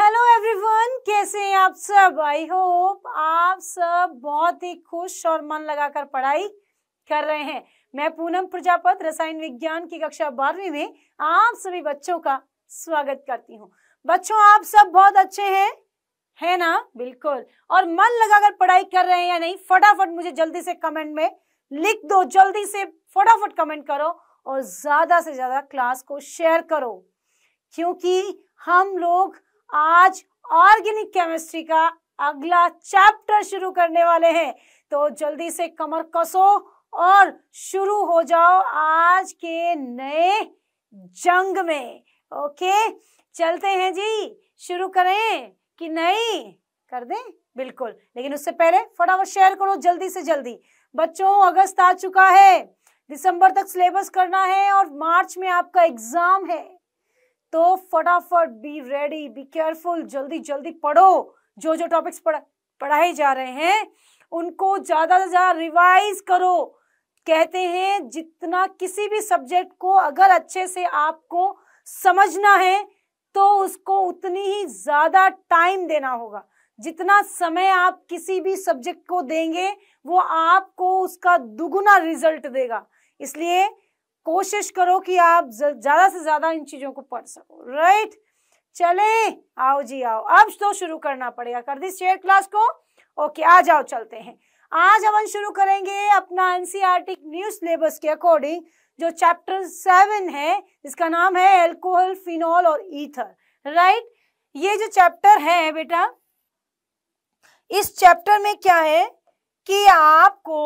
Hello everyone कैसे हैं आप सब आई होप आप सब बहुत ही खुश और मन लगाकर पढ़ाई कर रहे हैं मैं पूनम प्रजापत रसायन विज्ञान की कक्षा बारहवीं में आप सभी बच्चों का स्वागत करती हूँ बच्चों आप सब बहुत अच्छे हैं है ना बिल्कुल और मन लगाकर पढ़ाई कर रहे हैं या नहीं फटाफट मुझे जल्दी से कमेंट में लिख दो जल्दी से फटाफट कमेंट करो और ज्यादा से ज्यादा क्लास को शेयर करो क्योंकि हम लोग आज ऑर्गेनिक केमिस्ट्री का अगला चैप्टर शुरू करने वाले हैं तो जल्दी से कमर कसो और शुरू हो जाओ आज के नए जंग में ओके चलते हैं जी शुरू करें कि नहीं कर दें बिल्कुल लेकिन उससे पहले फटाफट शेयर करो जल्दी से जल्दी बच्चों अगस्त आ चुका है दिसंबर तक सिलेबस करना है और मार्च में आपका एग्जाम है तो फटाफट बी रेडी बी केयरफुल जल्दी जल्दी पढ़ो जो जो टॉपिक्स पढ़ा पढ़ाए जा रहे हैं उनको ज़्यादा से ज़्यादा रिवाइज करो कहते हैं जितना किसी भी सब्जेक्ट को अगर अच्छे से आपको समझना है तो उसको उतनी ही ज़्यादा टाइम देना होगा जितना समय आप किसी भी सब्जेक्ट को देंगे वो आपको उसका दुगुना रिजल्ट देगा इसलिए कोशिश करो कि आप ज़्यादा से ज़्यादा इन चीज़ों को पढ़ सको राइट चले आओ जी आओ अब तो शुरू करना पड़ेगा कर दी शेयर क्लास को ओके आ जाओ चलते हैं आज हम शुरू करेंगे अपना एनसीआर न्यू सिलेबस के अकॉर्डिंग जो चैप्टर सेवन है जिसका नाम है एल्कोहल फिनॉल और ईथर राइट ये जो चैप्टर है बेटा इस चैप्टर में क्या है कि आपको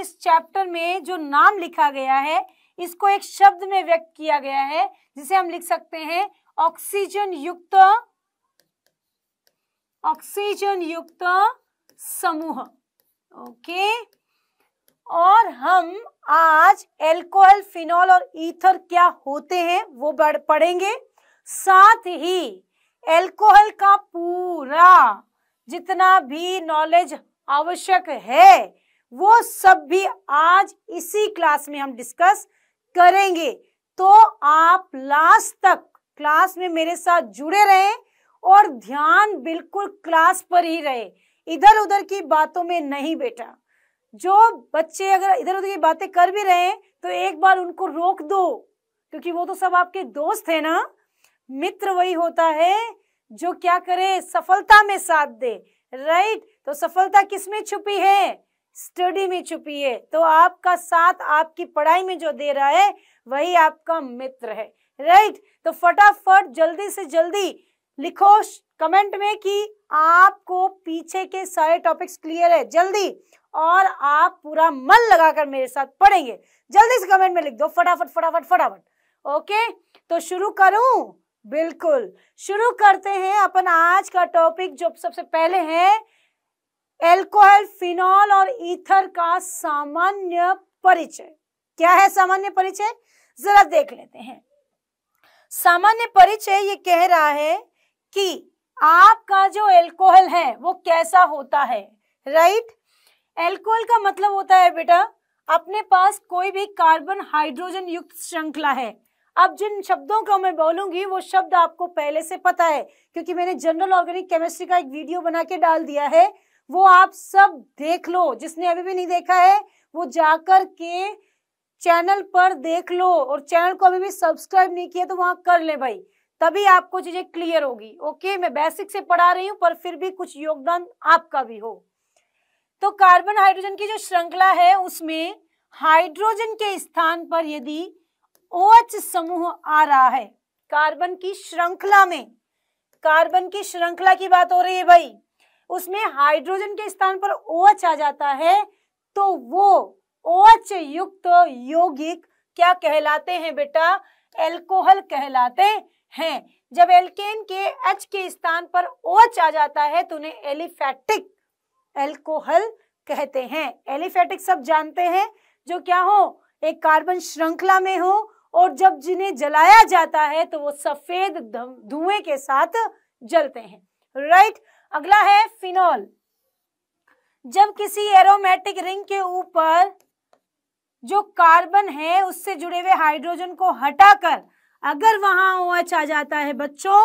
इस चैप्टर में जो नाम लिखा गया है इसको एक शब्द में व्यक्त किया गया है जिसे हम लिख सकते हैं ऑक्सीजन युक्त ऑक्सीजन युक्त समूह ओके और हम आज एल्कोहल फिनॉल और ईथर क्या होते हैं वो पढ़ेंगे साथ ही एल्कोहल का पूरा जितना भी नॉलेज आवश्यक है वो सब भी आज इसी क्लास में हम डिस्कस करेंगे तो आप लास्ट तक क्लास में मेरे साथ जुड़े रहें और ध्यान बिल्कुल क्लास पर ही रहे इधर उधर की बातों में नहीं बेटा जो बच्चे अगर इधर उधर की बातें कर भी रहे हैं तो एक बार उनको रोक दो क्योंकि वो तो सब आपके दोस्त है ना मित्र वही होता है जो क्या करे सफलता में साथ दे राइट तो सफलता किस में छुपी है स्टडी में छुपी है तो आपका साथ आपकी पढ़ाई में जो दे रहा है वही आपका मित्र है राइट तो फटाफट जल्दी से जल्दी लिखो कमेंट में कि आपको पीछे के सारे टॉपिक्स क्लियर है जल्दी और आप पूरा मन लगाकर मेरे साथ पढ़ेंगे जल्दी से कमेंट में लिख दो फटाफट फटाफट फटाफट ओके तो शुरू करूं बिल्कुल शुरू करते हैं अपन आज का टॉपिक जो सबसे पहले है एल्कोहल फिनॉल और ईथर का सामान्य परिचय क्या है सामान्य परिचय जरा देख लेते हैं सामान्य परिचय ये कह रहा है कि आपका जो एल्कोहल है वो कैसा होता है राइट एल्कोहल का मतलब होता है बेटा अपने पास कोई भी कार्बन हाइड्रोजन युक्त श्रृंखला है अब जिन शब्दों का मैं बोलूंगी वो शब्द आपको पहले से पता है क्योंकि मैंने जनरल ऑर्गेनिक केमिस्ट्री का एक वीडियो बना के डाल दिया है वो आप सब देख लो जिसने अभी भी नहीं देखा है वो जाकर के चैनल पर देख लो और चैनल को अभी भी सब्सक्राइब नहीं किया तो वहां कर ले भाई तभी आपको चीजें क्लियर होगी ओके मैं बेसिक से पढ़ा रही हूँ पर फिर भी कुछ योगदान आपका भी हो तो कार्बन हाइड्रोजन की जो श्रृंखला है उसमें हाइड्रोजन के स्थान पर यदि ओएच समूह आ रहा है कार्बन की श्रृंखला में कार्बन की श्रृंखला की बात हो रही है भाई उसमें हाइड्रोजन के स्थान पर ओएच आ जाता है तो वो ओएच युक्त तो यौगिक क्या कहलाते हैं बेटा एल्कोहल कहलाते हैं जब एल्केन के एच के स्थान पर OH आ जाता है तो उन्हें एलिफैटिक एल्कोहल कहते हैं एलिफैटिक सब जानते हैं जो क्या हो एक कार्बन श्रृंखला में हो और जब जिन्हें जलाया जाता है तो वो सफेद धुएं के साथ जलते हैं राइट right? अगला है फिनॉल जब किसी एरोमेटिक रिंग के ऊपर जो कार्बन है उससे जुड़े हुए हाइड्रोजन को हटाकर अगर वहां ओ OH आ जाता है बच्चों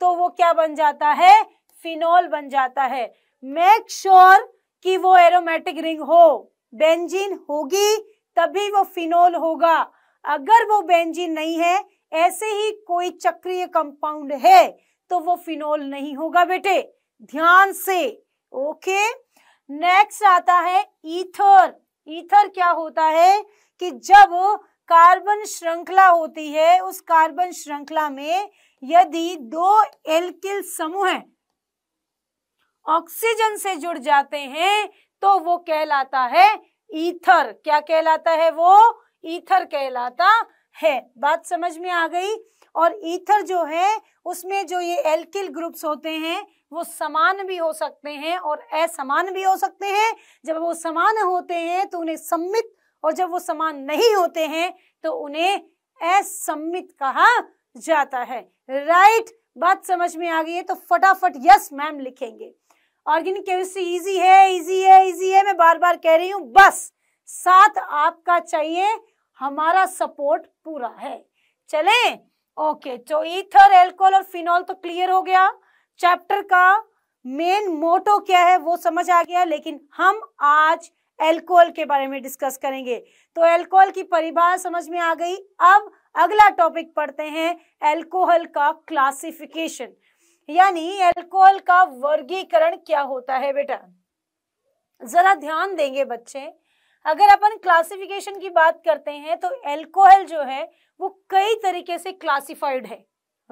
तो वो क्या बन जाता है फिनॉल बन जाता है मेक श्योर sure कि वो एरोमेटिक रिंग हो बेंजीन होगी तभी वो फिनॉल होगा अगर वो बेंजीन नहीं है ऐसे ही कोई चक्रीय कंपाउंड है तो वो फिनॉल नहीं होगा बेटे ध्यान से ओके नेक्स्ट आता है ईथर ईथर क्या होता है कि जब कार्बन श्रृंखला होती है उस कार्बन श्रृंखला में यदि दो एल्किल समूह ऑक्सीजन से जुड़ जाते हैं तो वो कहलाता है ईथर क्या कहलाता है वो ईथर कहलाता है बात समझ में आ गई और ईथर जो है उसमें जो ये एल्किल ग्रुप्स होते हैं वो समान भी हो सकते हैं और असमान भी हो सकते हैं जब वो समान होते हैं तो उन्हें सम्मित और जब वो समान नहीं होते हैं तो उन्हें असम्मित कहा जाता है राइट बात समझ में आ गई है तो फटाफट यस मैम लिखेंगे ऑर्गेनिक केमिस्ट्री इजी है इजी है इजी है मैं बार बार कह रही हूँ बस साथ आपका चाहिए हमारा सपोर्ट पूरा है चलें ओके तो ईथर एल्कोहल और फिनॉल तो क्लियर हो गया चैप्टर का मेन मोटो क्या है वो समझ आ गया लेकिन हम आज एल्कोहल के बारे में डिस्कस करेंगे तो एल्कोहल की परिभाषा समझ में आ गई अब अगला टॉपिक पढ़ते हैं एल्कोहल का क्लासिफिकेशन यानी एल्कोहल का वर्गीकरण क्या होता है बेटा जरा ध्यान देंगे बच्चे अगर अपन क्लासिफिकेशन की बात करते हैं तो एल्कोहल जो है वो कई तरीके से क्लासिफाइड है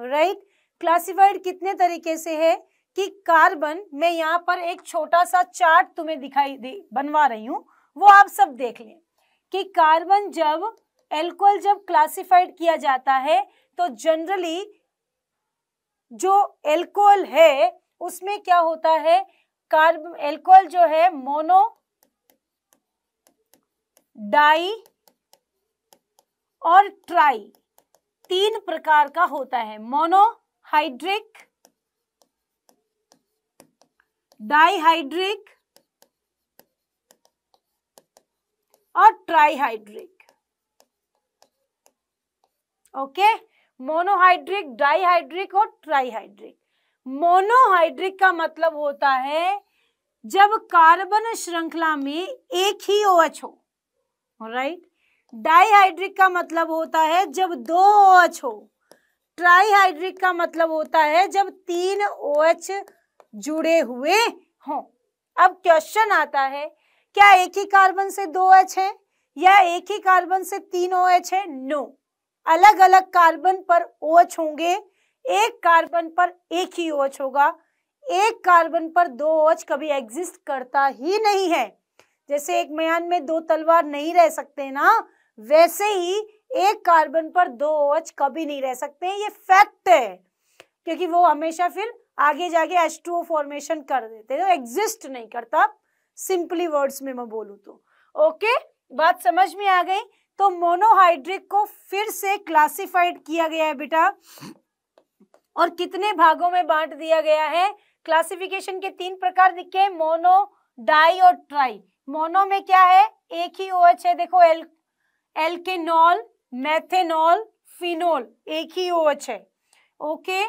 राइट right? क्लासिफाइड कितने तरीके से है कि कार्बन मैं यहाँ पर एक छोटा सा चार्ट तुम्हें दिखाई दे बनवा रही हूँ वो आप सब देख लें कि कार्बन जब एल्कोहल जब क्लासिफाइड किया जाता है तो जनरली जो एल्कोहल है उसमें क्या होता है कार्बन एल्कोहल जो है मोनो डाई और ट्राई तीन प्रकार का होता है मोनोहाइड्रिक डाईहाइड्रिक और ट्राईहाइड्रिक ओके मोनोहाइड्रिक डाईहाइड्रिक और ट्राईहाइड्रिक मोनोहाइड्रिक का मतलब होता है जब कार्बन श्रृंखला में एक ही ओएच OH हो राइट डाईहाइड्रिक का मतलब होता है जब दो OH हो ट्राईहाइड्रिक का मतलब होता है जब तीन OH जुड़े हुए हो अब क्वेश्चन आता है क्या एक ही कार्बन से दो OH है या एक ही कार्बन से तीन ओ OH है नो no. अलग अलग कार्बन पर OH होंगे एक कार्बन पर एक ही OH होगा एक कार्बन पर दो OH कभी एग्जिस्ट करता ही नहीं है जैसे एक मयान में दो तलवार नहीं रह सकते ना वैसे ही एक कार्बन पर दो ओएच कभी नहीं रह सकते ये फैक्ट है क्योंकि वो हमेशा फिर आगे जाके एच टू फॉर्मेशन कर देते तो एग्जिस्ट नहीं करता सिंपली वर्ड्स में मैं बोलू तो ओके बात समझ में आ गई तो मोनोहाइड्रिक को फिर से क्लासिफाइड किया गया है बेटा और कितने भागों में बांट दिया गया है क्लासिफिकेशन के तीन प्रकार दिखे मोनो डाई और ट्राई मोनो में क्या है एक ही ओ OH एच है देखो एल एल्केनॉल मैथेनॉल फिनोल एक ही एच OH है ओके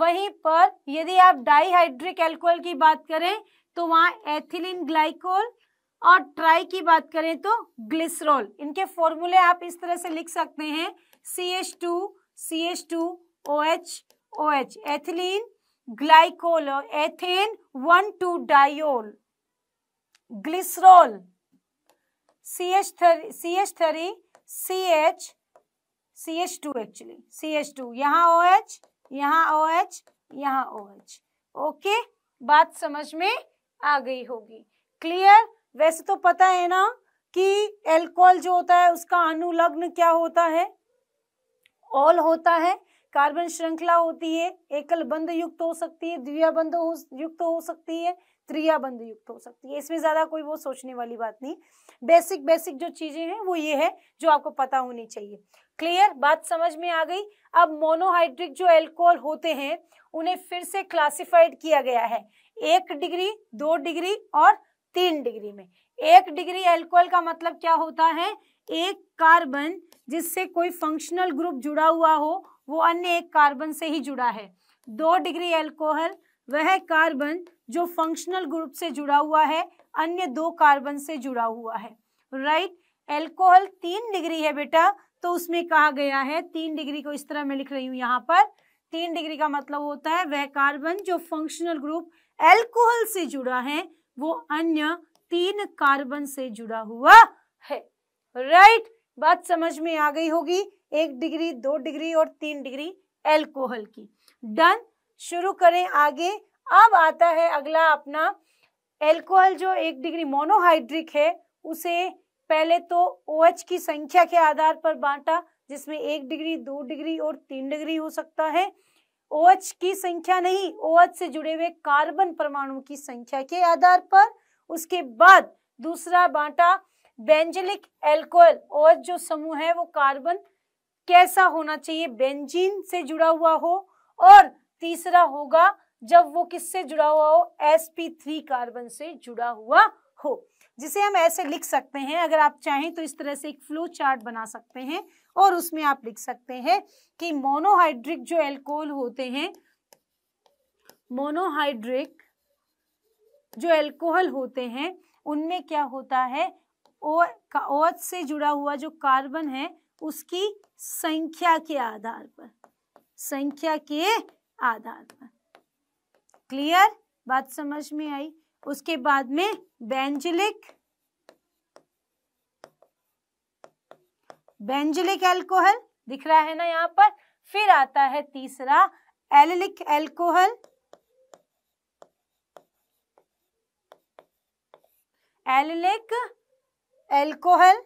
वहीं पर यदि आप डाईहाइड्रिक एल्कोहल की बात करें तो वहाँ एथिलीन ग्लाइकोल और ट्राई की बात करें तो ग्लिसरॉल इनके फॉर्मूले आप इस तरह से लिख सकते हैं C H two C H two O H O H ethylene glycol और ethane one two diol glycerol C H three C H three C C H H two actually C H two यहाँ O H यहाँ O H यहाँ O H okay बात समझ में आ गई होगी क्लियर वैसे तो पता है ना कि एल्कोहल जो होता है उसका अनुलग्न क्या होता है ऑल होता है कार्बन श्रृंखला होती है एकल बंद युक्त हो सकती है द्विया बंद युक्त हो सकती है क्रियाबंध युक्त हो सकती है इसमें ज्यादा कोई वो सोचने वाली बात नहीं बेसिक बेसिक जो चीजें हैं वो ये है जो आपको पता होनी चाहिए क्लियर बात समझ में आ गई अब मोनोहाइड्रिक जो एल्कोहल होते हैं उन्हें फिर से क्लासिफाइड किया गया है एक डिग्री दो डिग्री और तीन डिग्री में एक डिग्री एल्कोहल का मतलब क्या होता है एक कार्बन जिससे कोई फंक्शनल ग्रुप जुड़ा हुआ हो वो अन्य एक कार्बन से ही जुड़ा है दो डिग्री एल्कोहल वह कार्बन जो फंक्शनल ग्रुप से जुड़ा हुआ है अन्य दो कार्बन से जुड़ा हुआ है राइट एल्कोहल तीन डिग्री है बेटा तो उसमें कहा गया है तीन डिग्री को इस तरह मैं लिख रही हूँ यहाँ पर तीन डिग्री का मतलब होता है वह कार्बन जो फंक्शनल ग्रुप एल्कोहल से जुड़ा है वो अन्य तीन कार्बन से जुड़ा हुआ है राइट right? बात समझ में आ गई होगी एक डिग्री दो डिग्री और तीन डिग्री एल्कोहल की डन शुरू करें आगे अब आता है अगला अपना एल्कोहल जो एक डिग्री मोनोहाइड्रिक है उसे पहले तो ओ OH की संख्या के आधार पर बांटा जिसमें एक डिग्री दो डिग्री और तीन डिग्री हो सकता है ओ OH की संख्या नहीं ओ OH से जुड़े हुए कार्बन परमाणु की संख्या के आधार पर उसके बाद दूसरा बांटा बेंजलिक एल्कोहल OH जो समूह है वो कार्बन कैसा होना चाहिए बेंजीन से जुड़ा हुआ हो और तीसरा होगा जब वो किससे जुड़ा हुआ हो एस पी थ्री कार्बन से जुड़ा हुआ हो जिसे हम ऐसे लिख सकते हैं अगर आप चाहें तो इस तरह से एक फ्लो चार्ट बना सकते हैं और उसमें आप लिख सकते हैं कि मोनोहाइड्रिक जो एल्कोहल होते हैं मोनोहाइड्रिक जो एल्कोहल होते हैं उनमें क्या होता है ओ से जुड़ा हुआ जो कार्बन है उसकी संख्या के आधार पर संख्या के आधार पर क्लियर बात समझ में आई उसके बाद में बेंजिलिक बेंजिलिक एल्कोहल दिख रहा है ना यहाँ पर फिर आता है तीसरा एलिलिक एल्कोहल एलिलिक एल्कोहल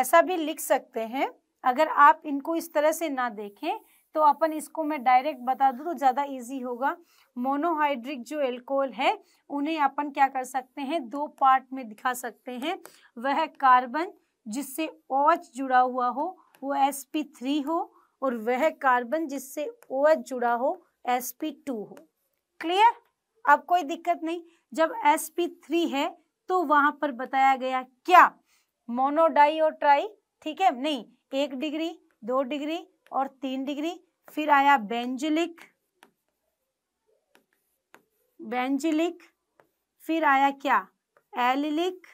ऐसा भी लिख सकते हैं अगर आप इनको इस तरह से ना देखें तो अपन इसको मैं डायरेक्ट बता दूँ तो ज़्यादा इजी होगा मोनोहाइड्रिक जो एल्कोहल है उन्हें अपन क्या कर सकते हैं दो पार्ट में दिखा सकते हैं वह कार्बन जिससे ओएच जुड़ा हुआ हो वो एस पी थ्री हो और वह कार्बन जिससे ओएच जुड़ा हो एस पी टू हो क्लियर अब कोई दिक्कत नहीं जब एस पी थ्री है तो वहां पर बताया गया क्या मोनोडाई और ट्राई ठीक है नहीं एक डिग्री दो डिग्री और तीन डिग्री फिर आया बेंजिलिक बेंजिलिक फिर आया क्या एलिलिक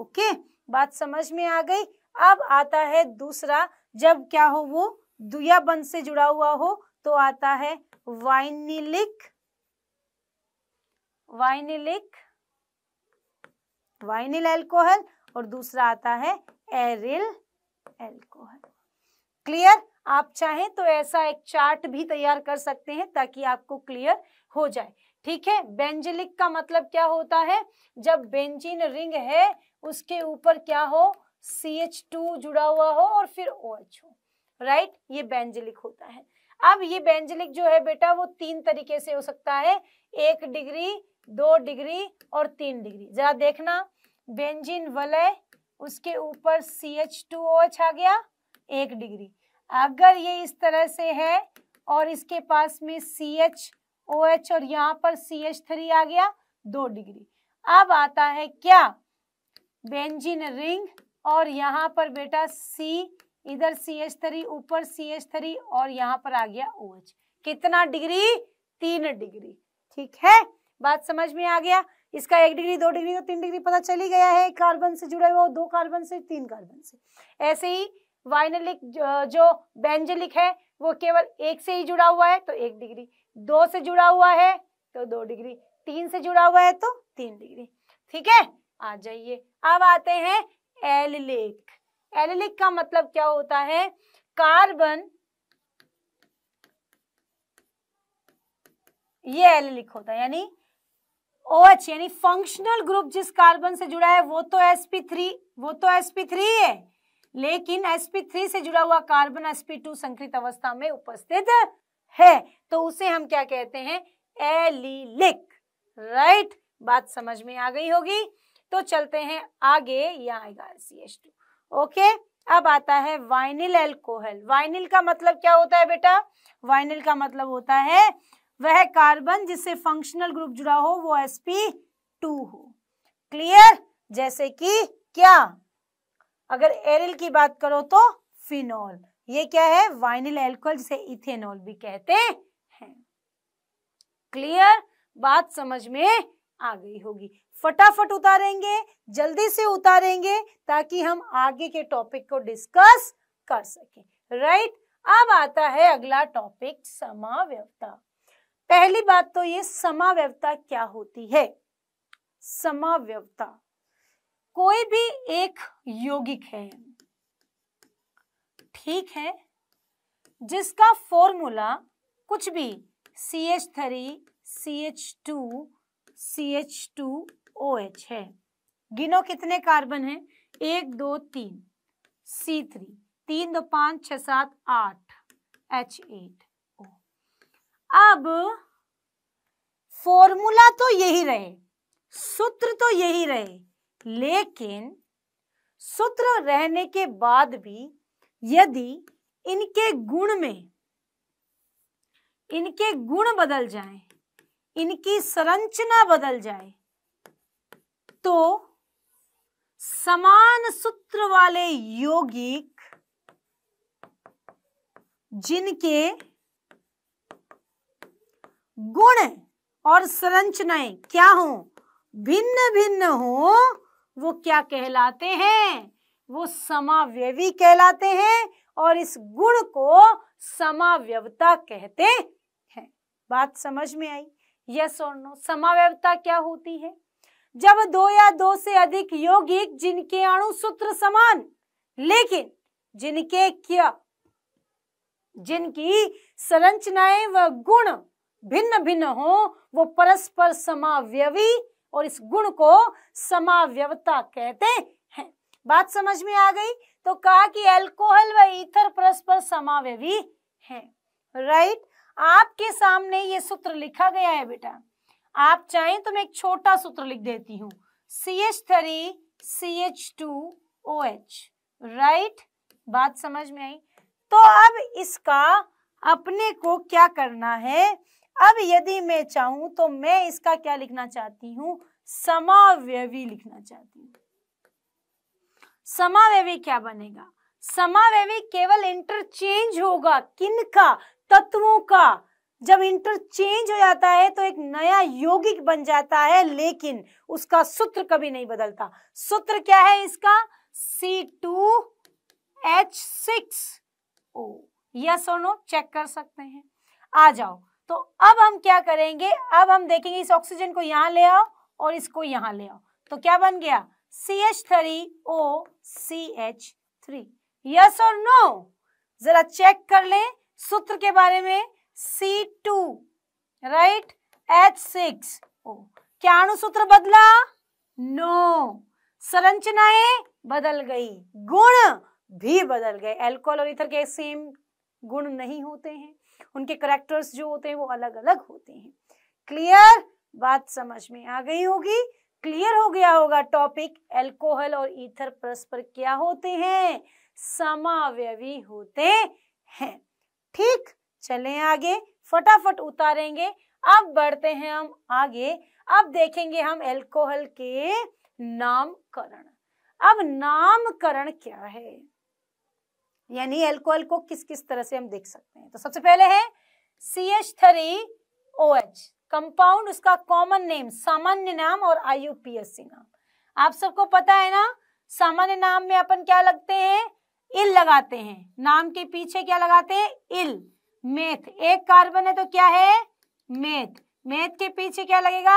ओके बात समझ में आ गई अब आता है दूसरा जब क्या हो वो दुया बंद से जुड़ा हुआ हो तो आता है वाइनिलिक वाइनिलिक वाइनिल एल्कोहल और दूसरा आता है एरिल एल्कोहल क्लियर आप चाहें तो ऐसा एक चार्ट भी तैयार कर सकते हैं ताकि आपको क्लियर हो जाए ठीक है बेंजिलिक का मतलब क्या होता है जब बेंजीन रिंग है उसके ऊपर क्या हो सी एच टू जुड़ा हुआ हो और फिर ओ एच हो राइट ये बेंजिलिक होता है अब ये बेंजिलिक जो है बेटा वो तीन तरीके से हो सकता है एक डिग्री दो डिग्री और तीन डिग्री जरा देखना बेंजीन वलय उसके ऊपर C H two O H आ गया एक डिग्री अगर ये इस तरह से है और इसके पास में सी एच ओ एच और यहाँ पर सी एच थ्री आ गया दो डिग्री अब आता है क्या बेंजिन रिंग और यहाँ पर बेटा सी इधर सी एच थ्री ऊपर सी एच थ्री और यहाँ पर आ गया ओ OH. एच कितना डिग्री तीन डिग्री ठीक है बात समझ में आ गया इसका एक डिग्री दो डिग्री और तो तीन डिग्री पता चली गया है कार्बन से जुड़ा हुआ दो कार्बन से तीन कार्बन से ऐसे ही वाइनलिक जो बेंजलिक है वो केवल एक से ही जुड़ा हुआ है तो एक डिग्री दो से जुड़ा हुआ है तो दो डिग्री तीन से जुड़ा हुआ है तो तीन डिग्री ठीक है आ जाइए अब आते हैं एलिलिक एलिलिक का मतलब क्या होता है कार्बन ये एलिलिक होता है यानी ओ एच यानी फंक्शनल ग्रुप जिस कार्बन से जुड़ा है वो तो sp3 वो तो sp3 है लेकिन sp3 से जुड़ा हुआ कार्बन sp2 संकृत अवस्था में उपस्थित है तो उसे हम क्या कहते हैं एलिलिक राइट बात समझ में आ गई होगी तो चलते हैं आगे यहाँ आएगा टू ओके अब आता है वाइनिल एल्कोहल वाइनिल का मतलब क्या होता है बेटा वाइनिल का मतलब होता है वह कार्बन जिससे फंक्शनल ग्रुप जुड़ा हो वो sp2 हो क्लियर जैसे कि क्या अगर एरिल की बात करो तो फिनॉल ये क्या है वाइनिल एल्कोहल जिसे इथेनॉल भी कहते हैं क्लियर बात समझ में आ गई होगी फटाफट उतारेंगे जल्दी से उतारेंगे ताकि हम आगे के टॉपिक को डिस्कस कर सके राइट अब आता है अगला टॉपिक समावयवता पहली बात तो ये समाव्यवता क्या होती है समाव्यवता कोई भी एक यौगिक है ठीक है जिसका फॉर्मूला कुछ भी C H three C H two C H two O H है गिनो कितने कार्बन है एक दो तीन सी थ्री तीन दो पांच छ सात आठ एच एट अब फॉर्मूला तो यही रहे सूत्र तो यही रहे लेकिन सूत्र रहने के बाद भी यदि इनके गुण में इनके गुण बदल जाए इनकी संरचना बदल जाए तो समान सूत्र वाले यौगिक जिनके गुण और संरचनाएं क्या हो भिन्न भिन्न हो वो क्या कहलाते हैं वो समावयवी कहलाते हैं और इस गुण को समावयवता कहते हैं बात समझ में आई यस और नो समावयवता क्या होती है जब दो या दो से अधिक यौगिक जिनके अणु सूत्र समान लेकिन जिनके क्या जिनकी संरचनाएं व गुण भिन्न भिन्न हो वो परस्पर समावयवी और इस गुण को समावयवता कहते हैं बात समझ में आ गई तो कहा कि एल्कोहल व ईथर परस्पर समावयवी हैं राइट आपके सामने ये सूत्र लिखा गया है बेटा आप चाहें तो मैं एक छोटा सूत्र लिख देती हूँ C H three C H two O H right बात समझ में आई तो अब इसका अपने को क्या करना है अब यदि मैं चाहूं तो मैं इसका क्या लिखना चाहती हूं समावयवी लिखना चाहती हूं समावयवी क्या बनेगा समावयवी केवल इंटरचेंज होगा किन का तत्वों का जब इंटरचेंज हो जाता है तो एक नया यौगिक बन जाता है लेकिन उसका सूत्र कभी नहीं बदलता सूत्र क्या है इसका C two H six O yes और नो चेक कर सकते हैं आ जाओ तो अब हम क्या करेंगे अब हम देखेंगे इस ऑक्सीजन को यहाँ ले आओ और इसको यहाँ ले आओ तो क्या बन गया C H three O C H three yes और नो जरा चेक कर लें सूत्र के बारे में C two right H six O क्या अणुसूत्र बदला नो संरचनाएं बदल गई गुण भी बदल गए एल्कोहल और इथर के सेम गुण नहीं होते हैं उनके करेक्टर्स जो होते हैं वो अलग अलग होते हैं क्लियर बात समझ में आ गई होगी क्लियर हो गया होगा टॉपिक एल्कोहल और ईथर परस्पर क्या होते हैं समावयवी होते हैं ठीक चलें आगे फटाफट उतारेंगे अब बढ़ते हैं हम आगे अब देखेंगे हम एल्कोहल के नामकरण अब नामकरण क्या है यानी एल्कोहल को किस किस तरह से हम देख सकते हैं तो सबसे पहले है C H three O H compound उसका कॉमन नेम सामान्य नाम और सी नाम आप सबको पता है ना सामान्य नाम में अपन क्या लगते हैं इल लगाते हैं नाम के पीछे क्या लगाते हैं इल मेथ एक कार्बन है तो क्या है मेथ मेथ के पीछे क्या लगेगा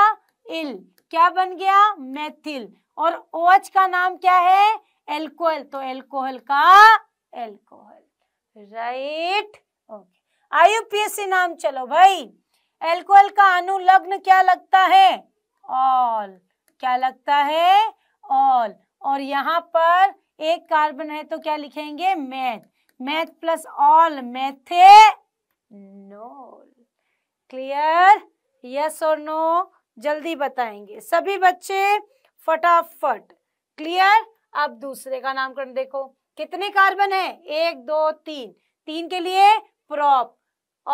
इल क्या बन गया मेथिल और ओएच का नाम क्या है एल्कोहल तो एल्कोहल का एल्कोहल राइट ओके आयुपीएससी नाम चलो भाई एल्कोहल का अनुलग्न क्या लगता है ऑल क्या लगता है ऑल और यहाँ पर एक कार्बन है तो क्या लिखेंगे meth meth plus ol methanol clear yes और नो जल्दी बताएंगे सभी बच्चे फटाफट क्लियर अब दूसरे का नामकरण देखो कितने कार्बन है एक दो तीन तीन के लिए प्रॉप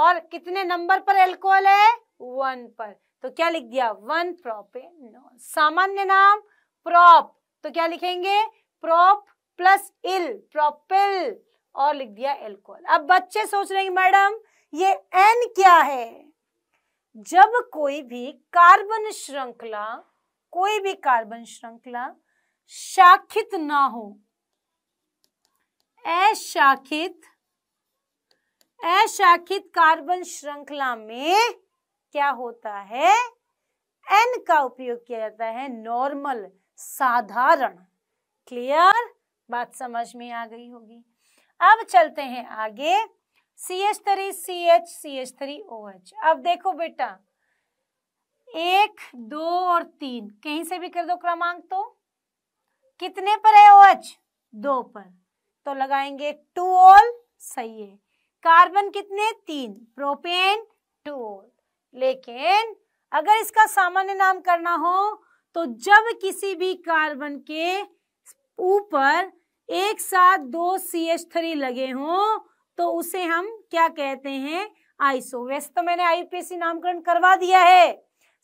और कितने नंबर पर एल्कोहल है वन पर तो क्या लिख दिया वन प्रॉप सामान्य नाम प्रॉप तो क्या लिखेंगे प्रॉप प्लस इल प्रोपिल और लिख दिया एल्कोहल अब बच्चे सोच रहे हैं मैडम ये एन क्या है जब कोई भी कार्बन श्रृंखला कोई भी कार्बन श्रृंखला शाखित ना हो अशाखित अशाखित कार्बन श्रृंखला में क्या होता है एन का उपयोग किया जाता है नॉर्मल साधारण क्लियर बात समझ में आ गई होगी अब चलते हैं आगे C H three C H C H three O H अब देखो बेटा एक दो और तीन कहीं से भी कर दो क्रमांक तो कितने पर है ओ एच दो पर तो लगाएंगे टू ऑल सही है कार्बन कितने तीन प्रोपेन टू ऑल लेकिन अगर इसका सामान्य नाम करना हो तो जब किसी भी कार्बन के ऊपर एक साथ दो सी एच थ्री लगे हों तो उसे हम क्या कहते हैं आईसो वैसे तो मैंने आईपीएससी नामकरण करवा दिया है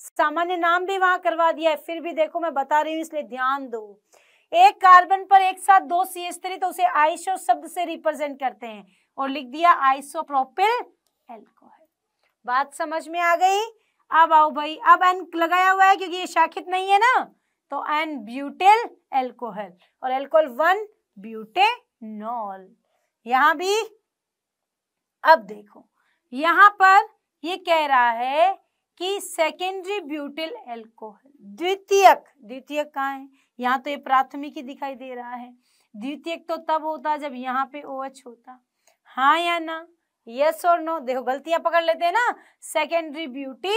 सामान्य नाम भी वहां करवा दिया है फिर भी देखो मैं बता रही हूँ इसलिए ध्यान दो एक कार्बन पर एक साथ दो सी एस थ्री तो उसे आइसो शब्द से रिप्रेजेंट करते हैं और लिख दिया प्रोपिल एल्कोहल बात समझ में आ गई अब आओ भाई अब एन लगाया हुआ है क्योंकि ये शाखित नहीं है ना तो एन ब्यूटेल एल्कोहल और एल्कोहल वन ब्यूटेनॉल यहां भी अब देखो यहां पर ये कह रहा है कि सेकेंडरी ब्यूटिल एल्कोहल द्वितीयक द्वितीयक कहाँ है यहाँ तो ये प्राथमिक ही दिखाई दे रहा है द्वितीयक तो तब होता जब यहाँ पे ओ OH होता हाँ या ना यस और नो देखो गलतियां पकड़ लेते हैं ना सेकेंडरी ब्यूटी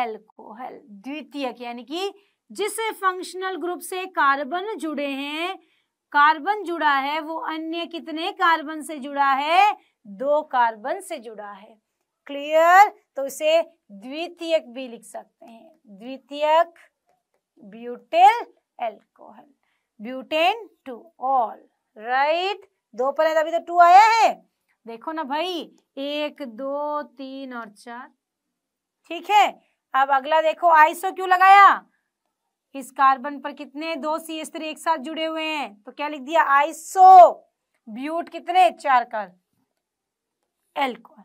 एल्कोहल द्वितीयक यानी कि जिस फंक्शनल ग्रुप से कार्बन जुड़े हैं कार्बन जुड़ा है वो अन्य कितने कार्बन से जुड़ा है दो कार्बन से जुड़ा है क्लियर तो इसे द्वितीयक भी लिख सकते हैं द्वितीयक butyl alcohol butane two ol right दो पर है तभी तो टू आया है देखो ना भाई एक दो तीन और चार ठीक है अब अगला देखो आइसो क्यों लगाया इस कार्बन पर कितने दो सी एस थ्री एक साथ जुड़े हुए हैं तो क्या लिख दिया आइसो ब्यूट कितने चार कर alcohol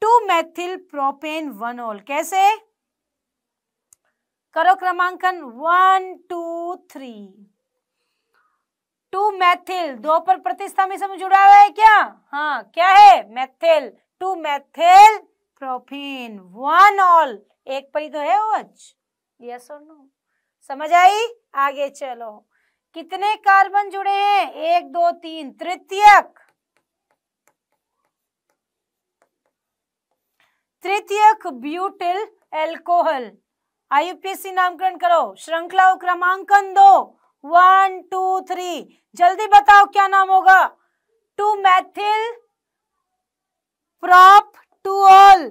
two methyl propane one ol कैसे करो क्रमांकन one two three two methyl दो पर प्रतिष्ठा में जुड़ा हुआ है क्या हाँ क्या है methyl two methyl propene one ol एक पर ही तो है ओच यस और नो समझ आई आगे चलो कितने कार्बन जुड़े हैं एक दो तीन तृतीयक तृतीयक ब्यूटिल एल्कोहल आईयूपीएससी नामकरण करो श्रृंखला क्रमांकन दो वन टू थ्री जल्दी बताओ क्या नाम होगा two methyl prop two ol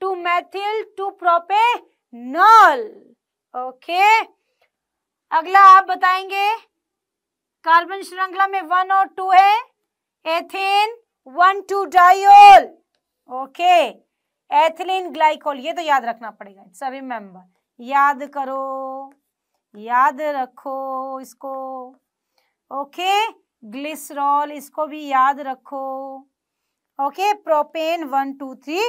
two methyl two propanol okay अगला आप बताएंगे कार्बन श्रृंखला में वन और टू है ethane one two diol okay okay. Ethylene glycol ये तो याद रखना पड़ेगा इट्स रिमेम्बर याद करो याद रखो इसको ओके ग्लिसरॉल इसको भी याद रखो okay propane one two three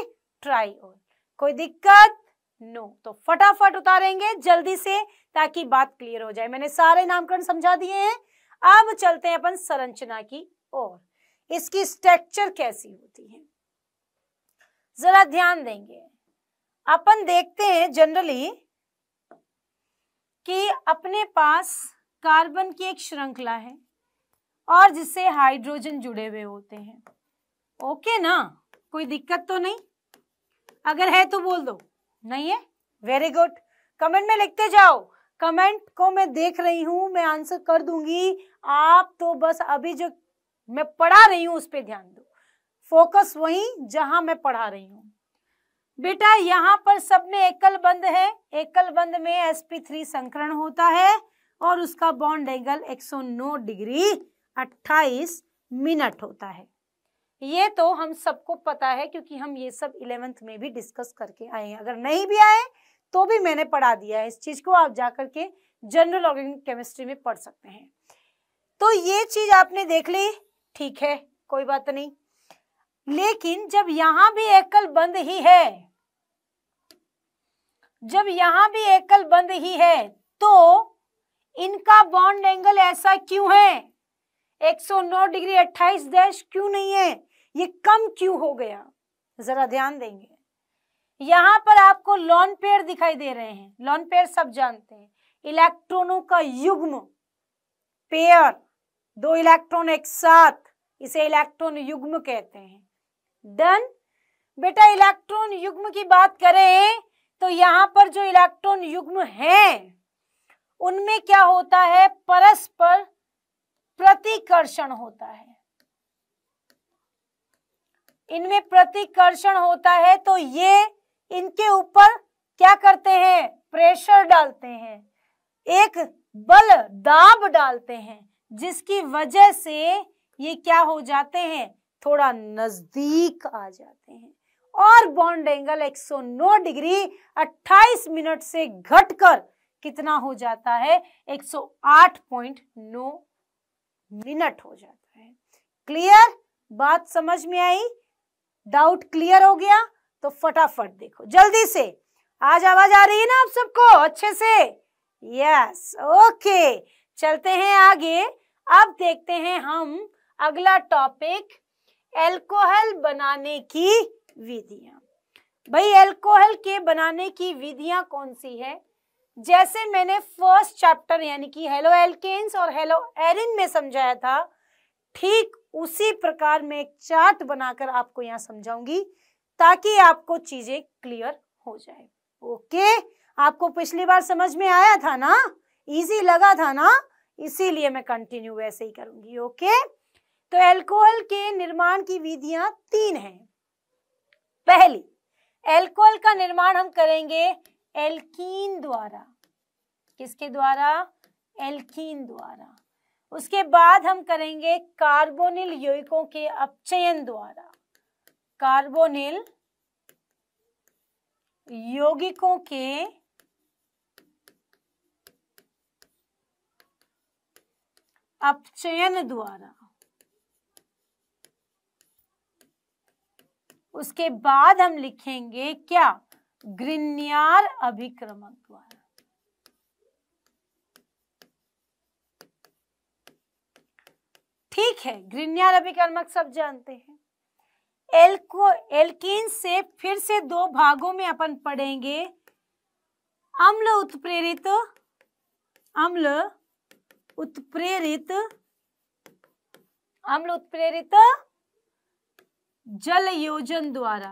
triol कोई दिक्कत नो तो फटाफट उतारेंगे जल्दी से ताकि बात क्लियर हो जाए मैंने सारे नामकरण समझा दिए हैं अब चलते हैं अपन संरचना की ओर इसकी स्ट्रक्चर कैसी होती है जरा ध्यान देंगे अपन देखते हैं जनरली कि अपने पास कार्बन की एक श्रृंखला है और जिससे हाइड्रोजन जुड़े हुए होते हैं ओके ना कोई दिक्कत तो नहीं अगर है तो बोल दो नहीं है वेरी गुड कमेंट में लिखते जाओ कमेंट को मैं देख रही हूं मैं आंसर कर दूंगी आप तो बस अभी जो मैं पढ़ा रही हूं उस पर ध्यान दो फोकस वहीं जहां मैं पढ़ा रही हूँ बेटा यहाँ पर सब में एकल बंद है एकल बंद में sp3 संकरण होता है और उसका बॉन्ड एंगल 109 डिग्री 28 मिनट होता है ये तो हम सबको पता है क्योंकि हम ये सब इलेवेंथ में भी डिस्कस करके आए हैं अगर नहीं भी आए तो भी मैंने पढ़ा दिया है इस चीज को आप जाकर के जनरल ऑर्गेनिक केमिस्ट्री में पढ़ सकते हैं तो ये चीज आपने देख ली ठीक है कोई बात नहीं लेकिन जब यहां भी एकल बंद ही है जब यहां भी एकल बंद ही है तो इनका बॉन्ड एंगल ऐसा क्यों है 109 डिग्री 28 डैश क्यों नहीं है ये कम क्यों हो गया जरा ध्यान देंगे यहां पर आपको लॉन पेयर दिखाई दे रहे हैं लॉन पेयर सब जानते हैं इलेक्ट्रॉनों का युग्म पेयर दो इलेक्ट्रॉन एक साथ इसे इलेक्ट्रॉन युग्म कहते हैं डन बेटा इलेक्ट्रॉन युग्म की बात करें तो यहाँ पर जो इलेक्ट्रॉन युग्म हैं उनमें क्या होता है परस्पर प्रतिकर्षण होता है इनमें प्रतिकर्षण होता है तो ये इनके ऊपर क्या करते हैं प्रेशर डालते हैं एक बल दाब डालते हैं जिसकी वजह से ये क्या हो जाते हैं थोड़ा नजदीक आ जाते हैं और बॉन्ड एंगल 109 डिग्री 28 मिनट से घटकर कितना हो जाता है 108.9 मिनट हो जाता है क्लियर बात समझ में आई डाउट क्लियर हो गया तो फटाफट देखो जल्दी से आज आवाज आ रही है ना आप सबको अच्छे से यस ओके चलते हैं आगे अब देखते हैं हम अगला टॉपिक एल्कोहल बनाने की विधियां भाई एल्कोहल के बनाने की विधियां कौन सी है जैसे मैंने फर्स्ट चैप्टर यानी कि हेलो एल्केन्स और हेलो एरिन में समझाया था ठीक उसी प्रकार में एक चार्ट बनाकर आपको यहाँ समझाऊंगी ताकि आपको चीजें क्लियर हो जाए ओके आपको पिछली बार समझ में आया था ना इजी लगा था ना इसीलिए मैं कंटिन्यू वैसे ही करूंगी ओके तो एल्कोहल के निर्माण की विधियां तीन हैं पहली एल्कोहल का निर्माण हम करेंगे एल्कीन द्वारा किसके द्वारा एल्कीन द्वारा उसके बाद हम करेंगे कार्बोनिल यौगिकों के अपचयन द्वारा कार्बोनिल यौगिकों के अपचयन द्वारा उसके बाद हम लिखेंगे क्या ग्रिन्यार अभिक्रमक द्वारा ठीक है ग्रिन्यार अभिक्रमक सब जानते हैं को एल्किन से फिर से दो भागों में अपन पढ़ेंगे अम्ल उत्प्रेरित अम्ल उत्प्रेरित अम्ल उत्प्रेरित जल योजन द्वारा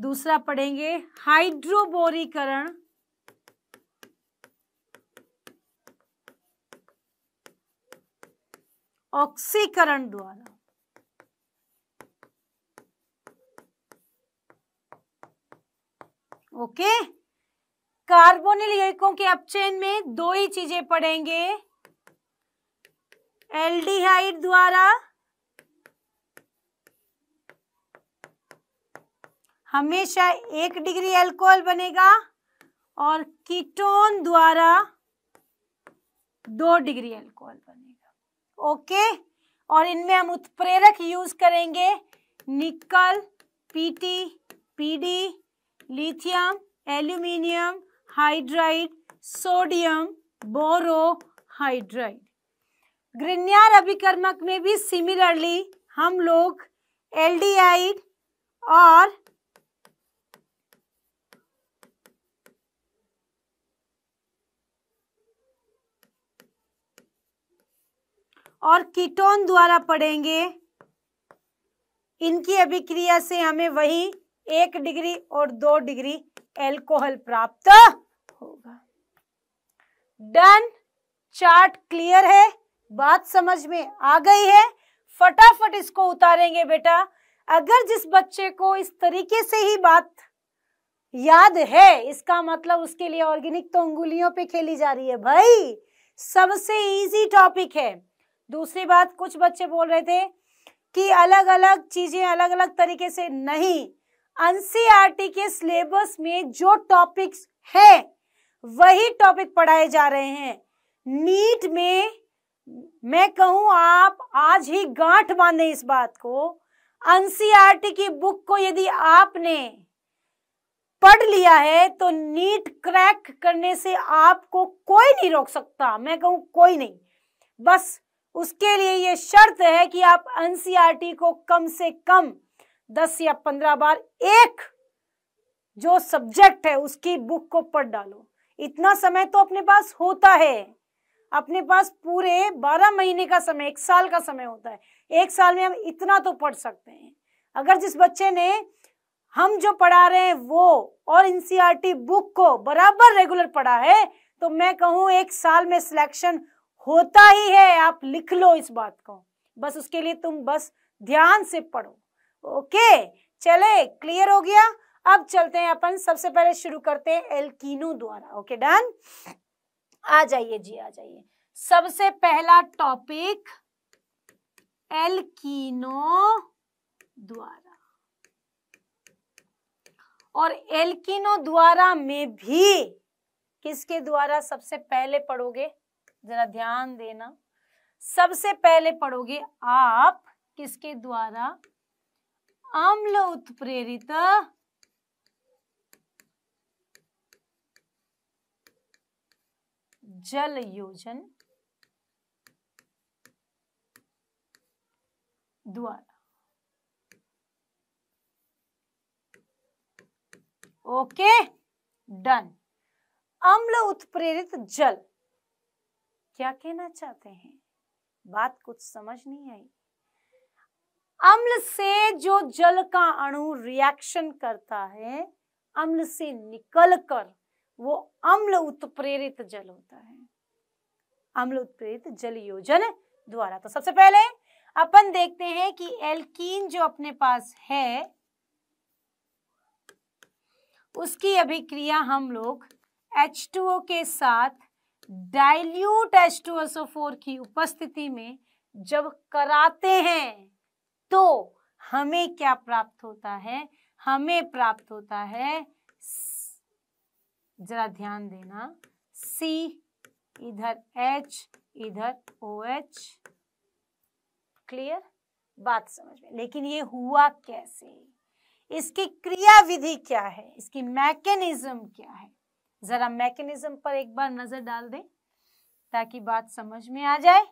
दूसरा पढ़ेंगे हाइड्रोबोरीकरण ऑक्सीकरण द्वारा ओके कार्बोनिल यौगिकों के अपचयन में दो ही चीजें पढ़ेंगे एल्डिहाइड द्वारा हमेशा एक डिग्री एल्कोहल बनेगा और कीटोन द्वारा दो डिग्री एल्कोहल बनेगा ओके और इनमें हम उत्प्रेरक यूज करेंगे nickel PT PD lithium aluminium hydride sodium borohydride Grignard अभिकर्मक में भी सिमिलरली हम लोग एल्डिहाइड और और कीटोन द्वारा पढ़ेंगे इनकी अभिक्रिया से हमें वही एक डिग्री और दो डिग्री एल्कोहल प्राप्त होगा डन चार्ट क्लियर है बात समझ में आ गई है फटाफट इसको उतारेंगे बेटा अगर जिस बच्चे को इस तरीके से ही बात याद है इसका मतलब उसके लिए ऑर्गेनिक तो उंगुलियों पे खेली जा रही है भाई सबसे इजी टॉपिक है दूसरी बात कुछ बच्चे बोल रहे थे कि अलग अलग चीजें अलग अलग तरीके से नहीं एनसीईआरटी e के सिलेबस में जो टॉपिक्स है वही टॉपिक पढ़ाए जा रहे हैं नीट में मैं कहूं आप आज ही गांठ बांधे इस बात को एनसीईआरटी की बुक को यदि आपने पढ़ लिया है तो नीट क्रैक करने से आपको कोई नहीं रोक सकता मैं कहूं कोई नहीं बस उसके लिए ये शर्त है कि आप एनसीईआरटी को कम से कम दस या पंद्रह बार एक जो सब्जेक्ट है उसकी बुक को पढ़ डालो इतना समय तो अपने पास होता है अपने पास पूरे बारह महीने का समय एक साल का समय होता है एक साल में हम इतना तो पढ़ सकते हैं अगर जिस बच्चे ने हम जो पढ़ा रहे हैं वो और एन बुक e को बराबर रेगुलर पढ़ा है तो मैं कहूँ एक साल में सिलेक्शन होता ही है आप लिख लो इस बात को बस उसके लिए तुम बस ध्यान से पढ़ो ओके चले क्लियर हो गया अब चलते हैं अपन सबसे पहले शुरू करते हैं एल्किनो द्वारा ओके डन आ जाइए जी आ जाइए सबसे पहला टॉपिक एल्किनो द्वारा और एल्किनो द्वारा में भी किसके द्वारा सबसे पहले पढ़ोगे जरा ध्यान देना सबसे पहले पढ़ोगे आप किसके द्वारा अम्ल उत्प्रेरित जल योजन द्वारा ओके डन अम्ल उत्प्रेरित जल क्या कहना चाहते हैं बात कुछ समझ नहीं आई अम्ल से जो जल का अणु रिएक्शन करता है अम्ल से निकलकर वो अम्ल उत्प्रेरित जल होता है अम्ल उत्प्रेरित जल योजन द्वारा तो सबसे पहले अपन देखते हैं कि एल्कीन जो अपने पास है उसकी अभिक्रिया हम लोग H2O के साथ डाइल्यूट H2SO4 की उपस्थिति में जब कराते हैं तो हमें क्या प्राप्त होता है हमें प्राप्त होता है जरा ध्यान देना सी इधर एच इधर ओ एच क्लियर बात समझ में लेकिन ये हुआ कैसे इसकी क्रिया विधि क्या है इसकी मैकेनिज्म क्या है जरा मैकेनिज्म पर एक बार नजर डाल दें ताकि बात समझ में आ जाए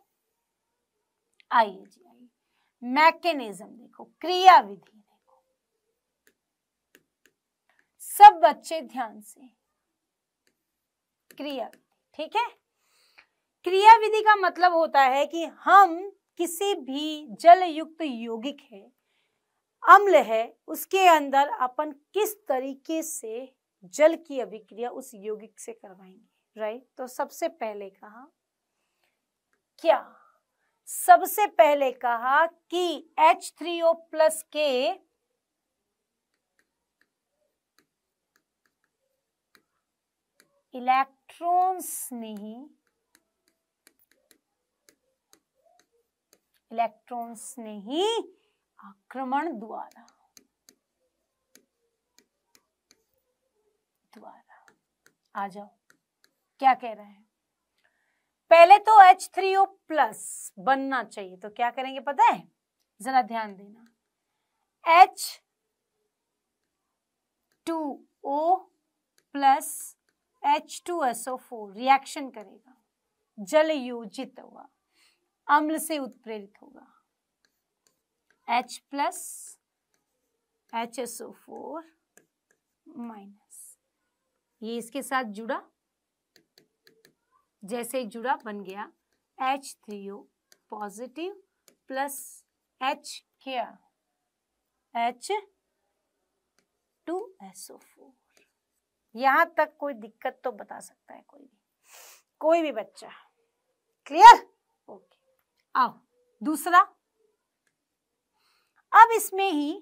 आइए जी आइए मैकेनिज्म देखो क्रिया विधि देखो सब बच्चे ध्यान से क्रिया ठीक है क्रिया विधि का मतलब होता है कि हम किसी भी जल युक्त यौगिक है अम्ल है उसके अंदर अपन किस तरीके से जल की अभिक्रिया उस यौगिक से करवाएंगे राइट तो सबसे पहले कहा क्या सबसे पहले कहा कि H3O प्लस के ने ही इलेक्ट्रॉन्स ने ही आक्रमण द्वारा द्वारा आ जाओ क्या कह रहे हैं पहले तो H3O प्लस बनना चाहिए तो क्या करेंगे पता है जरा ध्यान देना H2O two plus H2SO4 reaction करेगा जल योजित हुआ अम्ल से उत्प्रेरित होगा H plus H S O four minus ये इसके साथ जुड़ा जैसे जुड़ा बन गया H three O positive plus H क्या H two S O four यहां तक कोई दिक्कत तो बता सकता है कोई भी कोई भी बच्चा क्लियर ओके आओ दूसरा अब इसमें ही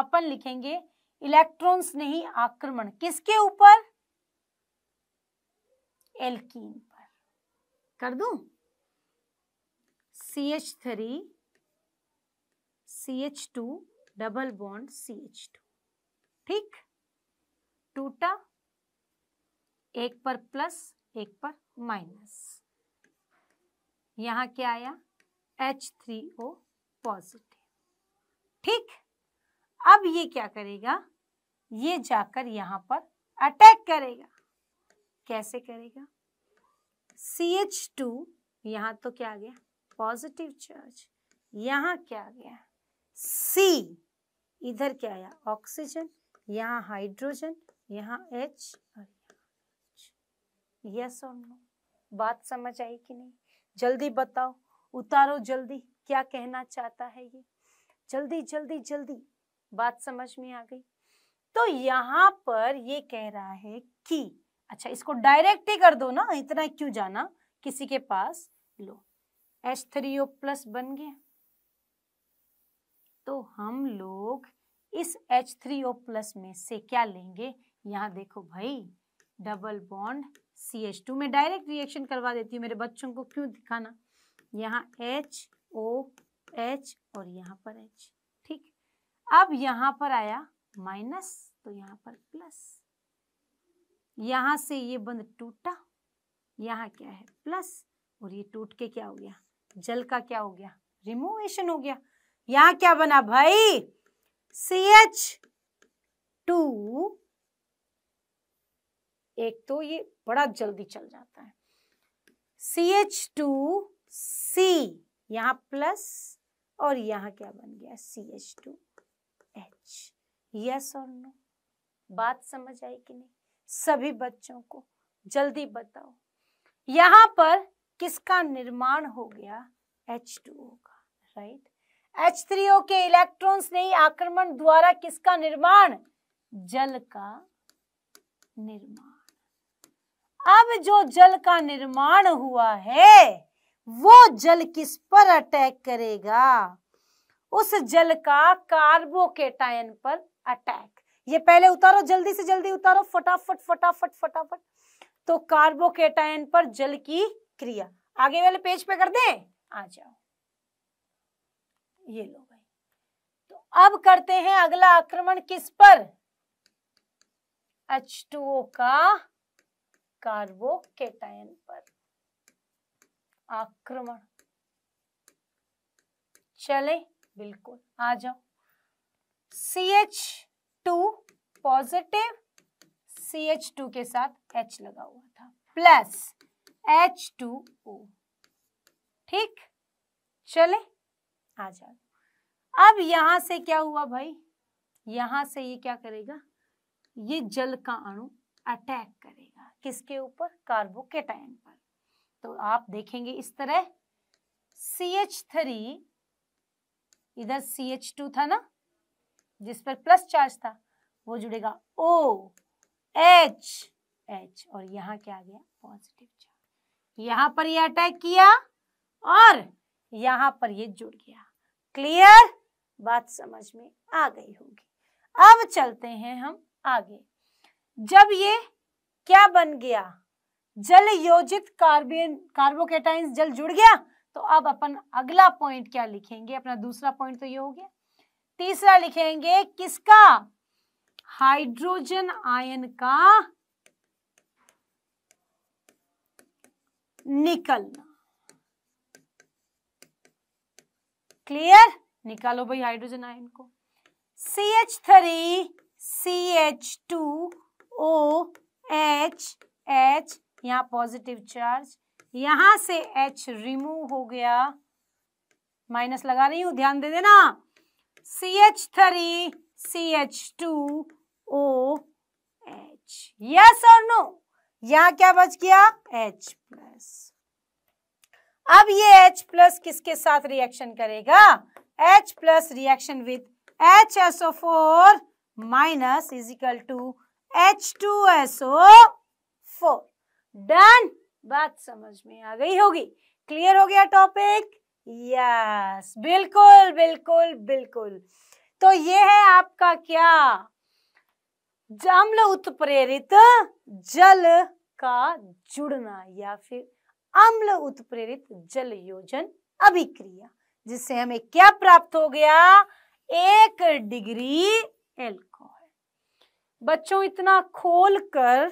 अपन लिखेंगे इलेक्ट्रॉन्स नहीं आक्रमण किसके ऊपर एल्कीन पर कर दू C H three C H two double bond C H two ठीक टूटा एक पर प्लस एक पर माइनस यहाँ क्या आया एच थ्री ओ पॉजिटिव ठीक अब ये क्या करेगा ये जाकर यहां पर अटैक करेगा कैसे करेगा सी एच टू यहाँ तो क्या आ गया पॉजिटिव चार्ज यहाँ क्या आ गया सी इधर क्या आया ऑक्सीजन यहाँ हाइड्रोजन यहाँ एच और यस और नो बात समझ आई कि नहीं जल्दी बताओ उतारो जल्दी क्या कहना चाहता है ये जल्दी जल्दी जल्दी बात समझ में आ गई तो यहाँ पर ये कह रहा है कि अच्छा इसको डायरेक्ट ही कर दो ना इतना क्यों जाना किसी के पास लो एच थ्री ओ प्लस बन गया तो हम लोग इस एच थ्री ओ प्लस में से क्या लेंगे यहाँ देखो भाई double bond C H two मैं डायरेक्ट रिएक्शन करवा देती हूँ मेरे बच्चों को क्यों दिखाना यहाँ एच ओ एच और यहाँ पर एच ठीक अब यहाँ पर आया माइनस तो यहाँ पर प्लस यहाँ से ये बंद टूटा यहाँ क्या है प्लस और ये टूट के क्या हो गया जल का क्या हो गया रिमूवेशन हो गया यहाँ क्या बना भाई सी एच टू एक तो ये बड़ा जल्दी चल जाता है सी एच टू सी यहाँ प्लस और यहाँ क्या बन गया C H two H yes और नो बात समझ आई कि नहीं सभी बच्चों को जल्दी बताओ यहाँ पर किसका निर्माण हो गया एच टू होगा राइट एच थ्री ओ के इलेक्ट्रॉन्स ने आक्रमण द्वारा किसका निर्माण जल का निर्माण अब जो जल का निर्माण हुआ है वो जल किस पर अटैक करेगा उस जल का कार्बोकेटायन पर अटैक ये पहले उतारो जल्दी से जल्दी उतारो फटाफट फटाफट फटाफट तो कार्बोकेटायन पर जल की क्रिया आगे वाले पेज पे कर दें आ जाओ ये लो भाई तो अब करते हैं अगला आक्रमण किस पर H2O का कार्बोकेटायन पर आक्रमण चले बिल्कुल आ जाओ C H two positive C H two के साथ एच लगा हुआ था प्लस एच टू ओ ठीक चले आ जाओ अब यहां से क्या हुआ भाई यहां से ये क्या करेगा ये जल का अणु अटैक करेगा किसके ऊपर कार्बोकेटाइन पर तो आप देखेंगे इस तरह सी एच थ्री इधर सी एच टू था ना जिस पर प्लस चार्ज था वो जुड़ेगा ओ एच एच और यहाँ क्या आ गया पॉजिटिव चार्ज यहाँ पर ये अटैक किया और यहाँ पर ये जुड़ गया क्लियर बात समझ में आ गई होगी अब चलते हैं हम आगे जब ये क्या बन गया जल योजित कार्बन कार्बोकेटाइन जल जुड़ गया तो अब अपन अगला पॉइंट क्या लिखेंगे अपना दूसरा पॉइंट तो ये हो गया तीसरा लिखेंगे किसका हाइड्रोजन आयन का निकलना क्लियर निकालो भाई हाइड्रोजन आयन को C H three C H two O H H यहाँ पॉजिटिव चार्ज यहां से एच रिमूव हो गया माइनस लगा रही हूं ध्यान दे देना C H three C H two O H yes और नो यहाँ क्या बच गया एच प्लस अब ये एच प्लस किसके साथ रिएक्शन करेगा H plus reaction with H SO four minus equal to H two S O four done बात समझ में आ गई होगी क्लियर हो गया टॉपिक यस बिल्कुल बिल्कुल बिल्कुल तो ये है आपका क्या अम्ल उत्प्रेरित जल का जुड़ना या फिर अम्ल उत्प्रेरित जल योजन अभिक्रिया जिससे हमें क्या प्राप्त हो गया एक डिग्री एल्कोहल बच्चों इतना खोल कर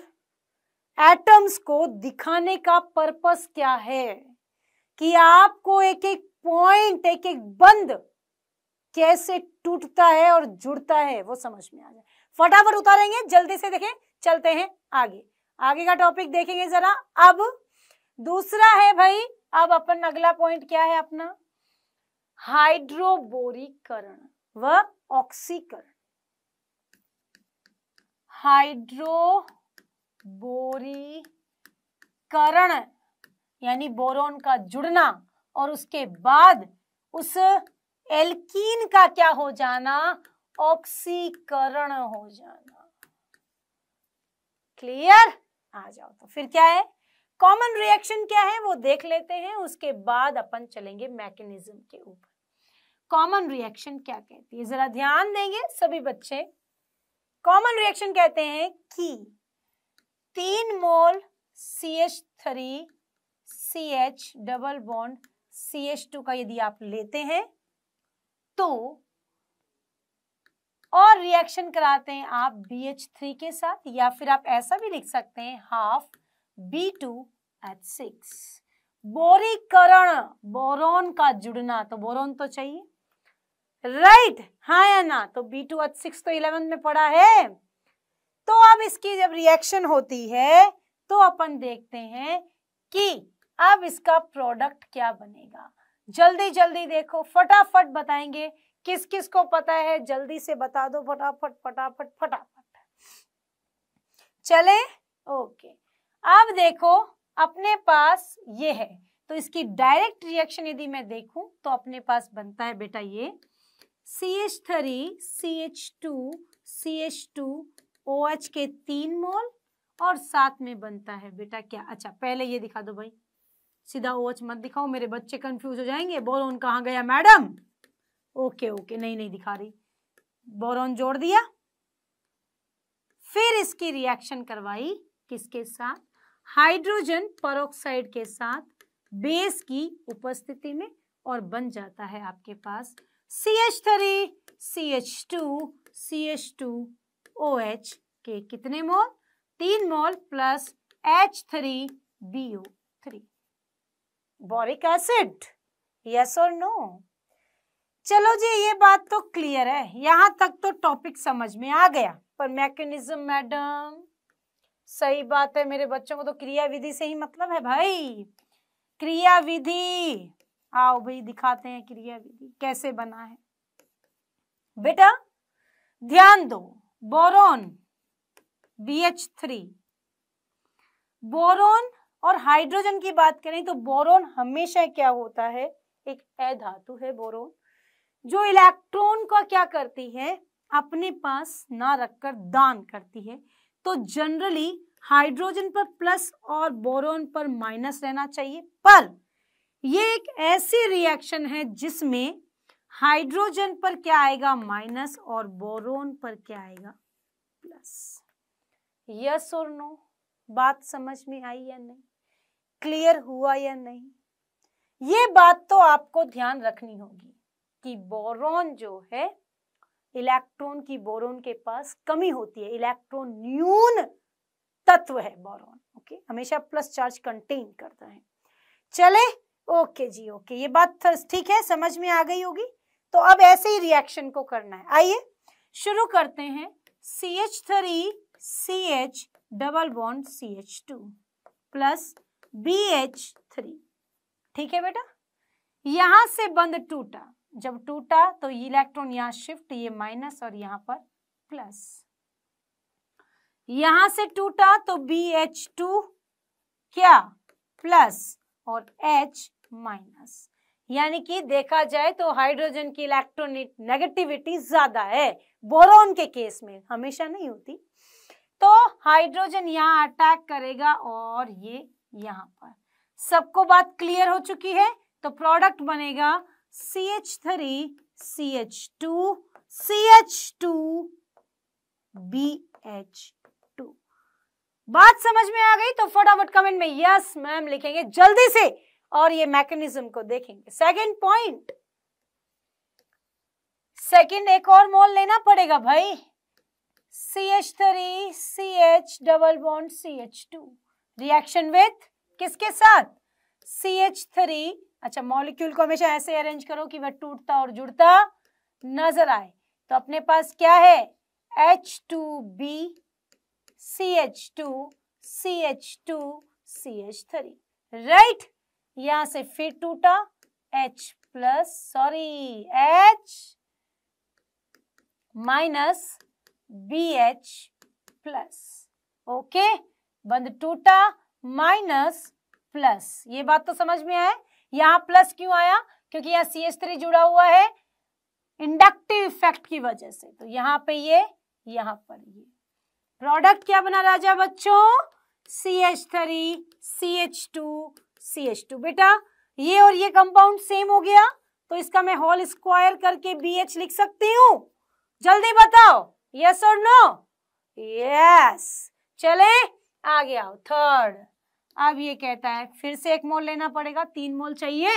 एटम्स को दिखाने का पर्पस क्या है कि आपको एक एक पॉइंट एक एक बंद कैसे टूटता है और जुड़ता है वो समझ में आ जाए फटाफट उतारेंगे जल्दी से देखें चलते हैं आगे आगे का टॉपिक देखेंगे जरा अब दूसरा है भाई अब अपन अगला पॉइंट क्या है अपना हाइड्रोबोरीकरण व ऑक्सीकरण हाइड्रोबोरीकरण यानी बोरोन का जुड़ना और उसके बाद उस एल्कीन का क्या हो जाना ऑक्सीकरण हो जाना क्लियर आ जाओ तो फिर क्या है कॉमन रिएक्शन क्या है वो देख लेते हैं उसके बाद अपन चलेंगे मैकेनिज्म के ऊपर कॉमन रिएक्शन क्या कहती है जरा ध्यान देंगे सभी बच्चे कॉमन रिएक्शन कहते हैं कि तीन mole C H three C H double bond C H two का यदि आप लेते हैं तो और रिएक्शन कराते हैं आप बी एच थ्री के साथ या फिर आप ऐसा भी लिख सकते हैं half B two H six बोरीकरण बोरोन का जुड़ना तो बोरोन तो चाहिए राइट हा हाँ या ना तो बी टू एच सिक्स तो इलेवन में पड़ा है तो अब इसकी जब रिएक्शन होती है तो अपन देखते हैं कि अब इसका प्रोडक्ट क्या बनेगा जल्दी जल्दी देखो फटाफट बताएंगे किस किस को पता है जल्दी से बता दो फटाफट फटाफट फटाफट चले ओके अब देखो अपने पास ये है तो इसकी डायरेक्ट रिएक्शन यदि मैं देखूं तो अपने पास बनता है बेटा ये C H three C H two C H two O H के तीन मोल और साथ में बनता है बेटा क्या अच्छा पहले ये दिखा दो भाई सीधा ओ एच मत दिखाओ मेरे बच्चे कंफ्यूज हो जाएंगे बोरोन कहाँ गया मैडम ओके ओके नहीं नहीं दिखा रही बोरोन जोड़ दिया फिर इसकी रिएक्शन करवाई किसके साथ हाइड्रोजन परोक्साइड के साथ बेस की उपस्थिति में और बन जाता है आपके पास C H three C H two C H two O H के कितने मोल तीन mole plus H three B O three boric acid yes और नो चलो जी ये बात तो क्लियर है यहां तक तो टॉपिक समझ में आ गया पर मैकेनिज्म मैडम सही बात है मेरे बच्चों को तो क्रिया विधि से ही मतलब है भाई क्रिया विधि आओ भाई दिखाते हैं क्रिया विधि कैसे बना है बेटा ध्यान दो boron B H three boron और हाइड्रोजन की बात करें तो बोरोन हमेशा क्या होता है एक अधातु है बोरोन जो इलेक्ट्रॉन का क्या करती है अपने पास ना रखकर दान करती है तो जनरली हाइड्रोजन पर प्लस और बोरोन पर माइनस रहना चाहिए पर ये एक ऐसी रिएक्शन है जिसमें हाइड्रोजन पर क्या आएगा माइनस और बोरोन पर क्या आएगा प्लस यस और नो बात समझ में आई या नहीं क्लियर हुआ या नहीं ये बात तो आपको ध्यान रखनी होगी कि बोरोन जो है इलेक्ट्रॉन की बोरोन के पास कमी होती है इलेक्ट्रॉन न्यून तत्व है बोरोन ओके हमेशा प्लस चार्ज कंटेन करता है चले ओके जी ओके ये बात ठीक है समझ में आ गई होगी तो अब ऐसे ही रिएक्शन को करना है आइए शुरू करते हैं C H three C H double bond C H two plus B H three ठीक है बेटा यहां से बंद टूटा जब टूटा तो इलेक्ट्रॉन यहाँ शिफ्ट ये माइनस और यहाँ पर प्लस यहां से टूटा तो बी एच टू क्या प्लस और एच माइनस यानी कि देखा जाए तो हाइड्रोजन की इलेक्ट्रोनिक नेगेटिविटी ज्यादा है बोरोन के केस में हमेशा नहीं होती तो हाइड्रोजन यहाँ अटैक करेगा और ये यहाँ पर सबको बात क्लियर हो चुकी है तो प्रोडक्ट बनेगा C H three C H two C H two B H two बात समझ में आ गई तो फटाफट कमेंट में यस मैम लिखेंगे जल्दी से और ये मैकेनिज्म को देखेंगे सेकेंड पॉइंट सेकेंड एक और मोल लेना पड़ेगा भाई C H three C H double bond C H two reaction with किसके साथ सी एच थ्री अच्छा मॉलिक्यूल को हमेशा ऐसे अरेंज करो कि वह टूटता और जुड़ता नजर आए तो अपने पास क्या है H two B C H two C H two C H three right यहां से फिर टूटा H plus sorry H minus B H plus okay bond टूटा माइनस प्लस ये बात तो समझ में आए यहां प्लस क्यों आया क्योंकि यहां सी एच थ्री जुड़ा हुआ है इंडक्टिव इफेक्ट की वजह से तो यहां पे ये यहां पर ये प्रोडक्ट क्या बना राजा बच्चों C H three C H two C H two बेटा ये और ये कंपाउंड सेम हो गया तो इसका मैं होल स्क्वायर करके बी एच लिख सकती हूँ जल्दी बताओ यस और नो यस चले आगे आओ थर्ड अब ये कहता है फिर से एक मोल लेना पड़ेगा तीन मोल चाहिए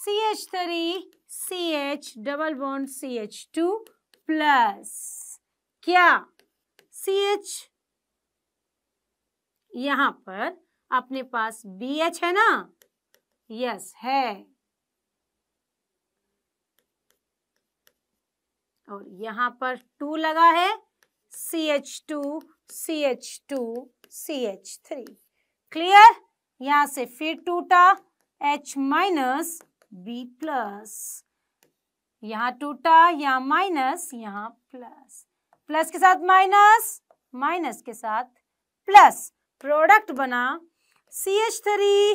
C H three C H double bond C H two plus क्या सी एच यहां पर अपने पास बी एच है ना यस है और यहां पर टू लगा है C H two C H two C H three clear यहां से फिर टूटा एच माइनस बी प्लस यहां टूटा यहां माइनस यहां प्लस प्लस के साथ माइनस माइनस के साथ प्लस प्रोडक्ट बना C H three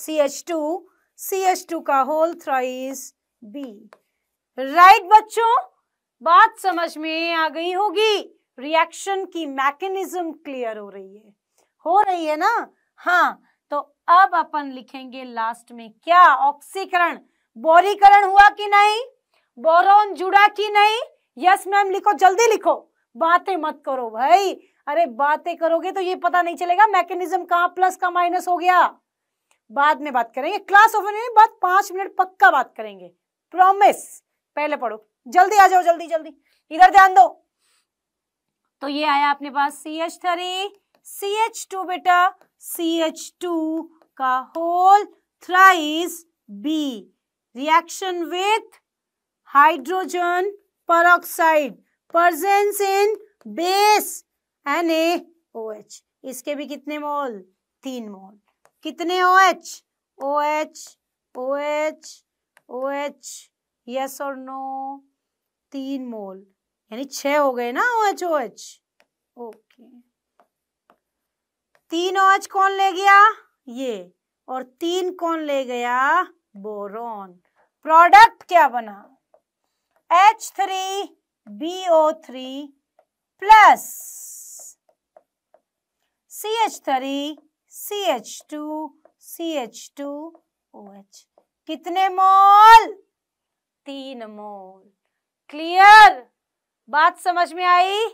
C H two C H two का होल थ्राइज बी राइट बच्चों बात समझ में आ गई होगी रिएक्शन की मैकेनिज्म क्लियर हो रही है हो रही है ना हाँ तो अब अपन लिखेंगे लास्ट में क्या ऑक्सीकरण बोरीकरण हुआ कि नहीं बोरोन जुड़ा कि नहीं यस मैम लिखो जल्दी लिखो बातें मत करो भाई अरे बातें करोगे तो ये पता नहीं चलेगा मैकेनिज्म कहाँ प्लस का माइनस हो गया बाद में बात करेंगे क्लास ऑफ बाद पांच मिनट पक्का बात करेंगे प्रॉमिस पहले पढ़ो जल्दी आ जाओ जल्दी जल्दी इधर ध्यान दो तो ये आया अपने पास C H three C H two बेटा सी एच टू का whole thrice B reaction with hydrogen peroxide presence in base N A O H इसके भी कितने मोल तीन मोल कितने O H O H O H O H yes और no तीन mole यानी छ हो गए ना O H O H okay तीन ओ एच कौन ले गया ये और तीन कौन ले गया बोरोन प्रोडक्ट क्या बना H three B O three plus CH3, CH2, CH2, OH. कितने मोल तीन मोल क्लियर बात समझ में आई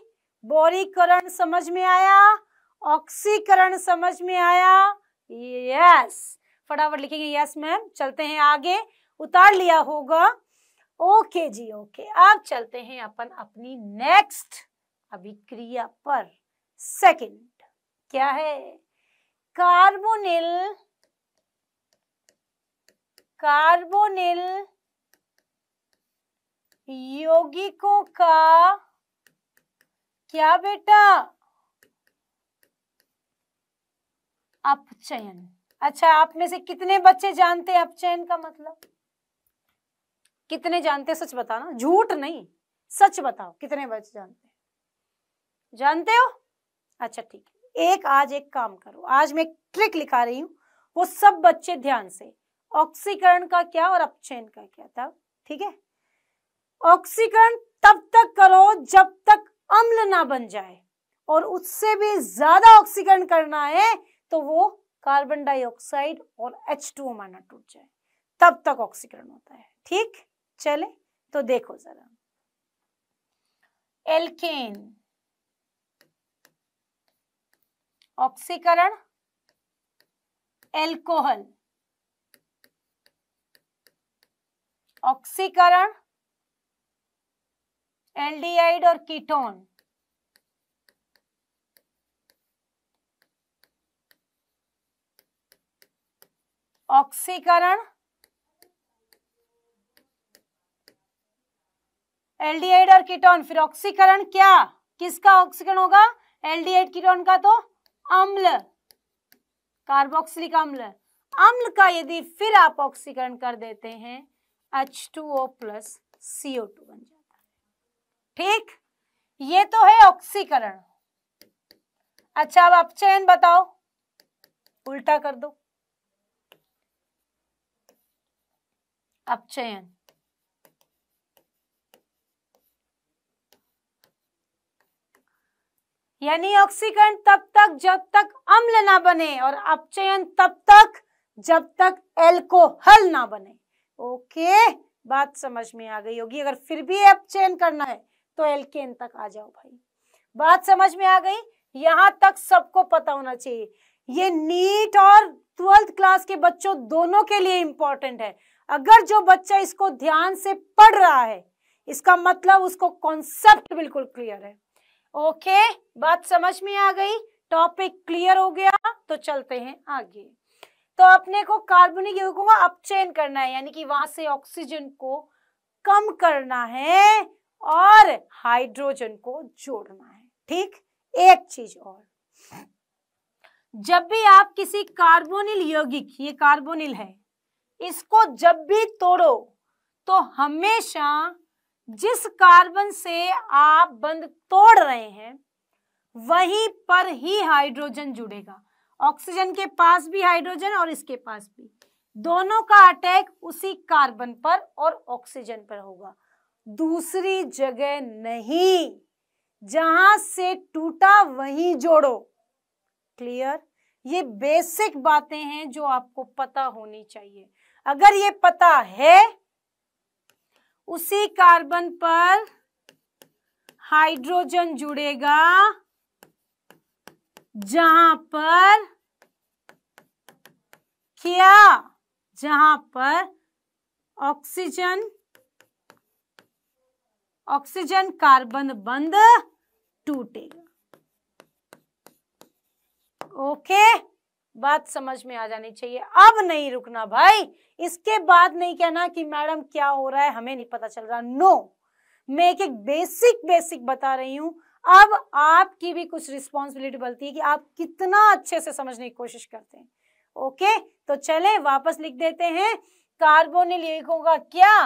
बोरीकरण समझ में आया ऑक्सीकरण समझ में आया यस फटाफट लिखेंगे यस मैम चलते हैं आगे उतार लिया होगा ओके जी ओके अब चलते हैं अपन अपनी नेक्स्ट अभिक्रिया पर सेकंड क्या है कार्बोनिल कार्बोनिल यौगिकों का क्या बेटा अपचयन अच्छा आप में से कितने बच्चे जानते हैं अपचयन का मतलब कितने जानते सच बताना झूठ नहीं सच बताओ कितने बच्चे जानते जानते हो अच्छा ठीक एक आज एक काम करो आज मैं एक ट्रिक लिखा रही हूँ वो सब बच्चे ध्यान से ऑक्सीकरण का क्या और अपचयन का क्या था ठीक है ऑक्सीकरण तब तक करो जब तक अम्ल ना बन जाए और उससे भी ज्यादा ऑक्सीकरण करना है तो वो कार्बन डाइऑक्साइड और एच टू माना टूट जाए तब तक ऑक्सीकरण होता है ठीक चले तो देखो जरा एल्केन ऑक्सीकरण एल्कोहल ऑक्सीकरण एल्डिहाइड और कीटोन ऑक्सीकरण एल्डिहाइड और कीटोन फिर ऑक्सीकरण क्या किसका ऑक्सीकरण होगा एल्डिहाइड कीटोन का तो अम्ल कार्बोक्सिलिक अम्ल अम्ल का यदि फिर आप ऑक्सीकरण कर देते हैं H two O plus CO two बन जाता है ठीक ये तो है ऑक्सीकरण अच्छा अब आप बताओ उल्टा कर दो अपचयन यानी ऑक्सीकरण तब तक जब तक अम्ल ना बने और अपचयन तब तक जब तक एल्कोहल ना बने ओके बात समझ में आ गई होगी अगर फिर भी अपचयन करना है तो एल्केन तक आ जाओ भाई बात समझ में आ गई यहां तक सबको पता होना चाहिए ये नीट और ट्वेल्थ क्लास के बच्चों दोनों के लिए इंपॉर्टेंट है अगर जो बच्चा इसको ध्यान से पढ़ रहा है इसका मतलब उसको कॉन्सेप्ट बिल्कुल क्लियर है ओके बात समझ में आ गई टॉपिक क्लियर हो गया तो चलते हैं आगे तो अपने को कार्बनिक यौगिकों का अपचयन करना है यानी कि वहां से ऑक्सीजन को कम करना है और हाइड्रोजन को जोड़ना है ठीक एक चीज और जब भी आप किसी कार्बोनिल यौगिक ये कार्बोनिल है इसको जब भी तोड़ो तो हमेशा जिस कार्बन से आप बंद तोड़ रहे हैं वहीं पर ही हाइड्रोजन जुड़ेगा ऑक्सीजन के पास भी हाइड्रोजन और इसके पास भी दोनों का अटैक उसी कार्बन पर और ऑक्सीजन पर होगा दूसरी जगह नहीं जहां से टूटा वहीं जोड़ो क्लियर ये बेसिक बातें हैं जो आपको पता होनी चाहिए अगर ये पता है उसी कार्बन पर हाइड्रोजन जुड़ेगा जहां पर क्या जहां पर ऑक्सीजन ऑक्सीजन कार्बन बंद टूटेगा ओके okay? बात समझ में आ जानी चाहिए अब नहीं रुकना भाई इसके बाद नहीं कहना कि मैडम क्या हो रहा है हमें नहीं पता चल रहा नो मैं एक एक बेसिक बेसिक बता रही हूं अब आपकी भी कुछ रिस्पॉन्सिबिलिटी बनती है कि आप कितना अच्छे से समझने की कोशिश करते हैं ओके तो चले वापस लिख देते हैं कार्बोनिल यौगिकों का क्या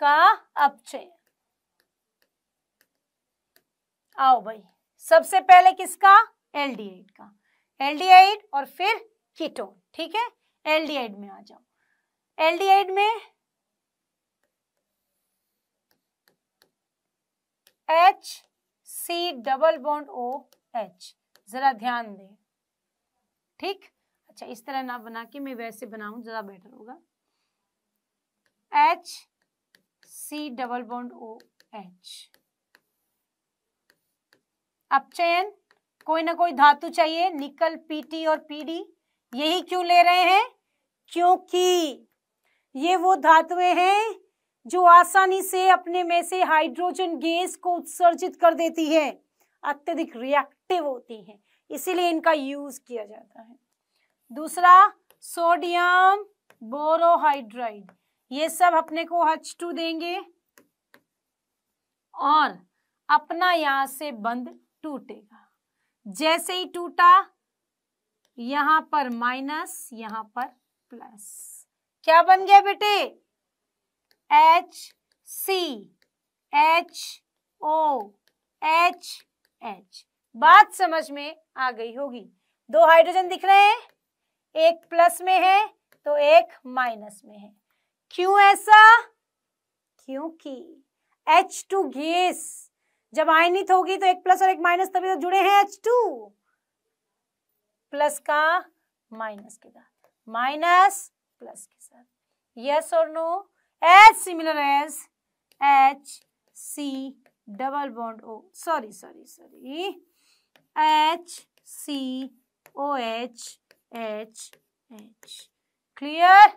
का अपचय आओ भाई सबसे पहले किसका एल का एल्डिहाइड और फिर कीटोन ठीक है एल्डिहाइड में आ जाओ एल्डिहाइड में H C double bond O H जरा ध्यान दें ठीक अच्छा इस तरह ना बना के मैं वैसे बनाऊं जरा बेटर होगा H C double bond O H चयन कोई ना कोई धातु चाहिए निकल पीटी और पीडी यही क्यों ले रहे हैं क्योंकि ये वो धातुएं हैं जो आसानी से अपने में से हाइड्रोजन गैस को उत्सर्जित कर देती है अत्यधिक रिएक्टिव होती हैं इसीलिए इनका यूज किया जाता है दूसरा सोडियम बोरोहाइड्राइड ये सब अपने को हच टू देंगे और अपना यहां से बंद टूटेगा जैसे ही टूटा यहां पर माइनस यहां पर प्लस क्या बन गया बेटे H C H O H H बात समझ में आ गई होगी दो हाइड्रोजन दिख रहे हैं एक प्लस में है तो एक माइनस में है क्यों ऐसा क्योंकि एच टू गेस जब आयनित होगी तो एक प्लस और एक माइनस तभी तो जुड़े हैं एच टू प्लस का माइनस के साथ माइनस प्लस के साथ यस और no H similar as H C double bond O sorry sorry sorry H C O H H H clear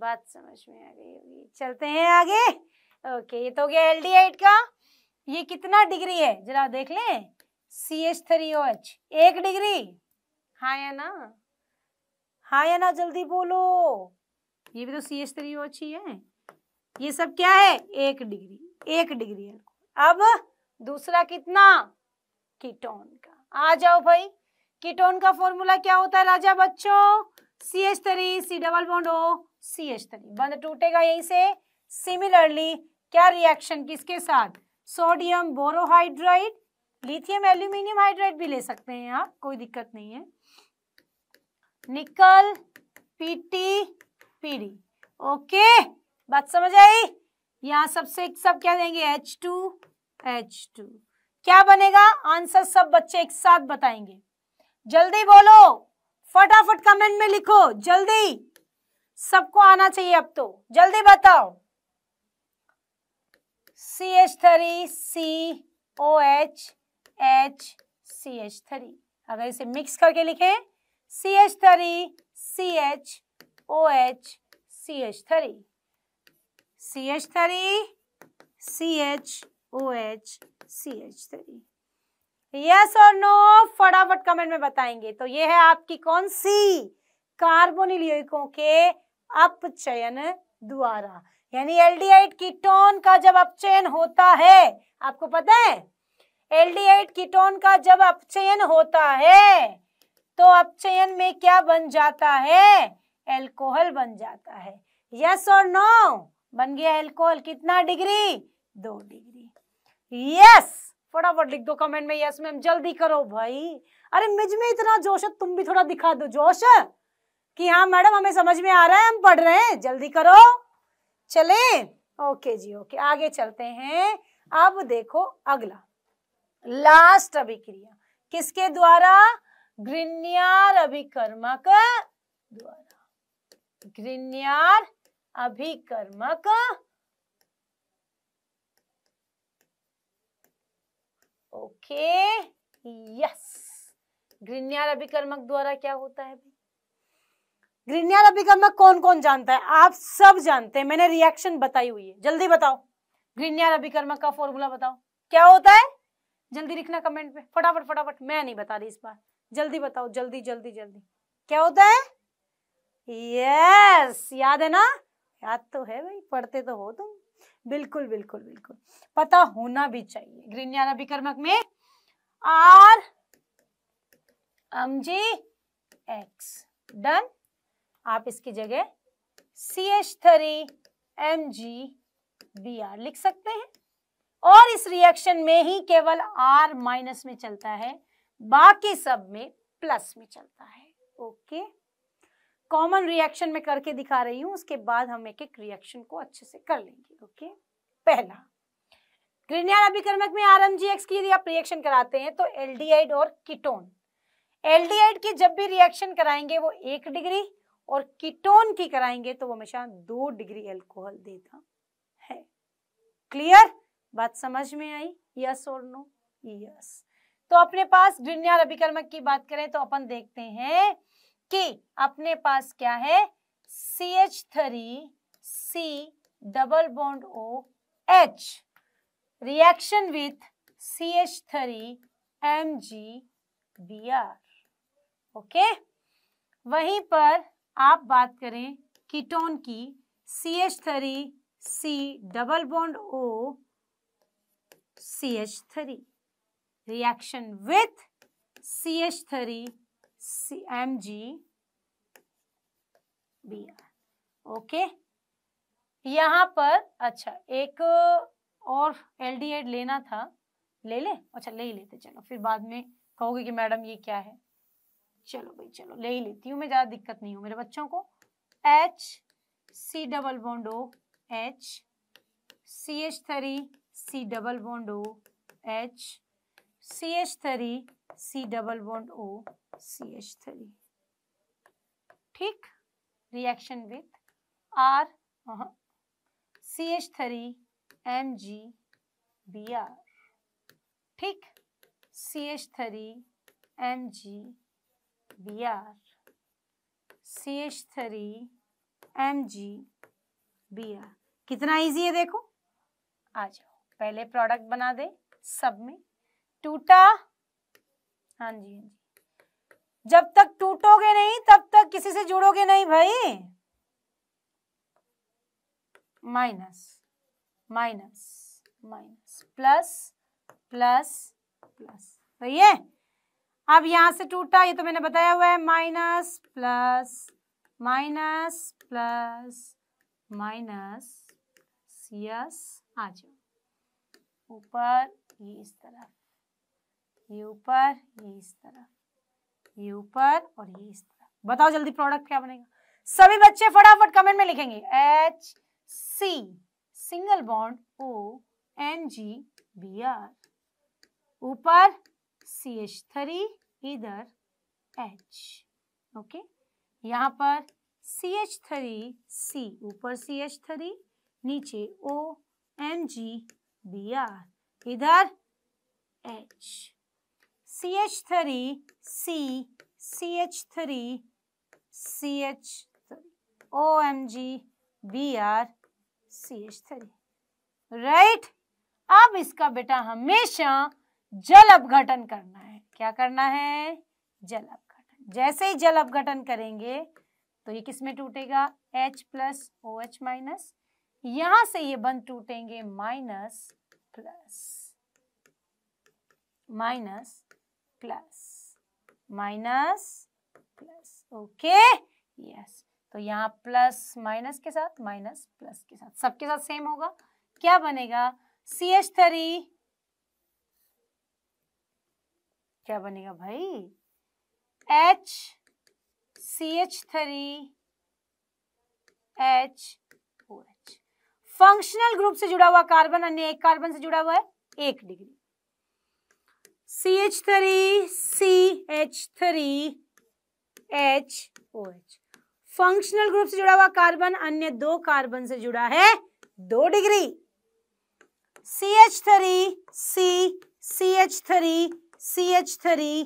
बात समझ में आ गई होगी चलते हैं आगे ओके ये तो हो गया एल्डिहाइड का ये कितना डिग्री है जरा देख लें C H three O H एक डिग्री हाँ या ना हाँ या ना जल्दी बोलो ये भी तो C H three O H ही है ये सब क्या है एक डिग्री एक डिग्री अब दूसरा कितना कीटोन का आ जाओ भाई कीटोन का फॉर्मूला क्या होता है राजा बच्चों C H three C double bond हो सी एच थ्री बंद टूटेगा यहीं से सिमिलरली क्या रिएक्शन किसके साथ sodium borohydride lithium aluminium hydride भी ले सकते हैं आप कोई दिक्कत नहीं है निकल पीटी पीडी ओके बात समझ आई यहाँ सबसे सब क्या देंगे एच टू एच टू क्या बनेगा आंसर सब बच्चे एक साथ बताएंगे जल्दी बोलो फटाफट कमेंट में लिखो जल्दी सबको आना चाहिए अब तो जल्दी बताओ C H three C O H H C H three अगर इसे मिक्स करके लिखे C H three C H O H C H three C H three C H O H C H three yes और no फटाफट comment में बताएंगे तो ये है आपकी कौन सी कार्बोनिल यौगिकों के अपचयन द्वारा यानी एल्डिहाइड कीटोन का जब अपचयन होता है आपको पता है एल्डिहाइड कीटोन का जब अपचयन होता है तो अपचयन में क्या बन जाता है एल्कोहल बन जाता है यस और नो बन गया एल्कोहल कितना डिग्री दो डिग्री यस फटाफट लिख दो कमेंट में यस मैम जल्दी करो भाई अरे मिज में इतना जोश है तुम भी थोड़ा दिखा दो जोश कि हाँ मैडम हमें समझ में आ रहा है हम पढ़ रहे हैं जल्दी करो चले ओके जी ओके आगे चलते हैं अब देखो अगला लास्ट अभिक्रिया किसके द्वारा घृण्यार अभिकर्मक द्वारा घृण्यार अभिकर्मक ओके यस ग्रीनियार अभिकर्मक द्वारा क्या होता है भाई ग्रीनियार अभिकर्मक कौन कौन जानता है आप सब जानते हैं मैंने रिएक्शन बताई हुई है जल्दी बताओ ग्रीनियार अभिकर्मक का फॉर्मूला बताओ क्या होता है जल्दी लिखना कमेंट में फटाफट फटाफट मैं नहीं बता रही इस बार जल्दी बताओ जल्दी जल्दी जल्दी क्या होता है यस याद है ना याद तो है भाई पढ़ते तो हो तुम बिल्कुल बिल्कुल बिल्कुल पता होना भी चाहिए ग्रीन यान अभिकर्मक में R M G X done आप इसकी जगह C H three M G B R लिख सकते हैं और इस रिएक्शन में ही केवल आर माइनस में चलता है बाकी सब में प्लस में चलता है ओके okay? कॉमन रिएक्शन में करके दिखा रही हूँ उसके बाद हम एक एक रिएक्शन को अच्छे से कर लेंगे ओके पहला ग्रीनियर अभिक्रमक में आर की यदि आप रिएक्शन कराते हैं तो एल और किटोन एल की जब भी रिएक्शन कराएंगे वो एक डिग्री और कीटोन की कराएंगे तो वो हमेशा दो डिग्री एल्कोहल देता है क्लियर बात समझ में आई यस और नो यस तो अपने पास ग्रीनियर अभिक्रमक की बात करें तो अपन देखते हैं कि अपने पास क्या है C H three C double bond O H reaction with C H three M G B R okay वहीं पर आप बात करें कीटोन की C H three C double bond O C H three reaction with C H three C M G B R okay यहाँ पर अच्छा एक और एल डी एड लेना था ले ले अच्छा ले ही लेते चलो फिर बाद में कहोगे कि मैडम ये क्या है चलो भाई चलो ले ही लेती हूँ मैं ज़्यादा दिक्कत नहीं हूँ मेरे बच्चों को H C double bond O H C H three C double bond O H C H three C double bond O C H three ठीक reaction with R C H three M G B R ठीक C H three M G B R C H three M G B R कितना easy है देखो आ जाओ पहले product बना दे सब में टूटा हाँ जी हाँ जी जब तक टूटोगे नहीं तब तक किसी से जुड़ोगे नहीं भाई minus minus minus plus plus plus सही है अब यहां से टूटा ये तो मैंने बताया हुआ है minus plus minus plus minus yes आ जाओ ऊपर ये इस तरफ ये ऊपर ये इस तरफ ये ऊपर और ये इस तरह बताओ जल्दी प्रोडक्ट क्या बनेगा सभी बच्चे फटाफट कमेंट में लिखेंगे H C single bond O N G B R ऊपर सी एच थ्री इधर एच ओके यहाँ पर सी एच थ्री सी ऊपर सी एच थ्री नीचे O N G B R इधर H C H three C C H three C H O M G B R C H three right अब इसका बेटा हमेशा जल अपघटन करना है क्या करना है जल अपघटन जैसे ही जल अपघटन करेंगे तो ये किस में टूटेगा H plus O H minus यहां से ये बंद टूटेंगे minus plus minus plus minus plus okay yes तो यहाँ प्लस माइनस के साथ माइनस प्लस के साथ सबके साथ सेम होगा क्या बनेगा सी एच थ्री क्या बनेगा भाई H C H three H O H functional group से जुड़ा हुआ कार्बन अन्य एक कार्बन से जुड़ा हुआ है एक degree C H three C H three H O H functional group से जुड़ा हुआ कार्बन अन्य दो कार्बन से जुड़ा है दो degree C H three C C H three C H three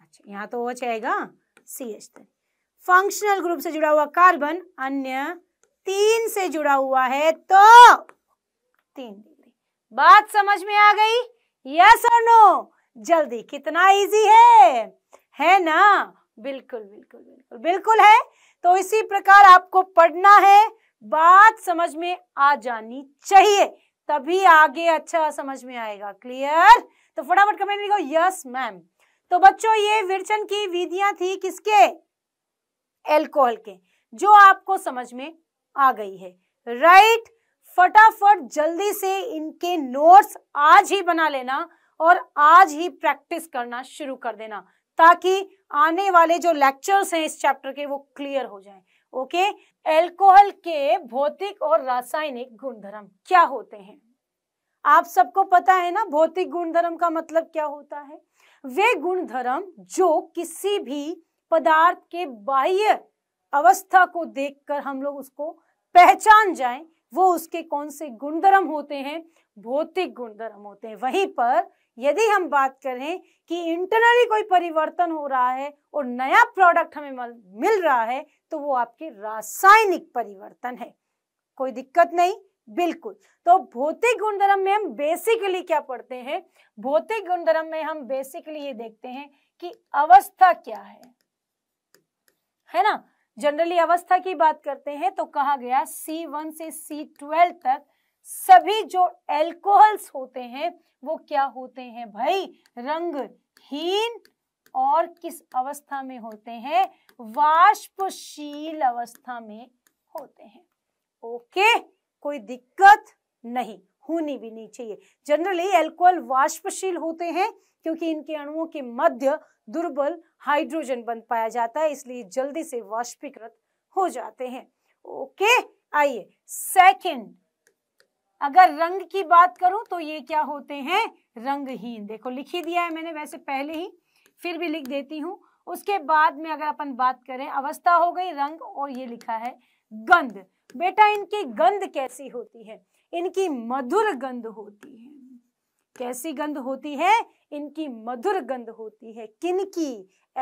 अच्छा यहाँ तो ओ आएगा C H three functional group से जुड़ा हुआ कार्बन अन्य तीन से जुड़ा हुआ है तो तीन डिग्री बात समझ में आ गई यस और नो जल्दी कितना इजी है है ना बिल्कुल बिल्कुल बिल्कुल बिल्कुल है तो इसी प्रकार आपको पढ़ना है बात समझ में आ जानी चाहिए तभी आगे अच्छा समझ में आएगा क्लियर तो फटाफट कमेंट लिखो यस मैम तो बच्चों ये विरचन की विधियां थी किसके एल्कोहल के जो आपको समझ में आ गई है राइट right? फटाफट जल्दी से इनके नोट्स आज ही बना लेना और आज ही प्रैक्टिस करना शुरू कर देना ताकि आने वाले जो लेक्चर्स हैं इस चैप्टर के वो क्लियर हो जाएं ओके एल्कोहल के भौतिक और रासायनिक गुणधर्म क्या होते हैं आप सबको पता है ना भौतिक गुणधर्म का मतलब क्या होता है वे गुणधर्म जो किसी भी पदार्थ के बाह्य अवस्था को देखकर हम लोग उसको पहचान जाएं वो उसके कौन से गुणधर्म होते हैं भौतिक गुणधर्म होते हैं वहीं पर यदि हम बात करें कि इंटरनली कोई परिवर्तन हो रहा है और नया प्रोडक्ट हमें मिल रहा है तो वो आपके रासायनिक परिवर्तन है कोई दिक्कत नहीं बिल्कुल तो भौतिक गुणधर्म में हम बेसिकली क्या पढ़ते हैं भौतिक गुणधर्म में हम बेसिकली ये देखते हैं कि अवस्था क्या है है ना जनरली अवस्था की बात करते हैं तो कहा गया C1 से C12 तक सभी जो एल्कोहल्स होते हैं वो क्या होते हैं भाई रंगहीन और किस अवस्था में होते हैं वाष्पशील अवस्था में होते हैं ओके कोई दिक्कत नहीं होनी भी नहीं चाहिए जनरली एल्कोहल वाष्पशील होते हैं क्योंकि इनके अणुओं के मध्य दुर्बल हाइड्रोजन बन पाया जाता है इसलिए जल्दी से वाष्पीकृत हो जाते हैं ओके आइए सेकंड अगर रंग की बात करूं तो ये क्या होते हैं रंगहीन देखो लिखी दिया है मैंने वैसे पहले ही फिर भी लिख देती हूं उसके बाद में अगर अपन बात करें अवस्था हो गई रंग और ये लिखा है गंध बेटा इनकी गंध कैसी होती है इनकी मधुर गंध होती है कैसी गंध होती है इनकी मधुर गंध होती है किन की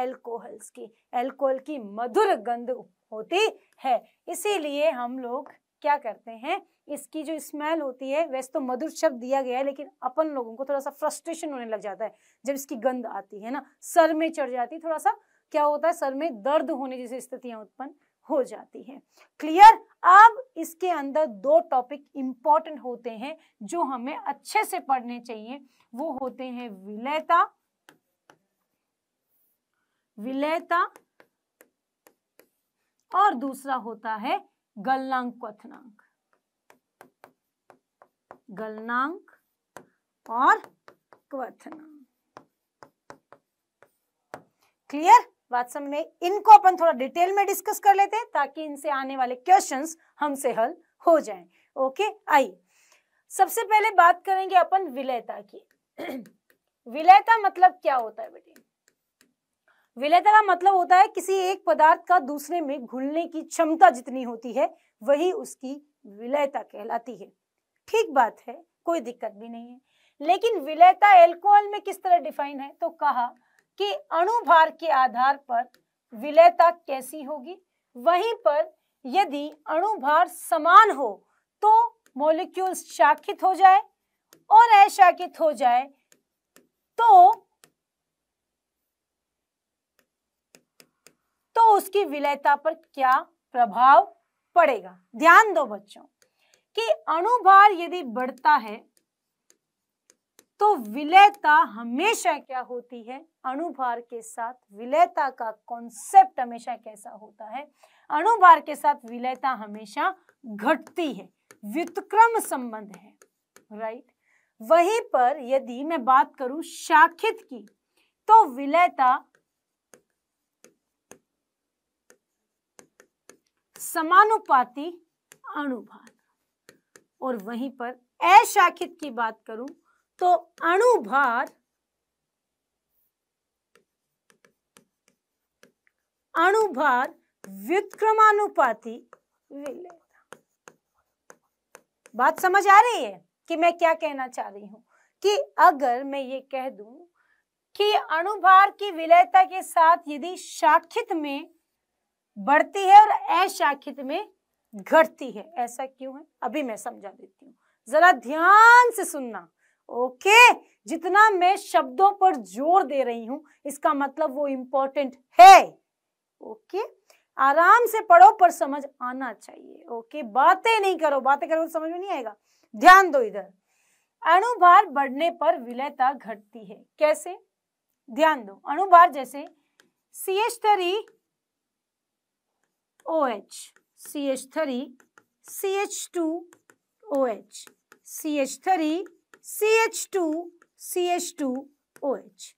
एल्कोहल्स की एल्कोहल की मधुर गंध होती है इसीलिए हम लोग क्या करते हैं इसकी जो स्मेल होती है वैसे तो मधुर शब्द दिया गया है लेकिन अपन लोगों को थोड़ा सा फ्रस्ट्रेशन होने लग जाता है जब इसकी गंध आती है ना सर में चढ़ जाती है थोड़ा सा क्या होता है सर में दर्द होने जैसी स्थितियां उत्पन्न हो जाती है क्लियर अब इसके अंदर दो टॉपिक इंपॉर्टेंट होते हैं जो हमें अच्छे से पढ़ने चाहिए वो होते हैं विलयता विलयता और दूसरा होता है गलनांक क्वनांक गलनांक और क्वनांक क्लियर बात समझ में इनको अपन थोड़ा डिटेल में डिस्कस कर लेते हैं ताकि इनसे आने वाले क्वेश्चन हमसे हल हो जाए ओके आइए सबसे पहले बात करेंगे अपन विलयता की विलयता मतलब क्या होता है बेटी विलयता का मतलब होता है किसी एक पदार्थ का दूसरे में घुलने की क्षमता जितनी होती है वही उसकी विलयता कहलाती है ठीक बात है कोई दिक्कत भी नहीं है लेकिन विलयता एल्कोहल में किस तरह डिफाइन है तो कहा कि अणुभार के आधार पर विलयता कैसी होगी वहीं पर यदि अणुभार समान हो तो मॉलिक्यूल्स शाखित हो जाए और अशाखित हो जाए तो तो उसकी विलयता पर क्या प्रभाव पड़ेगा ध्यान दो बच्चों कि अणुभार यदि बढ़ता है तो विलयता हमेशा क्या होती है अणुभार के साथ विलयता का कॉन्सेप्ट हमेशा कैसा होता है अणुभार के साथ विलयता हमेशा घटती है व्युतक्रम संबंध है राइट वहीं पर यदि मैं बात करूं शाखित की तो विलयता समानुपाती अणुभार और वहीं पर अशाखित की बात करूं तो अणुभार अणुभार विक्रमानुपाती बात समझ आ रही है कि मैं क्या कहना चाह रही हूं कि अगर मैं ये कह दू कि अणुभार की विलयता के साथ यदि शाखित में बढ़ती है और अशाखित में घटती है ऐसा क्यों है अभी मैं समझा देती हूँ जरा ध्यान से सुनना ओके जितना मैं शब्दों पर जोर दे रही हूं इसका मतलब वो इंपॉर्टेंट है ओके आराम से पढ़ो पर समझ आना चाहिए ओके बातें नहीं करो बातें करो तो समझ में नहीं आएगा ध्यान दो इधर अणुभार बढ़ने पर विलयता घटती है कैसे ध्यान दो अणुभार जैसे C H three O H C H three C H two O H C H three C H two C H two O H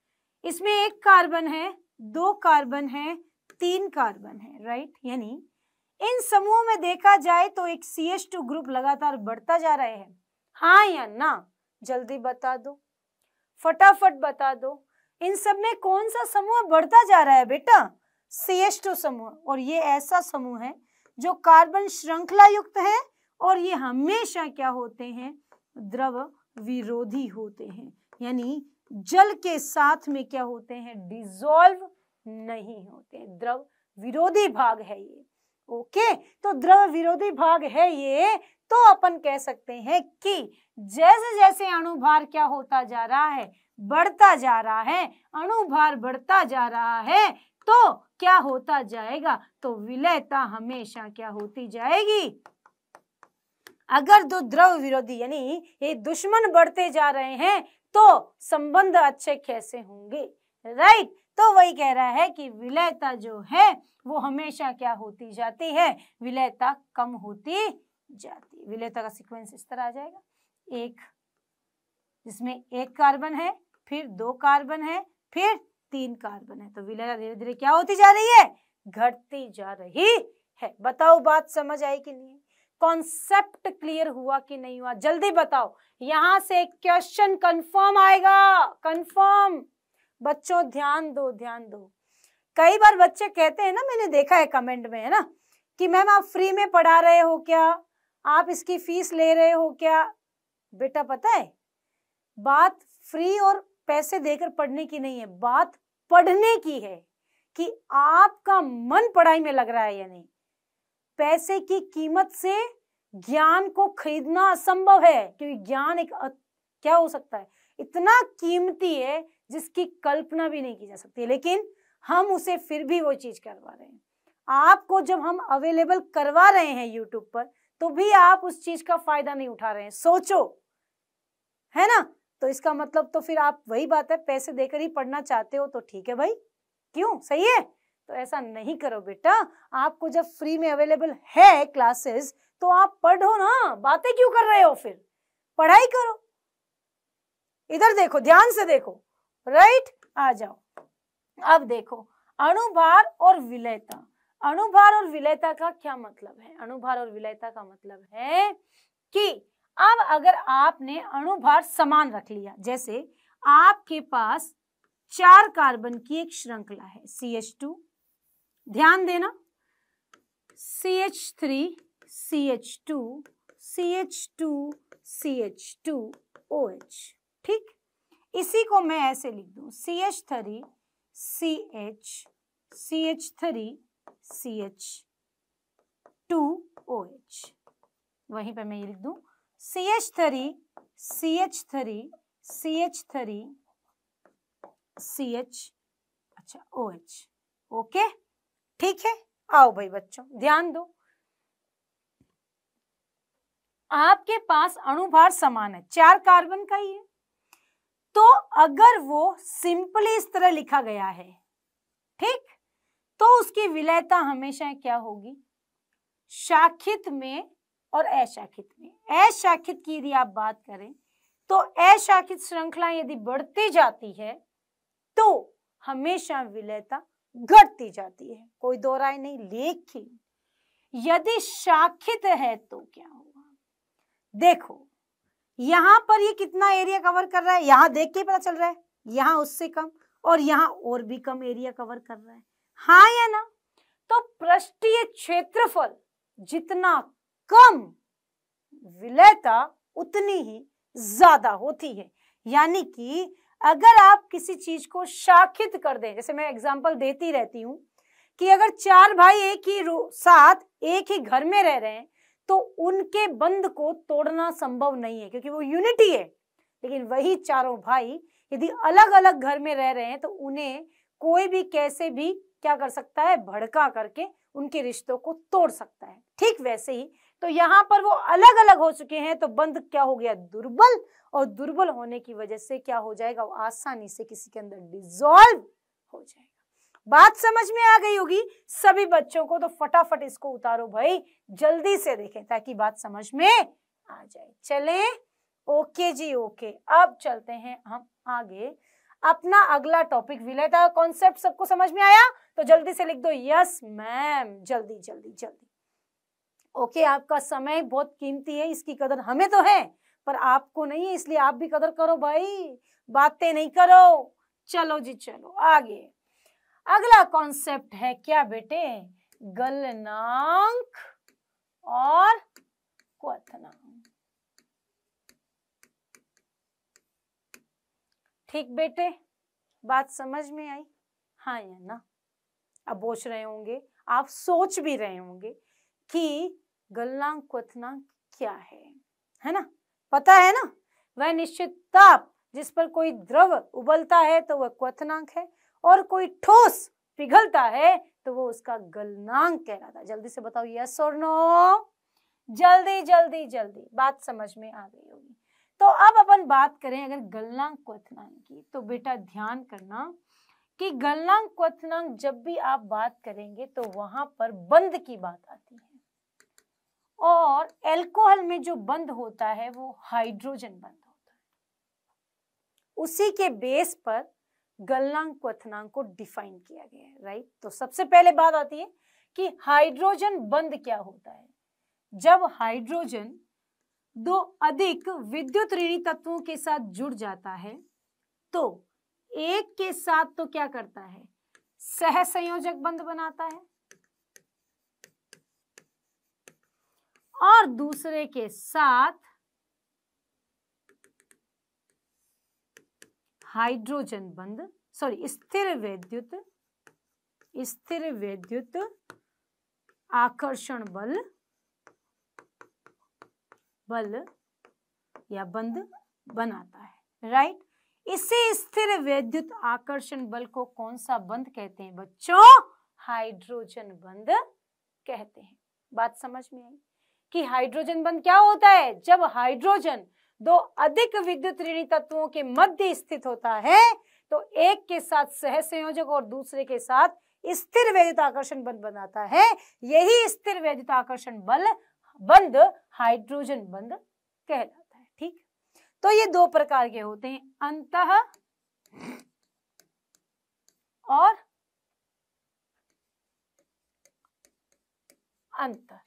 इसमें एक कार्बन है दो कार्बन है तीन कार्बन है राइट यानी इन समूहों में देखा जाए तो एक सी एच टू ग्रुप लगातार बढ़ता जा रहा है हाँ या ना जल्दी बता दो फटाफट बता दो इन सब में कौन सा समूह बढ़ता जा रहा है बेटा सी एच टू समूह और ये ऐसा समूह है जो कार्बन श्रृंखला युक्त है और ये हमेशा क्या होते हैं द्रव विरोधी होते हैं यानी जल के साथ में क्या होते हैं डिजोल्व नहीं होते हैं द्रव विरोधी भाग है ये ओके तो द्रव विरोधी भाग है ये तो अपन कह सकते हैं कि जैसे जैसे अणुभार क्या होता जा रहा है बढ़ता जा रहा है अणुभार बढ़ता जा रहा है तो क्या होता जाएगा तो विलयता हमेशा क्या होती जाएगी अगर दो द्रव विरोधी यानी ये दुश्मन बढ़ते जा रहे हैं तो संबंध अच्छे कैसे होंगे राइट तो वही कह रहा है कि विलयता जो है वो हमेशा क्या होती जाती है विलयता कम होती जाती विलयता का सीक्वेंस इस तरह आ जाएगा एक जिसमें एक कार्बन है फिर दो कार्बन है फिर तीन कार्बन है तो विलयता धीरे धीरे क्या होती जा रही है घटती जा रही है बताओ बात समझ आई कि नहीं कॉन्सेप्ट क्लियर हुआ कि नहीं हुआ जल्दी बताओ यहां से क्वेश्चन कंफर्म आएगा कंफर्म बच्चों ध्यान दो ध्यान दो कई बार बच्चे कहते हैं ना मैंने देखा है कमेंट में है ना कि मैम आप फ्री में पढ़ा रहे हो क्या आप इसकी फीस ले रहे हो क्या बेटा पता है बात फ्री और पैसे देकर पढ़ने की नहीं है बात पढ़ने की है कि आपका मन पढ़ाई में लग रहा है या नहीं पैसे की कीमत से ज्ञान को खरीदना असंभव है क्योंकि ज्ञान एक क्या हो सकता है इतना कीमती है जिसकी कल्पना भी नहीं की जा सकती लेकिन हम उसे फिर भी वो चीज करवा रहे हैं आपको जब हम अवेलेबल करवा रहे हैं यूट्यूब पर तो भी आप उस चीज का फायदा नहीं उठा रहे हैं सोचो है ना तो इसका मतलब तो फिर आप वही बात है पैसे देकर ही पढ़ना चाहते हो तो ठीक है भाई क्यों सही है तो ऐसा नहीं करो बेटा आपको जब फ्री में अवेलेबल है क्लासेस तो आप पढ़ो ना बातें क्यों कर रहे हो फिर पढ़ाई करो इधर देखो ध्यान से देखो राइट आ जाओ अब देखो अणुभार और विलयता अणुभार और विलयता का क्या मतलब है अणुभार और विलयता का मतलब है कि अब अगर आपने अणुभार समान रख लिया जैसे आपके पास चार कार्बन की एक श्रृंखला है सी एच टू ध्यान देना C H three C H two C H two C H two O H ठीक इसी को मैं ऐसे लिख दू C H three C H C H three C H two O H वहीं पे मैं ये लिख दू C H three C H three C H three C H अच्छा ओ एच ओके ठीक है आओ भाई बच्चों ध्यान दो आपके पास अणुभार समान है चार कार्बन का ही है तो अगर वो सिंपली इस तरह लिखा गया है ठीक तो उसकी विलयता हमेशा क्या होगी शाखित में और अशाखित में अशाखित की यदि आप बात करें तो अशाखित श्रृंखला यदि बढ़ती जाती है तो हमेशा विलयता घटती जाती है कोई दो राय नहीं लेकिन यदि शाखित है तो क्या होगा देखो यहां पर ये कितना एरिया कवर कर रहा है यहां देख के पता चल रहा है यहां उससे कम और यहां और भी कम एरिया कवर कर रहा है हाँ या ना तो पृष्ठीय क्षेत्रफल जितना कम विलयता उतनी ही ज्यादा होती है यानी कि अगर आप किसी चीज को शाखित कर दें जैसे मैं एग्जाम्पल देती रहती हूँ कि अगर चार भाई एक ही साथ एक ही घर में रह रहे हैं तो उनके बंध को तोड़ना संभव नहीं है क्योंकि वो यूनिटी है लेकिन वही चारों भाई यदि अलग अलग घर में रह रहे हैं तो उन्हें कोई भी कैसे भी क्या कर सकता है भड़का करके उनके रिश्तों को तोड़ सकता है ठीक वैसे ही तो यहाँ पर वो अलग अलग हो चुके हैं तो बंध क्या हो गया दुर्बल और दुर्बल होने की वजह से क्या हो जाएगा वो आसानी से किसी के अंदर डिजोल्व हो जाएगा बात समझ में आ गई होगी सभी बच्चों को तो फटाफट इसको उतारो भाई जल्दी से देखें ताकि बात समझ में आ जाए चले ओके जी ओके अब चलते हैं हम आगे अपना अगला टॉपिक भी लेता कॉन्सेप्ट सबको समझ में आया तो जल्दी से लिख दो यस मैम जल्दी जल्दी जल्दी ओके आपका समय बहुत कीमती है इसकी कदर हमें तो है पर आपको नहीं है इसलिए आप भी कदर करो भाई बातें नहीं करो चलो जी चलो आगे अगला कॉन्सेप्ट है क्या बेटे गलनांक और क्वनांक ठीक बेटे बात समझ में आई हाँ या ना अब बोच रहे होंगे आप सोच भी रहे होंगे कि गलना क्वथना क्या है है ना पता है ना वह निश्चित ताप जिस पर कोई द्रव उबलता है तो वह क्वथनांक है और कोई ठोस पिघलता है तो वो उसका गलनांक कहलाता है जल्दी से बताओ यस और नो जल्दी जल्दी जल्दी बात समझ में आ गई होगी तो अब अपन बात करें अगर गलनांक क्वथनांक की तो बेटा ध्यान करना कि गलनांक क्वथनांक जब भी आप बात करेंगे तो वहां पर बंद की बात आती है और एल्कोहल में जो बंद होता है वो हाइड्रोजन बंद होता है उसी के बेस पर गलनांक क्वनांक को डिफाइन किया गया है राइट तो सबसे पहले बात आती है कि हाइड्रोजन बंद क्या होता है जब हाइड्रोजन दो अधिक विद्युत ऋणी तत्वों के साथ जुड़ जाता है तो एक के साथ तो क्या करता है सहसंयोजक बंद बनाता है और दूसरे के साथ हाइड्रोजन बंद सॉरी स्थिर विद्युत स्थिर विद्युत आकर्षण बल बल या बंद बनाता है राइट इसी स्थिर विद्युत आकर्षण बल को कौन सा बंद कहते हैं बच्चों हाइड्रोजन बंद कहते हैं बात समझ में आई कि हाइड्रोजन बंद क्या होता है जब हाइड्रोजन दो अधिक विद्युत ऋणी तत्वों के मध्य स्थित होता है तो एक के साथ सह संयोजक और दूसरे के साथ स्थिर वैद्युत आकर्षण बंद बनाता है यही स्थिर वैद्युत आकर्षण बल बंद हाइड्रोजन बंद कहलाता है ठीक तो ये दो प्रकार के होते हैं अंत और अंतर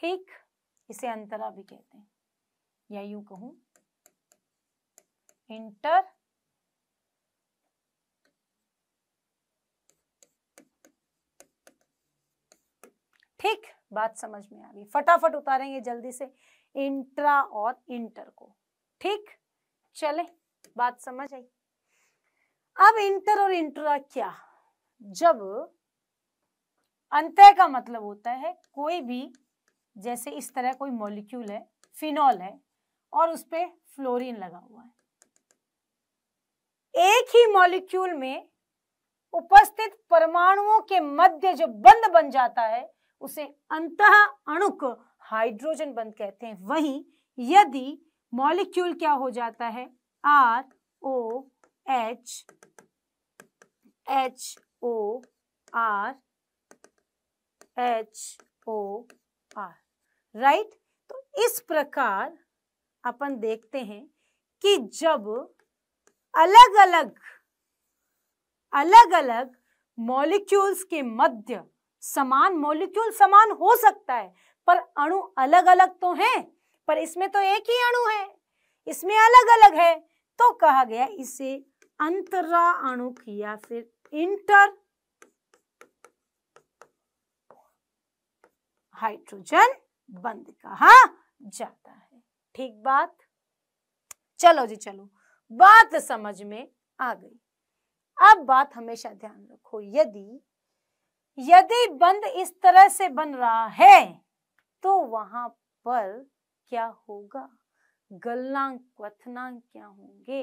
ठीक इसे अंतरा भी कहते हैं या यूं कहूं इंटर ठीक बात समझ में आ गई फटाफट उतारेंगे जल्दी से इंट्रा और इंटर को ठीक चले बात समझ आई अब इंटर और इंट्रा क्या जब अंत का मतलब होता है कोई भी जैसे इस तरह कोई मॉलिक्यूल है फिनॉल है और उस पर फ्लोरिन लगा हुआ है एक ही मॉलिक्यूल में उपस्थित परमाणुओं के मध्य जो बंद बन जाता है उसे अंत अणुक हाइड्रोजन बंद कहते हैं वहीं यदि मॉलिक्यूल क्या हो जाता है R O H H O R H O R right तो इस प्रकार अपन देखते हैं कि जब अलग अलग अलग अलग मॉलिक्यूल्स के मध्य समान मॉलिक्यूल समान हो सकता है पर अणु अलग अलग तो हैं पर इसमें तो एक ही अणु है इसमें अलग अलग है तो कहा गया इसे अंतरा अणु या फिर इंटर हाइड्रोजन बंद कहा जाता है ठीक बात चलो जी चलो बात समझ में आ गई अब बात हमेशा ध्यान रखो यदि यदि बंद इस तरह से बन रहा है तो वहां पर क्या होगा गलनांक क्वनांक क्या होंगे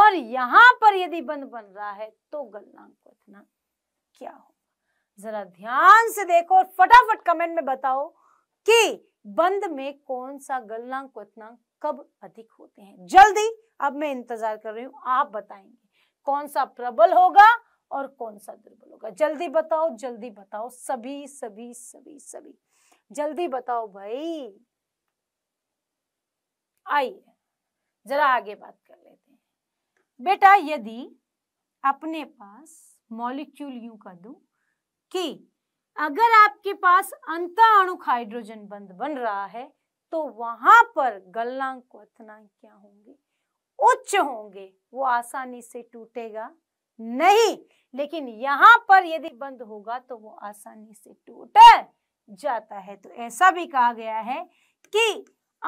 और यहां पर यदि बंद बन रहा है तो गलनांक क्वनांक क्या होगा जरा ध्यान से देखो और फटाफट कमेंट में बताओ कि बंद में कौन सा गलनांक क्वनांक कब अधिक होते हैं जल्दी अब मैं इंतजार कर रही हूं आप बताएंगे कौन सा प्रबल होगा और कौन सा दुर्बल होगा जल्दी बताओ जल्दी बताओ सभी सभी सभी सभी जल्दी बताओ भाई आइए जरा आगे बात कर लेते हैं बेटा यदि अपने पास मॉलिक्यूल यू कर दू कि अगर आपके पास अणु हाइड्रोजन बंद बन रहा है तो वहां पर गलनांक और क्या होंगे उच्च होंगे वो आसानी से टूटेगा नहीं लेकिन यहाँ पर यदि बंद होगा तो वो आसानी से टूट जाता है तो ऐसा भी कहा गया है कि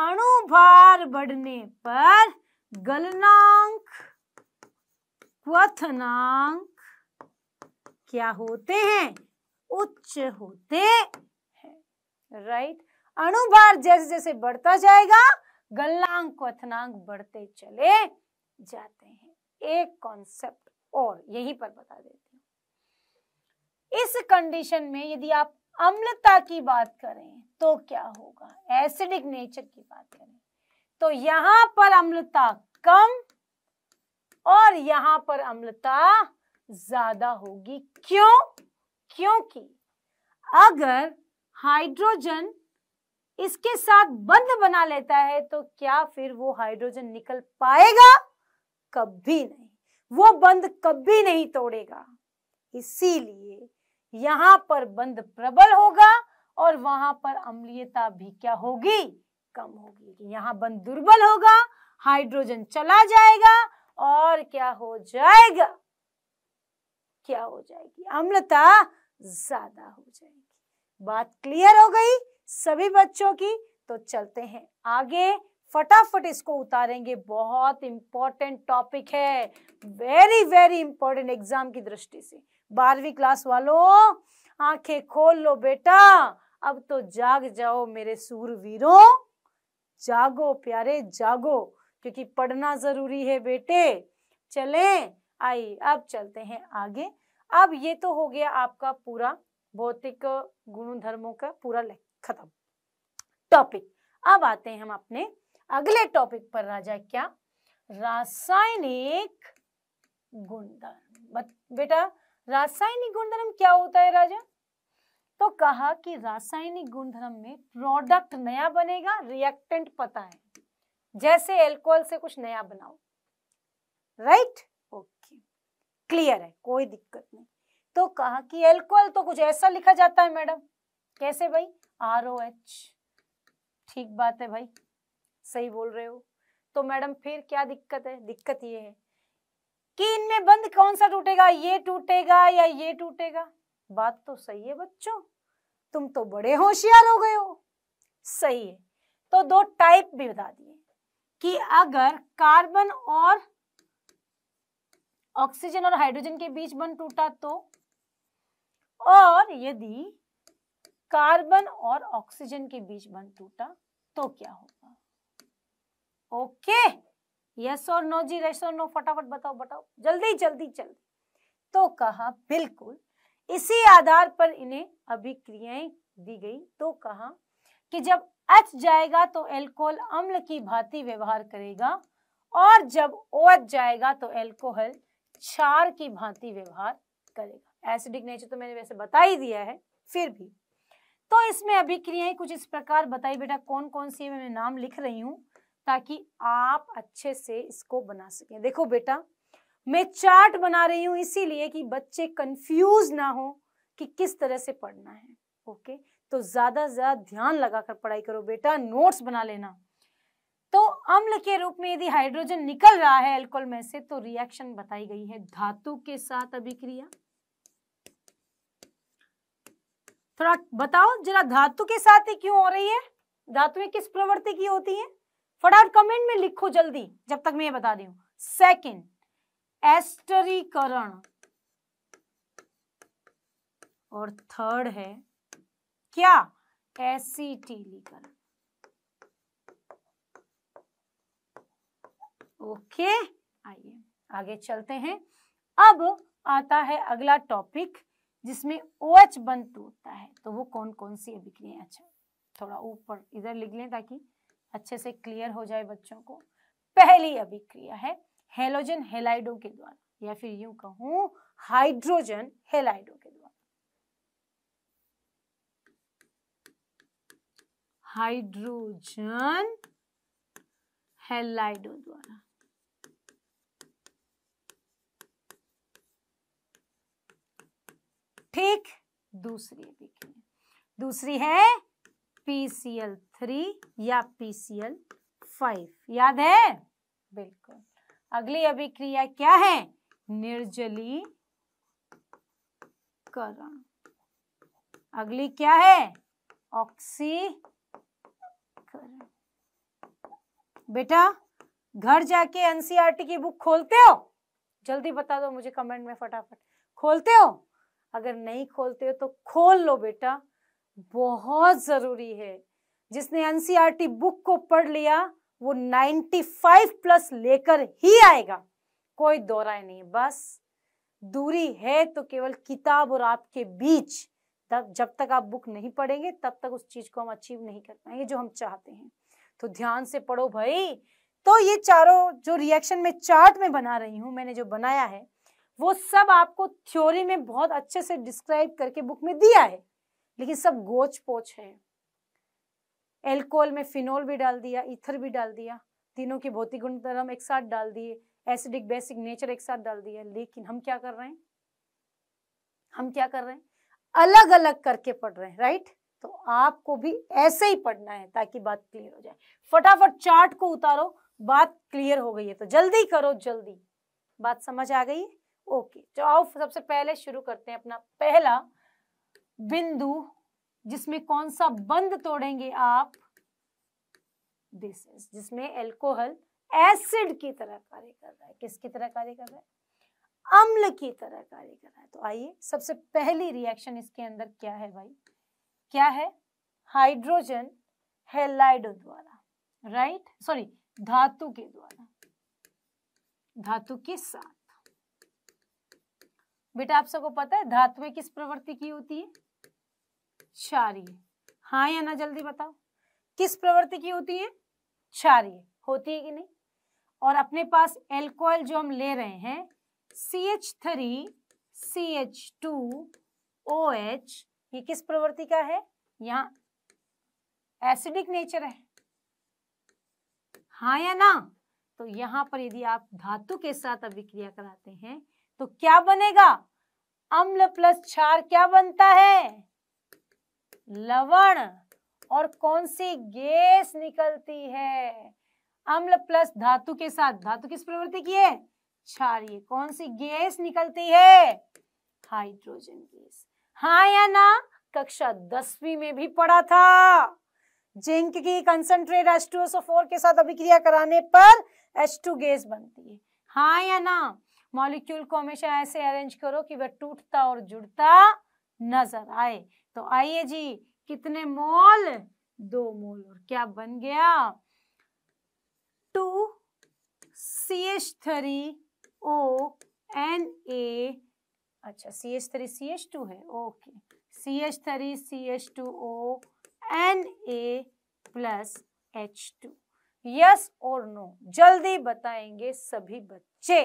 अणु भार बढ़ने पर गलनांक क्वथनांक क्या होते हैं उच्च होते हैं राइट अणुभार जैसे जैसे बढ़ता जाएगा गलनांक क्वनांक बढ़ते चले जाते हैं एक कॉन्सेप्ट और यहीं पर बता देते हैं इस कंडीशन में यदि आप अम्लता की बात करें तो क्या होगा एसिडिक नेचर की बात करें तो यहां पर अम्लता कम और यहां पर अम्लता ज्यादा होगी क्यों क्योंकि अगर हाइड्रोजन इसके साथ बंध बना लेता है तो क्या फिर वो हाइड्रोजन निकल पाएगा कभी नहीं वो बंध कभी नहीं तोड़ेगा इसीलिए यहां पर बंध प्रबल होगा और वहां पर अम्लीयता भी क्या होगी कम होगी यहां बंध दुर्बल होगा हाइड्रोजन चला जाएगा और क्या हो जाएगा क्या हो जाएगी अम्लता ज्यादा हो जाएगी बात क्लियर हो गई सभी बच्चों की तो चलते हैं आगे फटाफट इसको उतारेंगे बहुत इंपॉर्टेंट टॉपिक है वेरी वेरी इंपॉर्टेंट एग्जाम की दृष्टि से बारहवीं क्लास वालों आंखें खोल लो बेटा अब तो जाग जाओ मेरे सूरवीरों जागो प्यारे जागो क्योंकि पढ़ना जरूरी है बेटे चलें आई अब चलते हैं आगे अब ये तो हो गया आपका पूरा भौतिक गुण धर्मों का पूरा खत्म टॉपिक अब आते हैं हम अपने अगले टॉपिक पर राजा क्या रासायनिक गुणधर्म बेटा रासायनिक गुणधर्म क्या होता है राजा तो कहा कि रासायनिक गुणधर्म में प्रोडक्ट नया बनेगा रिएक्टेंट पता है जैसे एल्कोहल से कुछ नया बनाओ राइट ओके क्लियर है कोई दिक्कत नहीं तो कहा कि एल्कोहल तो कुछ ऐसा लिखा जाता है मैडम कैसे भाई आर ओ एच ठीक बात है भाई सही बोल रहे हो तो मैडम फिर क्या दिक्कत है दिक्कत ये है कि इनमें बंद कौन सा टूटेगा ये टूटेगा या ये टूटेगा बात तो सही है बच्चों तुम तो बड़े होशियार हो गए हो सही है तो दो टाइप भी बता दिए कि अगर कार्बन और ऑक्सीजन और हाइड्रोजन के बीच बन टूटा तो और यदि कार्बन और ऑक्सीजन के बीच बन टूटा तो क्या होगा ओके यस और नो जी यस और नो फटाफट बताओ बताओ जल्दी जल्दी जल्दी तो कहा बिल्कुल इसी आधार पर इन्हें अभिक्रियाएं दी गई तो कहा कि जब एच जाएगा तो एल्कोहल अम्ल की भांति व्यवहार करेगा और जब ओ जाएगा तो एल्कोहल क्षार की भांति व्यवहार करेगा एसिडिक नेचर तो मैंने वैसे बता ही दिया है फिर भी तो इसमें अभिक्रियाएं कुछ इस प्रकार बताई बेटा कौन कौन सी मैं नाम लिख रही हूँ ताकि आप अच्छे से इसको बना सकें देखो बेटा मैं चार्ट बना रही हूँ इसीलिए कि बच्चे कंफ्यूज ना हो कि किस तरह से पढ़ना है ओके तो ज़्यादा से ज़्यादा ध्यान लगाकर पढ़ाई करो बेटा नोट्स बना लेना तो अम्ल के रूप में यदि हाइड्रोजन निकल रहा है एल्कोल में से तो रिएक्शन बताई गई है धातु के साथ अभिक्रिया थोड़ा बताओ जरा धातु के साथ ही क्यों हो रही है धातुएं किस प्रवृत्ति की होती है फटाफट कमेंट में लिखो जल्दी जब तक मैं ये बता रही हूं सेकेंड एस्टरीकरण और थर्ड है क्या एसिटिलीकरण ओके आइए आगे चलते हैं अब आता है अगला टॉपिक जिसमें ओ एच बन टूटता है तो वो कौन कौन सी अभिक्रिया अच्छा थोड़ा ऊपर इधर लिख लें ताकि अच्छे से क्लियर हो जाए बच्चों को पहली अभिक्रिया है हेलोजन हेलाइडो के द्वारा या फिर यू कहूं हाइड्रोजन हेलाइडो के द्वारा हाइड्रोजन हेलाइडो द्वारा ठीक दूसरी देखिए दूसरी है पीसीएल थ्री या पीसीएल फाइव याद है बिल्कुल अगली अभिक्रिया क्या है निर्जलीकरण अगली क्या है ऑक्सीकरण बेटा घर जाके एनसीआरटी e की बुक खोलते हो जल्दी बता दो मुझे कमेंट में फटाफट खोलते हो अगर नहीं खोलते हो तो खोल लो बेटा बहुत ज़रूरी है जिसने एनसीईआरटी बुक e को पढ़ लिया वो 95 प्लस लेकर ही आएगा कोई दो राय नहीं बस दूरी है तो केवल किताब और आपके बीच तब जब तक आप बुक नहीं पढ़ेंगे तब तक उस चीज़ को हम अचीव नहीं कर पाएंगे जो हम चाहते हैं तो ध्यान से पढ़ो भाई तो ये चारों जो रिएक्शन में चार्ट में बना रही हूँ मैंने जो बनाया है वो सब आपको थ्योरी में बहुत अच्छे से डिस्क्राइब करके बुक में दिया है लेकिन सब गोच पोच है एल्कोहल में फिनोल भी डाल दिया इथर भी डाल दिया तीनों के भौतिक गुणधर्म एक साथ डाल दिए एसिडिक बेसिक नेचर एक साथ डाल दिया लेकिन हम क्या कर रहे हैं हम क्या कर रहे हैं अलग अलग करके पढ़ रहे हैं राइट तो आपको भी ऐसे ही पढ़ना है ताकि बात क्लियर हो जाए फटाफट चार्ट को उतारो बात क्लियर हो गई है तो जल्दी करो जल्दी बात समझ आ गई है ओके तो आओ सबसे पहले शुरू करते हैं अपना पहला बिंदु जिसमें कौन सा बंद तोड़ेंगे आप दिस इज जिसमें एल्कोहल एसिड की तरह कार्य कर रहा है किसकी तरह कार्य कर रहा है अम्ल की तरह कार्य कर रहा है तो आइए सबसे पहली रिएक्शन इसके अंदर क्या है भाई क्या है हाइड्रोजन हेलाइड द्वारा राइट सॉरी धातु के द्वारा धातु के साथ बेटा आप सबको पता है धातु किस प्रवृत्ति की होती है क्षारिय हाँ या ना जल्दी बताओ किस प्रवृत्ति की होती है क्षारिय होती है कि नहीं और अपने पास एल्कोहल जो हम ले रहे हैं C H three C H two O H ये किस प्रवृत्ति का है यहाँ एसिडिक नेचर है हाँ या ना तो यहाँ पर यदि आप धातु के साथ अभिक्रिया कराते हैं तो क्या बनेगा अम्ल प्लस क्षार क्या बनता है लवण और कौन सी गैस निकलती है अम्ल प्लस धातु के साथ धातु किस प्रवृत्ति की है ये कौन सी गैस निकलती है हाइड्रोजन गैस हाँ या ना कक्षा दसवीं में भी पढ़ा था जिंक की कंसंट्रेट एच के साथ अभिक्रिया कराने पर टू गैस बनती है हाँ या ना मॉलिक्यूल को हमेशा ऐसे अरेंज करो कि वह टूटता और जुड़ता नजर आए तो आइए जी कितने मोल दो मोल और क्या बन गया two C H three O N A अच्छा C H three C H two है okay C H three C H two O N A plus H two yes और नो जल्दी बताएंगे सभी बच्चे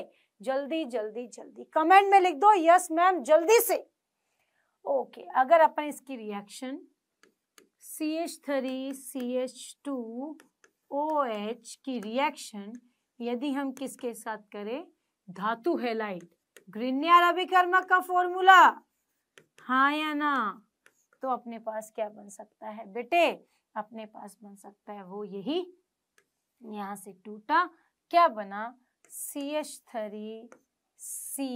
जल्दी जल्दी जल्दी कमेंट में लिख दो यस मैम जल्दी से ओके okay, अगर अपन इसकी reaction C H three C H two O H की रिएक्शन यदि हम किसके साथ करें धातु हेलाइट ग्रीनिया अभिकर्मक का फॉर्मूला हाँ या ना तो अपने पास क्या बन सकता है बेटे अपने पास बन सकता है वो यही यहाँ से टूटा क्या बना सी एच थ्री सी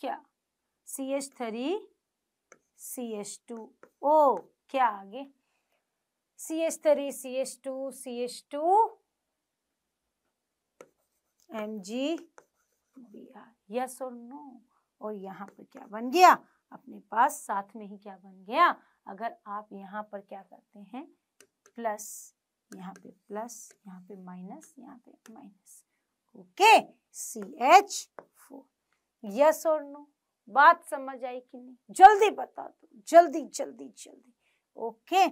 क्या C H three C H two O क्या आगे C H three C H two C H two M G B R yes और नो और यहाँ पर क्या बन गया अपने पास साथ में ही क्या बन गया अगर आप यहाँ पर क्या करते हैं प्लस यहाँ पे प्लस यहाँ पे माइनस यहाँ पे minus okay C H four yes और नो बात समझ आई कि नहीं जल्दी बता दो जल्दी जल्दी जल्दी ओके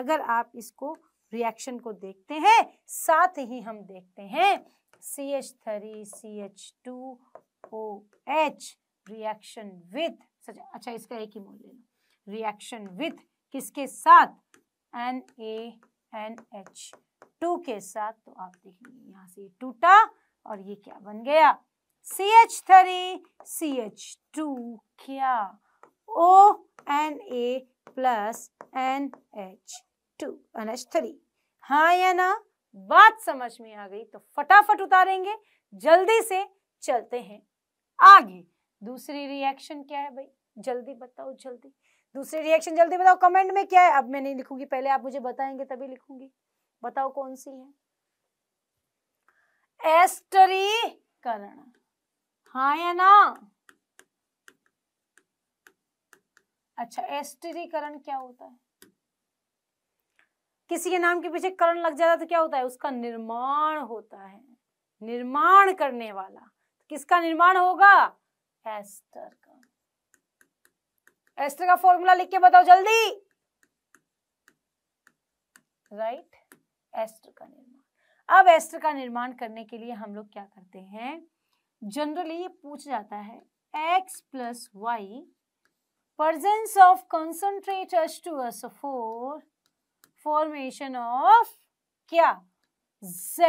अगर आप इसको रिएक्शन को देखते हैं साथ ही हम देखते हैं C H three C H two O H reaction with अच्छा इसका एक ही मोल ले लो रिएक्शन विथ किसके साथ N A N H two के साथ तो आप देखेंगे यहाँ से टूटा और ये क्या बन गया C H three C H two क्या O N A plus N H two N H three हाँ या ना बात समझ में आ गई तो फटाफट उतारेंगे जल्दी से चलते हैं आगे दूसरी रिएक्शन क्या है भाई जल्दी बताओ जल्दी दूसरी रिएक्शन जल्दी बताओ कमेंट में क्या है अब मैं नहीं लिखूंगी पहले आप मुझे बताएंगे तभी लिखूंगी बताओ कौन सी है एस्टरीकरण हाँ या ना अच्छा एस्टरीकरण क्या होता है किसी के नाम के पीछे करण लग जाता तो क्या होता है उसका निर्माण होता है निर्माण करने वाला किसका निर्माण होगा एस्टर का एस्टर का फॉर्मूला लिख के बताओ जल्दी राइट एस्टर का निर्माण अब एस्टर का निर्माण करने के लिए हम लोग क्या करते हैं जनरली ये पूछ जाता है X plus Y presence two S four formation of क्या Z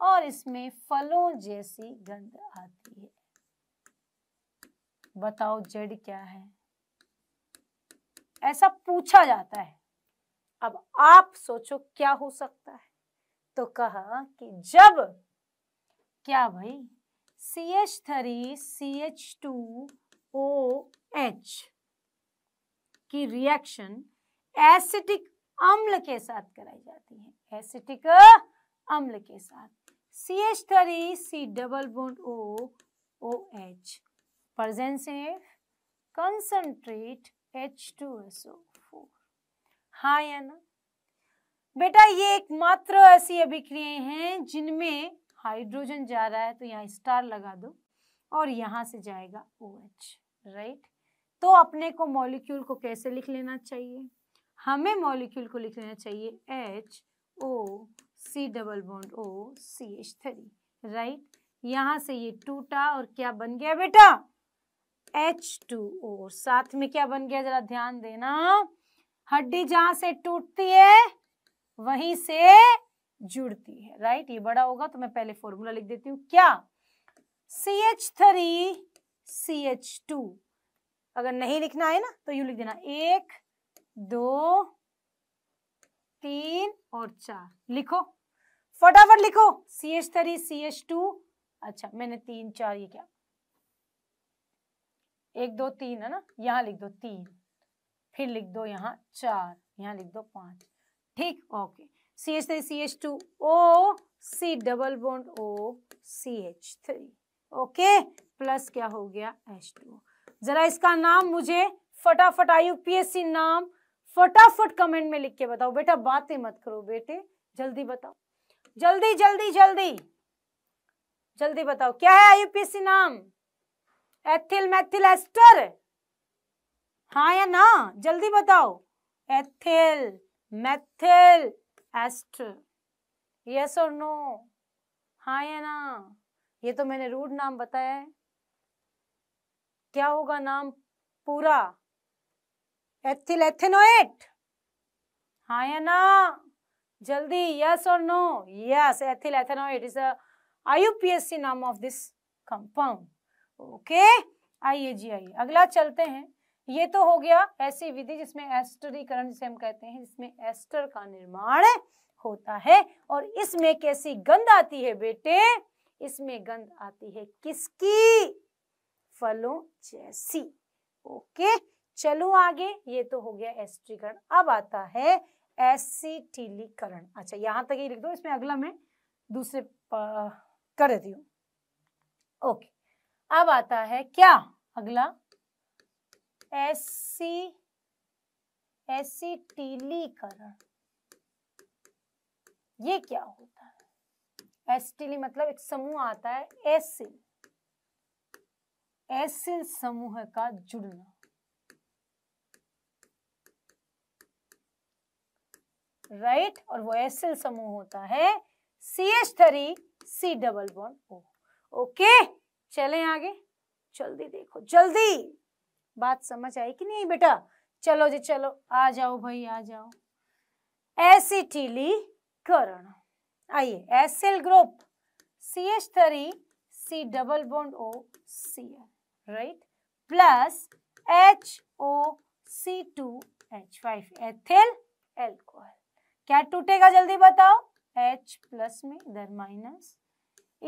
और इसमें फलों जैसी गंध आती है बताओ जेड क्या है ऐसा पूछा जाता है अब आप सोचो क्या हो सकता है तो कहा कि जब क्या भाई C H three C H two O H की रिएक्शन एसिटिक अम्ल के साथ कराई जाती है एसिटिक अम्ल के साथ C H three C double bond O O H presence concentrate H two S O four हाँ या ना बेटा ये एकमात्र ऐसी अभिक्रियाएं हैं जिनमें हाइड्रोजन जा रहा है तो यहाँ स्टार लगा दो और यहाँ से जाएगा ओ एच राइट तो अपने को मॉलिक्यूल को कैसे लिख लेना चाहिए हमें मॉलिक्यूल को लिख लेना चाहिए H O C double bond O C H three right यहाँ से ये टूटा और क्या बन गया बेटा एच टू ओ साथ में क्या बन गया जरा ध्यान देना हड्डी जहाँ से टूटती है वहीं से जुड़ती है राइट ये बड़ा होगा तो मैं पहले फॉर्मूला लिख देती हूँ क्या C H three C H two अगर नहीं लिखना है ना तो यू लिख देना एक दो तीन और चार लिखो फटाफट लिखो C H three C H two अच्छा मैंने तीन चार ये क्या एक दो तीन है ना यहाँ लिख दो तीन फिर लिख दो यहाँ चार यहाँ लिख दो पांच ठीक okay C H three C H two O C double bond O C H three okay plus क्या हो गया एच टू जरा इसका नाम मुझे फटाफट आई नाम फटाफट कमेंट में लिख के बताओ बेटा बातें मत करो बेटे जल्दी बताओ जल्दी जल्दी जल्दी जल्दी बताओ क्या है आईयूपीएससी नाम एथिल मैथिल एस्टर हाँ या ना जल्दी बताओ एथिल methyl एस्टर यस और नो हाँ या ना ये तो मैंने रूट नाम बताया है क्या होगा नाम पूरा एथिल एथेनोएट हाँ या ना जल्दी यस और no yes ethyl ethanoate is C नाम ऑफ दिस कंपाउंड ओके आइए जी आइए अगला चलते हैं ये तो हो गया ऐसी विधि जिसमें एस्टरीकरण जिसे हम कहते हैं जिसमें एस्टर का निर्माण होता है और इसमें कैसी गंध आती है बेटे इसमें गंध आती है किसकी फलों जैसी ओके चलो आगे ये तो हो गया एस्टरीकरण अब आता है एसिटिलीकरण अच्छा यहां तक ही लिख दो इसमें अगला मैं दूसरे कर देती हूँ ओके अब आता है क्या अगला एसी एसिटिलीकरण ये क्या होता है एसिटिली मतलब एक समूह आता है एसिल एसिल समूह का जुड़ना राइट right? और वो एसिल समूह होता है C H three C double one O okay चले आगे जल्दी देखो जल्दी बात समझ आई कि नहीं बेटा चलो जी चलो आ जाओ भाई आ जाओ एसिटिलीकरण आइए acyl group C H three C double bond O C L right plus H O C two H five ethyl alcohol क्या टूटेगा जल्दी बताओ एच प्लस में इधर माइनस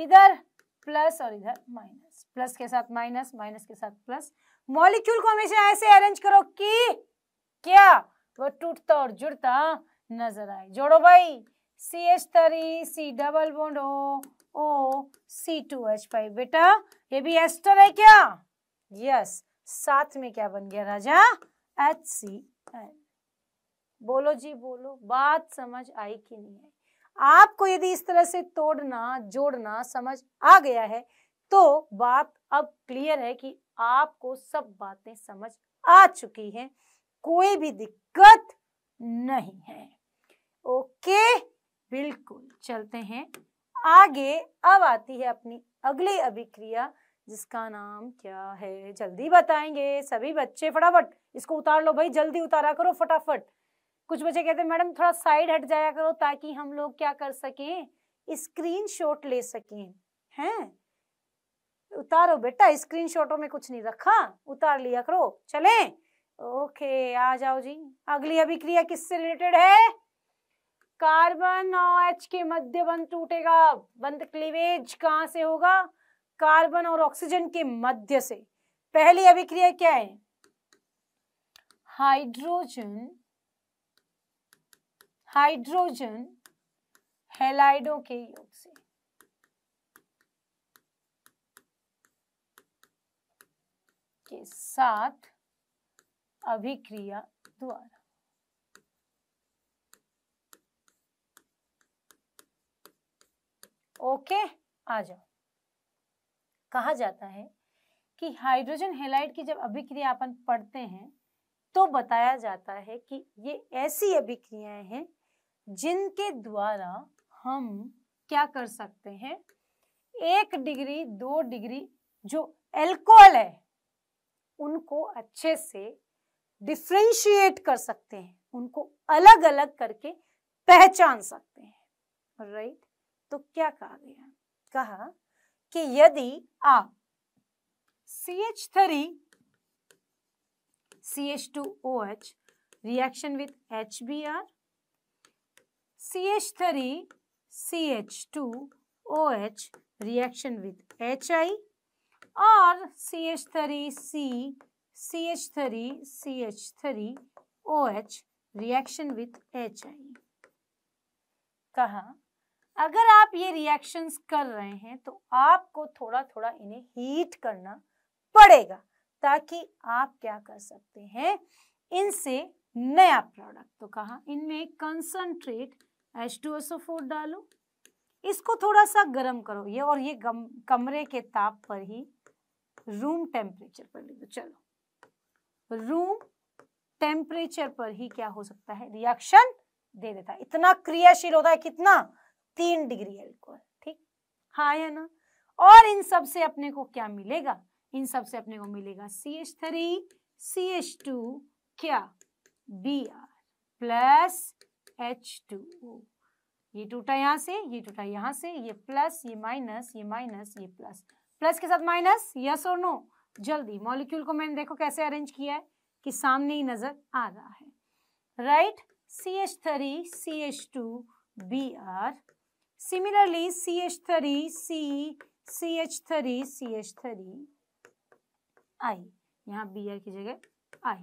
इधर प्लस और इधर माइनस प्लस के साथ माइनस माइनस के साथ प्लस मॉलिक्यूल को हमेशा ऐसे अरेंज करो कि क्या वो टूटता और जुड़ता नजर आए जोड़ो भाई C H three C double bond O O C two H five बेटा ये भी एस्टर है क्या यस साथ में क्या बन गया राजा एच सी एल बोलो जी बोलो बात समझ आई कि नहीं आई आपको यदि इस तरह से तोड़ना जोड़ना समझ आ गया है तो बात अब क्लियर है कि आपको सब बातें समझ आ चुकी हैं कोई भी दिक्कत नहीं है ओके बिल्कुल चलते हैं आगे अब आती है अपनी अगली अभिक्रिया जिसका नाम क्या है जल्दी बताएंगे सभी बच्चे फटाफट इसको उतार लो भाई जल्दी उतारा करो फटाफट कुछ बच्चे कहते हैं मैडम थोड़ा साइड हट जाया करो ताकि हम लोग क्या कर सकें स्क्रीनशॉट ले सकें हैं उतारो बेटा स्क्रीनशॉटों में कुछ नहीं रखा उतार लिया करो चले ओके आ जाओ जी अगली अभिक्रिया किससे रिलेटेड है कार्बन और एच के मध्य बंध टूटेगा बंद क्लीवेज कहाँ से होगा कार्बन और ऑक्सीजन के मध्य से पहली अभिक्रिया क्या है हाइड्रोजन हाइड्रोजन हेलाइडों के योग से के साथ अभिक्रिया द्वारा ओके आ जाओ कहा जाता है कि हाइड्रोजन हेलाइड की जब अभिक्रिया अपन पढ़ते हैं तो बताया जाता है कि ये ऐसी अभिक्रियाएं हैं जिनके द्वारा हम क्या कर सकते हैं एक डिग्री दो डिग्री जो एल्कोहल है उनको अच्छे से डिफ्रेंशिएट कर सकते हैं उनको अलग अलग करके पहचान सकते हैं राइट तो क्या कहा गया कहा कि यदि आप C H three C H two O H reaction with H B R C H three C H two O H reaction with H I और C H three C C H three C H three O H reaction with H I कहा अगर आप ये reactions कर रहे हैं तो आपको थोड़ा थोड़ा इन्हें हीट करना पड़ेगा ताकि आप क्या कर सकते हैं इनसे नया प्रोडक्ट तो कहा इनमें कंसंट्रेट H2SO4 डालो इसको थोड़ा सा गर्म करो ये और ये गम, कमरे के ताप पर ही रूम टेम्परेचर पर ले दो चलो रूम टेम्परेचर पर ही क्या हो सकता है रिएक्शन दे देता है इतना क्रियाशील होता है कितना तीन डिग्री एल्कोहल ठीक हाँ या ना और इन सब से अपने को क्या मिलेगा इन सब से अपने को मिलेगा C H three C H two क्या B R plus H two O ये टूटा यहां से ये टूटा यहां से ये प्लस ये माइनस ये माइनस ये प्लस प्लस के साथ माइनस यस और नो जल्दी मॉलिक्यूल को मैंने देखो कैसे अरेंज किया है कि सामने ही नजर आ रहा है right C H three C H two B R similarly C H three C C H three C H three I यहाँ बी आर की जगह आई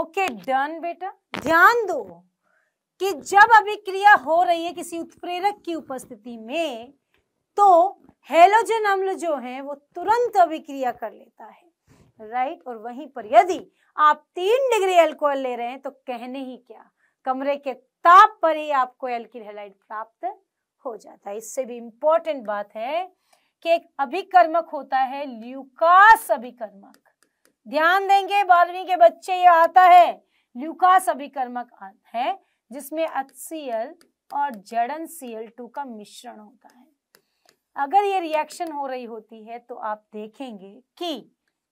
ओके डन बेटा ध्यान दो कि जब अभिक्रिया हो रही है किसी उत्प्रेरक की उपस्थिति में तो हेलोजन अम्ल जो है वो तुरंत अभिक्रिया कर लेता है राइट और वहीं पर यदि आप तीन डिग्री एल्कोहल ले रहे हैं तो कहने ही क्या कमरे के ताप पर ही आपको एल्किल हेलाइड प्राप्त हो जाता है इससे भी इंपॉर्टेंट बात है कि एक अभिकर्मक होता है ल्यूकास अभिकर्मक ध्यान देंगे बारहवीं के बच्चे ये आता है ल्यूकास अभिकर्मक है जिसमें एच और जड़न सी का मिश्रण होता है अगर ये रिएक्शन हो रही होती है तो आप देखेंगे कि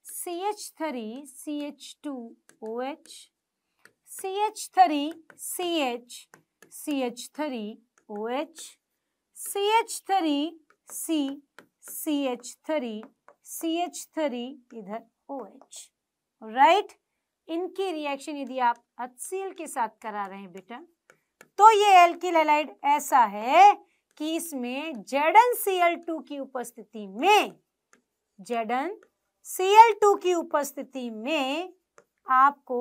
C H three C H two O H C H three C H C H three O H C H three C C H three C H three इधर ओ एच राइट इनकी रिएक्शन यदि आप असील के साथ करा रहे हैं बेटा तो ये एल्किल एलाइड ऐसा है कि इसमें जेडन टू की उपस्थिति में जेडन टू की उपस्थिति में आपको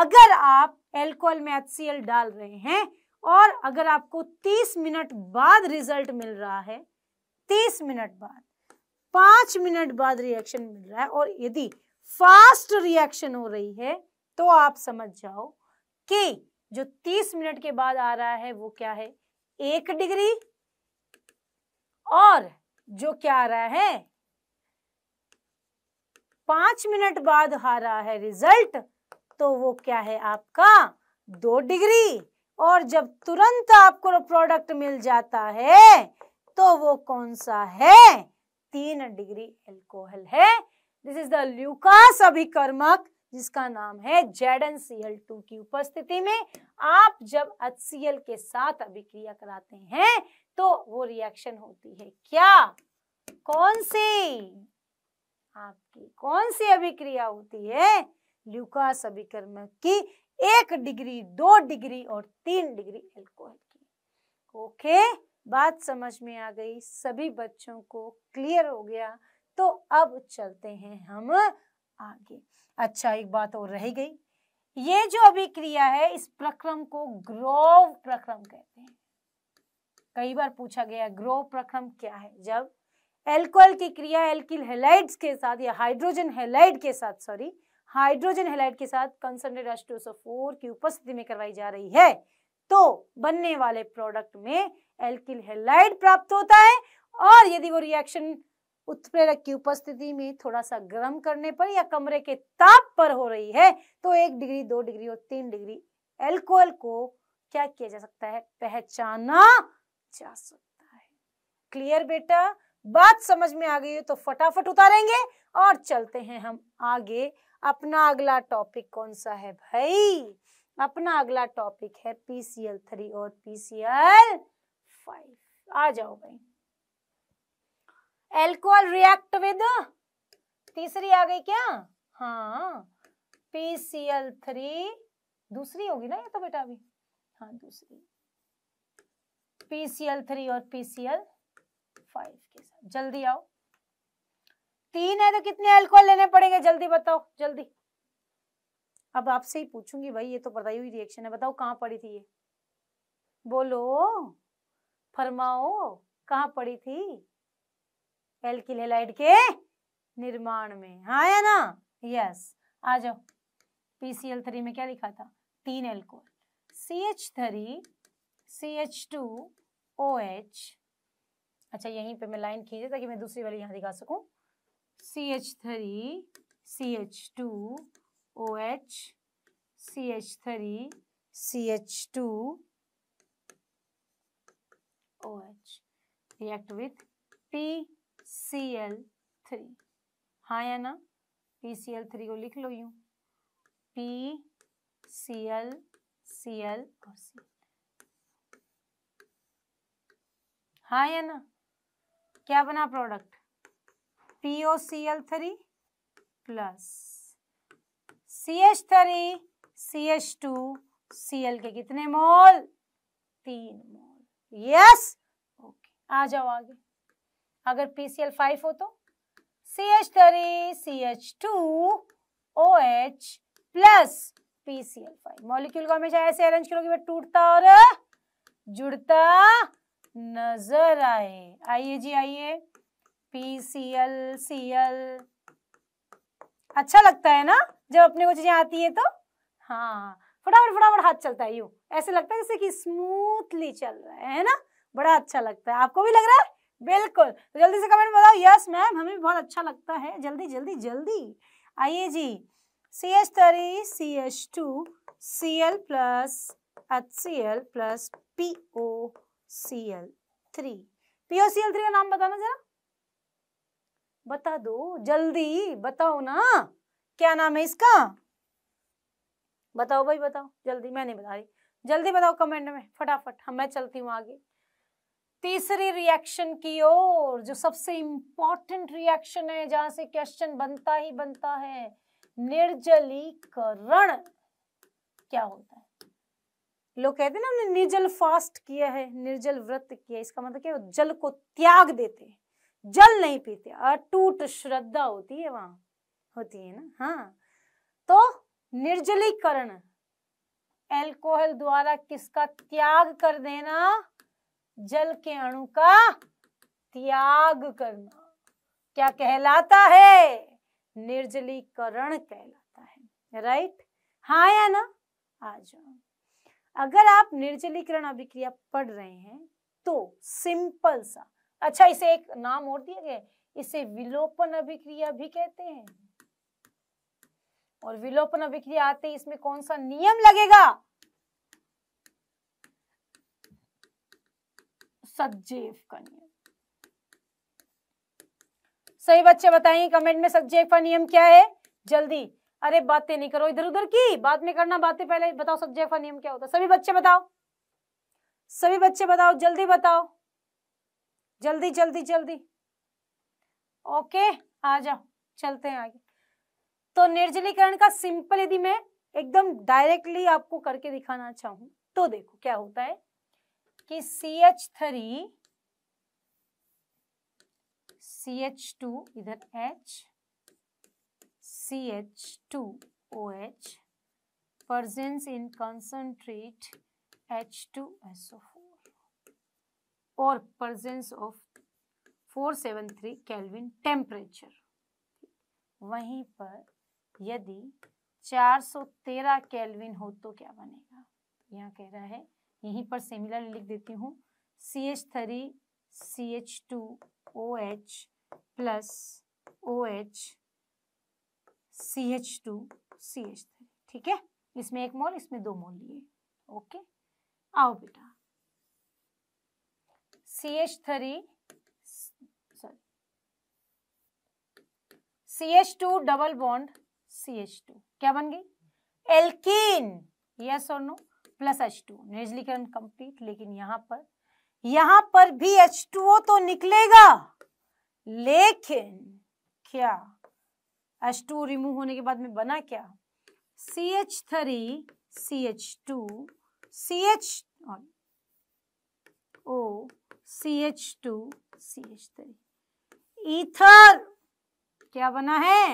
अगर आप एल्कोहल में एच डाल रहे हैं और अगर आपको 30 मिनट बाद रिजल्ट मिल रहा है 30 मिनट बाद पांच मिनट बाद रिएक्शन मिल रहा है और यदि फास्ट रिएक्शन हो रही है तो आप समझ जाओ कि जो 30 मिनट के बाद आ रहा है वो क्या है एक डिग्री और जो क्या आ रहा है पांच मिनट बाद आ रहा है रिजल्ट तो वो क्या है आपका दो डिग्री और जब तुरंत आपको प्रोडक्ट मिल जाता है तो वो कौन सा है तीन डिग्री एल्कोहल है दिस इज द ल्यूकास अभिकर्मक जिसका नाम है Z N C L two की उपस्थिति में आप जब एच के साथ अभिक्रिया कराते हैं तो वो रिएक्शन होती है क्या कौन सी आपकी कौन सी अभिक्रिया होती है ल्यूकास अभिक्रमक की एक डिग्री दो डिग्री और तीन डिग्री एल्कोहल की ओके बात समझ में आ गई सभी बच्चों को क्लियर हो गया तो अब चलते हैं हम आगे अच्छा एक बात और रह गई ये जो अभिक्रिया है इस प्रक्रम को ग्रोव प्रक्रम कहते हैं कई बार पूछा गया ग्रो प्रक्रम क्या है जब एल्कोहल की क्रिया एल्किल हेलाइड्स के साथ या हाइड्रोजन हेलाइड के साथ सॉरी हाइड्रोजन हेलाइड के साथ कंसनट्रेट फोर की उपस्थिति में करवाई जा रही है तो बनने वाले प्रोडक्ट में एल्किल हेलाइड प्राप्त होता है और यदि वो रिएक्शन उत्प्रेरक की उपस्थिति में थोड़ा सा गर्म करने पर या कमरे के ताप पर हो रही है तो एक डिग्री दो डिग्री और तीन डिग्री एल्कोहल को क्या किया जा सकता है पहचाना जा सकता है क्लियर बेटा बात समझ में आ गई है तो फटाफट उतारेंगे और चलते हैं हम आगे अपना अगला टॉपिक कौन सा है भाई अपना अगला टॉपिक है पीसीएल थ्री और पीसीएल फाइव आ जाओ भाई एल्कोहल रिएक्ट विद तीसरी आ गई क्या हाँ पीसीएल थ्री दूसरी होगी ना ये तो बेटा अभी हाँ दूसरी पी थ्री और पी फाइव के साथ जल्दी आओ तीन है तो कितने एल्कोहल लेने पड़ेंगे जल्दी बताओ जल्दी अब आपसे ही पूछूंगी भाई ये तो बताई हुई रिएक्शन है बताओ कहाँ पड़ी थी ये बोलो फरमाओ कहा पड़ी थी एल्किल के निर्माण में हाँ या ना यस आ जाओ पीसीएल थ्री में क्या लिखा था तीन alcohol C H three C H two O H अच्छा यहीं पे मैं लाइन खींचे ताकि मैं दूसरी वाली यहाँ दिखा सकूँ C H three C H two O H C H three C H two O H react with P C L three हाँ या ना पी सी एल थ्री को लिख लो यूँ P C L C L और C हाँ या ना क्या बना product PO C L three plus C H three C H two C L के कितने मोल तीन मोल यस ओके आ जाओ आगे अगर पी सी एल फाइव हो तो C H three C H two O H plus P C L five molecule को हमेशा ऐसे अरेंज करोगे वह टूटता और जुड़ता नजर आए आइए जी आइए P C L C L अच्छा लगता है ना जब अपने को चीजें आती है तो हाँ फटाफट फटाफट हाथ चलता है यू ऐसे लगता है जैसे कि स्मूथली चल रहा है ना बड़ा अच्छा लगता है आपको भी लग रहा है बिल्कुल तो जल्दी से कमेंट बताओ यस मैम हमें भी बहुत अच्छा लगता है जल्दी जल्दी जल्दी आइए जी C H three C H two C L plus H C L plus P O C L three PO C L three का नाम बताना जरा बता दो जल्दी बताओ ना क्या नाम है इसका बताओ भाई बताओ जल्दी मैं नहीं बता रही जल्दी बताओ कमेंट में फटाफट हम हाँ, मैं चलती हूँ आगे तीसरी रिएक्शन की ओर जो सबसे इंपॉर्टेंट रिएक्शन है जहां से क्वेश्चन बनता ही बनता है निर्जलीकरण क्या होता है लोग कहते हैं ना हमने निर्जल फास्ट किया है निर्जल व्रत किया इसका मतलब क्या जल को त्याग देते हैं जल नहीं पीते अटूट श्रद्धा होती है वहां होती है ना हाँ तो निर्जलीकरण एल्कोहल द्वारा किसका त्याग कर देना जल के अणु का त्याग करना क्या कहलाता है निर्जलीकरण कहलाता है राइट हाँ या ना आ जाओ अगर आप निर्जलीकरण अभिक्रिया पढ़ रहे हैं तो सिंपल सा अच्छा इसे एक नाम और दिया गया इसे विलोपन अभिक्रिया भी कहते हैं और विलोपन अभिक्रिया आते ही इसमें कौन सा नियम लगेगा सज्जेव का नियम सही बच्चे बताइए कमेंट में सज्जेव का नियम क्या है जल्दी अरे बातें नहीं करो इधर उधर की बाद में करना बातें पहले बताओ सब्जेक्ट का नियम क्या होता है सभी बच्चे बताओ सभी बच्चे बताओ जल्दी बताओ जल्दी जल्दी जल्दी ओके आ जाओ चलते हैं आगे तो निर्जलीकरण का सिंपल यदि मैं एकदम डायरेक्टली आपको करके दिखाना चाहूं तो देखो क्या होता है कि C H three C H two इधर H C S O four और presence of four seven three kelvin temperature वहीं पर यदि चार सौ तेरह कैलविन हो तो क्या बनेगा यहाँ कह रहा है यहीं पर सिमिलर लिख देती हूँ C H three C H two O H plus O H C H two C H three ठीक है इसमें एक मोल इसमें दो मोल लिए ओके आओ बेटा C H three sorry C H two double bond C H two क्या बन गई एल्किन यस और नो प्लस एच टू निर्जलीकरण कंप्लीट लेकिन यहां पर यहां पर भी एच टू ओ तो निकलेगा लेकिन क्या एच टू रिमूव होने के बाद में बना क्या C H three C H two C H O C H two C H three ether क्या बना है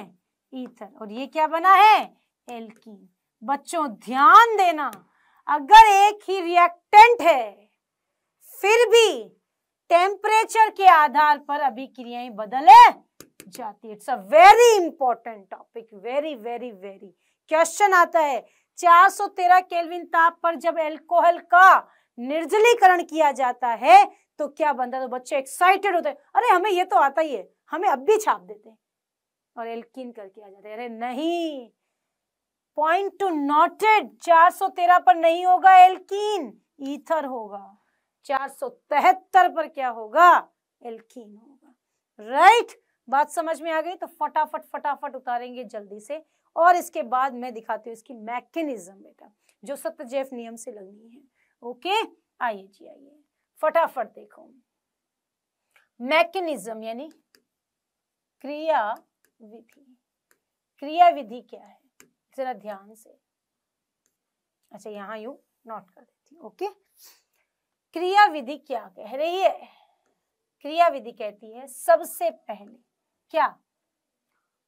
ईथर और ये क्या बना है की बच्चों ध्यान देना अगर एक ही रिएक्टेंट है फिर भी टेम्परेचर के आधार पर अभिक्रियाएं बदल है जाती है it's a very important topic very very very question आता है 413 केल्विन ताप पर जब एल्कोहल का निर्जलीकरण किया जाता है तो क्या बनता है तो बच्चे एक्साइटेड होते हैं अरे हमें ये तो आता ही है हमें अब भी छाप देते हैं और एल्किन करके आ जाते हैं अरे नहीं पॉइंट टू नॉटेड 413 पर नहीं होगा एल्किन ईथर होगा 473 पर क्या होगा एल्किन होगा राइट right? बात समझ में आ गई तो फटाफट फटाफट उतारेंगे जल्दी से और इसके बाद मैं दिखाती हूँ इसकी मैकेनिज्म बेटा जो सत्यजैफ नियम से लगनी है ओके आइए जी आइए फटाफट देखो मैकेनिज्म यानी क्रिया विधि क्रिया विधि क्या है जरा ध्यान से अच्छा यहाँ यू नोट कर देती ओके क्रिया विधि क्या कह रही है क्रिया विधि कहती है सबसे पहले क्या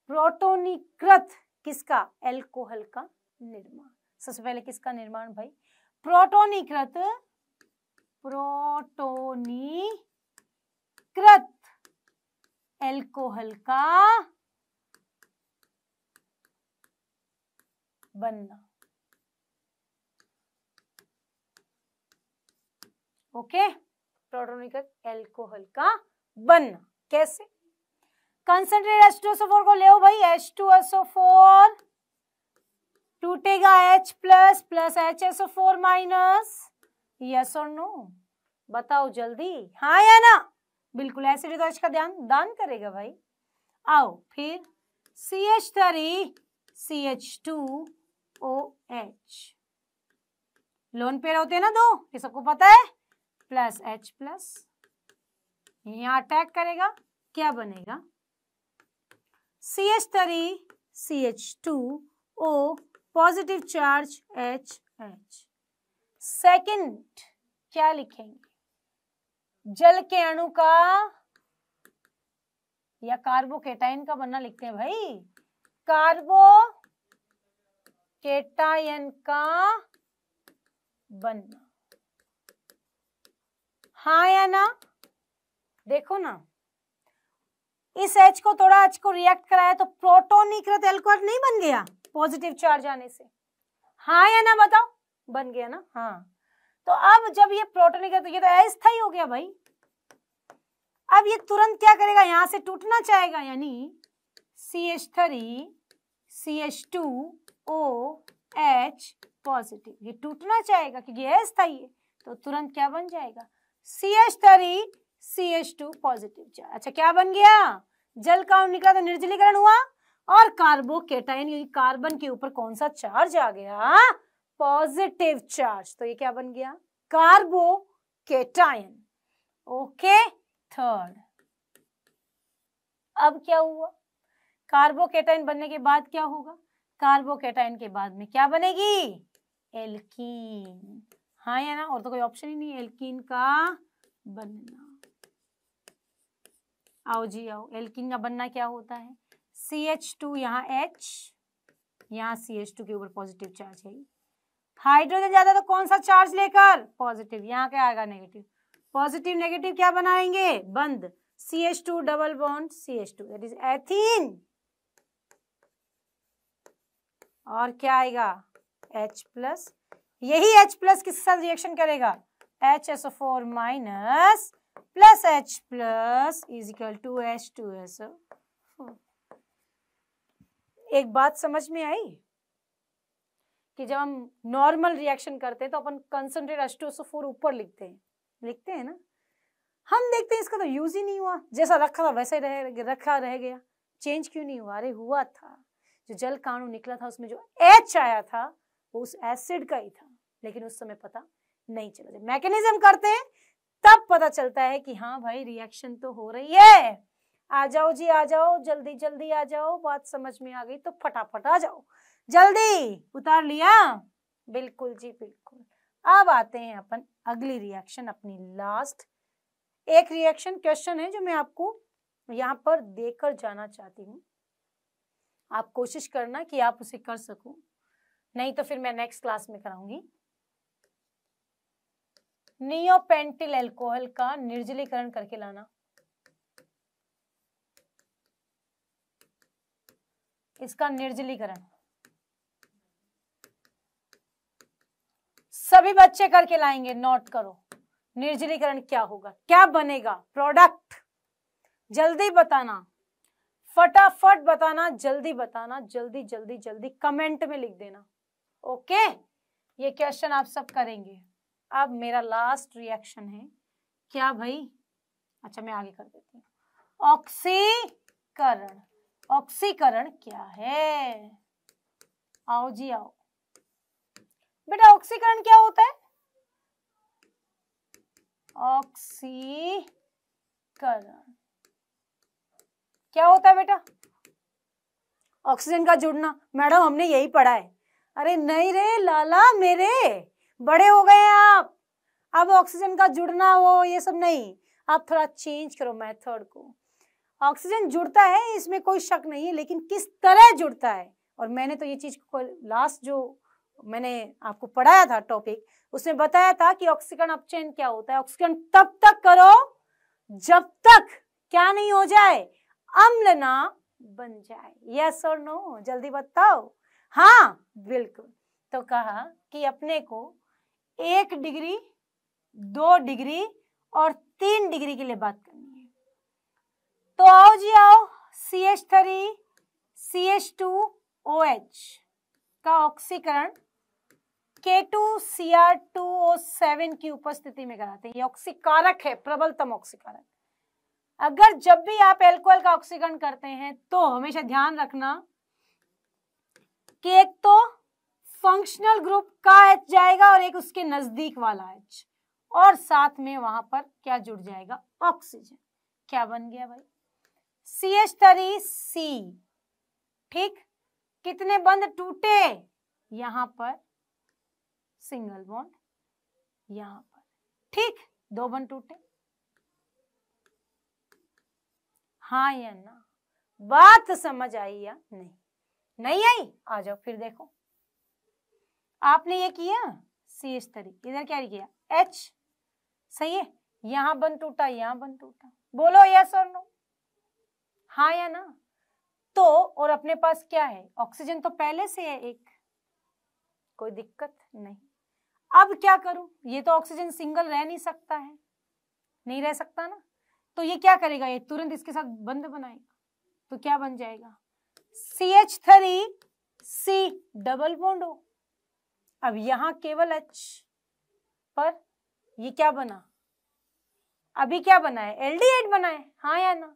प्रोटोनिकृत किसका एल्कोहल का निर्माण सबसे पहले किसका निर्माण भाई प्रोटोनिकृत प्रोटोनिकृत एल्कोहल का बनना ओके प्रोटोनिकृत एल्कोहल का बनना कैसे concentrate H two SO four को ले भाई एच टू एसओ फोर टूटेगा H plus plus H SO four minus yes और नो बताओ जल्दी हाँ या ना बिल्कुल ऐसे भी तो एच का ध्यान दान करेगा भाई आओ फिर C H three C H two O H lone pair होते हैं ना दो ये सबको पता है प्लस एच प्लस यहाँ अटैक करेगा क्या बनेगा C H three C H two O positive charge H H second क्या लिखेंगे जल के अणु का या कार्बोकेटाइन का बनना लिखते हैं भाई कार्बो केटायन का बनना हाँ या ना देखो ना इस एच को थोड़ा एच को रिएक्ट कराया तो प्रोटोनिकृत एल्कोहल नहीं बन गया पॉजिटिव चार्ज आने से हाँ या ना बताओ बन गया ना हाँ तो अब जब ये प्रोटोनिकृत तो ये तो अस्थाई हो गया भाई अब ये तुरंत क्या करेगा यहां से टूटना चाहेगा यानी C H three C H two O H positive ये टूटना चाहेगा क्योंकि अस्थाई है तो तुरंत क्या बन जाएगा C H three C H two positive अच्छा क्या बन गया जल का निकला तो निर्जलीकरण हुआ और कार्बोकेटाइन कार्बन के ऊपर कौन सा चार्ज आ गया पॉजिटिव चार्ज तो ये क्या बन गया कार्बोकेटाइन ओके थर्ड अब क्या हुआ कार्बो केटाइन बनने के बाद क्या होगा कार्बोकेटाइन के बाद में क्या बनेगी एल्कीन हाँ या ना और तो कोई ऑप्शन ही नहीं एल्कीन का बनना आओ जी आओ एल्किन का बनना क्या होता है सी एच टू यहाँ एच यहाँ सी एच टू के ऊपर पॉजिटिव चार्ज है हाइड्रोजन ज्यादा तो कौन सा चार्ज लेकर पॉजिटिव यहाँ क्या आएगा नेगेटिव पॉजिटिव नेगेटिव क्या बनाएंगे बंद C H two double bond C H two that is ethene और क्या आएगा H प्लस यही H प्लस किसके साथ रिएक्शन करेगा H S O four minus plus H plus is equal to H two S hmm. एक बात समझ में आई कि जब हम नॉर्मल रिएक्शन करते हैं तो अपन कंसनट्रेट एच टू फोर ऊपर लिखते हैं लिखते हैं ना हम देखते हैं इसका तो यूज ही नहीं हुआ जैसा रखा था वैसा ही रह रखा रह गया चेंज क्यों नहीं हुआ अरे हुआ था जो जल काणु निकला था उसमें जो एच आया था वो उस एसिड का ही था लेकिन उस समय पता नहीं चला जब मैकेनिज्म करते हैं तब पता चलता है कि हाँ भाई रिएक्शन तो हो रही है आ जाओ जी आ जाओ जल्दी जल्दी आ जाओ बात समझ में आ गई तो फटाफट आ जाओ जल्दी उतार लिया बिल्कुल जी बिल्कुल अब आते हैं अपन अगली रिएक्शन अपनी लास्ट एक रिएक्शन क्वेश्चन है जो मैं आपको यहाँ पर देकर जाना चाहती हूँ आप कोशिश करना कि आप उसे कर सको नहीं तो फिर मैं नेक्स्ट क्लास में कराऊंगी नियोपेंटिल एल्कोहल का निर्जलीकरण करके लाना इसका निर्जलीकरण सभी बच्चे करके लाएंगे नोट करो निर्जलीकरण क्या होगा क्या बनेगा प्रोडक्ट जल्दी बताना फटाफट बताना जल्दी बताना जल्दी जल्दी जल्दी कमेंट में लिख देना ओके ये क्वेश्चन आप सब करेंगे अब मेरा लास्ट रिएक्शन है क्या भाई अच्छा मैं आगे कर देती हूँ ऑक्सीकरण ऑक्सीकरण क्या है आओ जी आओ बेटा ऑक्सीकरण क्या होता है ऑक्सीकरण क्या होता है बेटा ऑक्सीजन का जुड़ना मैडम हमने यही पढ़ा है अरे नहीं रे लाला मेरे बड़े हो गए हैं आप अब ऑक्सीजन का जुड़ना हो ये सब नहीं आप थोड़ा चेंज करो मेथड को ऑक्सीजन जुड़ता है इसमें कोई शक नहीं है लेकिन किस तरह जुड़ता है और मैंने तो ये चीज को लास्ट जो मैंने आपको पढ़ाया था टॉपिक उसमें बताया था कि ऑक्सीकरण अपचयन क्या होता है ऑक्सीकरण तब तक करो जब तक क्या नहीं हो जाए अम्ल ना बन जाए यस और नो जल्दी बताओ हाँ बिल्कुल तो कहा कि अपने को एक डिग्री दो डिग्री और तीन डिग्री के लिए बात करनी है तो आओ जी आओ C H three C H two O H का ऑक्सीकरण K two C R two O seven की उपस्थिति में कराते हैं ये ऑक्सीकारक है प्रबलतम ऑक्सीकारक अगर जब भी आप एल्कोहल का ऑक्सीकरण करते हैं तो हमेशा ध्यान रखना कि एक तो फंक्शनल ग्रुप का एच जाएगा और एक उसके नजदीक वाला एच और साथ में वहां पर क्या जुड़ जाएगा ऑक्सीजन क्या बन गया भाई सी एच थ्री सी ठीक कितने बंद टूटे यहां पर सिंगल बॉन्ड यहां पर ठीक दो बंद टूटे हाँ या ना बात समझ आई या नहीं नहीं आई आ जाओ फिर देखो आपने ये किया सी एच थ्री इधर क्या किया एच सही है यहां बन टूटा यहां बन टूटा बोलो यस और नो हाँ या ना तो और अपने पास क्या है ऑक्सीजन तो पहले से है एक कोई दिक्कत नहीं अब क्या करूं ये तो ऑक्सीजन सिंगल रह नहीं सकता है नहीं रह सकता ना तो ये क्या करेगा ये तुरंत इसके साथ बंद बनाएगा तो क्या बन जाएगा C H three C double बोंडो अब यहाँ केवल एच पर ये क्या बना अभी क्या बना है एड बना है हाँ या ना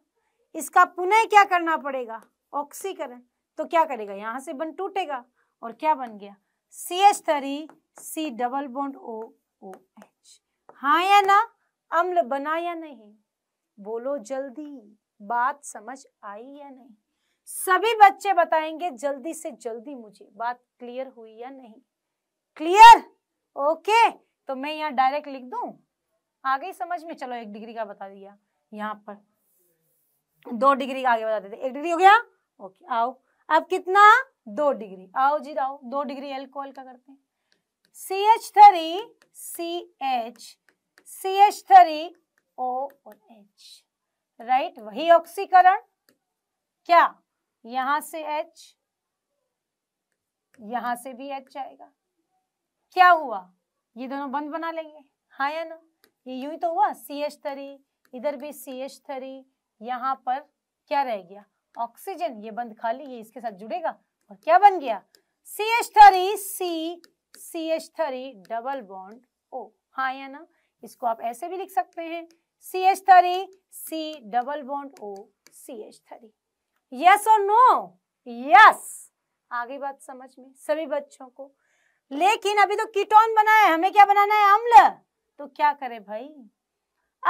इसका पुनः क्या करना पड़ेगा ऑक्सीकरण तो क्या करेगा यहाँ से बन टूटेगा और क्या बन गया C H three C double bond O O H हाँ या ना अम्ल बना या नहीं बोलो जल्दी बात समझ आई या नहीं सभी बच्चे बताएंगे जल्दी से जल्दी मुझे बात क्लियर हुई या नहीं क्लियर ओके तो मैं यहाँ डायरेक्ट लिख दू आ गई समझ में चलो एक डिग्री का बता दिया यहाँ पर दो डिग्री का आगे बता देते एक डिग्री हो गया ओके आओ अब कितना दो डिग्री आओ जी आओ दो डिग्री एल्कोहल का करते हैं C H three C H C H three O और एच राइट वही ऑक्सीकरण क्या यहां से एच यहां से भी एच आएगा क्या हुआ ये दोनों बंद बना लेंगे हाँ या ना ये यूं ही तो हुआ सी एच थ्री इधर भी सी एच थ्री यहाँ पर क्या रह गया ऑक्सीजन ये बंद खाली ये इसके साथ जुड़ेगा और क्या बन गया C H three C C H three double bond O हाँ या ना इसको आप ऐसे भी लिख सकते हैं C H three C double bond O C H three yes और नो यस आगे बात समझ में सभी बच्चों को लेकिन अभी तो कीटोन बना है हमें क्या बनाना है अम्ल तो क्या करें भाई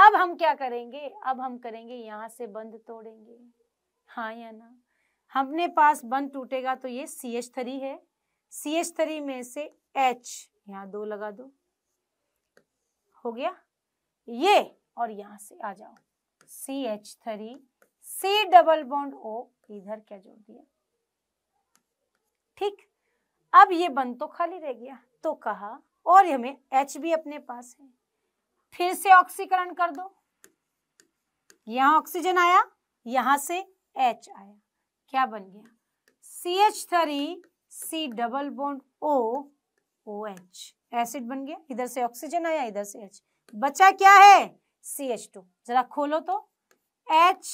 अब हम क्या करेंगे अब हम करेंगे यहाँ से बंद तोड़ेंगे हाँ या ना हमने पास बंद टूटेगा तो ये सी एच थ्री है सी एच थ्री में से एच यहाँ दो लगा दो हो गया ये और यहाँ से आ जाओ C H three C double bond O इधर क्या जोड़ दिया ठीक अब ये बन तो खाली रह गया तो कहा और हमें एच भी अपने पास है फिर से ऑक्सीकरण कर दो यहां ऑक्सीजन आया यहां से एच आया क्या बन गया C H three C double bond O O H acid बन गया इधर से ऑक्सीजन आया इधर से एच बचा क्या है सी एच टू जरा खोलो तो एच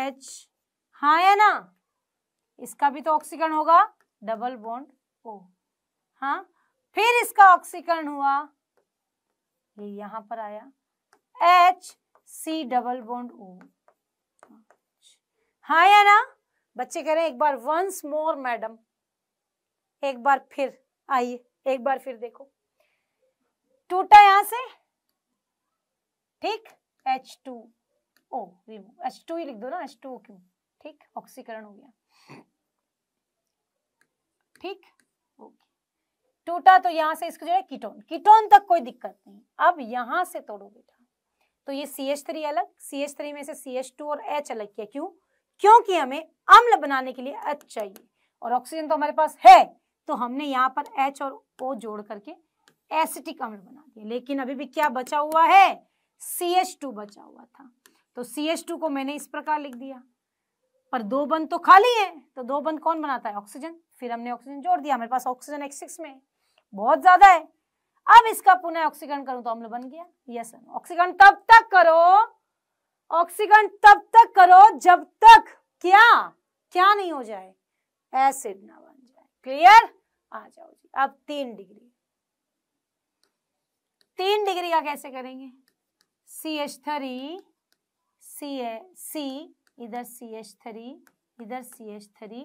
एच हाँ है ना इसका भी तो ऑक्सीकरण होगा डबल बॉन्ड ओ हाँ फिर इसका ऑक्सीकरण हुआ ये यहां पर आया H C double bond O हाँ या ना बच्चे कह रहे हैं एक बार वंस मोर मैडम एक बार फिर आइए एक बार फिर देखो टूटा यहां से ठीक H two O remove H two ही लिख दो ना एच टू क्यों ठीक ऑक्सीकरण हो गया ठीक टूटा तो यहाँ से इसको जो है कीटोन कीटोन तक कोई दिक्कत नहीं अब यहाँ से तोड़ो बेटा तो ये सी एच थ्री अलग सी एच थ्री में से सी एच टू और एच अलग किया क्यों क्योंकि हमें अम्ल बनाने के लिए एच चाहिए और ऑक्सीजन तो हमारे पास है तो हमने यहाँ पर एच और ओ जोड़ करके एसिटिक अम्ल बना दिया लेकिन अभी भी क्या बचा हुआ है सी एच टू बचा हुआ था तो सी एच टू को मैंने इस प्रकार लिख दिया पर दो बंद तो खाली है तो दो बंद कौन बनाता है ऑक्सीजन फिर हमने ऑक्सीजन जोड़ दिया हमारे पास ऑक्सीजन एक्स सिक्स में बहुत ज्यादा है अब इसका पुनः ऑक्सीकरण करूं तो अम्ल बन गया यस ऑक्सीकरण तब तक करो ऑक्सीकरण तब तक करो जब तक क्या क्या नहीं हो जाए एसिड ना बन जाए क्लियर आ जाओ जी अब तीन डिग्री तीन डिग्री का कैसे करेंगे सी एच थ्री सी ए सी इधर सी एच थ्री इधर C H three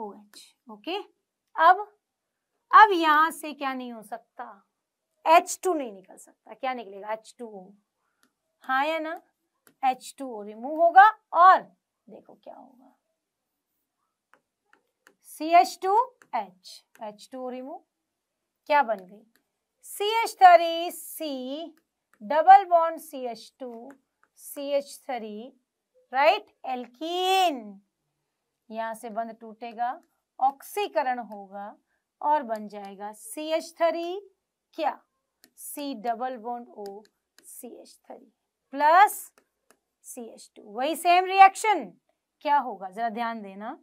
O H okay अब अब यहां से क्या नहीं हो सकता एच टू नहीं निकल सकता क्या निकलेगा एच टू ओ हाँ या ना एच टू ओ रिमूव होगा और देखो क्या होगा C H two H H two O remove क्या बन गई C H three C double bond C H two C H three right alkene यहाँ से बंद टूटेगा ऑक्सीकरण होगा और बन जाएगा सी एच थ्री क्या C double bond O C H three plus C H two वही सेम रिएक्शन क्या होगा जरा ध्यान देना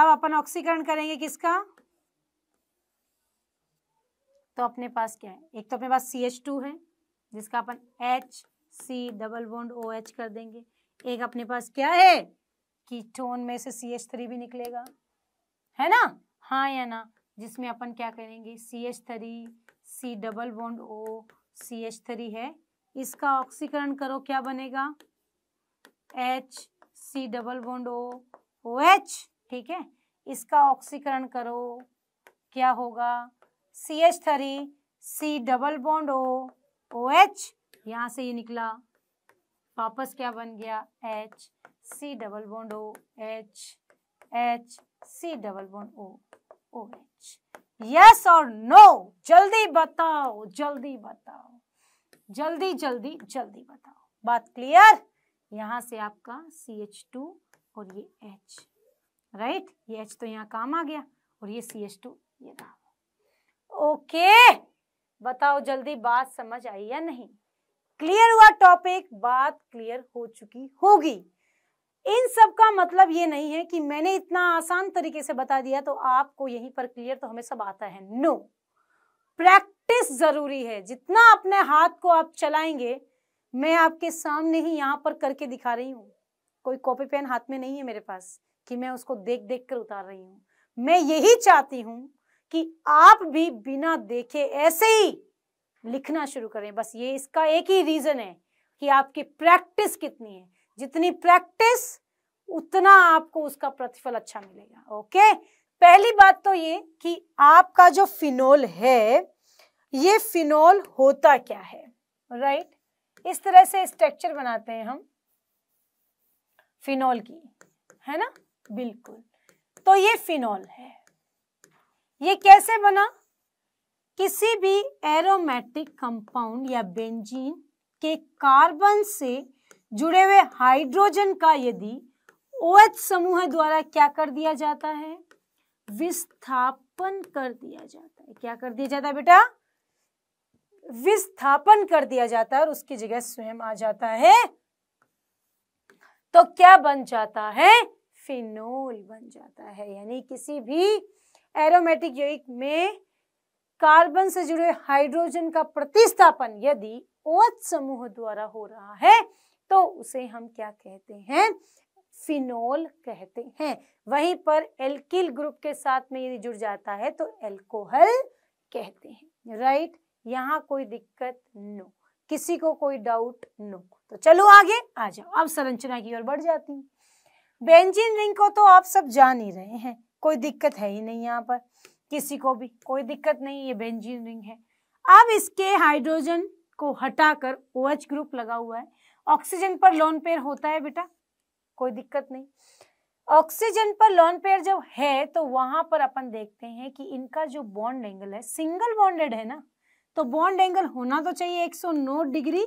अब अपन ऑक्सीकरण करेंगे किसका तो अपने पास क्या है एक तो अपने पास सी एच टू है जिसका अपन H C double bond O H कर देंगे एक अपने पास क्या है कीटोन में से सी एच थ्री भी निकलेगा है ना हाँ या ना जिसमें अपन क्या करेंगे C H three C double bond O C H three है इसका ऑक्सीकरण करो क्या बनेगा H C double bond O O H ठीक है इसका ऑक्सीकरण करो क्या होगा C H three C double bond O O H यहाँ से ये निकला वापस क्या बन गया H C double bond O H H C double bond O O H yes और नो जल्दी बताओ जल्दी बताओ जल्दी जल्दी जल्दी बताओ बात क्लियर यहाँ से आपका सी एच टू और ये एच राइट right? ये एच तो यहाँ काम आ गया और ये सी एच टू ये रहा ओके बताओ जल्दी बात समझ आई या नहीं क्लियर हुआ टॉपिक बात क्लियर हो चुकी होगी इन सब का मतलब ये नहीं है कि मैंने इतना आसान तरीके से बता दिया तो आपको यहीं पर क्लियर तो हमें सब आता है नो no. प्रैक्टिस जरूरी है जितना अपने हाथ को आप चलाएंगे मैं आपके सामने ही यहाँ पर करके दिखा रही हूँ कोई कॉपी पेन हाथ में नहीं है मेरे पास कि मैं उसको देख देख कर उतार रही हूँ मैं यही चाहती हूँ कि आप भी बिना देखे ऐसे ही लिखना शुरू करें बस ये इसका एक ही रीजन है कि आपकी प्रैक्टिस कितनी है जितनी प्रैक्टिस उतना आपको उसका प्रतिफल अच्छा मिलेगा ओके पहली बात तो ये कि आपका जो फिनोल है ये फिनोल होता क्या है राइट right? इस तरह से स्ट्रक्चर बनाते हैं हम फिनोल की है ना बिल्कुल तो ये फिनोल है ये कैसे बना किसी भी एरोमेटिक कंपाउंड या बेंजीन के कार्बन से जुड़े हुए हाइड्रोजन का यदि OH समूह द्वारा क्या कर दिया जाता है विस्थापन कर दिया जाता है क्या कर दिया जाता है बेटा विस्थापन कर दिया जाता है और उसकी जगह स्वयं आ जाता है तो क्या बन जाता है फिनोल बन जाता है यानी किसी भी एरोमेटिक यौगिक में कार्बन से जुड़े हाइड्रोजन का प्रतिस्थापन यदि ओच समूह द्वारा हो रहा है तो उसे हम क्या कहते हैं फिनोल कहते हैं वहीं पर एल्किल ग्रुप के साथ में यदि जुड़ जाता है तो एल्कोहल कहते हैं राइट यहाँ कोई दिक्कत नो किसी को कोई डाउट नो तो चलो आगे आ जाओ अब संरचना की ओर बढ़ जाती हूँ बेंजीन रिंग को तो आप सब जान ही रहे हैं कोई दिक्कत है ही नहीं यहाँ पर किसी को भी कोई दिक्कत नहीं ये बेंजीन रिंग है अब इसके हाइड्रोजन को हटाकर ओ OH ग्रुप लगा हुआ है ऑक्सीजन पर लोन पेयर होता है बेटा कोई दिक्कत नहीं ऑक्सीजन पर लोन पेयर जब है तो वहां पर अपन देखते हैं कि इनका जो बॉन्ड एंगल है सिंगल बॉन्डेड है ना तो बॉन्ड एंगल होना तो चाहिए 109 डिग्री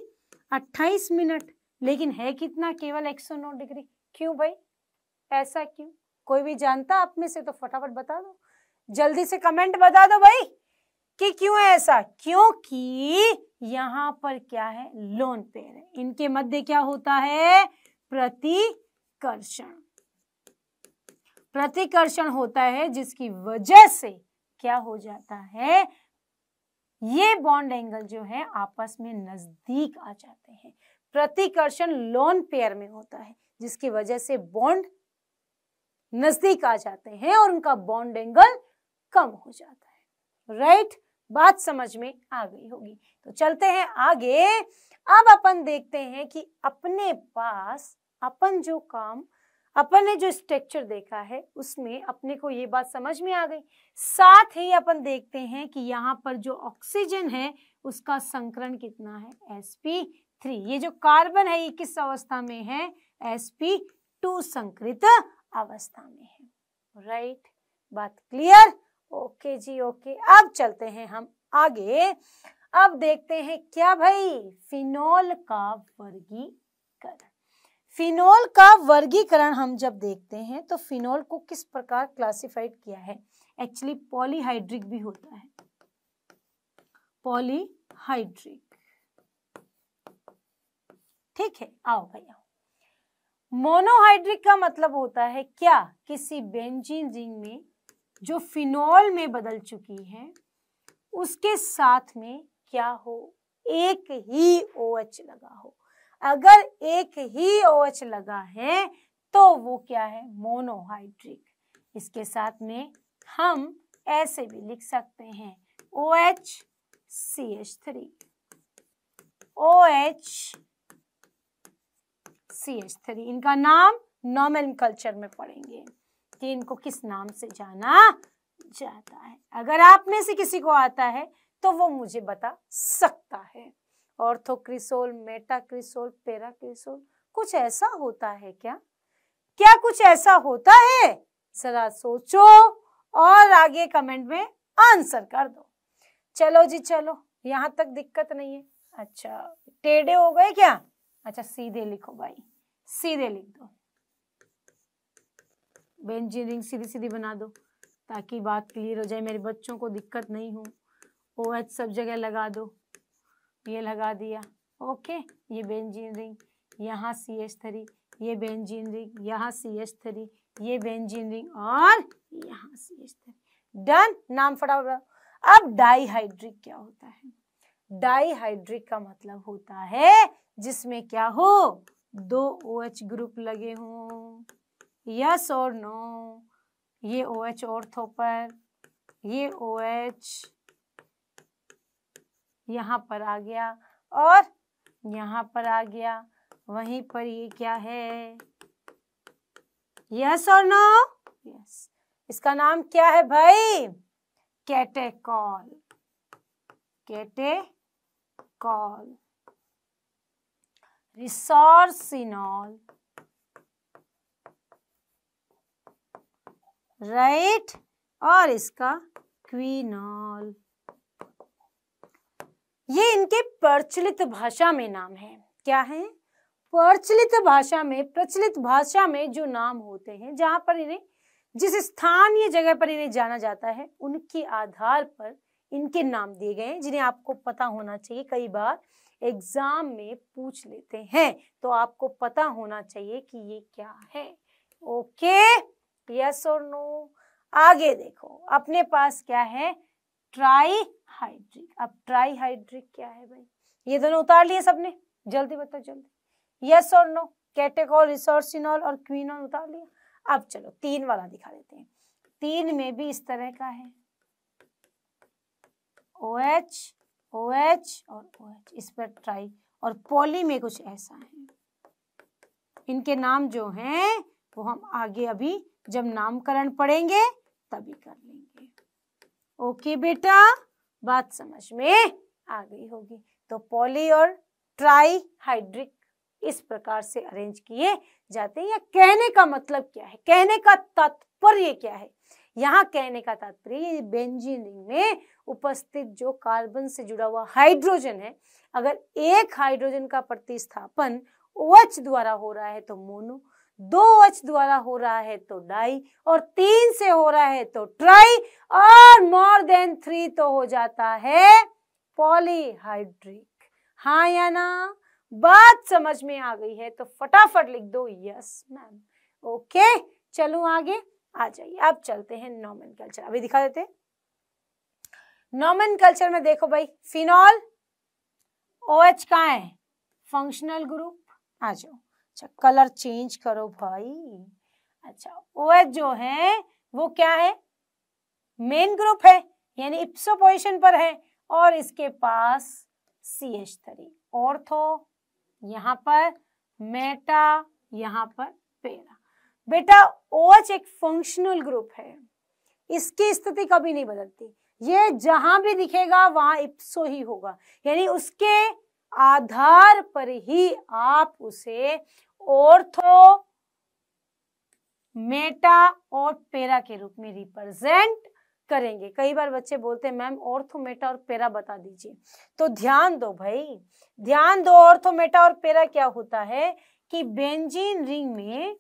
28 मिनट लेकिन है कितना केवल 109 डिग्री क्यों भाई ऐसा क्यों कोई भी जानता आप में से तो फटाफट बता दो जल्दी से कमेंट बता दो भाई कि क्यों है ऐसा क्योंकि यहां पर क्या है लोन पेयर है इनके मध्य क्या होता है प्रतिकर्षण प्रतिकर्षण होता है जिसकी वजह से क्या हो जाता है ये बॉन्ड एंगल जो है आपस में नजदीक आ जाते हैं प्रतिकर्षण लोन पेयर में होता है जिसकी वजह से बॉन्ड नजदीक आ जाते हैं और उनका बॉन्ड एंगल कम हो जाता है राइट right? बात समझ में आ गई होगी तो चलते हैं आगे अब अपन देखते हैं कि अपने पास अपन जो काम अपन ने जो स्ट्रक्चर देखा है उसमें अपने को ये बात समझ में आ गई साथ ही अपन देखते हैं कि यहाँ पर जो ऑक्सीजन है उसका संकरण कितना है sp3 ये जो कार्बन है ये किस अवस्था में है sp2 संकृत अवस्था में है राइट right? बात क्लियर ओके जी ओके अब चलते हैं हम आगे अब देखते हैं क्या भाई फिनोल का वर्गीकरण फिनोल का वर्गीकरण हम जब देखते हैं तो फिनोल को किस प्रकार क्लासिफाइड किया है एक्चुअली पॉलीहाइड्रिक भी होता है पॉलीहाइड्रिक ठीक है आओ भाई आओ मोनोहाइड्रिक का मतलब होता है क्या किसी बेंजीन रिंग में जो फिनॉल में बदल चुकी है उसके साथ में क्या हो एक ही एच लगा हो अगर एक ही एच लगा है तो वो क्या है मोनोहाइड्रिक इसके साथ में हम ऐसे भी लिख सकते हैं O O H H C three H C H three इनका नाम नॉर्मल कल्चर में पढ़ेंगे कि इनको किस नाम से जाना जाता है अगर आप में से किसी को आता है तो वो मुझे बता सकता है ऑर्थोक्रिसोल मेटाक्रिसोल पेराक्रिसोल कुछ ऐसा होता है क्या क्या कुछ ऐसा होता है जरा सोचो और आगे कमेंट में आंसर कर दो चलो जी चलो यहाँ तक दिक्कत नहीं है अच्छा टेढ़े हो गए क्या अच्छा सीधे लिखो भाई सीधे लिख दो बेंच रिंग सीधी सीधी बना दो ताकि बात क्लियर हो जाए मेरे बच्चों को दिक्कत नहीं हो ओ एच सब जगह लगा दो ये लगा दिया ओके ये बेंजीन रिंग यहाँ सी एच थ्री ये बेंजीन रिंग यहाँ सी एच थ्री ये बेंजीन रिंग और यहाँ सी एच थ्री डन नाम फटाफट अब डाईहाइड्रिक क्या होता है डाईहाइड्रिक का मतलब होता है जिसमें क्या हो दो ओ OH ग्रुप लगे हों यस और नो ये ओ एच और पर ये ओ एच यहाँ पर आ गया और यहाँ पर आ गया वहीं पर ये क्या है यस और नो यस इसका नाम क्या है भाई कैटेकॉल कैटेकॉल रिसोर्सिनॉल राइट और इसका क्वीनॉल ये इनके प्रचलित भाषा में नाम है क्या है प्रचलित भाषा में प्रचलित भाषा में जो नाम होते हैं जहां पर इन्हें जिस स्थान या जगह पर इन्हें जाना जाता है उनके आधार पर इनके नाम दिए गए हैं जिन्हें आपको पता होना चाहिए कई बार एग्जाम में पूछ लेते हैं तो आपको पता होना चाहिए कि ये क्या है ओके okay? यस और नो आगे देखो अपने पास क्या है ट्राई हाइड्रिक अब ट्राई हाइड्रिक क्या है भाई ये दोनों उतार लिए सबने जल्दी बताओ जल्दी यस और नो कैटेकॉल रिसोर्सिनॉल और क्विनॉल उतार लिया अब चलो तीन वाला दिखा देते हैं तीन में भी इस तरह का है ओ एच ओ एच और ओ OH, एच इस पर ट्राई और पॉली में कुछ ऐसा है इनके नाम जो हैं वो हम आगे अभी जब नामकरण पढ़ेंगे तभी कर लेंगे ओके बेटा बात समझ में आ गई होगी तो पॉली और ट्राईहाइड्रिक इस प्रकार से अरेंज किए जाते हैं या कहने का मतलब क्या है कहने का तात्पर्य क्या है यहाँ कहने का तात्पर्य बेंजीन रिंग में उपस्थित जो कार्बन से जुड़ा हुआ हाइड्रोजन है अगर एक हाइड्रोजन का प्रतिस्थापन OH द्वारा हो रहा है तो मोनो दो एच द्वारा हो रहा है तो डाई और तीन से हो रहा है तो ट्राई और मोर देन थ्री तो हो जाता है पॉलीहाइड्रिक हा या ना बात समझ में आ गई है तो फटाफट लिख दो यस मैम ओके चलो आगे आ जाइए अब चलते हैं नॉमन कल्चर अभी दिखा देते नॉमन कल्चर में देखो भाई फिनॉल ओ एच का है फंक्शनल ग्रुप आ जाओ अच्छा कलर चेंज करो भाई अच्छा ओ जो है वो क्या है मेन ग्रुप है यानी इप्सो पोजिशन पर है और इसके पास सी एच थ्री ऑर्थो यहाँ पर मेटा यहाँ पर पेरा बेटा ओ OH एक फंक्शनल ग्रुप है इसकी स्थिति कभी नहीं बदलती ये जहां भी दिखेगा वहां इप्सो ही होगा यानी उसके आधार पर ही आप उसे ऑर्थो मेटा और पेरा के रूप में रिप्रेजेंट करेंगे कई बार बच्चे बोलते हैं मैम ऑर्थोमेटा और पेरा बता दीजिए तो ध्यान दो भाई ध्यान दो ऑर्थोमेटा और पेरा क्या होता है कि बेंजीन रिंग में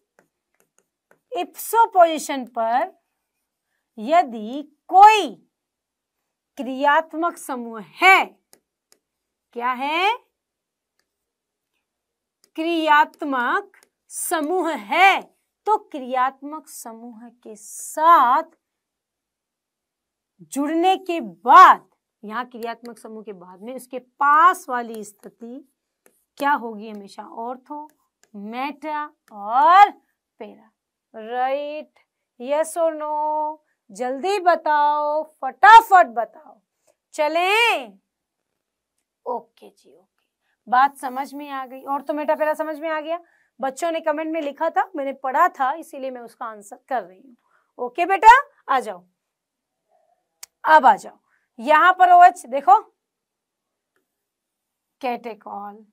इप्सो पोजीशन पर यदि कोई क्रियात्मक समूह है क्या है क्रियात्मक समूह है तो क्रियात्मक समूह के साथ जुड़ने के बाद यहां क्रियात्मक समूह के बाद में उसके पास वाली स्थिति क्या होगी हमेशा ऑर्थो मेटा और पेरा राइट यस और नो जल्दी बताओ फटाफट बताओ चलें ओके जी ओके बात समझ में आ गई और तो मेटा पेरा समझ में आ गया बच्चों ने कमेंट में लिखा था मैंने पढ़ा था इसीलिए मैं उसका आंसर कर रही हूँ ओके बेटा आ जाओ अब आ जाओ यहां पर ओएच देखो कैटेकॉल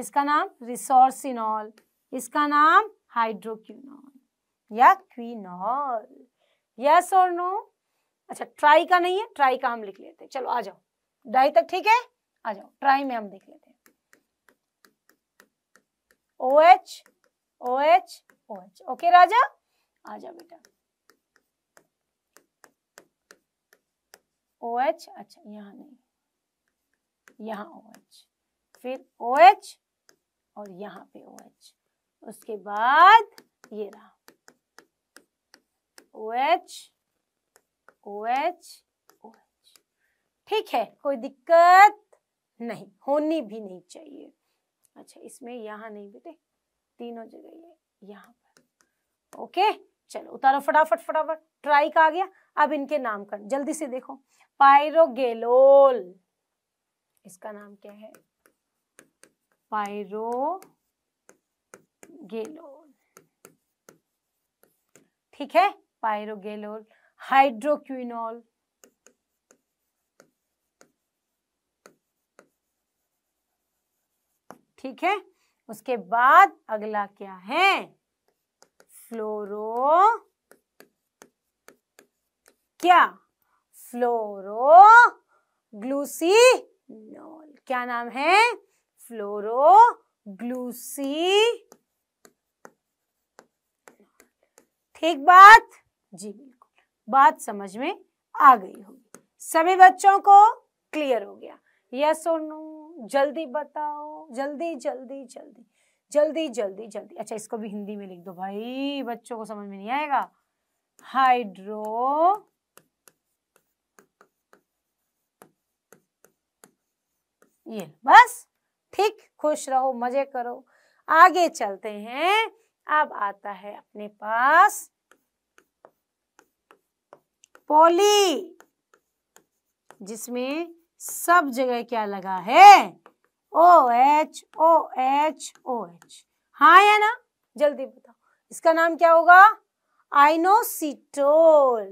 इसका नाम रिसोर्सिनॉल इसका नाम हाइड्रोक्यूनॉल या क्विनॉल यस और नो अच्छा ट्राई का नहीं है ट्राई का हम लिख लेते चलो आ जाओ डाई तक ठीक है आ जाओ ट्राई में हम देख लेते हैं O H O H O H okay राजा आ जाओ बेटा ओ एच अच्छा यहाँ नहीं यहाँ ओ एच फिर ओ एच और यहाँ पे ओ एच उसके बाद ये रहा O H O H O H ठीक है कोई दिक्कत नहीं होनी भी नहीं चाहिए अच्छा इसमें यहाँ नहीं बेटे तीनों जगह ये यहाँ पर ओके चलो उतारो फटाफट फटाफट ट्राइक आ गया अब इनके नाम कर जल्दी से देखो पायरोगेलोल इसका नाम क्या है पायरो गेलोल ठीक है पायरोगेलोल हाइड्रोक्विनोल ठीक है उसके बाद अगला क्या है फ्लोरो क्या फ्लोरो ग्लूसीनोल क्या नाम है फ्लोरो ग्लूसी ठीक बात जी बिल्कुल बात समझ में आ गई होगी सभी बच्चों को क्लियर हो गया यस और नो जल्दी बताओ जल्दी जल्दी जल्दी जल्दी जल्दी जल्दी अच्छा इसको भी हिंदी में लिख दो भाई बच्चों को समझ में नहीं आएगा हाइड्रो ये बस ठीक खुश रहो मजे करो आगे चलते हैं अब आता है अपने पास पॉली जिसमें सब जगह क्या लगा है O H O H O H हाँ है ना जल्दी बताओ इसका नाम क्या होगा आइनोसिटोल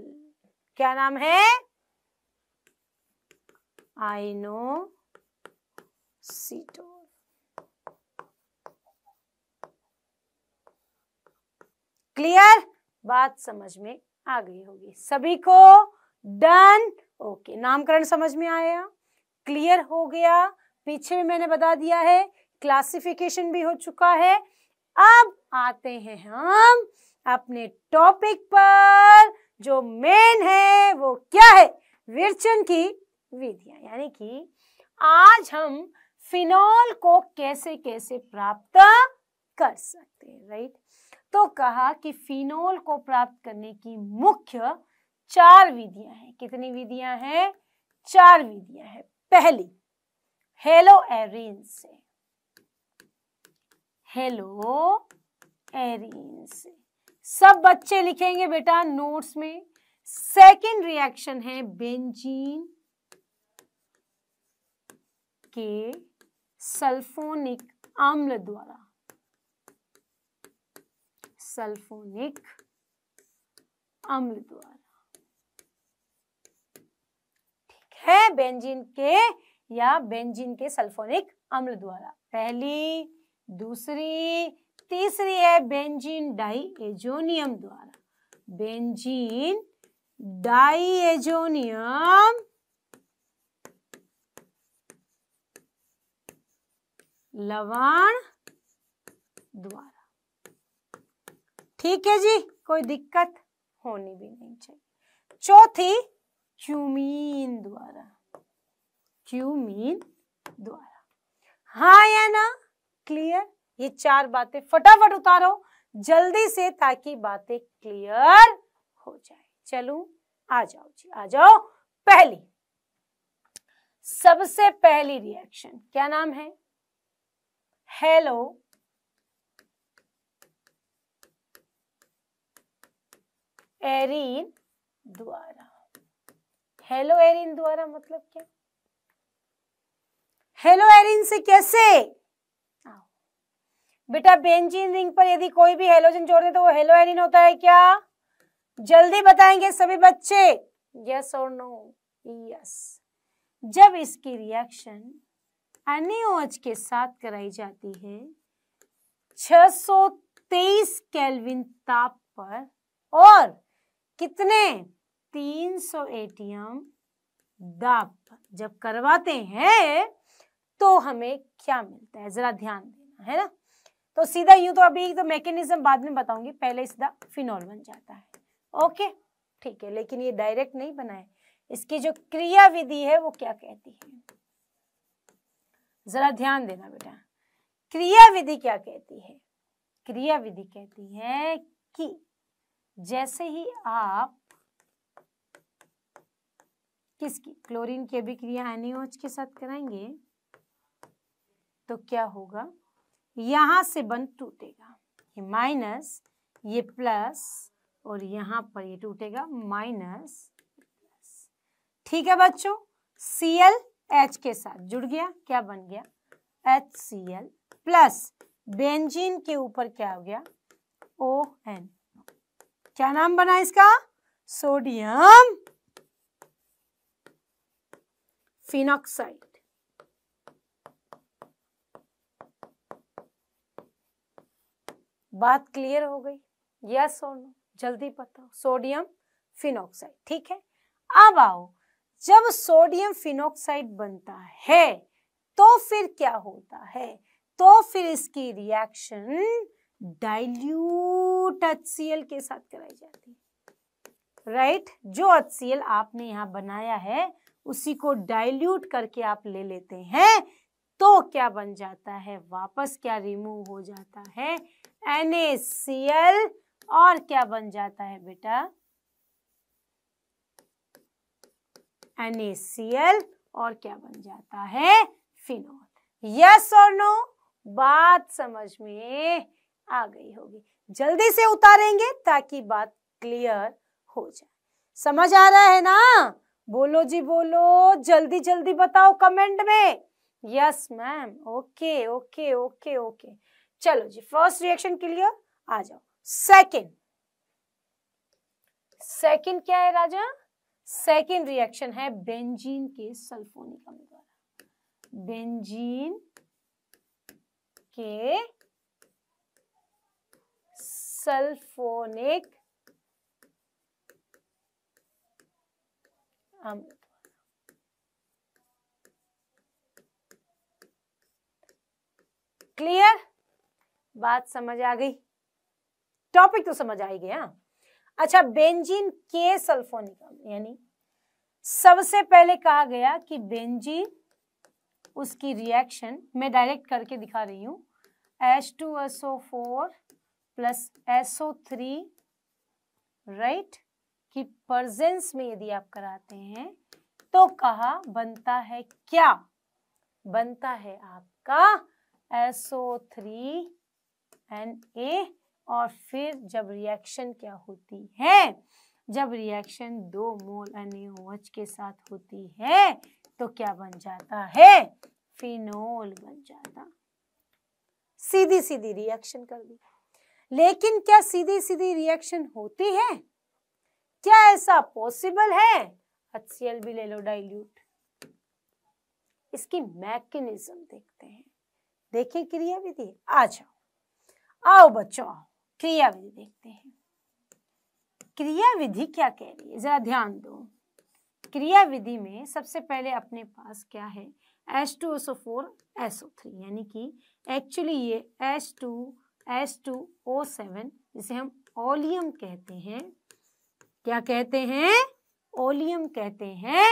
क्या नाम है सीटोल क्लियर बात समझ में आ गई होगी सभी को डन ओके नामकरण समझ में आया क्लियर हो गया पीछे भी मैंने बता दिया है क्लासिफिकेशन भी हो चुका है अब आते हैं हम अपने टॉपिक पर जो मेन है वो क्या है विरचन की विधियां यानी कि आज हम फिनॉल को कैसे कैसे प्राप्त कर सकते हैं राइट तो कहा कि फिनॉल को प्राप्त करने की मुख्य चार विधियां हैं कितनी विधियां हैं चार विधियां हैं पहली हेलो एरिन से हेलो एरिन से सब बच्चे लिखेंगे बेटा नोट्स में सेकेंड रिएक्शन है बेंजीन के सल्फोनिक आम्ल द्वारा सल्फोनिक अम्ल द्वारा है बेंजीन के या बेंजीन के सल्फोनिक अम्ल द्वारा पहली दूसरी तीसरी है बेंजीन डाई एजोनियम द्वारा बेंजीन डाई एजोनियम लवण द्वारा ठीक है जी कोई दिक्कत होनी भी नहीं चाहिए चौथी क्यूमीन द्वारा क्यूमीन द्वारा हाँ या ना क्लियर ये चार बातें फटाफट उतारो जल्दी से ताकि बातें क्लियर हो जाए चलो आ जाओ जी आ जाओ पहली सबसे पहली रिएक्शन क्या नाम है हेलो एरीन द्वारा हेलो एरिन द्वारा मतलब क्या हेलो एरिन से कैसे बेटा बेंजीन रिंग पर यदि कोई भी हेलोजन जोड़ दे तो वो हेलो एरिन होता है क्या जल्दी बताएंगे सभी बच्चे यस और नो यस जब इसकी रिएक्शन एनएओएच के साथ कराई जाती है 623 केल्विन ताप पर और कितने तीन सौ एटीएम दाप जब करवाते हैं तो हमें क्या मिलता है जरा ध्यान देना है ना तो सीधा यूं तो अभी तो मैकेनिज्म बाद में बताऊंगी पहले सीधा फिनॉल बन जाता है ओके ठीक है लेकिन ये डायरेक्ट नहीं बना है इसकी जो क्रिया विधि है वो क्या कहती है जरा ध्यान देना बेटा क्रिया विधि क्या कहती है क्रिया विधि कहती है कि जैसे ही आप किसकी क्लोरीन की अभिक्रिया एनओएच के साथ कराएंगे तो क्या होगा यहां से बन टूटेगा ये माइनस ये प्लस और यहां पर ये टूटेगा माइनस प्लस ठीक है बच्चों सी एल एच के साथ जुड़ गया क्या बन गया H C L plus benzene के ऊपर क्या हो गया ओ एन क्या नाम बना इसका सोडियम phenoxide. बात क्लियर हो गई यस और नो जल्दी बताओ सोडियम फिनोक्साइड ठीक है अब आओ जब सोडियम फिनोक्साइड बनता है तो फिर क्या होता है तो फिर इसकी रिएक्शन डाइल्यूट एचसीएल के साथ कराई जाती है राइट जो एचसीएल आपने यहाँ बनाया है उसी को डाइल्यूट करके आप ले लेते हैं तो क्या बन जाता है वापस क्या रिमूव हो जाता है एन और क्या बन जाता है बेटा एन और क्या बन जाता है फिनोल यस और नो बात समझ में आ गई होगी जल्दी से उतारेंगे ताकि बात क्लियर हो जाए समझ आ रहा है ना बोलो जी बोलो जल्दी जल्दी बताओ कमेंट में yes ma'am okay okay okay okay चलो जी फर्स्ट रिएक्शन क्लियर आ जाओ सेकंड सेकंड क्या है राजा सेकंड रिएक्शन है बेंजीन के सल्फोनिक अम्ल द्वारा बेंजीन के सल्फोनिक Um, क्लियर बात समझ आ गई टॉपिक तो समझ आ ही गया अच्छा बेंजीन के सल्फोनिक यानी सबसे पहले कहा गया कि बेंजीन उसकी रिएक्शन मैं डायरेक्ट करके दिखा रही हूं S two SO four plus SO three right की प्रजेंस में यदि आप कराते हैं तो कहा बनता है क्या बनता है आपका SO3 Na और फिर जब रिएक्शन क्या होती है जब रिएक्शन दो मोल NaOH के साथ होती है तो क्या बन जाता है फिनोल बन जाता सीधी सीधी रिएक्शन कर दी लेकिन क्या सीधी सीधी रिएक्शन होती है क्या ऐसा पॉसिबल है HCl भी ले लो डाइल्यूट इसकी मैकेनिज्म देखते हैं देखें क्रिया विधि आ जाओ आओ बच्चों आओ क्रिया विधि देखते हैं क्रिया विधि क्या कह रही है जरा ध्यान दो क्रिया विधि में सबसे पहले अपने पास क्या है S two SO four SO three यानी कि एक्चुअली ये S two S two O seven जिसे हम ओलियम कहते हैं क्या कहते हैं ओलियम कहते हैं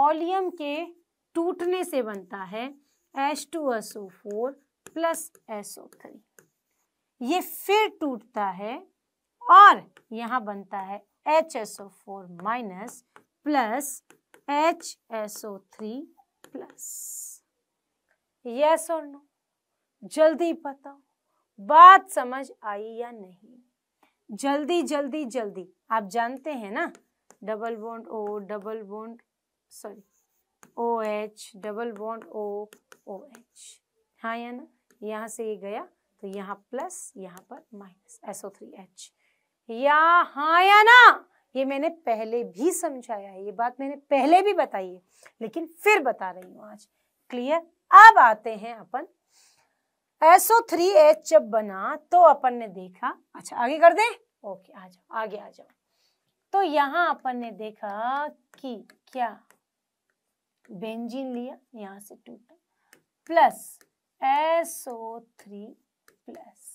ओलियम के टूटने से बनता है S two S O four plus S O three ये फिर टूटता है और यहाँ बनता है H S O four minus plus H S O three plus yes और नो जल्दी बताओ बात समझ आई या नहीं जल्दी जल्दी जल्दी आप जानते हैं ना double bond O double bond sorry O H double bond O O H हाँ या ना यहाँ से ये गया तो यहाँ प्लस यहाँ पर माइनस एसओ थ्री एच या हाँ या ना ये मैंने पहले भी समझाया है ये बात मैंने पहले भी बताई है लेकिन फिर बता रही हूँ आज क्लियर अब आते हैं अपन एसओ थ्री एच जब बना तो अपन ने देखा अच्छा आगे कर दे ओके आ जाओ आगे आ जाओ तो यहाँ अपन ने देखा कि क्या बेंजीन लिया यहाँ से टूटा प्लस एसओ थ्री प्लस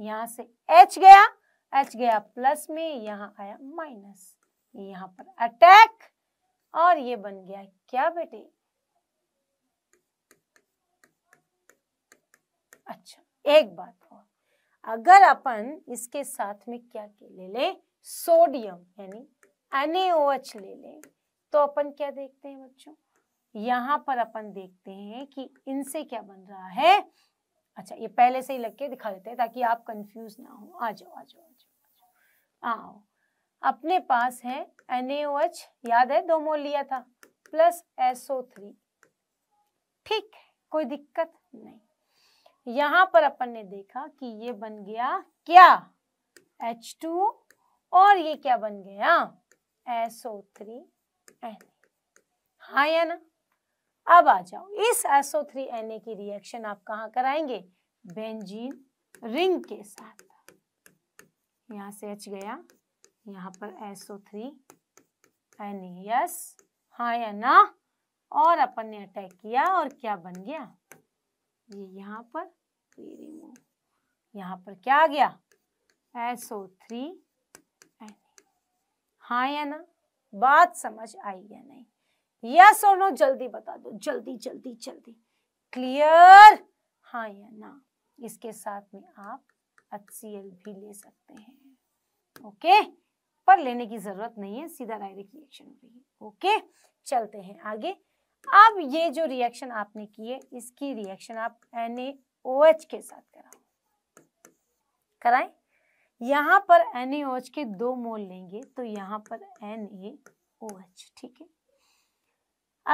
यहाँ से एच गया एच गया प्लस में यहाँ आया माइनस यहाँ पर अटैक और ये बन गया क्या बेटे अच्छा एक बात और अगर अपन इसके साथ में क्या ले लें सोडियम यानी एनएओएच ले लें तो अपन क्या देखते हैं बच्चों यहाँ पर अपन देखते हैं कि इनसे क्या बन रहा है अच्छा ये पहले से ही लग के दिखा देते हैं ताकि आप कंफ्यूज ना हो आ जाओ आ जाओ आ जाओ आओ अपने पास है NaOH याद है दो मोल लिया था प्लस SO3 ठीक है कोई दिक्कत नहीं यहां पर अपन ने देखा कि ये बन गया क्या H2 और ये क्या बन गया SO3Na हा या ना अब आ जाओ इस ए की रिएक्शन आप कहा कराएंगे बेंजीन रिंग के साथ यहां से H गया यहाँ पर SO3 NES हा या ना और अपन ने अटैक किया और क्या बन गया ये यहाँ पर थ्री रिमूव यहाँ पर क्या आ गया एसओ थ्री एन हाँ या ना बात समझ आई या नहीं यस और नो जल्दी बता दो जल्दी जल्दी जल्दी क्लियर हाँ या ना इसके साथ में आप एच भी ले सकते हैं ओके पर लेने की जरूरत नहीं है सीधा डायरेक्ट रिएक्शन हो रही ओके चलते हैं आगे अब ये जो रिएक्शन आपने की है इसकी रिएक्शन आप एन ओ OH के साथ कराऊं कराएं यहाँ पर एन के दो मोल लेंगे तो यहाँ पर एन एच ठीक है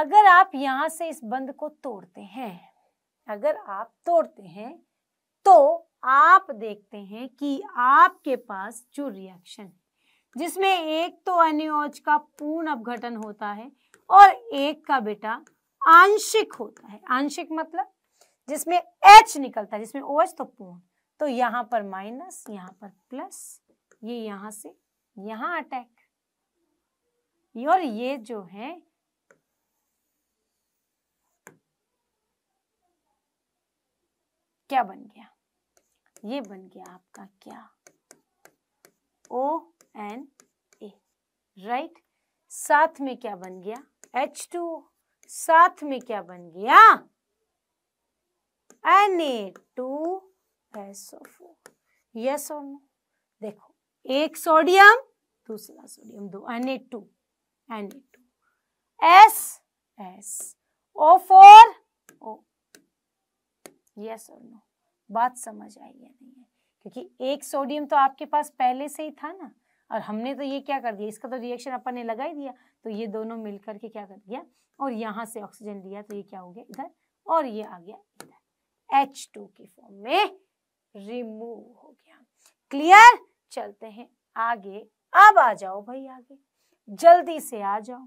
अगर आप यहां से इस बंद को तोड़ते हैं अगर आप तोड़ते हैं तो आप देखते हैं कि आपके पास जो रिएक्शन जिसमें एक तो अन्योज का पूर्ण अपघटन होता है और एक का बेटा आंशिक होता है आंशिक मतलब जिसमें एच निकलता है जिसमें ओ OH तो पूर्ण तो यहाँ पर माइनस यहाँ पर प्लस ये यहाँ से यहाँ अटैक और ये जो है क्या बन गया ये बन गया आपका क्या ओ एन ए राइट साथ में क्या बन गया एच टू साथ में क्या बन गया ओ फोर यस और नो देखो एक सोडियम दूसरा सोडियम दो two S S O four O yes और नो बात समझ आई या नहीं है क्योंकि एक सोडियम तो आपके पास पहले से ही था ना और हमने तो ये क्या कर दिया इसका तो रिएक्शन अपन ने लगा ही दिया तो ये दोनों मिलकर के क्या कर दिया और यहाँ से ऑक्सीजन लिया तो ये क्या हो गया इधर और ये आ गया इधर एच टू की फॉर्म में रिमूव हो गया क्लियर चलते हैं आगे अब आ जाओ भाई आगे जल्दी से आ जाओ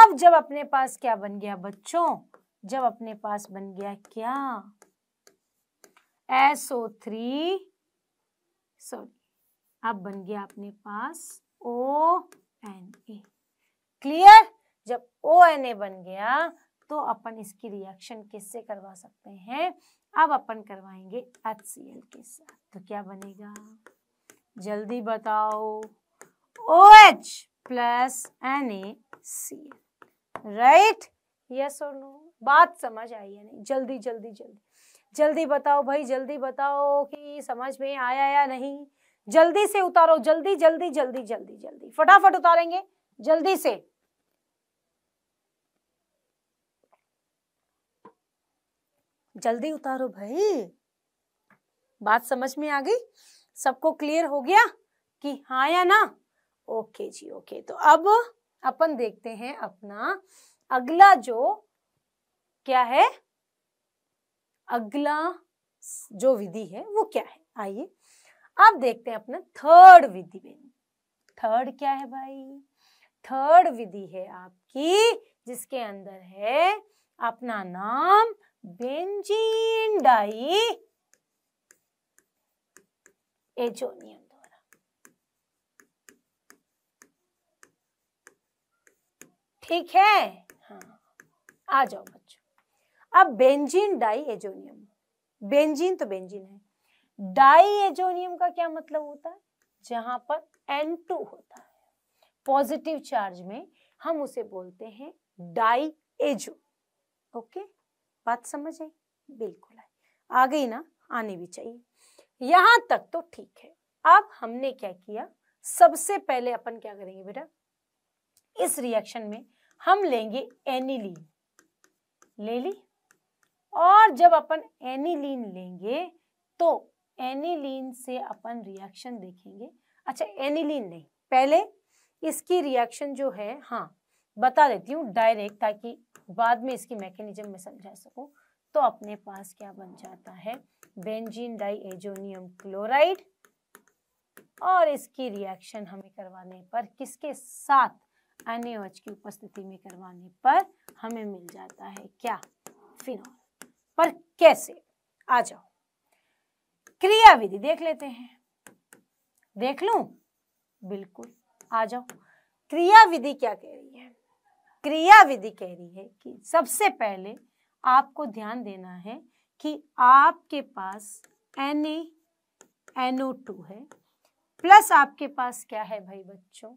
अब जब अपने पास क्या बन गया बच्चों जब अपने पास बन गया क्या एसओ थ्री सॉरी अब बन गया अपने पास ओ एन ए क्लियर जब ओ एन ए बन गया तो अपन इसकी रिएक्शन किससे करवा सकते हैं अब अपन करवाएंगे एच सी एल के साथ तो क्या बनेगा जल्दी बताओ O H plus N A C L right yes और नो बात समझ आई है नहीं जल्दी जल्दी जल्दी जल्दी बताओ भाई जल्दी बताओ कि समझ में आया या नहीं जल्दी से उतारो जल्दी जल्दी जल्दी जल्दी जल्दी फटाफट उतारेंगे जल्दी से जल्दी उतारो भाई बात समझ में आ गई सबको क्लियर हो गया कि हाँ या ना ओके जी ओके तो अब अपन देखते हैं अपना अगला जो क्या है अगला जो विधि है वो क्या है आइए अब देखते हैं अपना थर्ड विधि में थर्ड क्या है भाई थर्ड विधि है आपकी जिसके अंदर है अपना नाम बेंजीन डाई एजोनियम द्वारा ठीक है हाँ आ जाओ बच्चों अब बेंजीन डाई एजोनियम बेंजीन तो बेंजीन है डाई एजोनियम का क्या मतलब होता है जहां पर N2 होता है पॉजिटिव चार्ज में हम उसे बोलते हैं डाई एजो ओके okay? बात समझ आई बिल्कुल आई आ गई ना आनी भी चाहिए यहाँ तक तो ठीक है अब हमने क्या किया सबसे पहले अपन क्या करेंगे बेटा इस रिएक्शन में हम लेंगे एनिलीन ले ली और जब अपन एनिलीन लेंगे तो एनिलीन से अपन रिएक्शन देखेंगे अच्छा एनिलीन नहीं पहले इसकी रिएक्शन जो है हाँ बता देती हूँ डायरेक्ट ताकि बाद में इसकी मैकेनिज्म में समझा सकूँ तो अपने पास क्या बन जाता है बेंजीन डाई एजोनियम क्लोराइड और इसकी रिएक्शन हमें करवाने पर किसके साथ एनएच की उपस्थिति में करवाने पर हमें मिल जाता है क्या फिनॉल पर कैसे आ जाओ क्रिया विधि देख लेते हैं देख लू बिल्कुल आ जाओ क्रिया विधि क्या कह रही है क्रिया विधि कह रही है कि सबसे पहले आपको ध्यान देना है कि आपके पास एन एनओ टू है प्लस आपके पास क्या है भाई बच्चों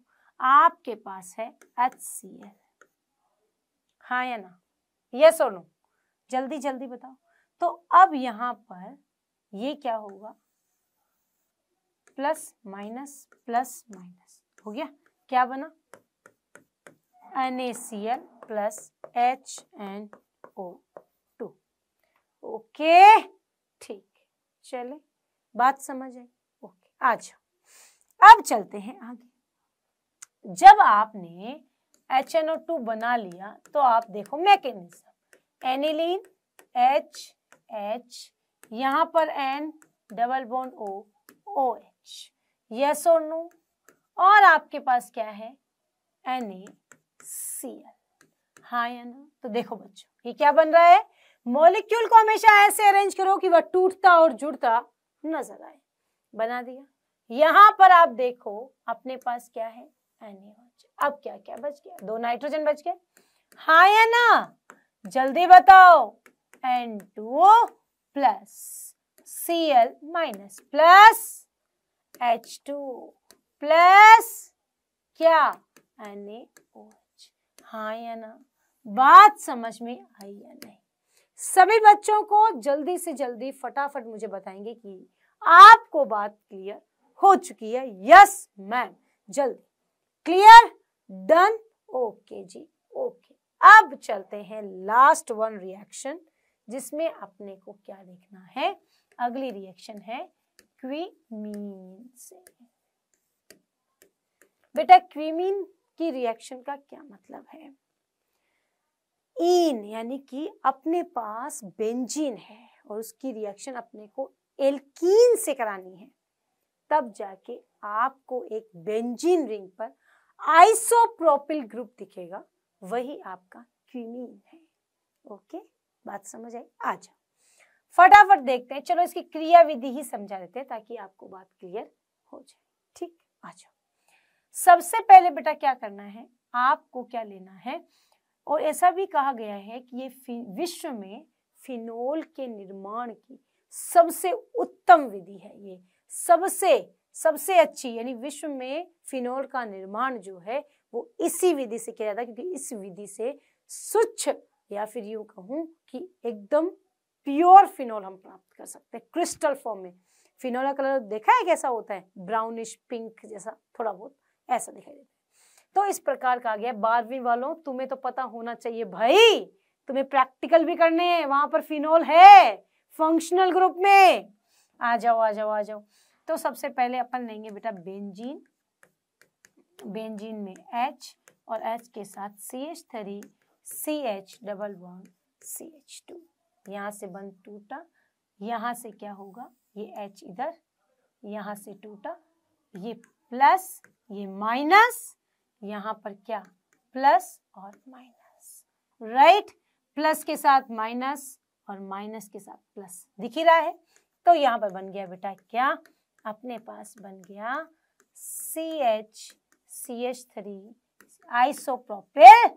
आपके पास है एच सी एल हाँ या ना ये और नो जल्दी जल्दी बताओ तो अब यहां पर ये क्या होगा प्लस माइनस प्लस माइनस हो गया क्या बना N A C L plus H N O two okay ठीक चले बात समझ आई ओके आ जाओ अब चलते हैं आगे जब आपने एच एन ओ टू बना लिया तो आप देखो मैकेनिज्म एनिलीन एच एच यहाँ पर N double bond O O H yes और नो और आपके पास क्या है एन ए सी एल हाँ या ना तो देखो बच्चों ये क्या बन रहा है मॉलिक्यूल को हमेशा ऐसे अरेंज करो कि वह टूटता और जुड़ता नजर आए बना दिया यहां पर आप देखो अपने पास क्या है अब क्या क्या बच गया दो नाइट्रोजन बच गए हाँ या ना जल्दी बताओ N two plus C L minus plus H two plus क्या एन ए हाँ या ना बात समझ में आई या नहीं सभी बच्चों को जल्दी से जल्दी फटाफट मुझे बताएंगे कि आपको बात क्लियर हो चुकी है यस मैम जल्दी क्लियर डन ओके जी ओके अब चलते हैं लास्ट वन रिएक्शन जिसमें अपने को क्या देखना है अगली रिएक्शन है क्वीमीन से बेटा क्वीमीन कि रिएक्शन का क्या मतलब है इन यानी कि अपने पास बेंजीन है और उसकी रिएक्शन अपने को एल्कीन से करानी है तब जाके आपको एक बेंजीन रिंग पर आइसोप्रोपिल ग्रुप दिखेगा वही आपका क्यूमीन है ओके बात समझ आई आ जाओ फटाफट देखते हैं चलो इसकी क्रिया विधि ही समझा देते हैं ताकि आपको बात क्लियर हो जाए ठीक आ जाओ सबसे पहले बेटा क्या करना है आपको क्या लेना है और ऐसा भी कहा गया है कि ये विश्व में फिनोल के निर्माण की सबसे उत्तम विधि है ये सबसे सबसे अच्छी यानी विश्व में फिनोल का निर्माण जो है वो इसी विधि से किया जाता है क्योंकि इस विधि से स्वच्छ या फिर यू कहूं कि एकदम प्योर फिनोल हम प्राप्त कर सकते हैं क्रिस्टल फॉर्म में फिनोल का कलर देखा है कैसा होता है ब्राउनिश पिंक जैसा थोड़ा बहुत ऐसा दिखाई देता है तो इस प्रकार का आ गया बारहवीं वालों तुम्हें तो पता होना चाहिए भाई तुम्हें प्रैक्टिकल भी करने हैं वहां पर फिनोल है फंक्शनल ग्रुप में आ जाओ आ जाओ आ जाओ तो सबसे पहले अपन लेंगे बेटा बेंजीन बेंजीन में एच और एच के साथ C H three C H double one C H two यहाँ से बंद टूटा यहाँ से क्या होगा ये एच इधर यहाँ से टूटा ये प्लस ये माइनस यहाँ पर क्या प्लस और माइनस राइट प्लस के साथ माइनस और माइनस के साथ प्लस दिख ही रहा है तो यहाँ पर बन गया बेटा क्या अपने पास बन गया C H C H three isopropyl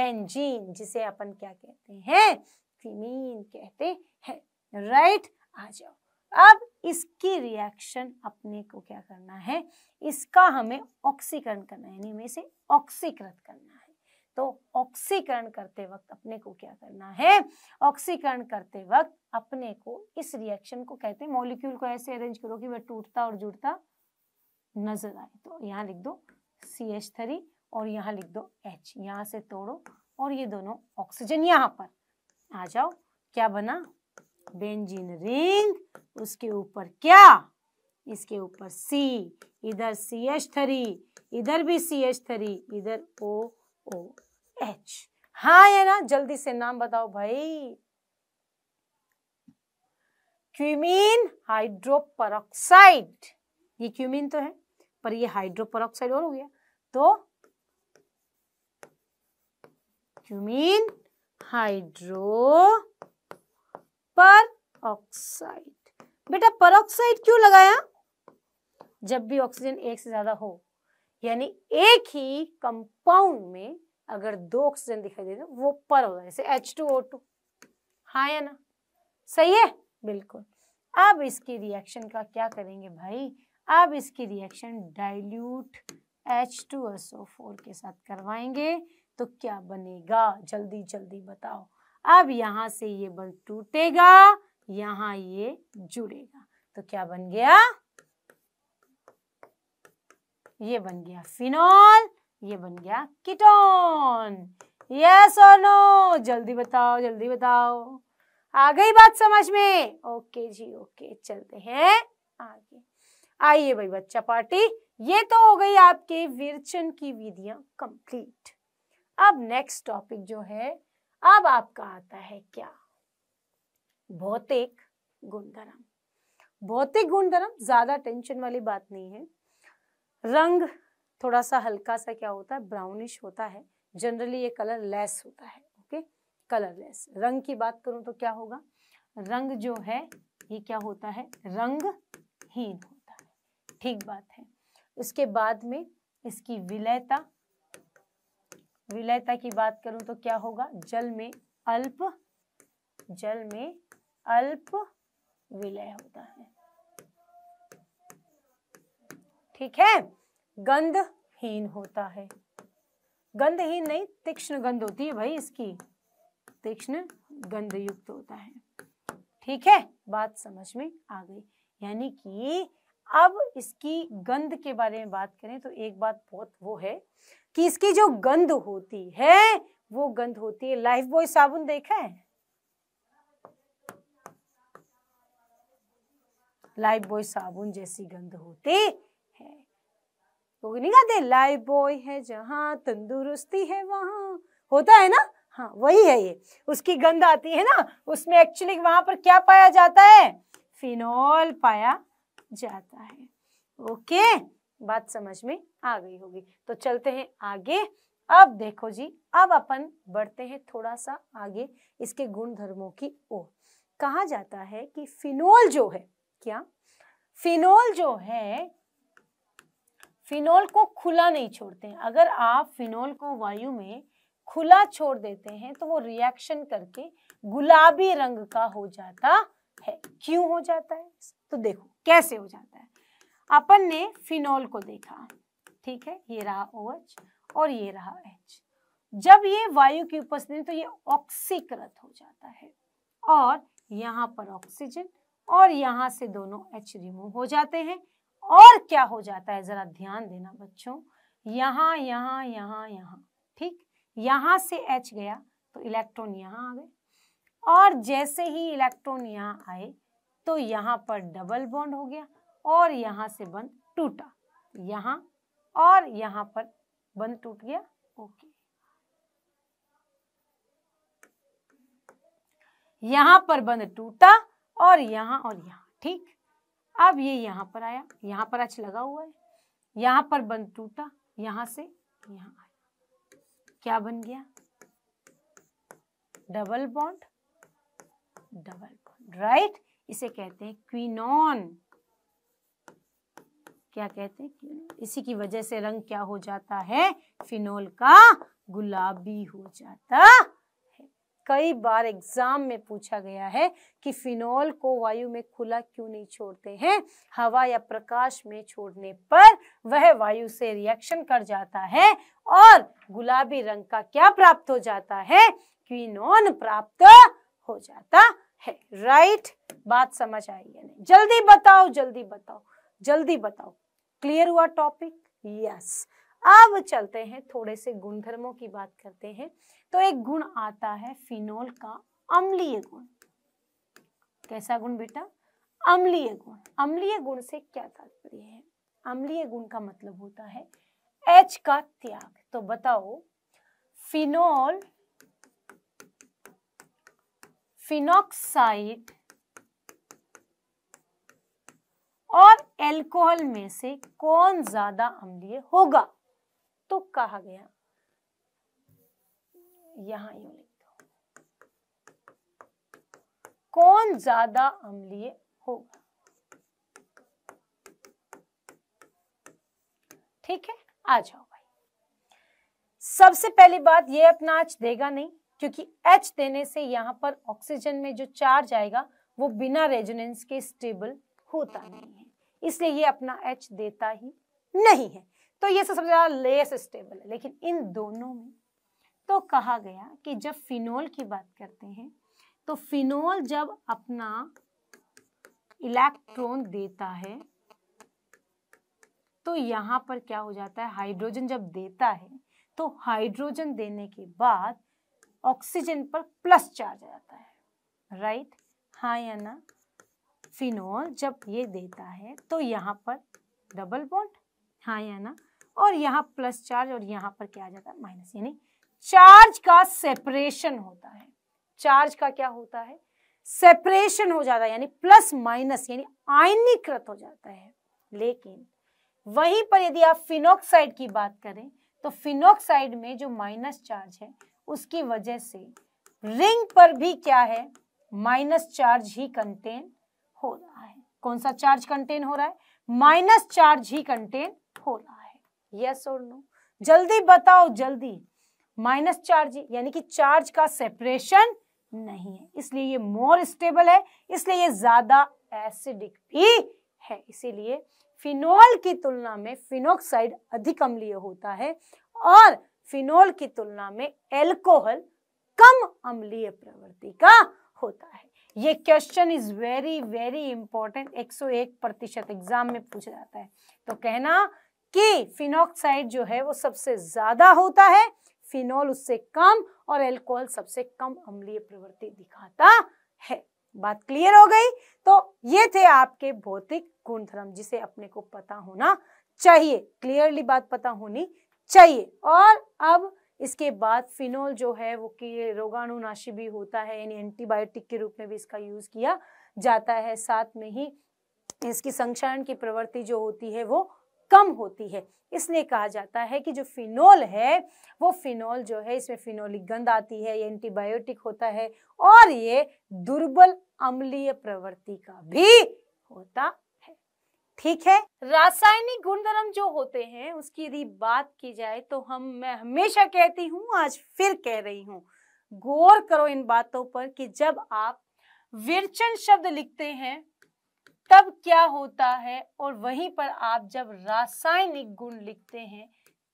benzene जिसे अपन क्या कहते हैं फिमीन कहते हैं राइट आ जाओ अब इसकी रिएक्शन अपने को क्या करना है इसका हमें ऑक्सीकरण करना है में से ऑक्सीकृत करना है तो ऑक्सीकरण करते वक्त अपने को क्या करना है ऑक्सीकरण करते वक्त अपने को इस रिएक्शन को कहते हैं मॉलिक्यूल को ऐसे अरेंज करो कि वह टूटता और जुड़ता नजर आए तो यहाँ लिख दो सी एच थ्री और यहाँ लिख दो एच यहाँ से तोड़ो और ये दोनों ऑक्सीजन यहाँ पर आ जाओ क्या बना बेंजीन रिंग उसके ऊपर क्या इसके ऊपर सी इधर सी एच थ्री इधर भी सी एच थ्री इधर ओ ओ एच हाँ या ना जल्दी से नाम बताओ भाई क्यूमीन हाइड्रोपरऑक्साइड ये क्यूमीन तो है पर ये हाइड्रोपरऑक्साइड और हो गया तो क्यूमीन हाइड्रो पर ऑक्साइड बेटा पर ऑक्साइड क्यों लगाया जब भी ऑक्सीजन एक से ज्यादा हो यानी एक ही कंपाउंड में अगर दो ऑक्सीजन दिखाई दे वो पर होगा जैसे एच टू ओ टू हाँ या ना सही है बिल्कुल अब इसकी रिएक्शन का क्या करेंगे भाई अब इसकी reaction dilute H two S O four के साथ करवाएंगे तो क्या बनेगा जल्दी जल्दी बताओ अब यहां से ये बल टूटेगा यहाँ ये जुड़ेगा तो क्या बन गया ये बन गया फिनॉल ये बन गया किटोन यस और नो जल्दी बताओ जल्दी बताओ आ गई बात समझ में ओके जी ओके चलते हैं आगे आइए भाई बच्चा पार्टी ये तो हो गई आपके विरचन की विधियां कंप्लीट अब नेक्स्ट टॉपिक जो है अब आपका आता है क्या भौतिक गुणधर्म भौतिक गुणधर्म ज्यादा टेंशन वाली बात नहीं है रंग थोड़ा सा हल्का सा क्या होता है ब्राउनिश होता है जनरली ये कलर लेस होता है ओके कलर लेस रंग की बात करूं तो क्या होगा रंग जो है ये क्या होता है रंगहीन होता है ठीक बात है उसके बाद में इसकी विलयता विलयता की बात करूं तो क्या होगा जल में अल्प जल में अल्प विलय होता है ठीक है गंधहीन होता है गंधहीन नहीं तीक्ष्ण गंध होती है भाई इसकी तीक्ष्ण गंधयुक्त होता है ठीक है बात समझ में आ गई यानी कि अब इसकी गंध के बारे में बात करें तो एक बात बहुत वो है कि इसकी जो गंध होती है वो गंध होती है लाइफ बॉय साबुन देखा है लाइफ बॉय साबुन जैसी गंध होती है वो नहीं कहते लाइफ बॉय है जहां तंदुरुस्ती है वहां होता है ना हाँ वही है ये उसकी गंध आती है ना उसमें एक्चुअली वहां पर क्या पाया जाता है फिनॉल पाया जाता है ओके बात समझ में आ गई होगी तो चलते हैं आगे अब देखो जी अब अपन बढ़ते हैं थोड़ा सा आगे इसके गुण धर्मों की ओर कहा जाता है कि फिनोल जो है क्या फिनोल जो है फिनोल को खुला नहीं छोड़ते हैं अगर आप फिनोल को वायु में खुला छोड़ देते हैं तो वो रिएक्शन करके गुलाबी रंग का हो जाता है क्यों हो जाता है तो देखो कैसे हो जाता है अपन ने फिनॉल को देखा ठीक है ये रहा ओ OH और ये रहा एच जब ये वायु की उपस्थिति तो ये ऑक्सीकृत हो जाता है और यहाँ पर ऑक्सीजन और यहाँ से दोनों एच रिमूव हो जाते हैं और क्या हो जाता है जरा ध्यान देना बच्चों यहाँ यहाँ यहाँ यहाँ ठीक यहाँ से एच गया तो इलेक्ट्रॉन यहाँ आ गए और जैसे ही इलेक्ट्रॉन यहाँ आए तो यहाँ पर डबल बॉन्ड हो गया और यहाँ से बंद टूटा यहाँ और यहाँ पर बंद टूट गया ओके यहाँ पर बंद टूटा और यहाँ और यहाँ ठीक अब ये यहाँ पर आया यहाँ पर अच लगा हुआ है यहाँ पर बंद टूटा यहाँ से यहाँ आया क्या बन गया double bond double bond right इसे कहते हैं क्विनॉन क्या कहते हैं इसी की वजह से रंग क्या हो जाता है फिनोल का गुलाबी हो जाता है कई बार एग्जाम में पूछा गया है कि फिनोल को वायु में खुला क्यों नहीं छोड़ते हैं हवा या प्रकाश में छोड़ने पर वह वायु से रिएक्शन कर जाता है और गुलाबी रंग का क्या प्राप्त हो जाता है क्विनोन प्राप्त हो जाता है राइट बात समझ आई है जल्दी बताओ जल्दी बताओ जल्दी बताओ क्लियर हुआ टॉपिक यस अब चलते हैं थोड़े से गुणधर्मों की बात करते हैं तो एक गुण आता है फिनोल का अम्लीय गुण कैसा गुण बेटा अम्लीय गुण अम्लीय गुण से क्या तात्पर्य है अम्लीय गुण का मतलब होता है एच का त्याग तो बताओ फिनोल फिनोक्साइड और एल्कोहल में से कौन ज्यादा अम्लीय होगा तो कहा गया यहां यू लिख दो कौन ज्यादा अम्लीय होगा ठीक है आ जाओ भाई सबसे पहली बात ये अपना आज देगा नहीं क्योंकि एच देने से यहाँ पर ऑक्सीजन में जो चार्ज आएगा वो बिना रेजोनेंस के स्टेबल होता नहीं है इसलिए ये अपना एच देता ही नहीं है तो ये सबसे ज़्यादा लेस स्टेबल है लेकिन इन दोनों में तो कहा गया कि जब फिनोल की बात करते हैं तो फिनोल जब अपना इलेक्ट्रॉन देता है तो यहाँ पर क्या हो जाता है हाइड्रोजन जब देता है तो हाइड्रोजन देने के बाद ऑक्सीजन पर प्लस चार्ज आ जाता है राइट हाँ या ना फिनोल जब ये देता है तो यहाँ पर डबल बॉन्ड हाँ या ना और यहाँ प्लस चार्ज और यहाँ पर क्या आ जाता है माइनस यानी चार्ज का सेपरेशन होता है चार्ज का क्या होता है सेपरेशन हो जाता है यानी प्लस माइनस यानी आयनीकृत हो जाता है लेकिन वहीं पर यदि आप फिनोक्साइड की बात करें तो फिनोक्साइड में जो माइनस चार्ज है उसकी वजह से रिंग पर भी क्या है माइनस चार्ज ही कंटेन हो रहा है कौन सा चार्ज कंटेन हो रहा है माइनस चार्ज ही कंटेन हो रहा है यस और नो जल्दी बताओ जल्दी माइनस चार्ज यानी कि चार्ज का सेपरेशन नहीं है इसलिए ये मोर स्टेबल है इसलिए ये ज्यादा एसिडिक भी है इसीलिए फिनोल की तुलना में फिनोक्साइड अधिक अम्लीय होता है और फिनोल की तुलना में एल्कोहल कम अम्लीय प्रवृत्ति का होता है ये question is very very important 101 प्रतिशत एग्जाम में पूछा जाता है तो कहना कि फिनोक्साइड जो है वो सबसे ज्यादा होता है फिनोल उससे कम और एल्कोहल सबसे कम अम्लीय प्रवृत्ति दिखाता है बात क्लियर हो गई तो ये थे आपके भौतिक गुणधर्म जिसे अपने को पता होना चाहिए क्लियरली बात पता होनी चाहिए और अब इसके बाद फिनोल जो है वो कि रोगाणुनाशी भी होता है यानी एंटीबायोटिक के रूप में भी इसका यूज़ किया जाता है साथ में ही इसकी संक्षारण की प्रवृत्ति जो होती है वो कम होती है इसलिए कहा जाता है कि जो फिनोल है वो फिनोल जो है इसमें फिनोलिक गंध आती है ये एंटीबायोटिक होता है और ये दुर्बल अम्लीय प्रवृत्ति का भी होता ठीक है रासायनिक गुणधर्म जो होते हैं उसकी यदि बात की जाए तो हम मैं हमेशा कहती हूँ आज फिर कह रही हूँ गौर करो इन बातों पर कि जब आप विरचन शब्द लिखते हैं तब क्या होता है और वहीं पर आप जब रासायनिक गुण लिखते हैं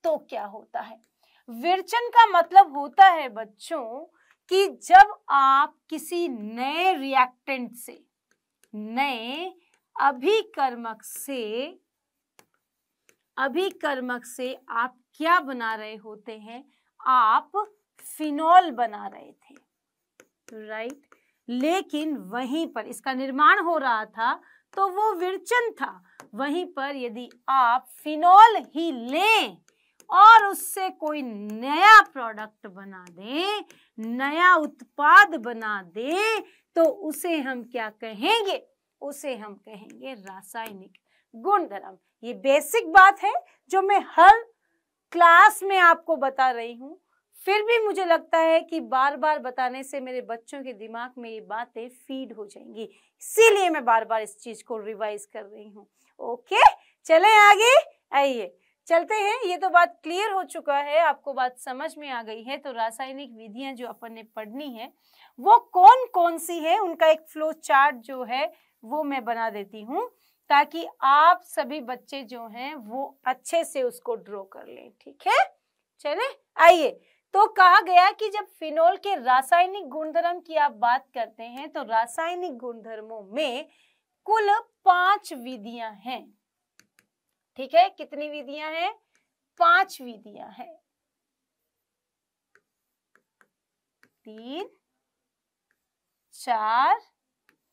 तो क्या होता है विरचन का मतलब होता है बच्चों कि जब आप किसी नए रिएक्टेंट से नए अभिकर्मक से अभिकर्मक से आप क्या बना रहे होते हैं आप फिनॉल बना रहे थे राइट right? लेकिन वहीं पर इसका निर्माण हो रहा था तो वो विरचन था वहीं पर यदि आप फिनॉल ही लें और उससे कोई नया प्रोडक्ट बना दें नया उत्पाद बना दें तो उसे हम क्या कहेंगे उसे हम कहेंगे रासायनिक गुणधर्म ये बेसिक बात है जो मैं हर क्लास में आपको बता रही हूँ फिर भी मुझे लगता है कि बार बार बताने से मेरे बच्चों के दिमाग में ये बातें फीड हो जाएंगी इसीलिए मैं बार बार इस चीज को रिवाइज कर रही हूँ ओके चले आगे आइए चलते हैं ये तो बात क्लियर हो चुका है आपको बात समझ में आ गई है तो रासायनिक विधियां जो अपन ने पढ़नी है वो कौन कौन सी है उनका एक फ्लो चार्ट जो है वो मैं बना देती हूँ ताकि आप सभी बच्चे जो हैं वो अच्छे से उसको ड्रॉ कर लें ठीक है चले आइए तो कहा गया कि जब फिनोल के रासायनिक गुणधर्म की आप बात करते हैं तो रासायनिक गुणधर्मों में कुल पांच विधियां हैं ठीक है कितनी विधियां हैं पांच विधियां हैं तीन चार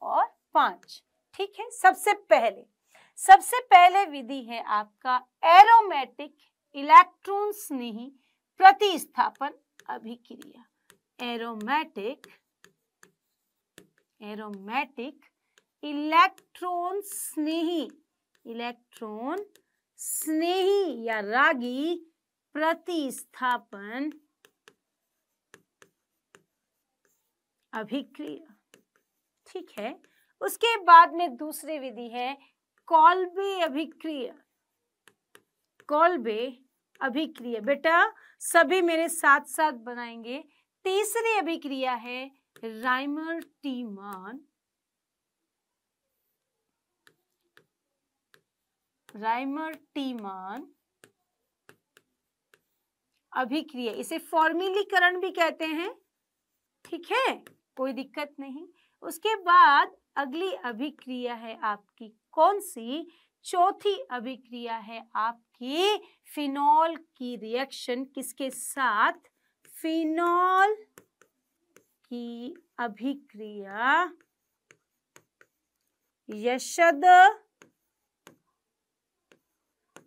और पांच ठीक है सबसे पहले सबसे पहले विधि है आपका एरोमेटिक इलेक्ट्रॉन स्नेही प्रतिस्थापन अभिक्रिया एरोमेटिक एरोमेटिक इलेक्ट्रॉन स्नेही इलेक्ट्रॉन स्नेही या रागी प्रतिस्थापन अभिक्रिया ठीक है उसके बाद में दूसरी विधि है कॉल्बे अभिक्रिया कॉल्बे अभिक्रिया बेटा सभी मेरे साथ साथ बनाएंगे तीसरी अभिक्रिया है राइमर टीमान राइमर टीमान अभिक्रिया इसे फॉर्मिलीकरण भी कहते हैं ठीक है कोई दिक्कत नहीं उसके बाद अगली अभिक्रिया है आपकी कौन सी चौथी अभिक्रिया है आपकी फिनॉल की रिएक्शन किसके साथ फिनॉल की अभिक्रिया यशद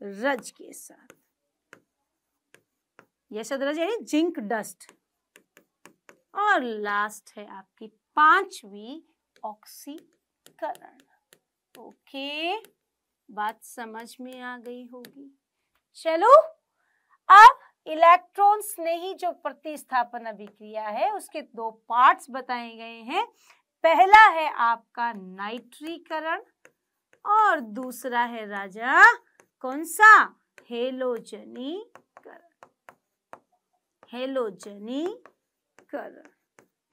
रज के साथ यशद रज यानी जिंक डस्ट और लास्ट है आपकी पांचवी ऑक्सीकरण ओके बात समझ में आ गई होगी चलो अब इलेक्ट्रॉन्स ने ही जो प्रतिस्थापन अभिक्रिया है उसके दो पार्ट्स बताए गए हैं पहला है आपका नाइट्रीकरण और दूसरा है राजा कौन सा हेलोजनीकरण हेलोजनीकरण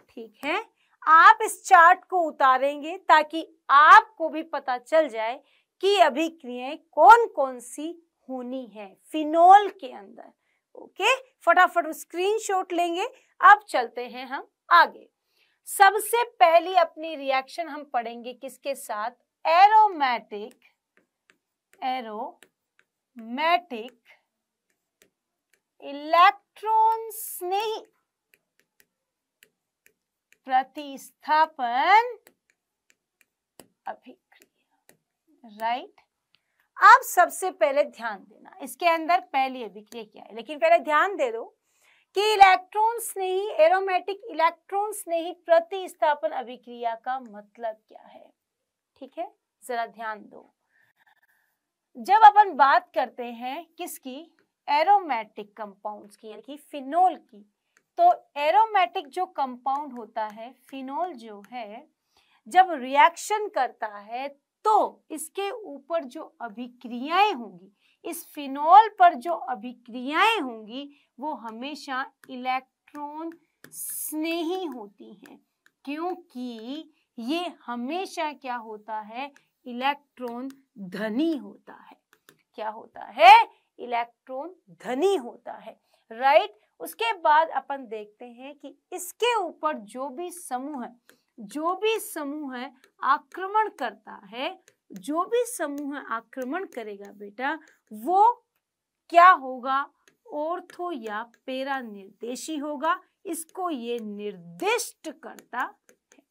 ठीक है आप इस चार्ट को उतारेंगे ताकि आपको भी पता चल जाए कि अभिक्रियाएं कौन कौन सी होनी है फिनोल के अंदर ओके फटाफट स्क्रीनशॉट लेंगे अब चलते हैं हम आगे सबसे पहली अपनी रिएक्शन हम पढ़ेंगे किसके साथ एरोमैटिक एरोमैटिक इलेक्ट्रॉन्स नहीं प्रतिस्थापन अभिक्रिया राइट आप सबसे पहले ध्यान देना इसके अंदर पहली अभिक्रिया क्या है लेकिन पहले ध्यान दे दो कि इलेक्ट्रॉन्स ने ही एरोमेटिक इलेक्ट्रॉन्स ने ही प्रतिस्थापन अभिक्रिया का मतलब क्या है ठीक है जरा ध्यान दो जब अपन बात करते हैं किसकी एरोमेटिक कंपाउंड्स की यानी कि फिनोल की तो एरोमेटिक जो कंपाउंड होता है फिनोल जो है जब रिएक्शन करता है तो इसके ऊपर जो अभिक्रियाएं होंगी इस फिनोल पर जो अभिक्रियाएं होंगी वो हमेशा इलेक्ट्रॉन स्नेही होती हैं क्योंकि ये हमेशा क्या होता है इलेक्ट्रॉन धनी होता है क्या होता है इलेक्ट्रॉन धनी होता है राइट right? उसके बाद अपन देखते हैं कि इसके ऊपर जो भी समूह है जो भी समूह है आक्रमण करता है जो भी समूह आक्रमण करेगा बेटा वो क्या होगा ऑर्थो या पेरा निर्देशी होगा इसको ये निर्दिष्ट करता है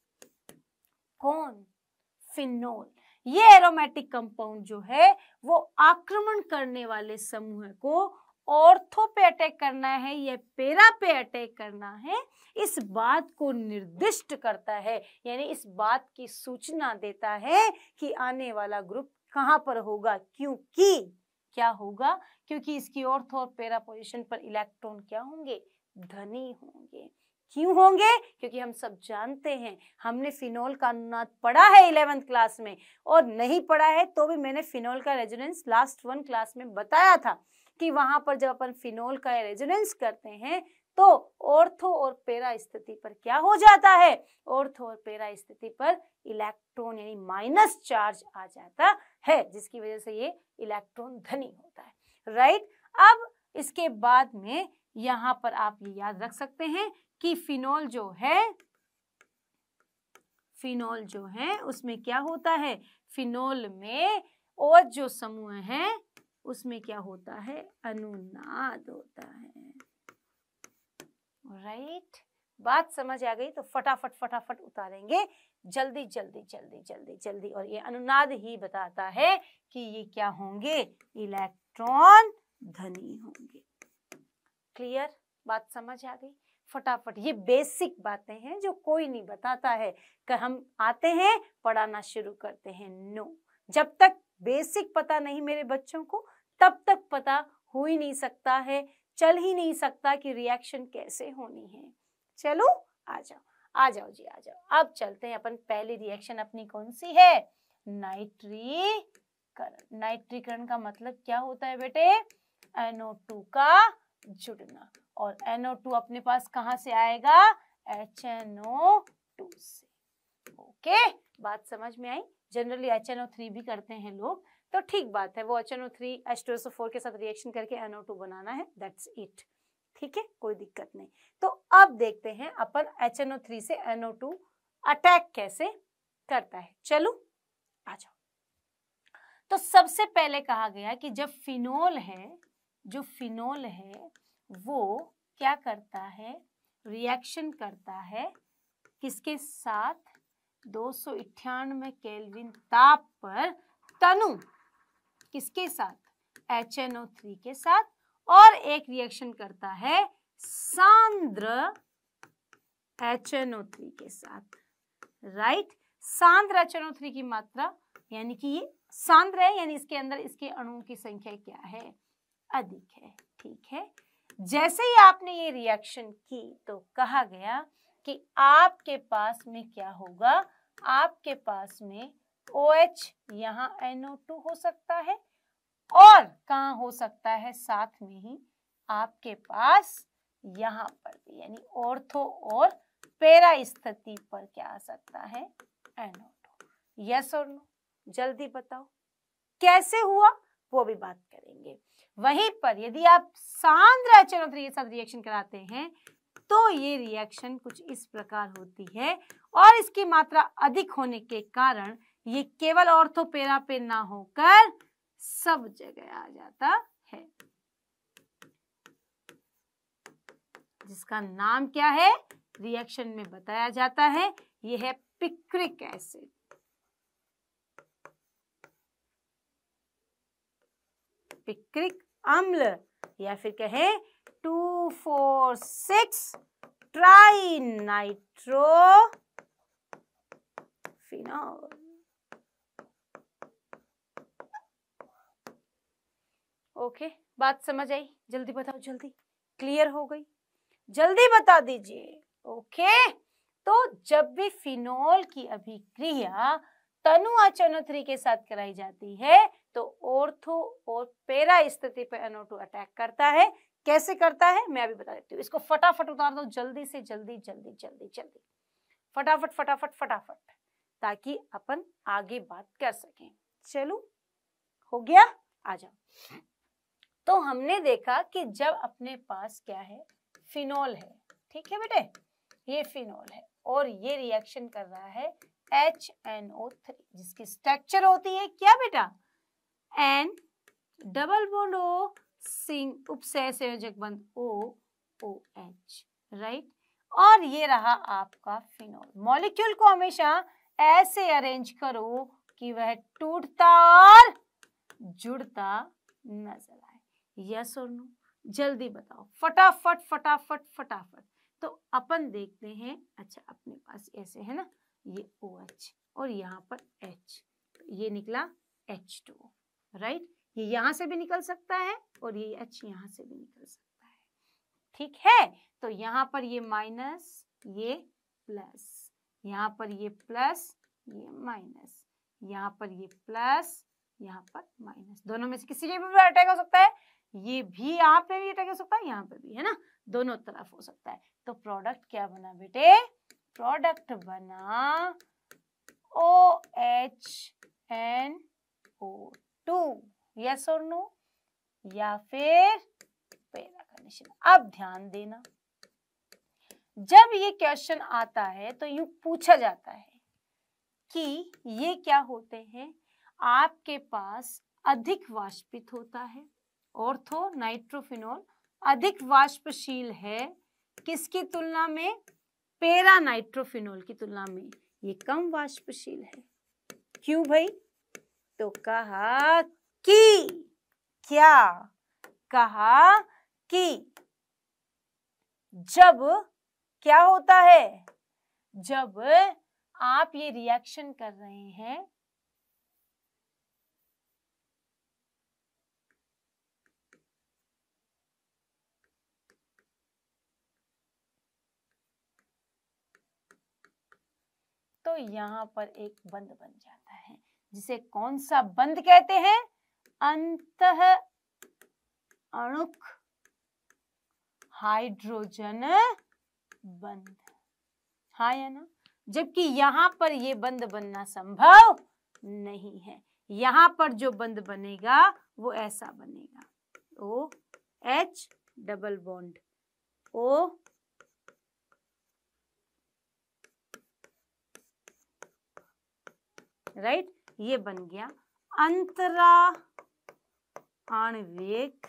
कौन फिनोल ये एरोमेटिक कंपाउंड जो है वो आक्रमण करने वाले समूह को ऑर्थो पे अटैक करना है या पेरा पे अटैक करना है इस बात को निर्दिष्ट करता है यानी इस बात की सूचना देता है कि आने वाला ग्रुप कहां पर होगा क्योंकि क्या होगा क्योंकि इसकी ऑर्थो और पेरा पोजिशन पर इलेक्ट्रॉन क्या होंगे धनी होंगे क्यों होंगे क्योंकि हम सब जानते हैं हमने फिनोल का अनुनाद पढ़ा है इलेवेंथ क्लास में और नहीं पढ़ा है तो भी मैंने फिनोल का रेजोनेंस लास्ट वन क्लास में बताया था कि वहां पर जब अपन फिनोल का रेजोनेंस करते हैं तो ऑर्थो और पेरा स्थिति पर क्या हो जाता है ऑर्थो और पेरा स्थिति पर इलेक्ट्रॉन यानी माइनस चार्ज आ जाता है जिसकी वजह से ये इलेक्ट्रॉन धनी होता है राइट अब इसके बाद में यहां पर आप ये याद रख सकते हैं कि फिनोल जो है फिनोल जो है उसमें क्या होता है फिनोल में और जो समूह हैं उसमें क्या होता है अनुनाद होता है राइट बात समझ आ गई तो फटाफट फटाफट उतारेंगे जल्दी जल्दी जल्दी जल्दी जल्दी और ये अनुनाद ही बताता है कि ये क्या होंगे इलेक्ट्रॉन धनी होंगे क्लियर बात समझ आ गई फटाफट ये बेसिक बातें हैं जो कोई नहीं बताता है कि हम आते हैं पढ़ाना शुरू करते हैं नो जब तक बेसिक पता नहीं मेरे बच्चों को तब तक पता हो ही नहीं सकता है चल ही नहीं सकता कि रिएक्शन कैसे होनी है चलो आ जाओ आ जाओ जी आ जाओ अब चलते हैं अपन पहली रिएक्शन अपनी कौन सी है नाइट्रीकरण नाइट्रीकरण का मतलब क्या होता है बेटे टू का जुड़ना और टू अपने पास कहाँ से आएगा टू से ओके बात समझ में आई generally H N O three भी करते हैं लोग तो ठीक बात है वो H N O three H two S O four के साथ रिएक्शन करके एन ओ टू बनाना है दैट्स इट ठीक है कोई दिक्कत नहीं तो अब देखते हैं अपन एच एन ओ थ्री से एन ओ टू अटैक कैसे करता है चलो आ जाओ तो सबसे पहले कहा गया कि जब फिनोल है जो फिनोल है वो क्या करता है रिएक्शन करता है किसके साथ दो सौ इक्यानवे केल्विन ताप पर तनु किसके साथ एच एन ओ थ्री के साथ और एक रिएक्शन करता है सांद्र एच एन ओ थ्री के साथ राइट सांद्र एच एन ओ थ्री की मात्रा यानी कि ये सांद्र है यानी इसके अंदर इसके अणुओं की संख्या क्या है अधिक है ठीक है जैसे ही आपने ये रिएक्शन की तो कहा गया कि आपके पास में क्या होगा आपके पास में ओ एच यहाँ टू हो सकता है और कहा हो सकता है साथ में ही आपके पास यहाँ पर भी यानी ऑर्थो और पेरा स्थिति पर क्या आ सकता है टू यस और नो जल्दी बताओ कैसे हुआ वो भी बात करेंगे वहीं पर यदि आप सांद्र थ्री के साथ रिएक्शन कराते हैं तो ये रिएक्शन कुछ इस प्रकार होती है और इसकी मात्रा अधिक होने के कारण ये केवल ऑर्थोपेरा पे ना होकर सब जगह आ जाता है जिसका नाम क्या है रिएक्शन में बताया जाता है यह है पिक्रिक एसिड पिक्रिक अम्ल या फिर कहे two four six tri nitro okay बात समझ आई जल्दी बताओ जल्दी क्लियर हो गई जल्दी बता दीजिए ओके तो जब भी फिनोल की अभिक्रिया तनु अचनो थ्री के साथ कराई जाती है तो ओर्थो और पेरा स्थिति पर एनोटू अटैक करता है कैसे करता है मैं अभी बता देती हूँ इसको फटाफट उतार दो जल्दी से जल्दी जल्दी जल्दी जल्दी फटाफट फटाफट फटाफट ताकि अपन आगे बात कर सकें चलो हो गया आ जाओ तो हमने देखा कि जब अपने पास क्या है फिनोल है ठीक है बेटे ये फिनोल है और ये रिएक्शन कर रहा है एच एन ओ थ्री जिसकी स्ट्रक्चर होती है क्या बेटा एन डबल बोंड ओ सिंह उपसय संयोजक बंध ओ ओ एच राइट और ये रहा आपका फिनोल मॉलिक्यूल को हमेशा ऐसे अरेंज करो कि वह टूटता और जुड़ता नजर आए यस और नो जल्दी बताओ फटाफट फटाफट फटाफट तो अपन देखते हैं अच्छा अपने पास ऐसे है ना ये ओ एच और यहाँ पर एच ये निकला एच टू राइट ये यहाँ से भी निकल सकता है और ये एच यहाँ से भी निकल सकता है ठीक है तो यहाँ पर ये माइनस ये प्लस यहाँ पर ये प्लस ये माइनस यहाँ पर ये प्लस यहाँ पर माइनस दोनों में से किसी के भी अटैक हो सकता है ये भी यहाँ पे भी अटैक हो सकता है यहाँ पे भी है ना दोनों तरफ हो सकता है तो प्रोडक्ट क्या बना बेटे प्रोडक्ट बना O H N O two yes और नो या फिर पैरा का अब ध्यान देना जब ये क्वेश्चन आता है तो यू पूछा जाता है कि ये क्या होते हैं आपके पास अधिक वाष्पित होता है ऑर्थो नाइट्रोफिनोल अधिक वाष्पशील है किसकी तुलना में पेरा नाइट्रोफिनोल की तुलना में ये कम वाष्पशील है क्यों भाई तो कहा कि क्या कहा कि जब क्या होता है जब आप ये रिएक्शन कर रहे हैं तो यहां पर एक बंद बन जाता है जिसे कौन सा बंद कहते हैं अंत अणुक हाइड्रोजन बंद हाँ या ना जबकि यहां पर ये बंद बनना संभव नहीं है यहां पर जो बंद बनेगा वो ऐसा बनेगा O H double bond O right ये बन गया अंतरा आणविक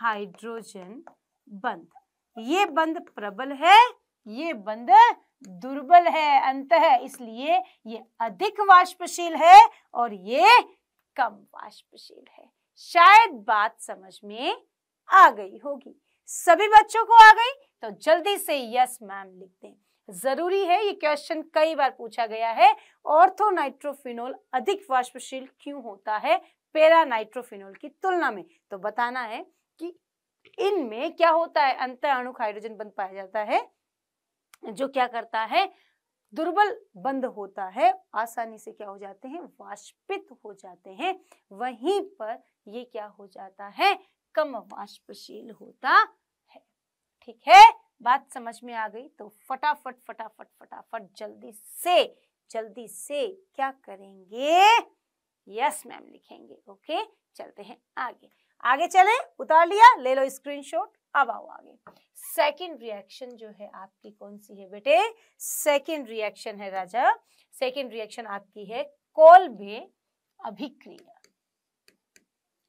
हाइड्रोजन बंद ये बंद प्रबल है ये बंद दुर्बल है अंत है इसलिए ये अधिक वाष्पशील है और ये कम वाष्पशील है शायद बात समझ में आ गई होगी सभी बच्चों को आ गई तो जल्दी से यस मैम लिख दें जरूरी है ये क्वेश्चन कई बार पूछा गया है ऑर्थोनाइट्रोफिनोल अधिक वाष्पशील क्यों होता है पेरा नाइट्रोफिनोल की तुलना में तो बताना है कि इनमें क्या होता है अंतर अणु हाइड्रोजन बंद पाया जाता है जो क्या करता है दुर्बल बंद होता है आसानी से क्या हो जाते हैं वाष्पित हो जाते हैं वहीं पर ये क्या हो जाता है कम वाष्पशील होता है ठीक है बात समझ में आ गई तो फटाफट फटाफट फटाफट जल्दी से जल्दी से क्या करेंगे यस मैम लिखेंगे ओके चलते हैं आगे आगे चलें उतार लिया ले लो स्क्रीनशॉट अब आओ आगे सेकंड रिएक्शन जो है आपकी कौन सी है बेटे सेकंड रिएक्शन है राजा सेकंड रिएक्शन आपकी है कोल में अभिक्रिया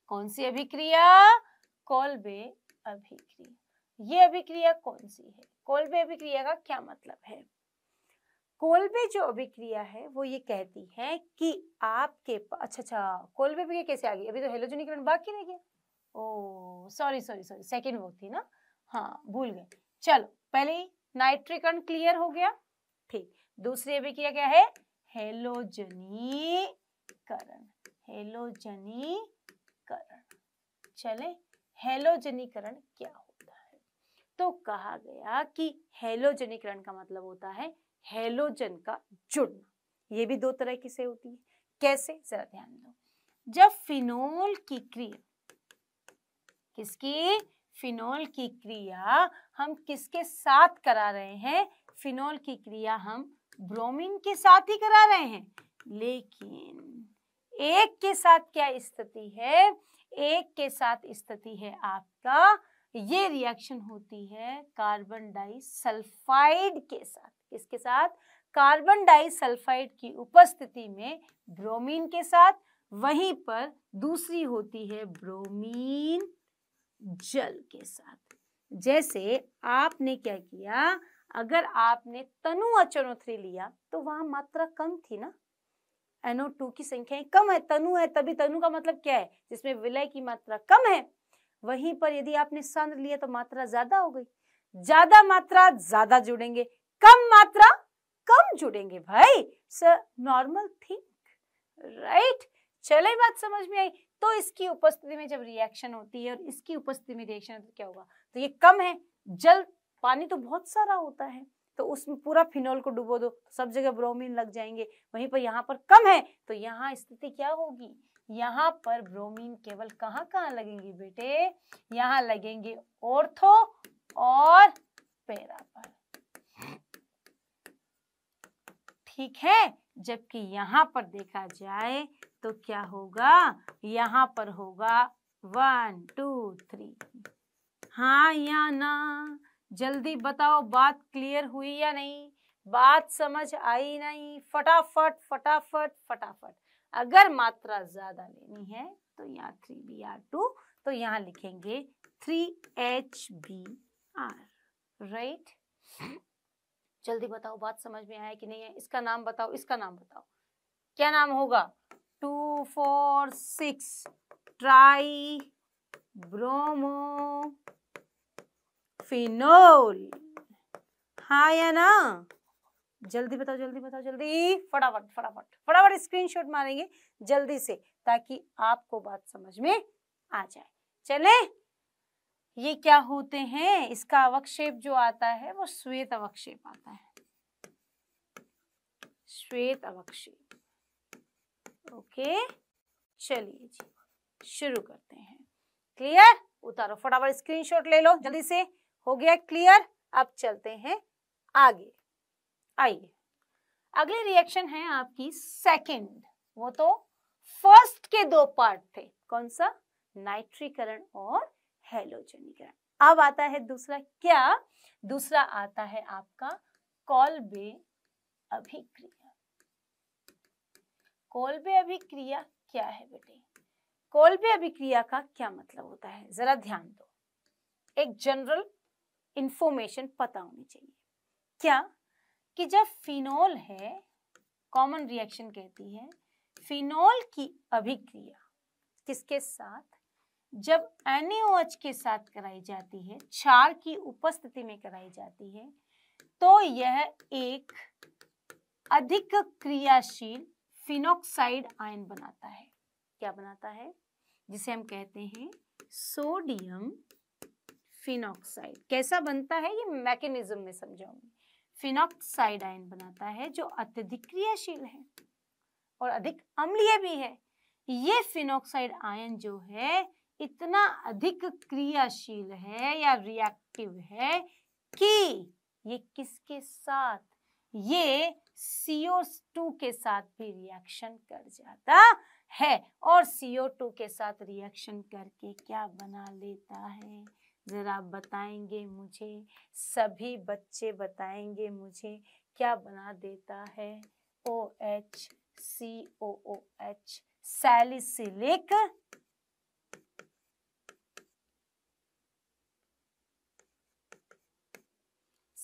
कौन सी अभिक्रिया कोल्बे अभिक्रिया ये अभिक्रिया कौन सी है कोल्बे अभिक्रिया का क्या मतलब है कोल्बे जो अभिक्रिया है वो ये कहती है कि आपके अच्छा अच्छा कोलबे भी कैसे आ गई अभी तो हेलोजनीकरण बाकी रह गया oh sorry sorry sorry second वो थी ना हाँ भूल गए चलो पहले नाइट्रिकन क्लियर हो गया ठीक दूसरी अभिक्रिया क्या है हेलोजनीकरण हेलोजनीकरण चले हेलोजनीकरण क्या होता है तो कहा गया कि हेलोजनीकरण का मतलब होता है हेलोजन का जुड़ना ये भी दो तरह की से होती है कैसे जरा ध्यान दो जब फिनोल की क्रिया किसकी फिनोल की क्रिया हम किसके साथ करा रहे हैं फिनोल की क्रिया हम ब्रोमीन के साथ ही करा रहे हैं लेकिन एक के साथ क्या स्थिति है एक के साथ स्थिति है आपका ये रिएक्शन होती है कार्बन डाइसल्फाइड के साथ इसके साथ कार्बन डाइसल्फाइड की उपस्थिति में ब्रोमीन के साथ वहीं पर दूसरी होती है ब्रोमीन जल के साथ जैसे आपने क्या किया अगर आपने तनु अचनो थ्री लिया तो वहां मात्रा कम थी ना एनओ टू की संख्या कम है तनु है तभी तनु का मतलब क्या है जिसमें विलय की मात्रा कम है वहीं पर यदि आपने सन लिया तो मात्रा ज्यादा हो गई ज्यादा मात्रा ज्यादा जुड़ेंगे कम मात्रा कम जुड़ेंगे भाई सर नॉर्मल थिंक राइट चले बात समझ में आई तो इसकी उपस्थिति में जब रिएक्शन होती है और इसकी उपस्थिति में रिएक्शन होती है तो क्या होगा तो ये कम है जल पानी तो बहुत सारा होता है तो उसमें पूरा फिनोल को डुबो दो तो सब जगह ब्रोमीन लग जाएंगे वहीं पर यहाँ पर कम है तो यहाँ स्थिति क्या होगी यहाँ पर ब्रोमीन केवल कहाँ कहाँ लगेंगे बेटे यहाँ लगेंगे ऑर्थो और पैरा पर ठीक है जबकि यहाँ पर देखा जाए तो क्या होगा यहाँ पर होगा वन टू थ्री हाँ या ना जल्दी बताओ बात क्लियर हुई या नहीं बात समझ आई नहीं फटाफट फटाफट फटाफट अगर मात्रा ज़्यादा लेनी है तो यहाँ थ्री बी आर टू तो यहाँ लिखेंगे three H B R right जल्दी बताओ बात समझ में आया कि नहीं है इसका नाम बताओ इसका नाम बताओ क्या नाम होगा two four six tri bromo phenol हा या ना जल्दी बताओ जल्दी बताओ जल्दी फटाफट फटाफट फटाफट स्क्रीनशॉट मारेंगे जल्दी से ताकि आपको बात समझ में आ जाए चले ये क्या होते हैं इसका अवक्षेप जो आता है वो श्वेत अवक्षेप आता है श्वेत अवक्षेप ओके चलिए जी शुरू करते हैं क्लियर उतारो फटाफट स्क्रीनशॉट ले लो जल्दी से हो गया क्लियर अब चलते हैं आगे आइए अगली रिएक्शन है आपकी सेकंड वो तो फर्स्ट के दो पार्ट थे कौन सा नाइट्रीकरण और हेलोजनीकरण अब आता है दूसरा क्या दूसरा आता है आपका कॉल्बे अभिक्रिया कोल्बे अभिक्रिया क्या है बेटे कोल्बे अभिक्रिया का क्या मतलब होता है जरा ध्यान दो एक जनरल इंफॉर्मेशन पता होनी चाहिए क्या कि जब फिनोल है कॉमन रिएक्शन कहती है फिनोल की अभिक्रिया किसके साथ जब एनएओएच के साथ कराई जाती है क्षार की उपस्थिति में कराई जाती है तो यह एक अधिक क्रियाशील फिनोक्साइड आयन बनाता है क्या बनाता है जिसे हम कहते हैं सोडियम फिनोक्साइड कैसा बनता है ये मैकेनिज्म में समझाऊंगी फिनोक्साइड आयन बनाता है जो अत्यधिक क्रियाशील है और अधिक अम्लीय भी है ये फिनोक्साइड आयन जो है इतना अधिक क्रियाशील है या रिएक्टिव है कि ये किसके साथ ये CO2 के साथ भी रिएक्शन कर जाता है और CO2 के साथ रिएक्शन करके क्या बना लेता है जरा बताएंगे मुझे सभी बच्चे बताएंगे मुझे क्या बना देता है O H C O O H salicylic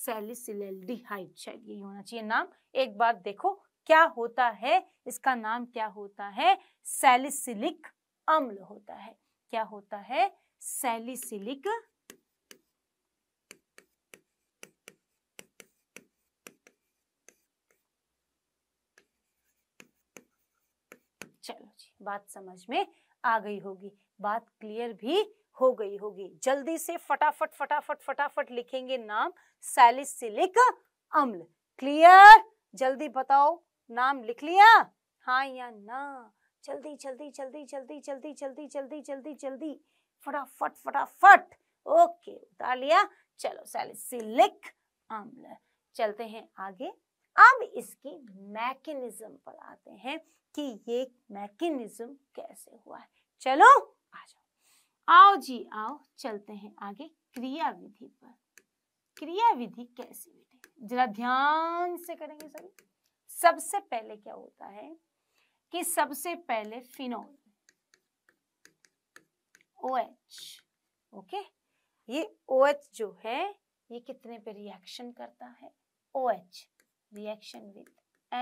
salicylaldehyde शायद यही होना चाहिए नाम एक बार देखो क्या होता है इसका नाम क्या होता है सैलिसिलिक अम्ल होता है क्या होता है सैलिसिलिक चलो जी बात समझ में आ गई होगी बात क्लियर भी हो गई होगी जल्दी से फटाफट फटाफट फटाफट लिखेंगे नाम सैलिस से लेकर अम्ल क्लियर जल्दी बताओ नाम लिख लिया हाँ या ना जल्दी जल्दी जल्दी जल्दी जल्दी जल्दी जल्दी जल्दी जल्दी फटाफट फटाफट ओके उतार लिया चलो सैलिसिलिक अम्ल चलते हैं आगे अब इसकी मैकेनिज्म पर आते हैं कि ये मैकेनिज्म कैसे हुआ है चलो आओ जी आओ चलते हैं आगे क्रिया विधि पर क्रिया विधि कैसी बेटे जरा ध्यान से करेंगे सभी सबसे पहले क्या होता है कि सबसे पहले फिनोल ओ एच ओके ये ओ एच जो है ये कितने पे रिएक्शन करता है O H reaction with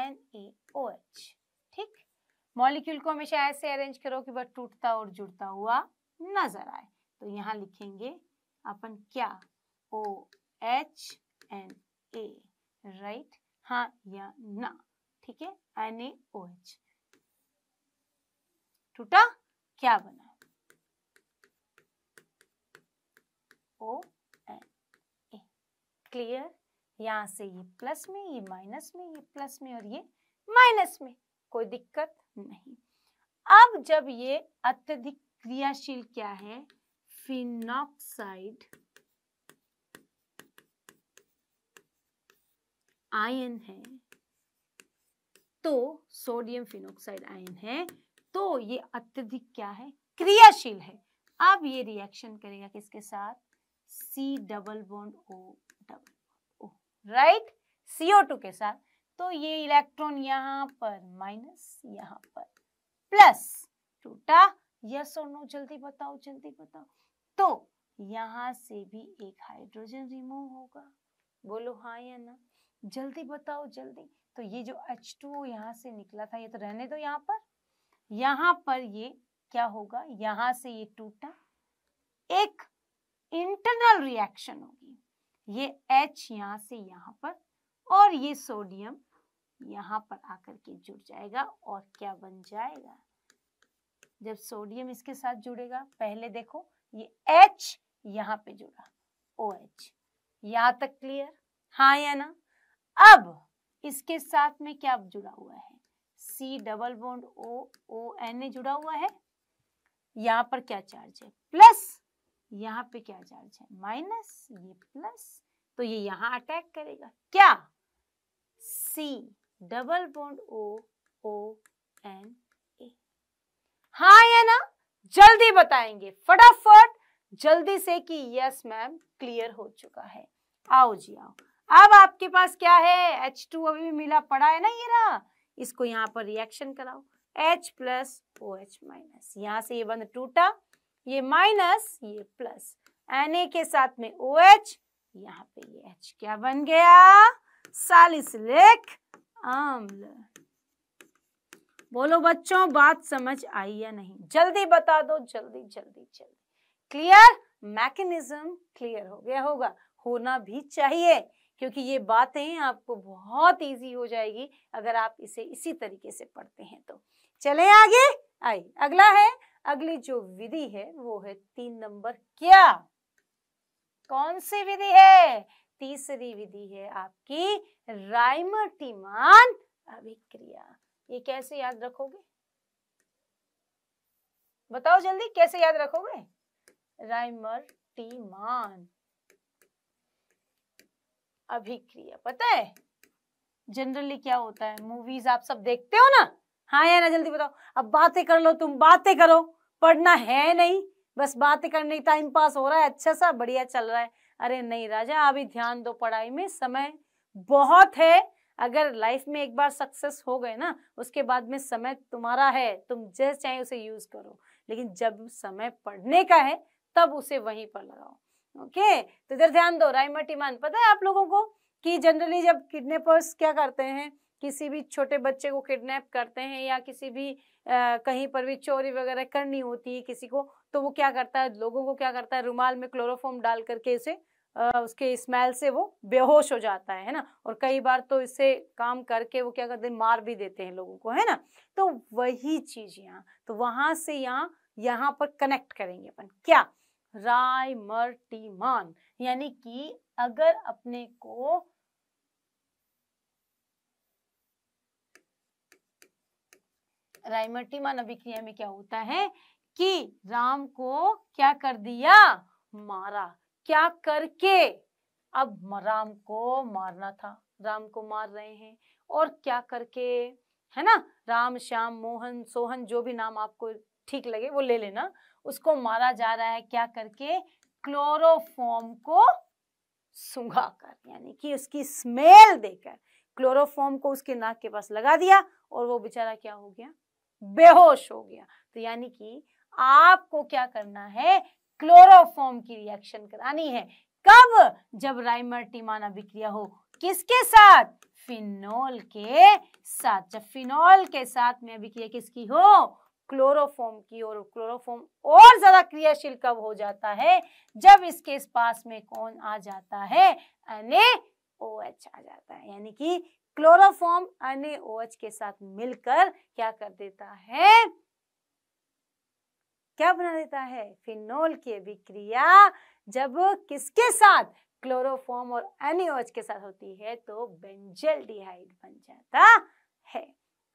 N A O H ठीक मॉलिक्यूल को हमेशा ऐसे अरेंज करो कि वह टूटता और जुड़ता हुआ नजर आए तो यहाँ लिखेंगे अपन क्या O H N A right हा या ना ठीक है एन ए ओ एच टूटा क्या बना ओ एन ए क्लियर यहां से ये प्लस में ये माइनस में ये प्लस में और ये माइनस में कोई दिक्कत नहीं अब जब ये अत्यधिक क्रियाशील क्या है फिनॉक्साइड आयन है तो सोडियम फिनोक्साइड आयन है तो ये अत्यधिक क्या है क्रियाशील है अब ये रिएक्शन करेगा किसके साथ C double bond O double O right CO two के साथ तो ये इलेक्ट्रॉन यहां पर माइनस यहां पर प्लस टूटा यस और नो जल्दी बताओ जल्दी बताओ तो यहाँ से भी एक हाइड्रोजन रिमूव होगा बोलो हाँ या ना जल्दी बताओ जल्दी तो ये जो एच टू यहाँ से निकला था ये तो रहने दो यहाँ पर यहाँ पर ये क्या होगा यहाँ से ये टूटा एक इंटरनल रिएक्शन होगी ये एच यहाँ से यहाँ पर और ये सोडियम यहाँ पर आकर के जुड़ जाएगा और क्या बन जाएगा जब सोडियम इसके साथ जुड़ेगा पहले देखो ये एच यहाँ पे जुड़ा ओ एच यहाँ तक क्लियर हाँ या ना अब इसके साथ में क्या जुड़ा हुआ है C double bond O O N A जुड़ा हुआ है यहाँ पर क्या चार्ज है प्लस यहाँ पे क्या चार्ज है माइनस ये प्लस तो ये यहाँ अटैक करेगा क्या C double bond O O N हाँ या ना जल्दी बताएंगे फटाफट जल्दी से कि यस मैम क्लियर हो चुका है आओ जी आओ अब आपके पास क्या है एच टू अभी भी मिला पड़ा है ना ये रहा इसको यहाँ पर रिएक्शन कराओ H plus O H minus यहाँ से ये बंद टूटा ये माइनस ये प्लस Na के साथ में ओ OH, एच यहाँ पे ये H क्या बन गया सालिसिलिक अम्ल बोलो बच्चों बात समझ आई या नहीं जल्दी बता दो जल्दी जल्दी जल्दी क्लियर मैकेनिज्म क्लियर हो गया होगा होना भी चाहिए क्योंकि ये बातें आपको बहुत इजी हो जाएगी अगर आप इसे इसी तरीके से पढ़ते हैं तो चले आगे आई अगला है अगली जो विधि है वो है तीन नंबर क्या कौन सी विधि है तीसरी विधि है आपकी टीमान अभिक्रिया ये कैसे याद रखोगे बताओ जल्दी कैसे याद रखोगे राइमर टीमान अभिक्रिया पता है जनरली क्या होता है मूवीज आप सब देखते हो ना हाँ या ना जल्दी बताओ अब बातें कर लो तुम बातें करो पढ़ना है नहीं बस बातें करने टाइम पास हो रहा है अच्छा सा बढ़िया चल रहा है अरे नहीं राजा अभी ध्यान दो पढ़ाई में समय बहुत है अगर लाइफ में एक बार सक्सेस हो गए ना उसके बाद में समय तुम्हारा है तुम जैसे चाहे उसे यूज करो लेकिन जब समय पढ़ने का है तब उसे वहीं पर लगाओ ओके तो इधर ध्यान दो रायमटीमान पता है आप लोगों को कि जनरली जब किडनेपर्स क्या करते हैं किसी भी छोटे बच्चे को किडनैप करते हैं या किसी भी आ, कहीं पर भी चोरी वगैरह करनी होती है किसी को तो वो क्या करता है लोगों को क्या करता है रुमाल में क्लोरोफॉर्म डाल करके उसे उसके स्मेल से वो बेहोश हो जाता है ना और कई बार तो इससे काम करके वो क्या करते हैं मार भी देते हैं लोगों को है ना तो वही चीज यहाँ तो वहां से यहाँ यहाँ पर कनेक्ट करेंगे अपन क्या राय मर यानी कि अगर अपने को रायमर्टीमान अभिक्रिया में क्या होता है कि राम को क्या कर दिया मारा क्या करके अब राम को मारना था राम को मार रहे हैं और क्या करके है ना राम श्याम मोहन सोहन जो भी नाम आपको ठीक लगे वो ले लेना उसको मारा जा रहा है क्या करके क्लोरोफॉर्म को सूंघा कर यानी कि उसकी स्मेल देकर क्लोरोफॉर्म को उसके नाक के पास लगा दिया और वो बेचारा क्या हो गया बेहोश हो गया तो यानी कि आपको क्या करना है क्लोरोफॉर्म की रिएक्शन करानी है कब जब राइमर टीमान अभिक्रिया हो किसके साथ फिनोल के साथ जब फिनोल के साथ में अभिक्रिया किसकी हो क्लोरोफॉर्म की और क्लोरोफॉर्म और ज्यादा क्रियाशील कब हो जाता है जब इसके पास में कौन आ जाता है एन OH आ जाता है यानी कि क्लोरोफॉर्म एन के साथ मिलकर क्या कर देता है क्या बना देता है फिनोल की अभिक्रिया जब किसके साथ क्लोरोफॉर्म और एनिओज के साथ होती है तो बेंजल डिहाइड बन जाता है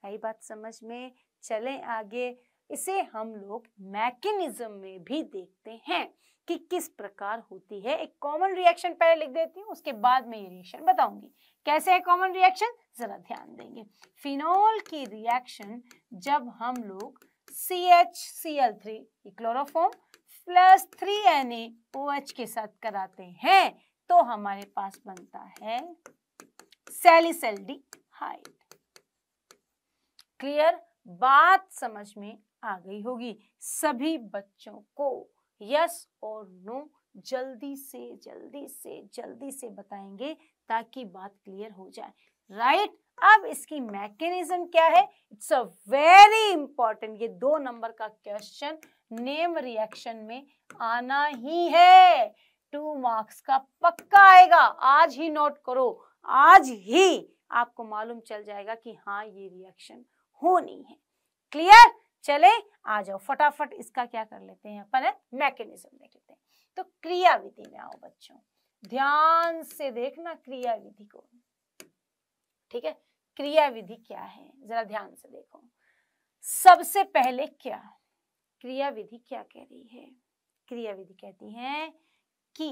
यही बात समझ में चले आगे इसे हम लोग मैकेनिज्म में भी देखते हैं कि किस प्रकार होती है एक कॉमन रिएक्शन पहले लिख देती हूँ उसके बाद में ये रिएक्शन बताऊंगी कैसे है कॉमन रिएक्शन जरा ध्यान देंगे फिनोल की रिएक्शन जब हम लोग C H C L three chloroform plus three N A O H के साथ कराते हैं तो हमारे पास बनता है सेलिसल क्लियर बात समझ में आ गई होगी सभी बच्चों को यस और नो जल्दी से जल्दी से जल्दी से बताएंगे ताकि बात क्लियर हो जाए राइट अब इसकी मैकेनिज्म क्या है इट्स अ वेरी इंपॉर्टेंट ये दो नंबर का क्वेश्चन नेम रिएक्शन में आना ही है टू मार्क्स का पक्का आएगा आज ही नोट करो आज ही आपको मालूम चल जाएगा कि हाँ ये रिएक्शन होनी है क्लियर चले आ जाओ फटाफट इसका क्या कर लेते हैं अपन मैकेनिज्म देख लेते हैं तो क्रिया विधि में आओ बच्चों ध्यान से देखना क्रिया विधि को ठीक है क्रिया विधि क्या है जरा ध्यान से देखो सबसे पहले क्या क्रिया विधि क्या कह रही है क्रिया विधि कहती है कि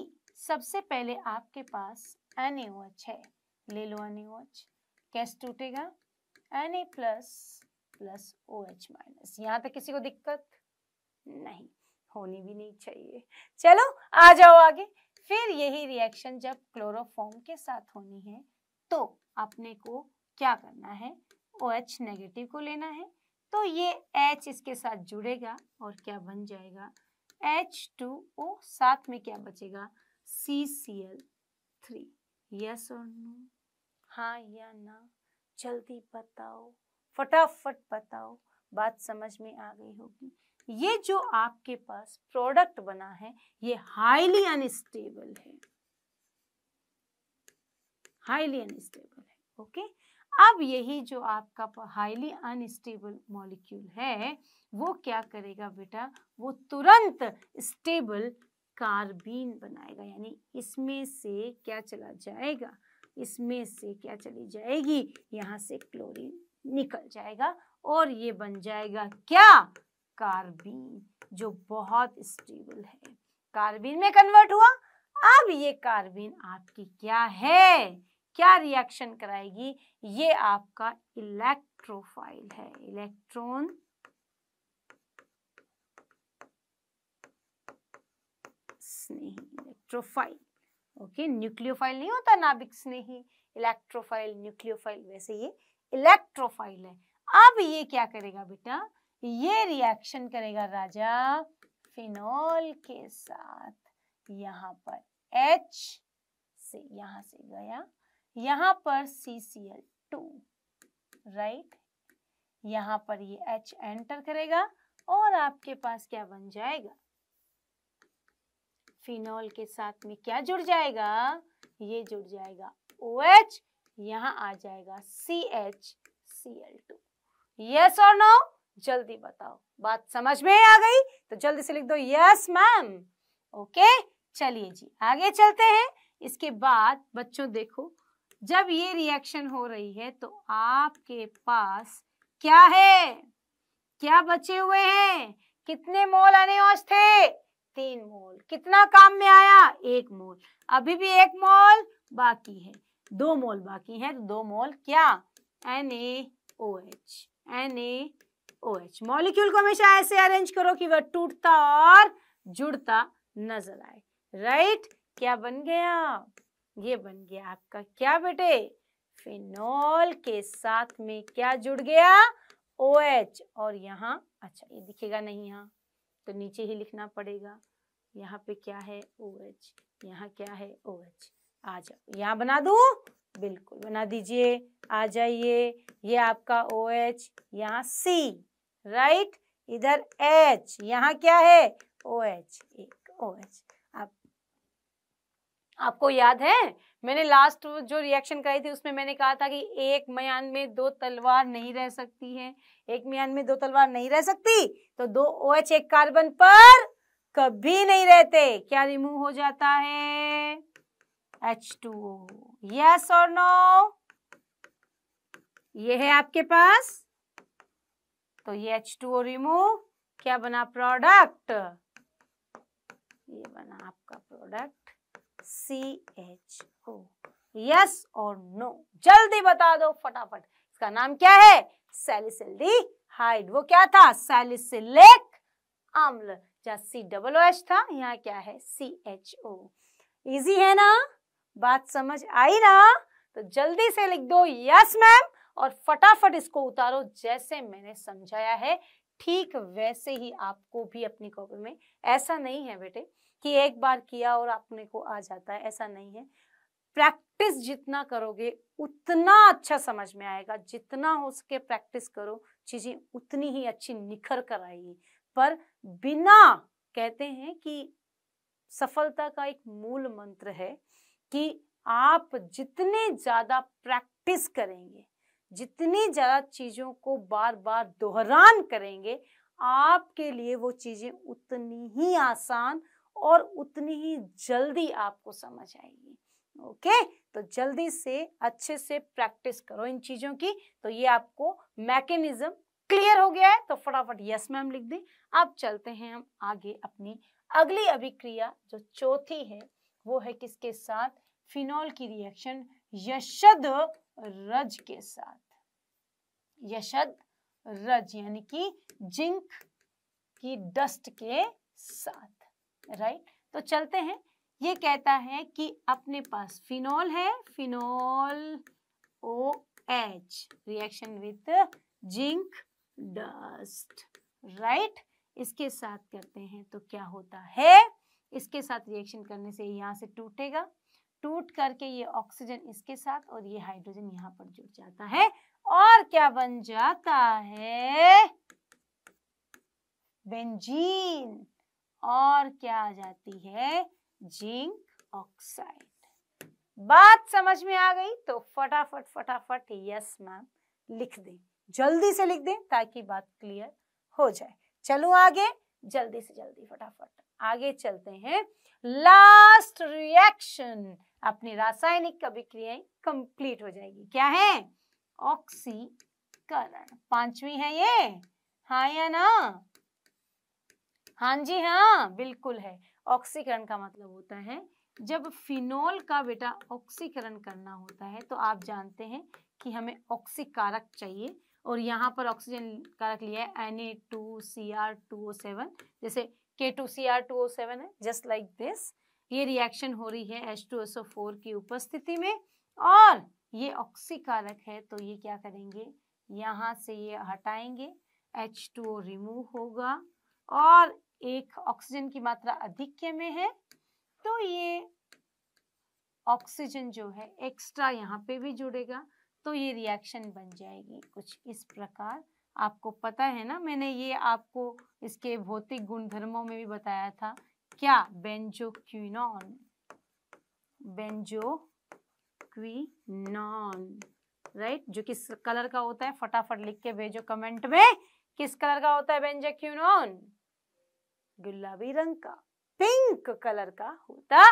सबसे पहले आपके पास एनएच है ले लो एनएच कैसे टूटेगा N plus plus O H minus यहाँ तक किसी को दिक्कत नहीं होनी भी नहीं चाहिए चलो आ जाओ आगे फिर यही रिएक्शन जब क्लोरोफॉर्म के साथ होनी है तो अपने को क्या करना है ओ एच नेगेटिव को लेना है तो ये एच इसके साथ जुड़ेगा और क्या बन जाएगा एच टू ओ साथ में क्या बचेगा C C L three yes और नो हाँ या ना जल्दी बताओ फटाफट बताओ बात समझ में आ गई होगी ये जो आपके पास प्रोडक्ट बना है ये हाईली अनस्टेबल है हाईली अनस्टेबल है ओके अब यही जो आपका हाईली अनस्टेबल मॉलिक्यूल है वो क्या करेगा बेटा वो तुरंत स्टेबल कार्बीन बनाएगा यानी इसमें से क्या चला जाएगा इसमें से क्या चली जाएगी यहाँ से क्लोरीन निकल जाएगा और ये बन जाएगा क्या कार्बीन जो बहुत स्टेबल है कार्बीन में कन्वर्ट हुआ अब ये कार्बीन आपकी क्या है क्या रिएक्शन कराएगी ये आपका इलेक्ट्रोफाइल है इलेक्ट्रॉन स्नेही इलेक्ट्रोफाइल ओके न्यूक्लियोफाइल नहीं होता नाभिक स्नेही इलेक्ट्रोफाइल न्यूक्लियोफाइल वैसे ये इलेक्ट्रोफाइल है अब ये क्या करेगा बेटा ये रिएक्शन करेगा राजा फिनॉल के साथ यहाँ पर एच से यहाँ से गया यहाँ पर C C L two right यहाँ पर ये H एंटर करेगा और आपके पास क्या बन जाएगा फिनॉल के साथ में क्या जुड़ जाएगा ये जुड़ जाएगा ओ एच यहाँ आ जाएगा C H C L two yes और नो जल्दी बताओ बात समझ में आ गई तो जल्दी से लिख दो यस मैम ओके चलिए जी आगे चलते हैं इसके बाद बच्चों देखो जब ये रिएक्शन हो रही है तो आपके पास क्या है क्या बचे हुए हैं कितने मोल अनियोज थे तीन मोल कितना काम में आया एक मोल अभी भी एक मोल बाकी है दो मोल बाकी है तो दो मोल क्या N A O H N A O H molecule को हमेशा ऐसे अरेंज करो कि वह टूटता और जुड़ता नजर आए राइट क्या बन गया ये बन गया आपका क्या बेटे फिनॉल के साथ में क्या जुड़ गया ओ OH और यहाँ अच्छा ये दिखेगा नहीं यहाँ तो नीचे ही लिखना पड़ेगा यहाँ पे क्या है ओ OH यहाँ क्या है ओ OH आ जाओ यहाँ बना दू बिल्कुल बना दीजिए आ जाइए ये आपका ओ OH यहाँ सी राइट इधर एच यहाँ क्या है ओ OH एक ओ OH आपको याद है मैंने लास्ट जो रिएक्शन कराई थी उसमें मैंने कहा था कि एक मयान में दो तलवार नहीं रह सकती है एक मयान में दो तलवार नहीं रह सकती तो दो ओ एच एक कार्बन पर कभी नहीं रहते क्या रिमूव हो जाता है एच टू ओ यस और नो ये है आपके पास तो ये एच टू ओ रिमूव क्या बना प्रोडक्ट ये बना आपका product C H O yes और नो जल्दी बता दो फटाफट इसका नाम क्या है सेलिसिल हाइड वो क्या था सेलिसिलिक अम्ल जहाँ सी डबल ओ एच था यहाँ क्या है सी एच ओ इजी है ना बात समझ आई ना तो जल्दी से लिख दो यस मैम और फटाफट इसको उतारो जैसे मैंने समझाया है ठीक वैसे ही आपको भी अपनी कॉपी में ऐसा नहीं है बेटे कि एक बार किया और अपने को आ जाता है ऐसा नहीं है प्रैक्टिस जितना करोगे उतना अच्छा समझ में आएगा जितना हो सके प्रैक्टिस करो चीजें उतनी ही अच्छी निखर कर आएगी पर बिना कहते हैं कि सफलता का एक मूल मंत्र है कि आप जितने ज्यादा प्रैक्टिस करेंगे जितनी ज्यादा चीजों को बार बार दोहरान करेंगे आपके लिए वो चीजें उतनी ही आसान और उतनी ही जल्दी आपको समझ आएगी ओके तो जल्दी से अच्छे से प्रैक्टिस करो इन चीजों की तो ये आपको मैकेनिज्म क्लियर हो गया है तो फटाफट यस मैम लिख दी अब चलते हैं हम आगे अपनी अगली अभिक्रिया जो चौथी है वो है किसके साथ फिनॉल की रिएक्शन यशद रज के साथ यशद रज यानी कि जिंक की डस्ट के साथ राइट तो चलते हैं ये कहता है कि अपने पास फिनॉल है phenol O H reaction with zinc dust right इसके साथ करते हैं तो क्या होता है इसके साथ रिएक्शन करने से यहाँ से टूटेगा टूट करके ये ऑक्सीजन इसके साथ और ये हाइड्रोजन यहाँ पर जुड़ जाता है और क्या बन जाता है बेंजीन और क्या आ जाती है जिंक ऑक्साइड बात समझ में आ गई तो फटाफट फटाफट यस मैम लिख दें जल्दी से लिख दें ताकि बात क्लियर हो जाए चलो आगे जल्दी से जल्दी फटाफट आगे चलते हैं लास्ट रिएक्शन अपनी रासायनिक अभिक्रियाएं कंप्लीट हो जाएगी क्या है ऑक्सीकरण पांचवी है ये हाँ या ना हाँ जी हाँ बिल्कुल है ऑक्सीकरण का मतलब होता है जब फिनोल का बेटा ऑक्सीकरण करना होता है तो आप जानते हैं कि हमें ऑक्सीकारक चाहिए और यहाँ पर ऑक्सीजन कारक लिया है N A two C R two O seven जैसे K two C R two O seven है जस्ट लाइक दिस ये रिएक्शन हो रही है H two S O four की उपस्थिति में और ये ऑक्सीकारक है तो ये क्या करेंगे यहाँ से ये हटाएंगे एच टू ओ रिमूव होगा और एक ऑक्सीजन की मात्रा अधिक में है तो ये ऑक्सीजन जो है एक्स्ट्रा यहाँ पे भी जुड़ेगा तो ये रिएक्शन बन जाएगी कुछ इस प्रकार आपको पता है ना मैंने ये आपको इसके भौतिक गुणधर्मों में भी बताया था क्या बेंजो क्वीनॉन राइट जो किस कलर का होता है फटाफट लिख के भेजो कमेंट में किस कलर का होता है बेंजो क्यूनॉन गुलाबी रंग का पिंक कलर का होता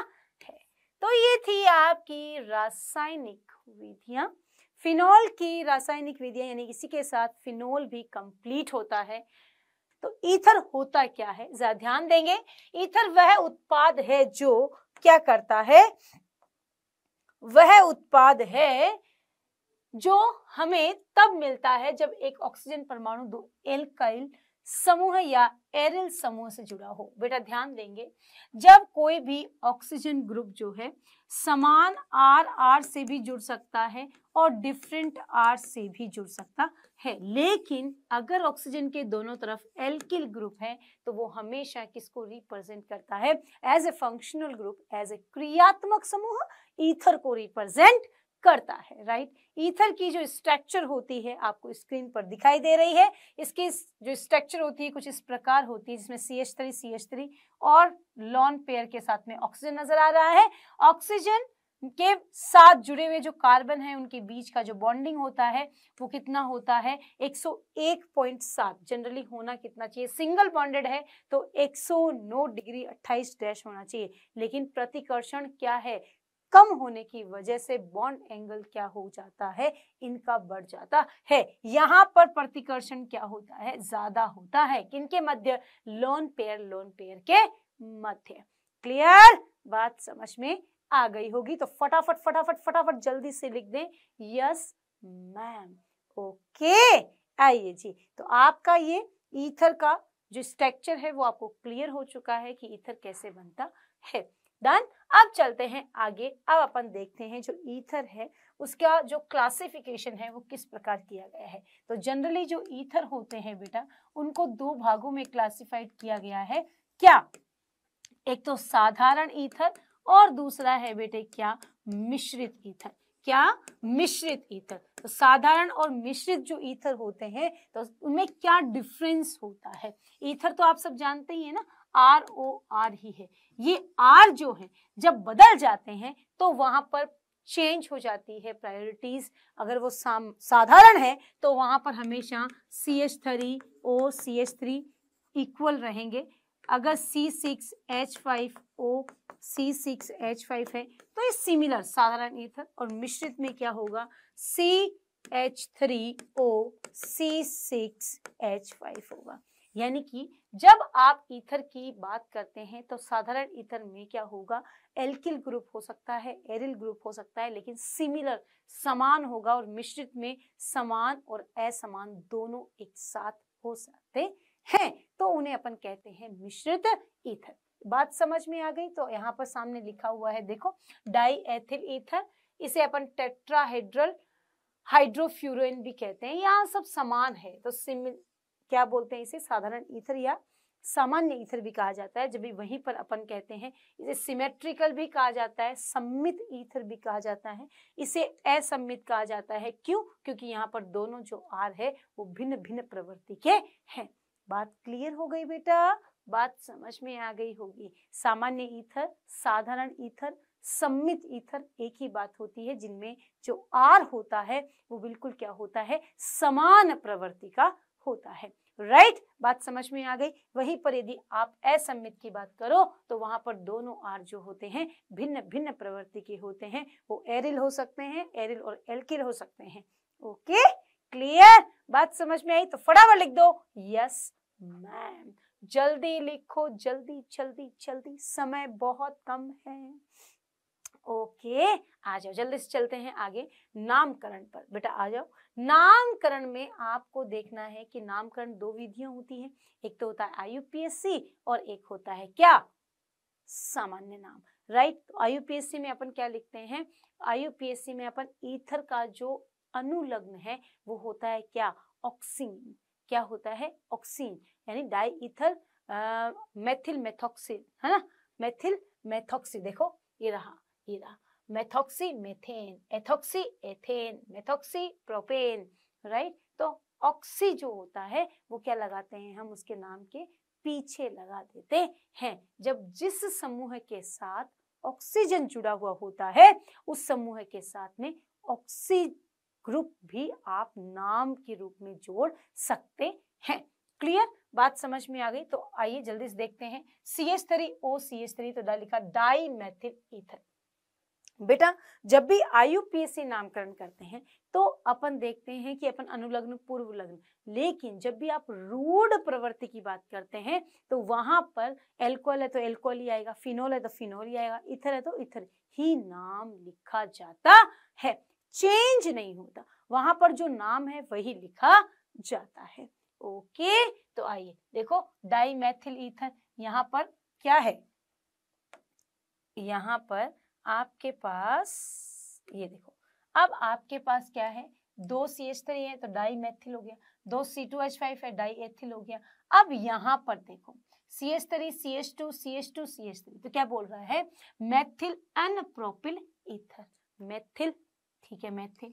है तो ये थी आपकी रासायनिक विधियां फिनोल की रासायनिक विधियां यानी इसी के साथ फिनोल भी कंप्लीट होता है तो ईथर होता क्या है जरा ध्यान देंगे ईथर वह उत्पाद है जो क्या करता है वह उत्पाद है जो हमें तब मिलता है जब एक ऑक्सीजन परमाणु दो एल्काइल समूह या एरिल समूह से जुड़ा हो बेटा ध्यान देंगे जब कोई भी ऑक्सीजन ग्रुप जो है समान आर आर से भी जुड़ सकता है और डिफरेंट आर से भी जुड़ सकता है लेकिन अगर ऑक्सीजन के दोनों तरफ एल्किल ग्रुप है तो वो हमेशा किसको रिप्रेजेंट करता है as a functional group as a क्रियात्मक समूह ईथर को रिप्रेजेंट करता है राइट ईथर की जो स्ट्रक्चर होती है आपको स्क्रीन पर दिखाई दे रही है इसकी जो स्ट्रक्चर होती है कुछ इस प्रकार होती है जिसमें C H three C H three और लॉन पेयर के साथ में ऑक्सीजन नजर आ रहा है ऑक्सीजन के साथ जुड़े हुए जो कार्बन है उनके बीच का जो बॉन्डिंग होता है वो कितना होता है 101.7 जनरली होना कितना चाहिए सिंगल बॉन्डेड है तो 109 डिग्री 28 डैश होना चाहिए लेकिन प्रतिकर्षण क्या है कम होने की वजह से बॉन्ड एंगल क्या हो जाता है इनका बढ़ जाता है यहाँ पर प्रतिकर्षण क्या होता है ज्यादा होता है किनके मध्य लोन पेयर लोन पेयर के मध्य क्लियर बात समझ में आ गई होगी तो फटाफट फटाफट फटाफट जल्दी से लिख दें यस मैम ओके आइए जी तो आपका ये ईथर का जो स्ट्रक्चर है वो आपको क्लियर हो चुका है कि ईथर कैसे बनता है डन अब चलते हैं आगे अब अपन देखते हैं जो ईथर है उसका जो क्लासिफिकेशन है वो किस प्रकार किया गया है तो जनरली जो ईथर होते हैं बेटा उनको दो भागों में क्लासिफाइड किया गया है क्या एक तो साधारण ईथर और दूसरा है बेटे क्या मिश्रित ईथर क्या मिश्रित ईथर तो साधारण और मिश्रित जो ईथर होते हैं तो उनमें क्या डिफरेंस होता है ईथर तो आप सब जानते ही है ना आर ओ आर ही है ये आर जो है जब बदल जाते हैं तो वहां पर चेंज हो जाती है प्रायोरिटीज अगर वो साधारण है तो वहां पर हमेशा C H three O C H three equal रहेंगे अगर C six H five O C six H five है तो ये सिमिलर साधारण ईथर और मिश्रित में क्या होगा C H three O C six H five होगा यानी कि जब आप ईथर की बात करते हैं तो साधारण ईथर में क्या होगा एल्किल ग्रुप हो सकता है एरिल ग्रुप हो सकता है लेकिन सिमिलर समान होगा और मिश्रित में समान और असमान दोनों एक साथ हो सकते हैं तो उन्हें अपन कहते हैं मिश्रित ईथर बात समझ में आ गई तो यहाँ पर सामने लिखा हुआ है देखो डाई एथिल ईथर इसे अपन टेट्राहेड्रल हाइड्रोफ्यूरोइन भी कहते हैं यहाँ सब समान है तो सिमिलर क्या बोलते हैं इसे साधारण ईथर या सामान्य ईथर भी कहा जाता है जब भी वहीं पर अपन कहते हैं इसे सिमेट्रिकल भी कहा जाता है सम्मित ईथर भी कहा जाता है इसे असम्मित कहा जाता है क्यों क्योंकि यहाँ पर दोनों जो आर है वो भिन्न भिन्न प्रवृत्ति के हैं बात क्लियर हो गई बेटा बात समझ में आ गई होगी सामान्य ईथर साधारण ईथर सम्मित ईथर एक ही बात होती है जिनमें जो आर होता है वो बिल्कुल क्या होता है समान प्रवृत्ति का होता है राइट right? बात समझ में आ गई वहीं पर यदि आप असम्मित की बात करो तो वहां पर दोनों आर जो होते हैं भिन्न भिन्न प्रवृत्ति के होते हैं वो एरिल हो सकते हैं एरिल और एल्किल हो सकते हैं ओके क्लियर बात समझ में आई तो फटाफट लिख दो यस मैम जल्दी लिखो जल्दी जल्दी जल्दी समय बहुत कम है ओके आ जाओ जल्दी से चलते हैं आगे नामकरण पर बेटा आ जाओ नामकरण में आपको देखना है कि नामकरण दो विधियां होती हैं एक तो होता है आई और एक होता है क्या सामान्य नाम राइट तो में अपन क्या लिखते हैं आई में अपन ईथर का जो अनुलग्न है वो होता है क्या ऑक्सीन क्या होता है ऑक्सीन यानी डाई ईथर मेथिल मेथोक्सिल है ना मेथिल मेथोक्सी देखो ये रहा हीरा methoxy methane ethoxy ethane methoxy propane right तो ऑक्सी जो होता है वो क्या लगाते हैं हम उसके नाम के पीछे लगा देते हैं जब जिस समूह के साथ ऑक्सीजन जुड़ा हुआ होता है उस समूह के साथ में ऑक्सी ग्रुप भी आप नाम के रूप में जोड़ सकते हैं क्लियर बात समझ में आ गई तो आइए जल्दी से देखते हैं C S three O C S three तो लिखा डाई मैथिल ईथर बेटा जब भी आयुपीएसी नामकरण करते हैं तो अपन देखते हैं कि अपन अनुलग्न पूर्व लग्न लेकिन जब भी आप रूढ़ प्रवृत्ति की बात करते हैं तो वहां पर एल्कोहल है तो एल्कोहल ही आएगा फिनोल है तो फिनोल ही आएगा इथर है तो इथर ही नाम लिखा जाता है चेंज नहीं होता वहां पर जो नाम है वही लिखा जाता है ओके तो आइए देखो डाई मैथिल इथर यहाँ पर क्या है यहाँ पर आपके पास ये देखो अब आपके पास क्या है दो सी एच थ्री है तो डाई मैथिल हो गया दो सी टू एच फाइव है डाई एथिल हो गया अब यहाँ पर देखो C H three C H two C H two C H three तो क्या बोल रहा है methyl N propyl ether methyl ठीक है मैथिल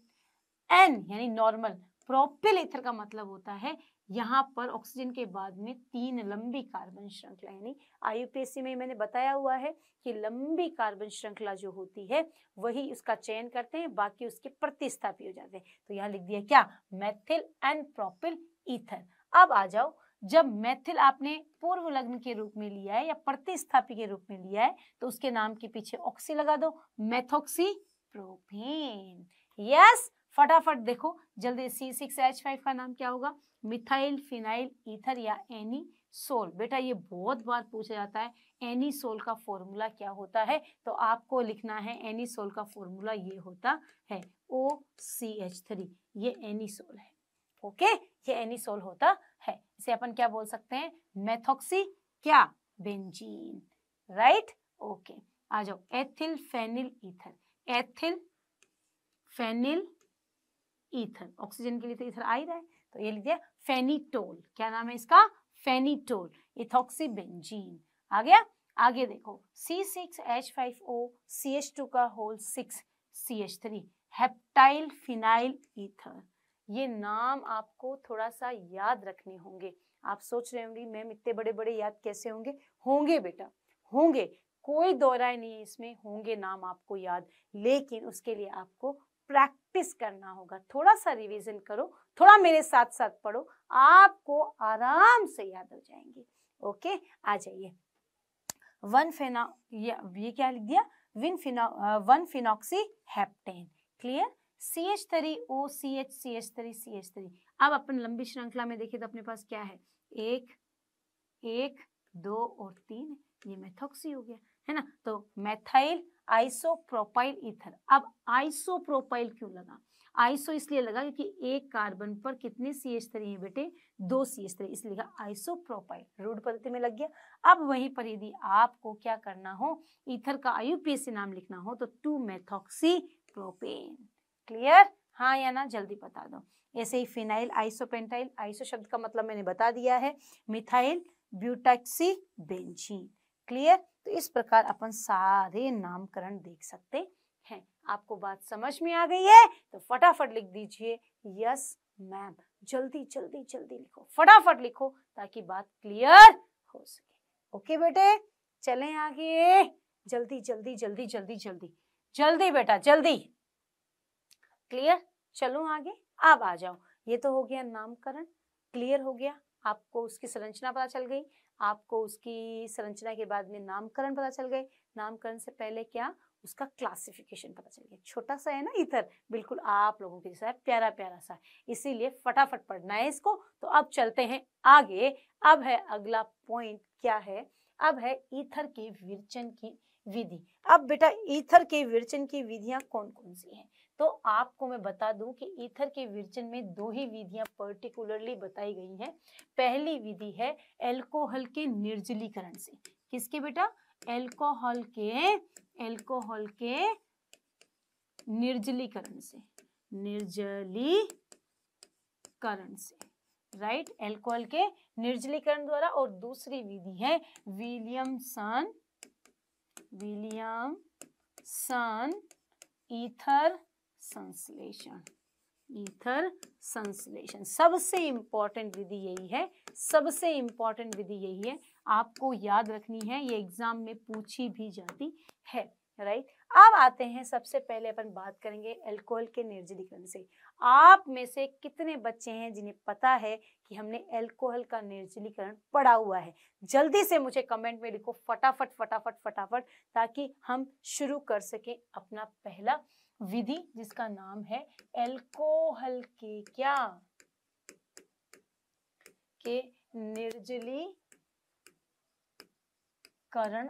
एन यानी नॉर्मल प्रोपिल इथर का मतलब होता है यहाँ पर ऑक्सीजन के बाद में तीन लंबी कार्बन श्रृंखला यानी आईयूपीएससी में मैंने बताया हुआ है कि लंबी कार्बन श्रृंखला जो होती है वही उसका चयन करते हैं बाकी उसके प्रतिस्थापी हो जाते हैं तो यहाँ लिख दिया क्या मैथिल एंड प्रोपिल ईथर अब आ जाओ जब मैथिल आपने पूर्व लग्न के रूप में लिया है या प्रतिस्थापी के रूप में लिया है तो उसके नाम के पीछे ऑक्सी लगा दो मैथोक्सी प्रोपेन यस फटाफट देखो जल्दी सी सिक्स एच फाइव का नाम क्या होगा मिथाइल फिनाइल ईथर या एनी सोल बेटा ये बहुत बार पूछा जाता है एनी सोल का फॉर्मूला क्या होता है तो आपको लिखना है एनी सोल का फॉर्मूला ये होता है ओ सी एच थ्री ये एनी सोल है ओके ये एनी सोल होता है इसे अपन क्या बोल सकते हैं मेथोक्सी क्या बेंजीन राइट ओके आ जाओ ethyl phenyl ether ethyl phenyl ether oxygen के लिए तो ईथर आ ही रहा है तो ये लिख दिया फेनिटोल क्या नाम है इसका फेनिटोल इथोक्सीबेंजीन आ गया आगे देखो C six H five O C H two का whole six C H three heptyl phenyl ether ये नाम आपको थोड़ा सा याद रखने होंगे आप सोच रहे होंगे मैम इतने बड़े बड़े याद कैसे होंगे होंगे बेटा होंगे कोई दोहराए नहीं इसमें होंगे नाम आपको याद लेकिन उसके लिए आपको प्रैक्टिस करना होगा थोड़ा सा रिवीजन करो थोड़ा मेरे साथ साथ पढ़ो आपको आराम से याद हो जाएंगे ओके आ जाइए वन फेना ये क्या लिख दिया विन फिना one phenoxy heptane clear C H three O C H C H three C H three अब अपन लंबी श्रृंखला में देखिए तो अपने पास क्या है एक एक दो और तीन ये मेथॉक्सी हो गया है ना तो मैथाइल आइसोप्रोपाइल इथर अब आइसोप्रोपाइल क्यों लगा आइसो इसलिए लगा क्योंकि एक कार्बन पर कितने सी एच थ्री है बेटे दो सी एच थ्री इसलिए आइसोप्रोपाइल रूट पद्धति में लग गया अब वहीं पर यदि आपको क्या करना हो इथर का आयुपीएस नाम लिखना हो तो टू मेथॉक्सी प्रोपेन क्लियर हाँ या ना जल्दी बता दो ऐसे ही फिनाइल आइसोपेंटाइल आइसो शब्द का मतलब मैंने बता दिया है मिथाइल ब्यूटाक्सी बेंजीन क्लियर तो इस प्रकार अपन सारे नामकरण देख सकते हैं आपको बात समझ में आ गई है तो फटाफट लिख दीजिए यस मैम जल्दी जल्दी जल्दी लिखो फटाफट लिखो ताकि बात क्लियर हो सके ओके बेटे चले आगे जल्दी जल्दी जल्दी जल्दी जल्दी जल्दी बेटा जल्दी क्लियर चलो आगे आप आ जाओ ये तो हो गया नामकरण क्लियर हो गया आपको उसकी संरचना पता चल गई आपको उसकी संरचना के बाद में नामकरण पता चल गए नामकरण से पहले क्या उसका क्लासिफिकेशन पता चल गया छोटा सा है ना इधर बिल्कुल आप लोगों के जैसा है प्यारा प्यारा सा इसीलिए फटाफट पढ़ना है इसको तो अब चलते हैं आगे अब है अगला पॉइंट क्या है अब है ईथर के विरचन की विधि अब बेटा ईथर के विरचन की विधियां कौन कौन सी हैं तो आपको मैं बता दूं कि ईथर के विरचन में दो ही विधियां पर्टिकुलरली बताई गई हैं पहली विधि है एल्कोहल के निर्जलीकरण से किसके बेटा एल्कोहल के एल्कोहल के निर्जलीकरण से निर्जलीकरण से राइट right? एल्कोहल के निर्जलीकरण द्वारा और दूसरी विधि है विलियमसन विलियमसन ईथर संश्लेषण ईथर संश्लेषण सबसे इंपॉर्टेंट विधि यही है सबसे इंपॉर्टेंट विधि यही है आपको याद रखनी है ये एग्जाम में पूछी भी जाती है राइट अब आते हैं सबसे पहले अपन बात करेंगे एल्कोहल के निर्जलीकरण से आप में से कितने बच्चे हैं जिन्हें पता है कि हमने एल्कोहल का निर्जलीकरण पढ़ा हुआ है जल्दी से मुझे कमेंट में लिखो फटाफट फटाफट फटाफट ताकि हम शुरू कर सकें अपना पहला विधि जिसका नाम है एल्कोहल के क्या के करण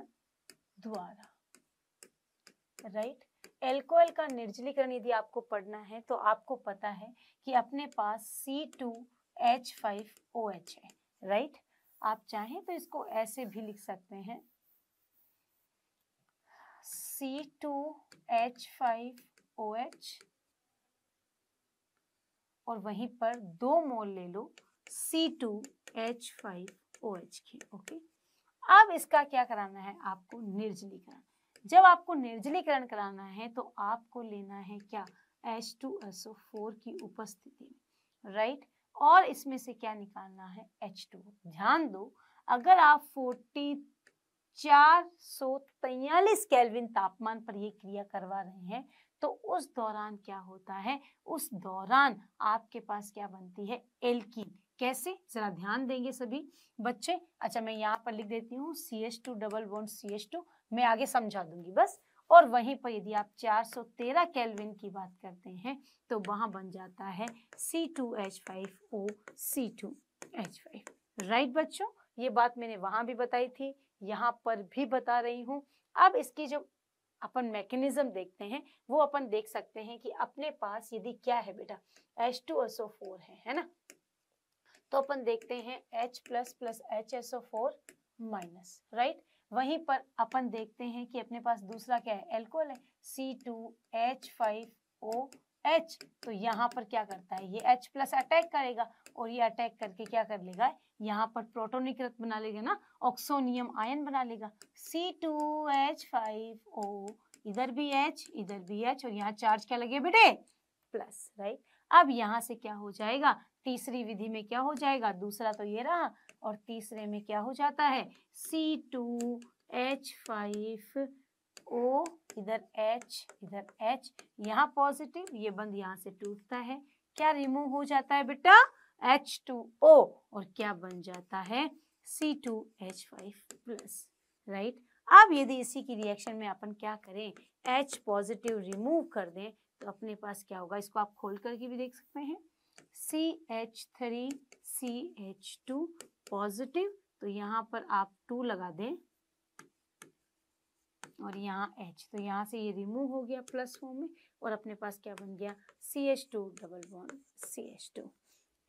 द्वारा राइट एल्कोहल का निर्जलीकरण यदि आपको पढ़ना है तो आपको पता है कि अपने पास C two H five O H है राइट आप चाहें तो इसको ऐसे भी लिख सकते हैं C two H five O H और वहीं पर दो मोल ले लो C two H five O H की ओके अब इसका क्या कराना है आपको निर्जलीकरण जब आपको निर्जलीकरण कराना है तो आपको लेना है क्या H two S O four की उपस्थिति में राइट और इसमें से क्या निकालना है एच टू ध्यान दो अगर आप फोर्टी चार सौ तैयलीस कैलविन तापमान पर यह क्रिया करवा रहे हैं तो उस दौरान क्या होता है उस दौरान आपके पास क्या बनती है एल्कीन कैसे जरा ध्यान देंगे सभी बच्चे अच्छा मैं यहाँ पर लिख देती हूँ C H two double one C H two मैं आगे समझा दूंगी बस और वहीं पर यदि आप 413 केल्विन की बात करते हैं तो वहां बन जाता है C C two two H five O H five right बच्चों ये बात मैंने वहां भी बताई थी यहाँ पर भी बता रही हूँ अब इसकी जो अपन मैकेनिज्म देखते हैं वो अपन देख सकते हैं कि अपने पास यदि क्या है बेटा एच टू एस फोर है है ना तो अपन देखते हैं H plus plus H S four minus right वहीं पर अपन देखते हैं कि अपने पास दूसरा क्या है एल्कोहल है C two H five O H तो यहाँ पर क्या करता है ये एच प्लस अटैक करेगा और ये अटैक करके क्या कर लेगा यहाँ पर प्रोटोनिक रक्त बना लेगा ना ऑक्सोनियम आयन बना लेगा C two H five O इधर भी एच इधर भी एच और यहाँ चार्ज क्या लगे बेटे प्लस राइट अब यहाँ से क्या हो जाएगा तीसरी विधि में क्या हो जाएगा दूसरा तो ये रहा और तीसरे में क्या हो जाता है C two H five O इधर एच इधर एच यहाँ पॉजिटिव ये बंद यहाँ से टूटता है क्या रिमूव हो जाता है बेटा एच टू ओ और क्या बन जाता है C two H five plus right अब यदि इसी की रिएक्शन में अपन क्या करें एच पॉजिटिव रिमूव कर दें तो अपने पास क्या होगा इसको आप खोल करके भी देख सकते हैं C H three C H two positive तो यहाँ पर आप टू लगा दें और यहाँ H तो यहाँ से ये रिमूव हो गया प्लस फॉर्म में और अपने पास क्या बन गया C H two double bond C H two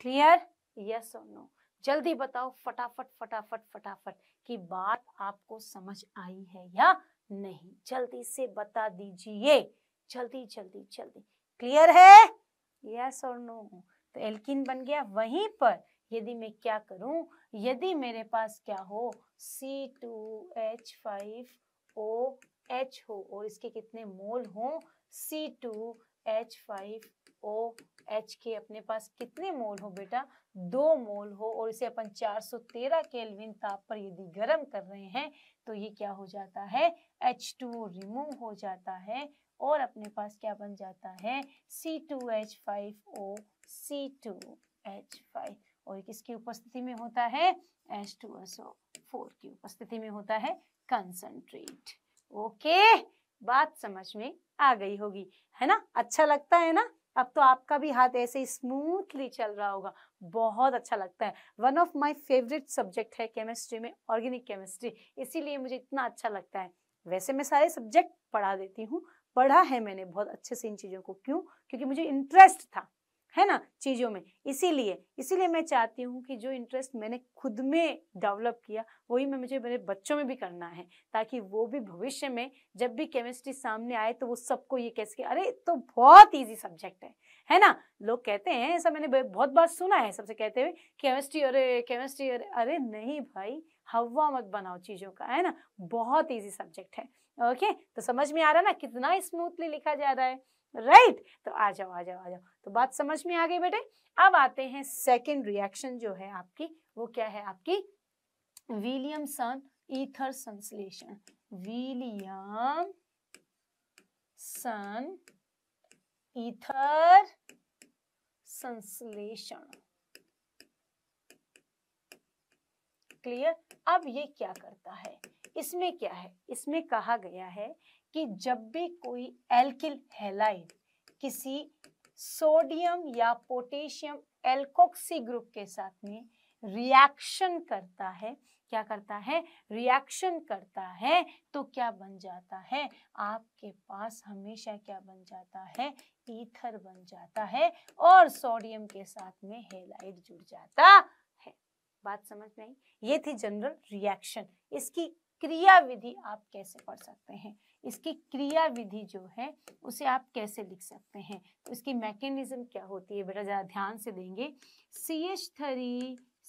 clear yes और नो जल्दी बताओ फटाफट फटाफट फटाफट कि बात आपको समझ आई है या नहीं जल्दी से बता दीजिए जल्दी जल्दी जल्दी क्लियर है यस और नो तो एल्किन बन गया वहीं पर यदि मैं क्या करूं यदि मेरे पास क्या हो C two H five O H हो और इसके कितने मोल हो C two H five O H के अपने पास कितने मोल हो बेटा दो मोल हो और इसे अपन 413 केल्विन ताप पर यदि गर्म कर रहे हैं तो ये क्या हो जाता है एच टू रिमूव हो जाता है और अपने पास क्या बन जाता है C two H five O C two H five और किसकी उपस्थिति में होता है H two S O four की उपस्थिति में होता है कंसनट्रेट ओके बात समझ में आ गई होगी है ना अच्छा लगता है ना अब तो आपका भी हाथ ऐसे ही स्मूथली चल रहा होगा बहुत अच्छा लगता है one of my favourite subject है केमिस्ट्री में ऑर्गेनिक केमिस्ट्री इसीलिए मुझे इतना अच्छा लगता है वैसे मैं सारे सब्जेक्ट पढ़ा देती हूँ पढ़ा है मैंने बहुत अच्छे से इन चीज़ों को क्यों क्योंकि मुझे इंटरेस्ट था है ना चीज़ों में इसीलिए इसीलिए मैं चाहती हूँ कि जो इंटरेस्ट मैंने खुद में डेवलप किया वही मैं मुझे मेरे बच्चों में भी करना है ताकि वो भी भविष्य में जब भी केमिस्ट्री सामने आए तो वो सबको ये कह सके अरे तो बहुत ईजी सब्जेक्ट है है ना लोग कहते हैं ऐसा मैंने बहुत बार सुना है सबसे कहते हुए केमिस्ट्री अरे केमिस्ट्री अरे अरे नहीं भाई हवा मत बनाओ चीज़ों का है ना बहुत ईजी सब्जेक्ट है ओके तो समझ में आ रहा है ना कितना स्मूथली लिखा जा रहा है राइट तो आ जाओ आ जाओ आ जाओ तो बात समझ में आ गई बेटे अब आते हैं सेकेंड रिएक्शन जो है आपकी वो क्या है आपकी विलियम सन ईथर संश्लेषण विलियम सन ईथर संश्लेषण क्लियर अब ये क्या करता है इसमें क्या है इसमें कहा गया है कि जब भी कोई एल्किल हेलाइड किसी सोडियम या पोटेशियम एल्कोक्सी ग्रुप के साथ में रिएक्शन करता है क्या करता है रिएक्शन करता है तो क्या बन जाता है आपके पास हमेशा क्या बन जाता है ईथर बन जाता है और सोडियम के साथ में हेलाइड जुड़ जाता है बात समझ में आई ये थी जनरल रिएक्शन इसकी क्रियाविधि आप कैसे पढ़ सकते हैं इसकी क्रिया विधि जो है उसे आप कैसे लिख सकते हैं तो इसकी मैकेनिज्म क्या होती है बेटा ज़रा ध्यान से देंगे C H three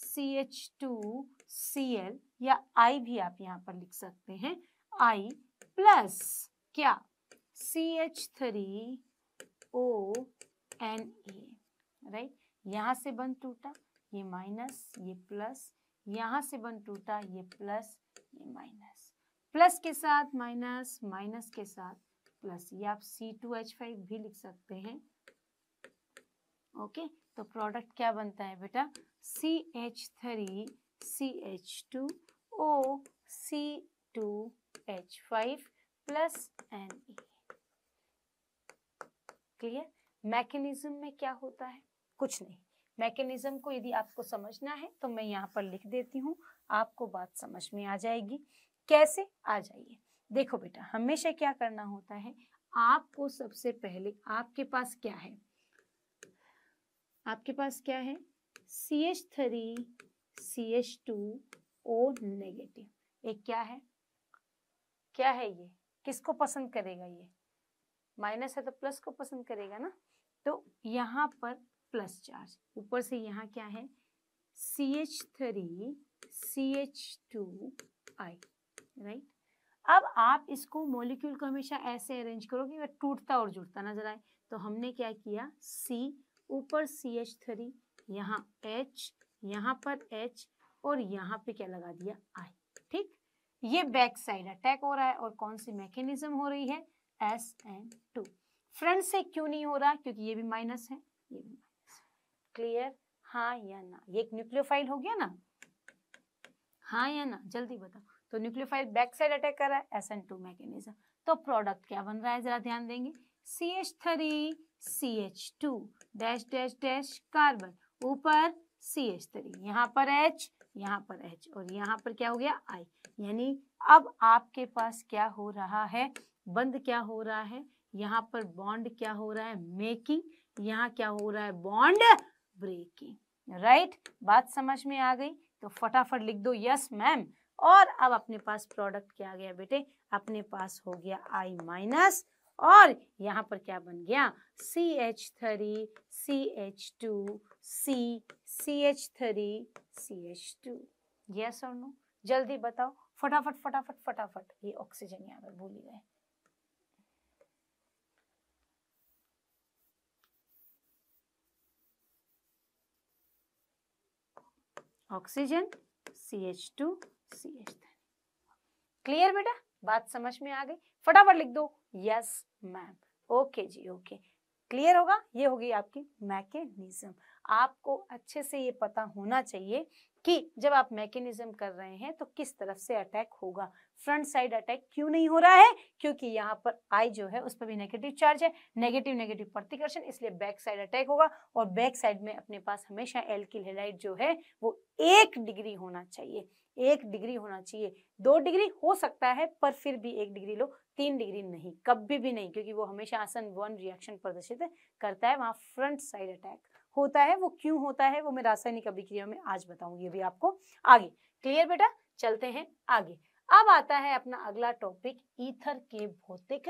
C H two C L या आई भी आप यहाँ पर लिख सकते हैं आई प्लस क्या C H three O N A right यहाँ से बन टूटा ये माइनस ये प्लस यहाँ से बन टूटा ये प्लस ये माइनस प्लस के साथ माइनस माइनस के साथ प्लस ये आप सी टू एच फाइव भी लिख सकते हैं ओके तो प्रोडक्ट क्या बनता है बेटा C H three C H two O C two H five plus N E clear mechanism में क्या होता है कुछ नहीं मैकेनिज्म को यदि आपको समझना है तो मैं यहाँ पर लिख देती हूँ आपको बात समझ में आ जाएगी कैसे आ जाइए देखो बेटा हमेशा क्या करना होता है आपको सबसे पहले आपके पास क्या है आपके पास क्या है C H three C H two O negative एक क्या है क्या है ये किसको पसंद करेगा ये माइनस है तो प्लस को पसंद करेगा ना तो यहाँ पर प्लस चार्ज ऊपर से यहाँ क्या है C H three C H two I right अब आप इसको मॉलिक्यूल को हमेशा ऐसे अरेंज करो कि वह टूटता और जुड़ता नजर आए तो हमने क्या किया सी ऊपर सी एच थ्री यहाँ एच यहाँ पर एच और यहाँ पे क्या लगा दिया आई ठीक ये बैक साइड अटैक हो रहा है और कौन सी मैकेनिज्म हो रही है एस एन टू फ्रंट से क्यों नहीं हो रहा क्योंकि ये भी माइनस है ये भी माइनस क्लियर हाँ या ना ये एक न्यूक्लियोफाइल हो गया ना हाँ या ना जल्दी बताओ तो न्यूक्लियोफाइल बैक साइड अटैक कर रहा है एस एन टू मैकेनिज्म तो प्रोडक्ट क्या बन रहा है जरा ध्यान देंगे C H three C H two dash dash dash carbon ऊपर सी एच थ्री यहाँ पर एच यहाँ पर एच और यहाँ पर क्या हो गया आई यानी अब आपके पास क्या हो रहा है बंद क्या हो रहा है यहाँ पर बॉन्ड क्या हो रहा है मेकिंग यहाँ क्या हो रहा है बॉन्ड ब्रेकिंग राइट बात समझ में आ गई तो फटाफट लिख दो यस मैम और अब अपने पास प्रोडक्ट क्या आ गया बेटे अपने पास हो गया आई माइनस और यहाँ पर क्या बन गया C H three C H two C C H three C H two yes और नो जल्दी बताओ फटाफट फटाफट फटाफट ये ऑक्सीजन यहाँ पर भूल गए oxygen C H two C H clear बेटा बात समझ में आ गई फटाफट लिख दो यस मैम ओके जी ओके क्लियर होगा ये होगी आपकी मैकेनिज्म आपको अच्छे से ये पता होना चाहिए कि जब आप मैकेनिज्म कर रहे हैं तो किस तरफ से अटैक होगा फ्रंट साइड अटैक क्यों नहीं हो रहा है क्योंकि यहाँ पर आई जो है उस पर भी नेगेटिव चार्ज है नेगेटिव नेगेटिव प्रतिकर्षण इसलिए बैक साइड अटैक होगा और बैक साइड में अपने पास हमेशा एल्किल हेलाइट जो है वो एक डिग्री होना चाहिए एक डिग्री होना चाहिए दो डिग्री हो सकता है पर फिर भी एक डिग्री लो तीन डिग्री नहीं कभी भी नहीं क्योंकि वो हमेशा आसन वन रिएक्शन प्रदर्शित करता है वहाँ फ्रंट साइड अटैक होता है वो क्यों होता है वो मैं रासायनिक अभिक्रिया में आज बताऊंगी अभी आपको आगे क्लियर बेटा चलते हैं आगे अब आता है अपना अगला टॉपिक ईथर के भौतिक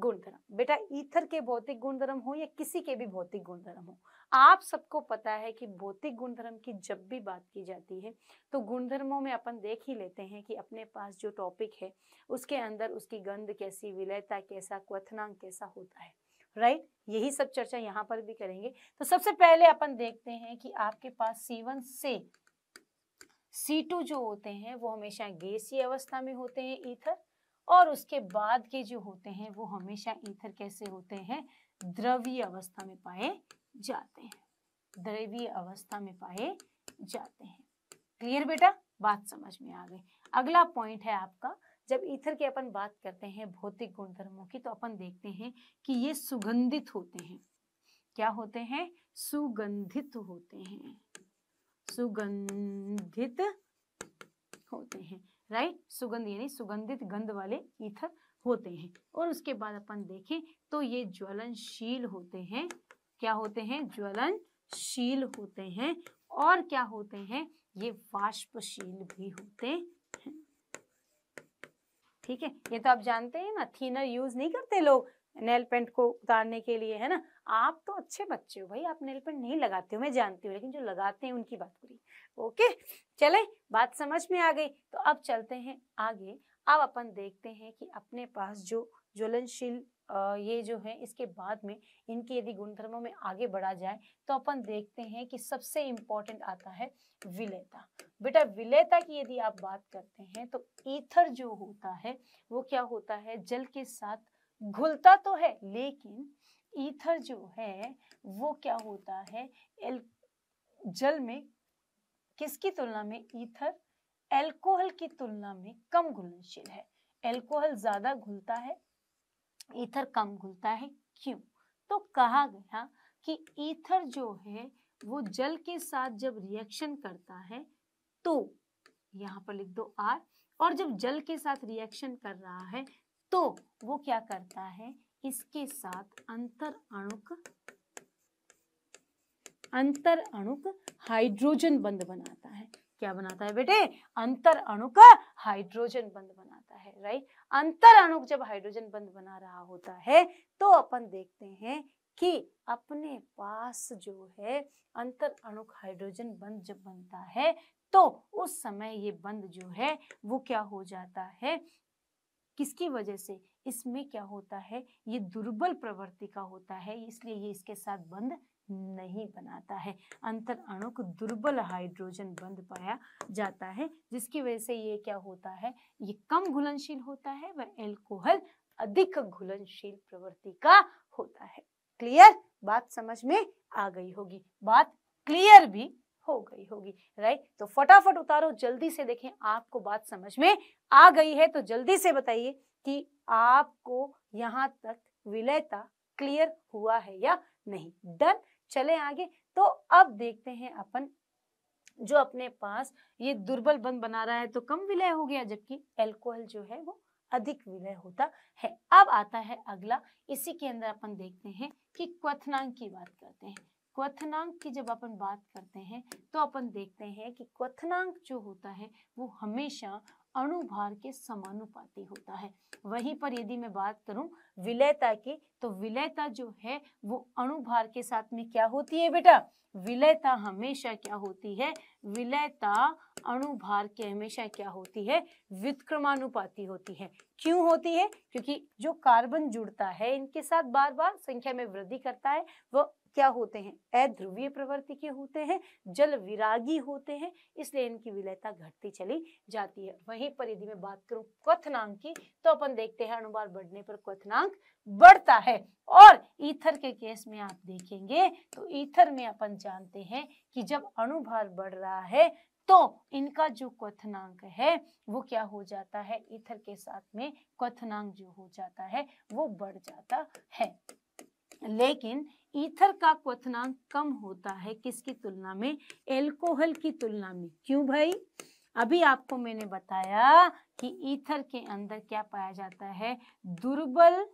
गुणधर्म बेटा ईथर के भौतिक गुणधर्म हो या किसी के भी भौतिक गुणधर्म हो आप सबको पता है कि भौतिक गुणधर्म की जब भी बात की जाती है तो गुणधर्मों में अपन देख ही लेते हैं कि अपने पास जो टॉपिक है उसके अंदर उसकी गंध कैसी विलयता कैसा क्वथनांग कैसा होता है राइट यही सब चर्चा यहाँ पर भी करेंगे तो सबसे पहले अपन देखते हैं कि आपके पास C1 से C2 जो होते हैं वो हमेशा गैसीय अवस्था में होते हैं ईथर और उसके बाद के जो होते हैं वो हमेशा ईथर कैसे होते हैं द्रवीय अवस्था में पाए जाते हैं द्रवीय अवस्था में पाए जाते हैं क्लियर बेटा बात समझ में आ गई अगला पॉइंट है आपका जब ईथर की अपन बात करते हैं भौतिक गुणधर्मों की तो अपन देखते हैं कि ये सुगंधित होते हैं क्या होते हैं सुगंधित होते हैं सुगंधित होते हैं राइट सुगंध यानी सुगंधित गंध वाले ईथर होते हैं और उसके बाद अपन देखें तो ये ज्वलनशील होते हैं क्या होते हैं ज्वलनशील होते हैं और क्या होते हैं ये वाष्पशील भी होते हैं ठीक है ये तो आप जानते हैं ना थीनर यूज नहीं करते लोग नेल पेंट को उतारने के लिए है ना आप तो अच्छे बच्चे हो भाई आप नेल पेंट नहीं लगाते हो मैं जानती हूँ लेकिन जो लगाते हैं उनकी बात करी ओके चले बात समझ में आ गई तो अब चलते हैं आगे अब अपन देखते हैं कि अपने पास जो ज्वलनशील ये जो है इसके बाद में इनके यदि गुणधर्मों में आगे बढ़ा जाए तो अपन देखते हैं कि सबसे इम्पोर्टेंट आता है विलेता बेटा विलेता की यदि आप बात करते हैं तो ईथर जो होता है वो क्या होता है जल के साथ घुलता तो है लेकिन ईथर जो है वो क्या होता है एल जल में किसकी तुलना में ईथर एल्कोहल की तुलना में कम घुलनशील है एल्कोहल ज्यादा घुलता है ईथर कम घुलता है क्यों तो कहा गया कि ईथर जो है वो जल के साथ जब रिएक्शन करता है तो यहाँ पर लिख दो आर और जब जल के साथ रिएक्शन कर रहा है तो वो क्या करता है इसके साथ अंतर अणुक अंतर अणुक हाइड्रोजन बंद बनाता है क्या बनाता है बेटे अंतर अणु का हाइड्रोजन बंद बनाता है राइट अंतर अणु जब हाइड्रोजन बंद बना रहा होता है तो अपन देखते हैं कि अपने पास जो है अंतर अणु हाइड्रोजन बंद जब बनता है तो उस समय ये बंद जो है वो क्या हो जाता है किसकी वजह से इसमें क्या होता है ये दुर्बल प्रवृत्ति का होता है इसलिए ये इसके साथ बंद नहीं बनाता है अंतर अणु को दुर्बल हाइड्रोजन बंद पाया जाता है जिसकी वजह से ये क्या होता है ये कम घुलनशील होता है वह एल्कोहल अधिक घुलनशील प्रवृत्ति का होता है क्लियर बात समझ में आ गई होगी बात क्लियर भी हो गई होगी राइट तो फटाफट उतारो जल्दी से देखें आपको बात समझ में आ गई है तो जल्दी से बताइए कि आपको यहाँ तक विलयता क्लियर हुआ है या नहीं डन चले आगे तो अब देखते हैं अपन जो अपने पास ये दुर्बल बंद बना रहा है तो कम विलय हो गया जबकि एल्कोहल जो है वो अधिक विलय होता है अब आता है अगला इसी के अंदर अपन देखते हैं कि क्वनांग की बात करते हैं क्वथनांक की जब अपन बात करते हैं तो अपन देखते हैं कि क्वथनांक जो होता है वो हमेशा अणुभार के समानुपाती होता है वहीं पर यदि मैं बात करूं विलयता की तो विलयता जो है वो अणुभार के साथ में क्या होती है बेटा विलयता हमेशा क्या होती है विलयता अणुभार के हमेशा क्या होती है विक्रमानुपाती होती है क्यों होती है क्योंकि जो कार्बन जुड़ता है इनके साथ बार बार संख्या में वृद्धि करता है वह क्या होते हैं अध्रुवीय प्रवृत्ति के होते हैं जल विरागी होते हैं इसलिए इनकी विलयता घटती चली जाती है वहीं पर यदि मैं बात करूं क्वनांक की तो अपन देखते हैं अनुबार बढ़ने पर क्वनांक बढ़ता है और ईथर के केस में आप देखेंगे तो ईथर में अपन जानते हैं कि जब अणुभार बढ़ रहा है तो इनका जो क्वनांक है वो क्या हो जाता है ईथर के साथ में क्वनांक जो हो जाता है वो बढ़ जाता है लेकिन ईथर का क्वथनांक कम होता है किसकी तुलना में एल्कोहल की तुलना में क्यों भाई अभी आपको मैंने बताया कि ईथर के अंदर क्या पाया जाता है दुर्बल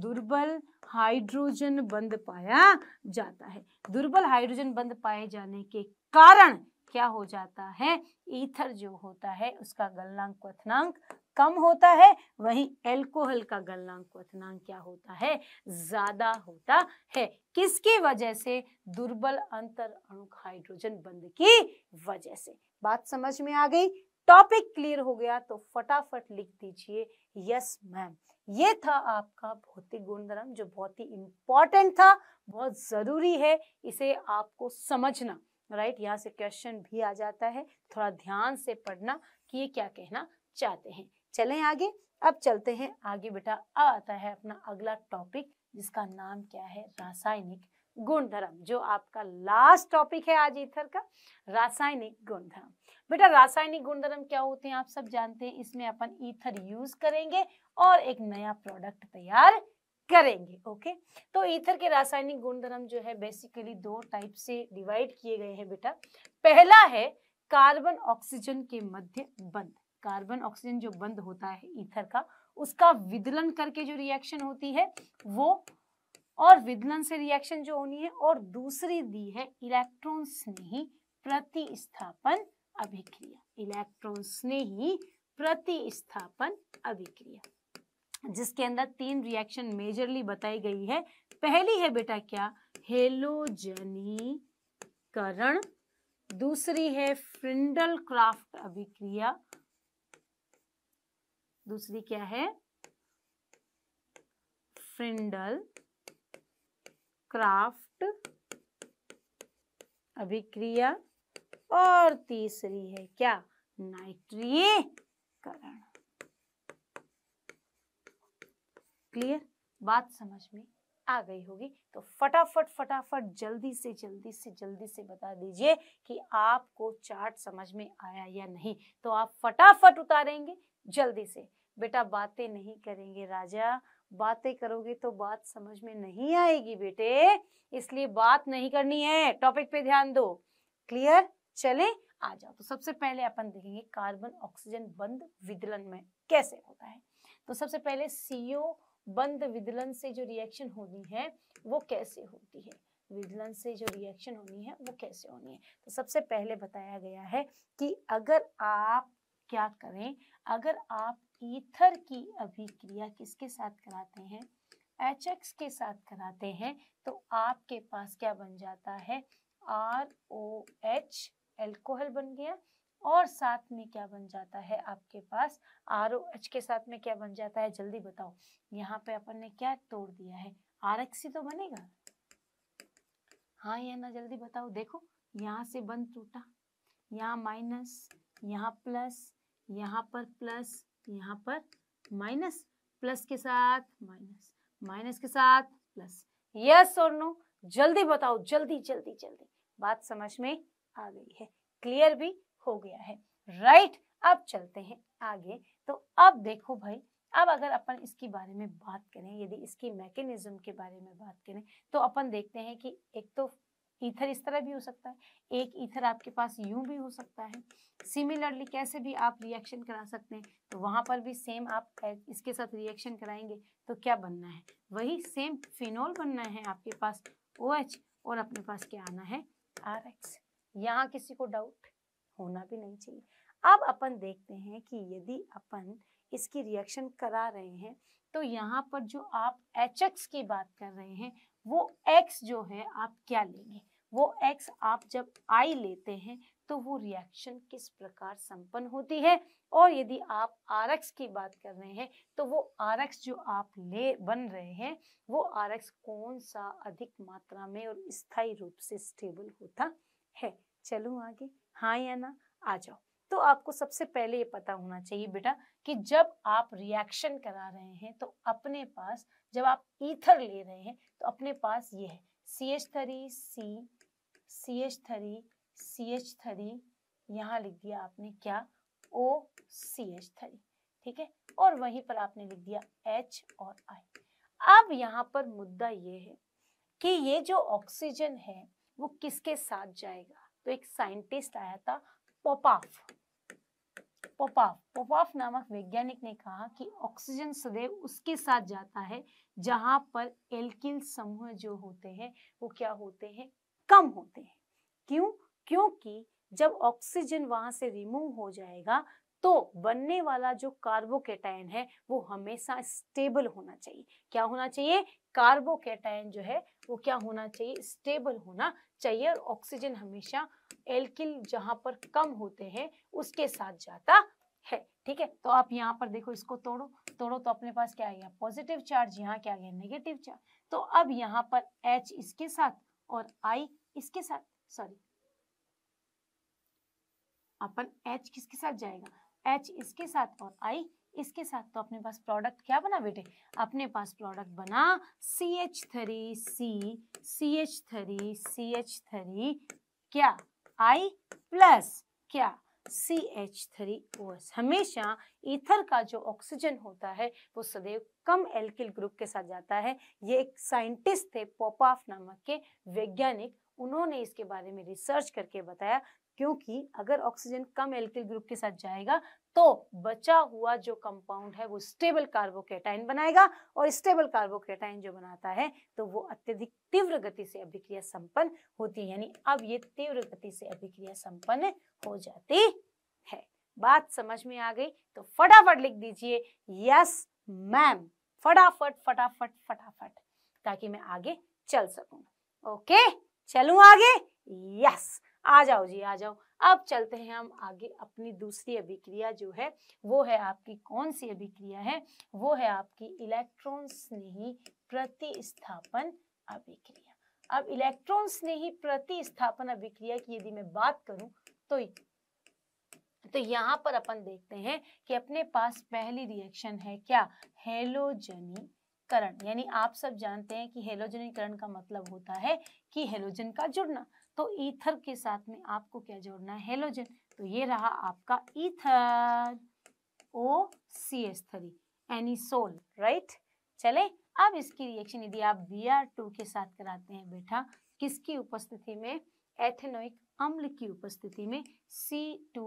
दुर्बल हाइड्रोजन बंद पाया जाता है दुर्बल हाइड्रोजन बंद पाए जाने के कारण क्या हो जाता है ईथर जो होता है उसका गलनांक क्वथनांक कम होता है वहीं एल्कोहल का गलनांक क्वथनांक क्या होता है ज्यादा होता है किसकी वजह से दुर्बल अंतर अणु हाइड्रोजन बंद की वजह से बात समझ में आ गई टॉपिक क्लियर हो गया तो फटाफट लिख दीजिए यस मैम ये था आपका भौतिक गुणधर्म जो बहुत ही इंपॉर्टेंट था बहुत ज़रूरी है इसे आपको समझना राइट यहाँ से क्वेश्चन भी आ जाता है थोड़ा ध्यान से पढ़ना कि ये क्या कहना चाहते हैं चलें आगे अब चलते हैं आगे बेटा अब आता है अपना अगला टॉपिक जिसका नाम क्या है रासायनिक गुणधर्म जो आपका लास्ट टॉपिक है आज इथर का रासायनिक गुणधर्म बेटा रासायनिक गुणधर्म क्या होते हैं आप सब जानते हैं इसमें अपन ईथर यूज करेंगे और एक नया प्रोडक्ट तैयार करेंगे ओके तो ईथर के रासायनिक गुणधर्म जो है बेसिकली दो टाइप से डिवाइड किए गए हैं बेटा पहला है कार्बन ऑक्सीजन के मध्य बंध कार्बन ऑक्सीजन जो बंद होता है ईथर का उसका विदलन करके जो रिएक्शन होती है वो और विदलन से रिएक्शन जो होनी है और दूसरी दी है इलेक्ट्रॉन स्नेही प्रतिस्थापन अभिक्रिया इलेक्ट्रॉन स्नेही प्रतिस्थापन अभिक्रिया जिसके अंदर तीन रिएक्शन मेजरली बताई गई है पहली है बेटा क्या हेलोजनीकरण दूसरी है फ्रिंडल क्राफ्ट अभिक्रिया दूसरी क्या है फ्रिंडल क्राफ्ट अभिक्रिया और तीसरी है क्या नाइट्रियकरण क्लियर बात समझ में आ गई होगी तो फटाफट फटाफट जल्दी से जल्दी से जल्दी से बता दीजिए कि आपको चार्ट समझ में आया या नहीं तो आप फटाफट उतारेंगे जल्दी से बेटा बातें नहीं करेंगे राजा बातें करोगे तो बात समझ में नहीं आएगी बेटे इसलिए बात नहीं करनी है टॉपिक पे ध्यान दो क्लियर चले आ जाओ तो सबसे पहले अपन देखेंगे कार्बन ऑक्सीजन बंद विदलन में कैसे होता है तो सबसे पहले सीओ बंद विदलन से जो रिएक्शन होनी है वो कैसे होती है विदलन से जो रिएक्शन होनी है वो कैसे होनी है तो सबसे पहले बताया गया है कि अगर आप क्या करें अगर आप ईथर की अभिक्रिया किसके साथ कराते हैं एच एक्स के साथ कराते हैं तो आपके पास क्या बन जाता है आर ओ एच एल्कोहल बन गया और साथ में क्या बन जाता है आपके पास आर ओ एच के साथ में क्या बन जाता है जल्दी बताओ यहाँ पे अपन ने क्या तोड़ दिया है आर एक्स ही तो बनेगा हाँ या ना जल्दी बताओ देखो यहाँ से बंद टूटा यहाँ माइनस यहाँ प्लस यहाँ पर प्लस यहाँ पर माइनस प्लस के साथ माइनस माइनस के साथ प्लस यस और नो जल्दी बताओ जल्दी जल्दी जल्दी बात समझ में आ गई है क्लियर भी हो गया है राइट अब चलते हैं आगे तो अब देखो भाई अब अगर अपन इसके बारे में बात करें यदि इसकी मैकेनिज्म के बारे में बात करें तो अपन देखते हैं कि एक तो ईथर इस तरह भी हो सकता है एक ईथर आपके पास यूं भी हो सकता है सिमिलरली कैसे भी आप रिएक्शन करा सकते हैं तो वहां पर भी सेम आप इसके साथ रिएक्शन कराएंगे तो क्या बनना है वही सेम फिनोल बनना है आपके पास ओ OH और अपने पास क्या आना है आर एक्स यहाँ किसी को डाउट होना भी नहीं चाहिए अब अपन देखते हैं कि यदि अपन इसकी रिएक्शन करा रहे हैं तो यहाँ पर जो आप एच की बात कर रहे हैं वो एक्स जो है आप क्या लेंगे वो एक्स आप जब आई लेते हैं तो वो रिएक्शन किस प्रकार संपन्न होती है और यदि आप आर की बात कर रहे हैं तो वो आर जो आप ले बन रहे हैं वो आर कौन सा अधिक मात्रा में और स्थायी रूप से स्टेबल होता है चलो आगे हाँ या ना आ जाओ तो आपको सबसे पहले ये पता होना चाहिए बेटा कि जब आप रिएक्शन करा रहे हैं तो अपने पास जब आप ईथर ले रहे हैं तो अपने पास ये है C H three C C H three C H three यहाँ लिख दिया आपने क्या ओ सी एच थ्री ठीक है और वहीं पर आपने लिख दिया एच और आई अब यहाँ पर मुद्दा ये है कि ये जो ऑक्सीजन है वो किसके साथ जाएगा तो एक साइंटिस्ट आया था पोपाफ पोपाफ पोपाफ नामक वैज्ञानिक ने कहा कि ऑक्सीजन सदैव उसके साथ जाता है जहां पर एल्किल समूह जो होते हैं वो क्या होते हैं कम होते हैं क्यों क्योंकि जब ऑक्सीजन वहां से रिमूव हो जाएगा तो बनने वाला जो कार्बोकेटाइन है वो हमेशा स्टेबल होना चाहिए क्या होना चाहिए कार्बोकेटाइन जो है वो क्या होना चाहिए स्टेबल होना चाहिए और ऑक्सीजन हमेशा एल्किल जहां पर कम होते हैं उसके साथ जाता है ठीक है तो आप यहाँ पर देखो इसको तोड़ो तोड़ो तो अपने पास क्या आ गया पॉजिटिव चार्ज यहाँ क्या आ गया नेगेटिव चार्ज तो अब यहाँ पर H इसके साथ और I इसके साथ सॉरी अपन एच किसके साथ जाएगा एच इसके साथ और आई इसके साथ तो अपने पास प्रोडक्ट क्या बना बेटे अपने पास प्रोडक्ट बना C H three C C H three C H three क्या आई प्लस क्या C H three O S हमेशा ईथर का जो ऑक्सीजन होता है वो सदैव कम एल्किल ग्रुप के साथ जाता है ये एक साइंटिस्ट थे पोपाफ नामक के वैज्ञानिक उन्होंने इसके बारे में रिसर्च करके बताया क्योंकि अगर ऑक्सीजन कम एल्किल ग्रुप के साथ जाएगा तो बचा हुआ जो कंपाउंड है वो स्टेबल कार्बोकेटाइन बनाएगा और स्टेबल कार्बोकेटाइन जो बनाता है तो वो अत्यधिक तीव्र गति से अभिक्रिया संपन्न होती है यानी अब ये तीव्र गति से अभिक्रिया संपन्न हो जाती है बात समझ में आ गई तो फटाफट लिख दीजिए यस मैम फटाफट फटाफट फटाफट ताकि मैं आगे चल सकू ओके चलू आगे यस आ जाओ जी आ जाओ अब चलते हैं हम आगे अपनी दूसरी अभिक्रिया जो है वो है आपकी कौन सी अभिक्रिया है वो है आपकी इलेक्ट्रॉन स्नेही प्रतिस्थापन अभिक्रिया अब इलेक्ट्रॉन स्नेही प्रतिस्थापन अभिक्रिया की यदि मैं बात करूं तो तो यहाँ पर अपन देखते हैं कि अपने पास पहली रिएक्शन है क्या हेलोजनी करण यानी आप सब जानते हैं कि हेलोजनीकरण का मतलब होता है कि हेलोजन का जुड़ना तो ईथर के साथ में आपको क्या जोड़ना है हेलोजन तो ये रहा आपका ether O C S three anisole right चले अब इसकी रिएक्शन यदि आप बी आर टू के साथ कराते हैं बेटा किसकी उपस्थिति में एथेनोइक अम्ल की उपस्थिति में C two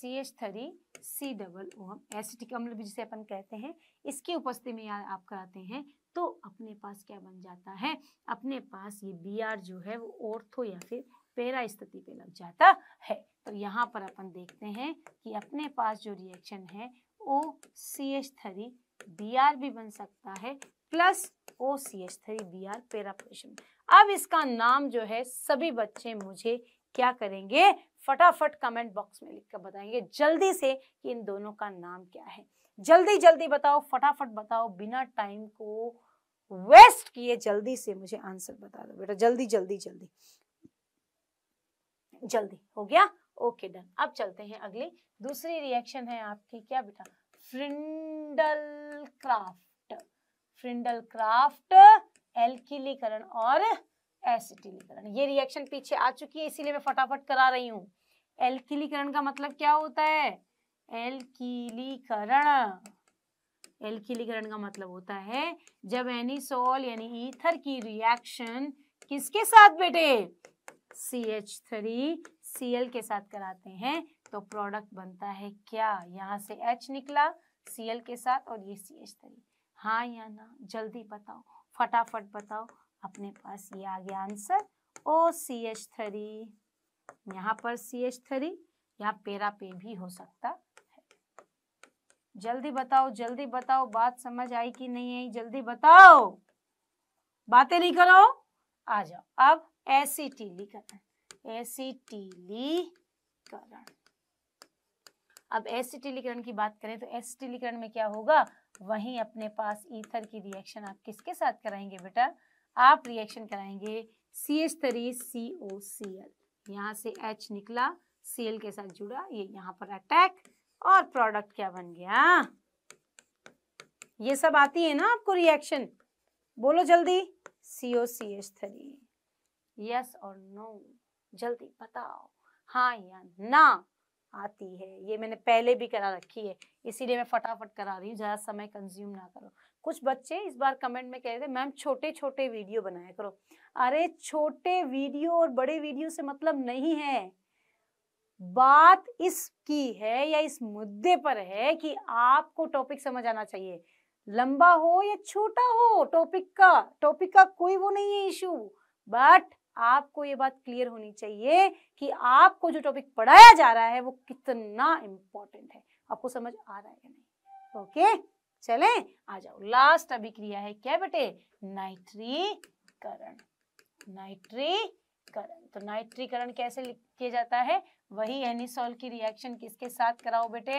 C H three C double O acetic अम्ल भी जिसे अपन कहते हैं इसकी उपस्थिति में आप कराते हैं तो अपने पास क्या बन जाता है अपने पास ये बी आर जो है वो ऑर्थो या फिर पेरा स्थिति पे लग जाता है तो यहाँ पर अपन देखते हैं कि अपने पास जो रिएक्शन है O C H three B R भी बन सकता है plus O C H three B R para position अब इसका नाम जो है सभी बच्चे मुझे क्या करेंगे फटाफट कमेंट बॉक्स में लिखकर बताएंगे जल्दी से कि इन दोनों का नाम क्या है जल्दी जल्दी बताओ फटाफट बताओ बिना टाइम को वेस्ट किए जल्दी से मुझे आंसर बता दो बेटा जल्दी जल्दी जल्दी जल्दी हो गया ओके डन अब चलते हैं अगले दूसरी रिएक्शन है आपकी क्या बेटा फ्रिंडल क्राफ्ट फ्रिंडल क्राफ्ट एल्किलीकरण और एसिटिलीकरण ये रिएक्शन पीछे आ चुकी है इसीलिए मैं फटाफट करा रही हूँ एल्किलीकरण का मतलब क्या होता है एल्कीलीकरण एल्किलीकरण का मतलब होता है जब एनिसोल यानी ईथर की रिएक्शन किसके साथ बेटे C H three C L के साथ कराते हैं तो प्रोडक्ट बनता है क्या यहाँ से H निकला सी एल के साथ और ये सी एच थ्री हाँ या ना जल्दी बताओ फटाफट बताओ अपने पास ये आ गया answer O C H three यहाँ पर सी एच थ्री यहाँ पेरा पे भी हो सकता जल्दी बताओ जल्दी बताओ बात समझ आई कि नहीं आई जल्दी बताओ बातें नहीं करो आ जाओ अब एसिटिलीकरण एसिटिलीकरण अब एसिटिलीकरण की बात करें तो एसिटिलीकरण में क्या होगा वहीं अपने पास ईथर की रिएक्शन आप किसके साथ कराएंगे बेटा आप रिएक्शन कराएंगे C H three C O C L यहाँ से एच निकला सी एल के साथ जुड़ा ये यहाँ पर अटैक और प्रोडक्ट क्या बन गया ये सब आती है ना आपको रिएक्शन बोलो जल्दी C O C H three yes और नो जल्दी बताओ हाँ या ना आती है ये मैंने पहले भी करा रखी है इसीलिए मैं फटाफट करा रही हूँ ज़्यादा समय कंज्यूम ना करो कुछ बच्चे इस बार कमेंट में कह रहे थे मैम छोटे छोटे वीडियो बनाया करो अरे छोटे वीडियो और बड़े वीडियो से मतलब नहीं है बात इसकी है या इस मुद्दे पर है कि आपको टॉपिक समझ आना चाहिए लंबा हो या छोटा हो टॉपिक का टॉपिक का कोई वो नहीं है इशू बट आपको ये बात क्लियर होनी चाहिए कि आपको जो टॉपिक पढ़ाया जा रहा है वो कितना इंपॉर्टेंट है आपको समझ आ रहा है नहीं ओके चले आ जाओ लास्ट अभिक्रिया है क्या बेटे नाइट्रीकरण नाइट्रीकरण तो नाइट्रीकरण कैसे किया जाता है वही एनिसोल की रिएक्शन किसके साथ कराओ बेटे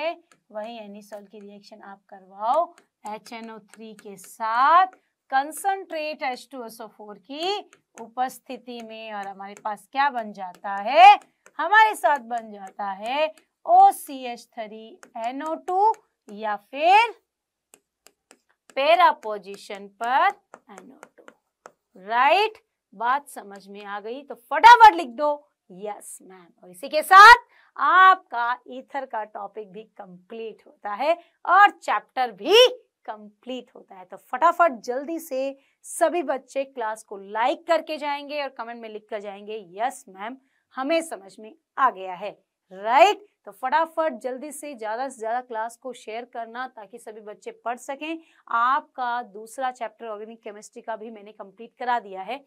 वही एनिसोल की रिएक्शन आप करवाओ HNO3 के साथ कंसंट्रेट H2SO4 की उपस्थिति में और हमारे पास क्या बन जाता है हमारे साथ बन जाता है O C H three N O two या फिर पेरा पोजिशन पर एनओ टू राइट बात समझ में आ गई तो फटाफट लिख दो यस मैम और इसी के साथ आपका ईथर का टॉपिक भी कंप्लीट होता है और चैप्टर भी कंप्लीट होता है तो फटाफट जल्दी से सभी बच्चे क्लास को लाइक करके जाएंगे और कमेंट में लिख कर जाएंगे यस मैम हमें समझ में आ गया है राइट right? तो फटाफट जल्दी से ज़्यादा से ज़्यादा क्लास को शेयर करना ताकि सभी बच्चे पढ़ सकें आपका दूसरा चैप्टर ऑर्गेनिक केमिस्ट्री का भी मैंने कंप्लीट करा दिया है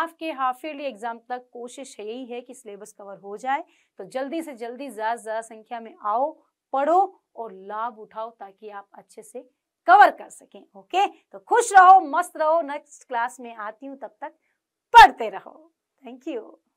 आपके हाफ ईयरली एग्जाम तक कोशिश यही है कि सिलेबस कवर हो जाए तो जल्दी से जल्दी ज़्यादा से ज़्यादा संख्या में आओ पढ़ो और लाभ उठाओ ताकि आप अच्छे से कवर कर सकें ओके तो खुश रहो मस्त रहो नेक्स्ट क्लास में आती हूँ तब तक पढ़ते रहो थैंक यू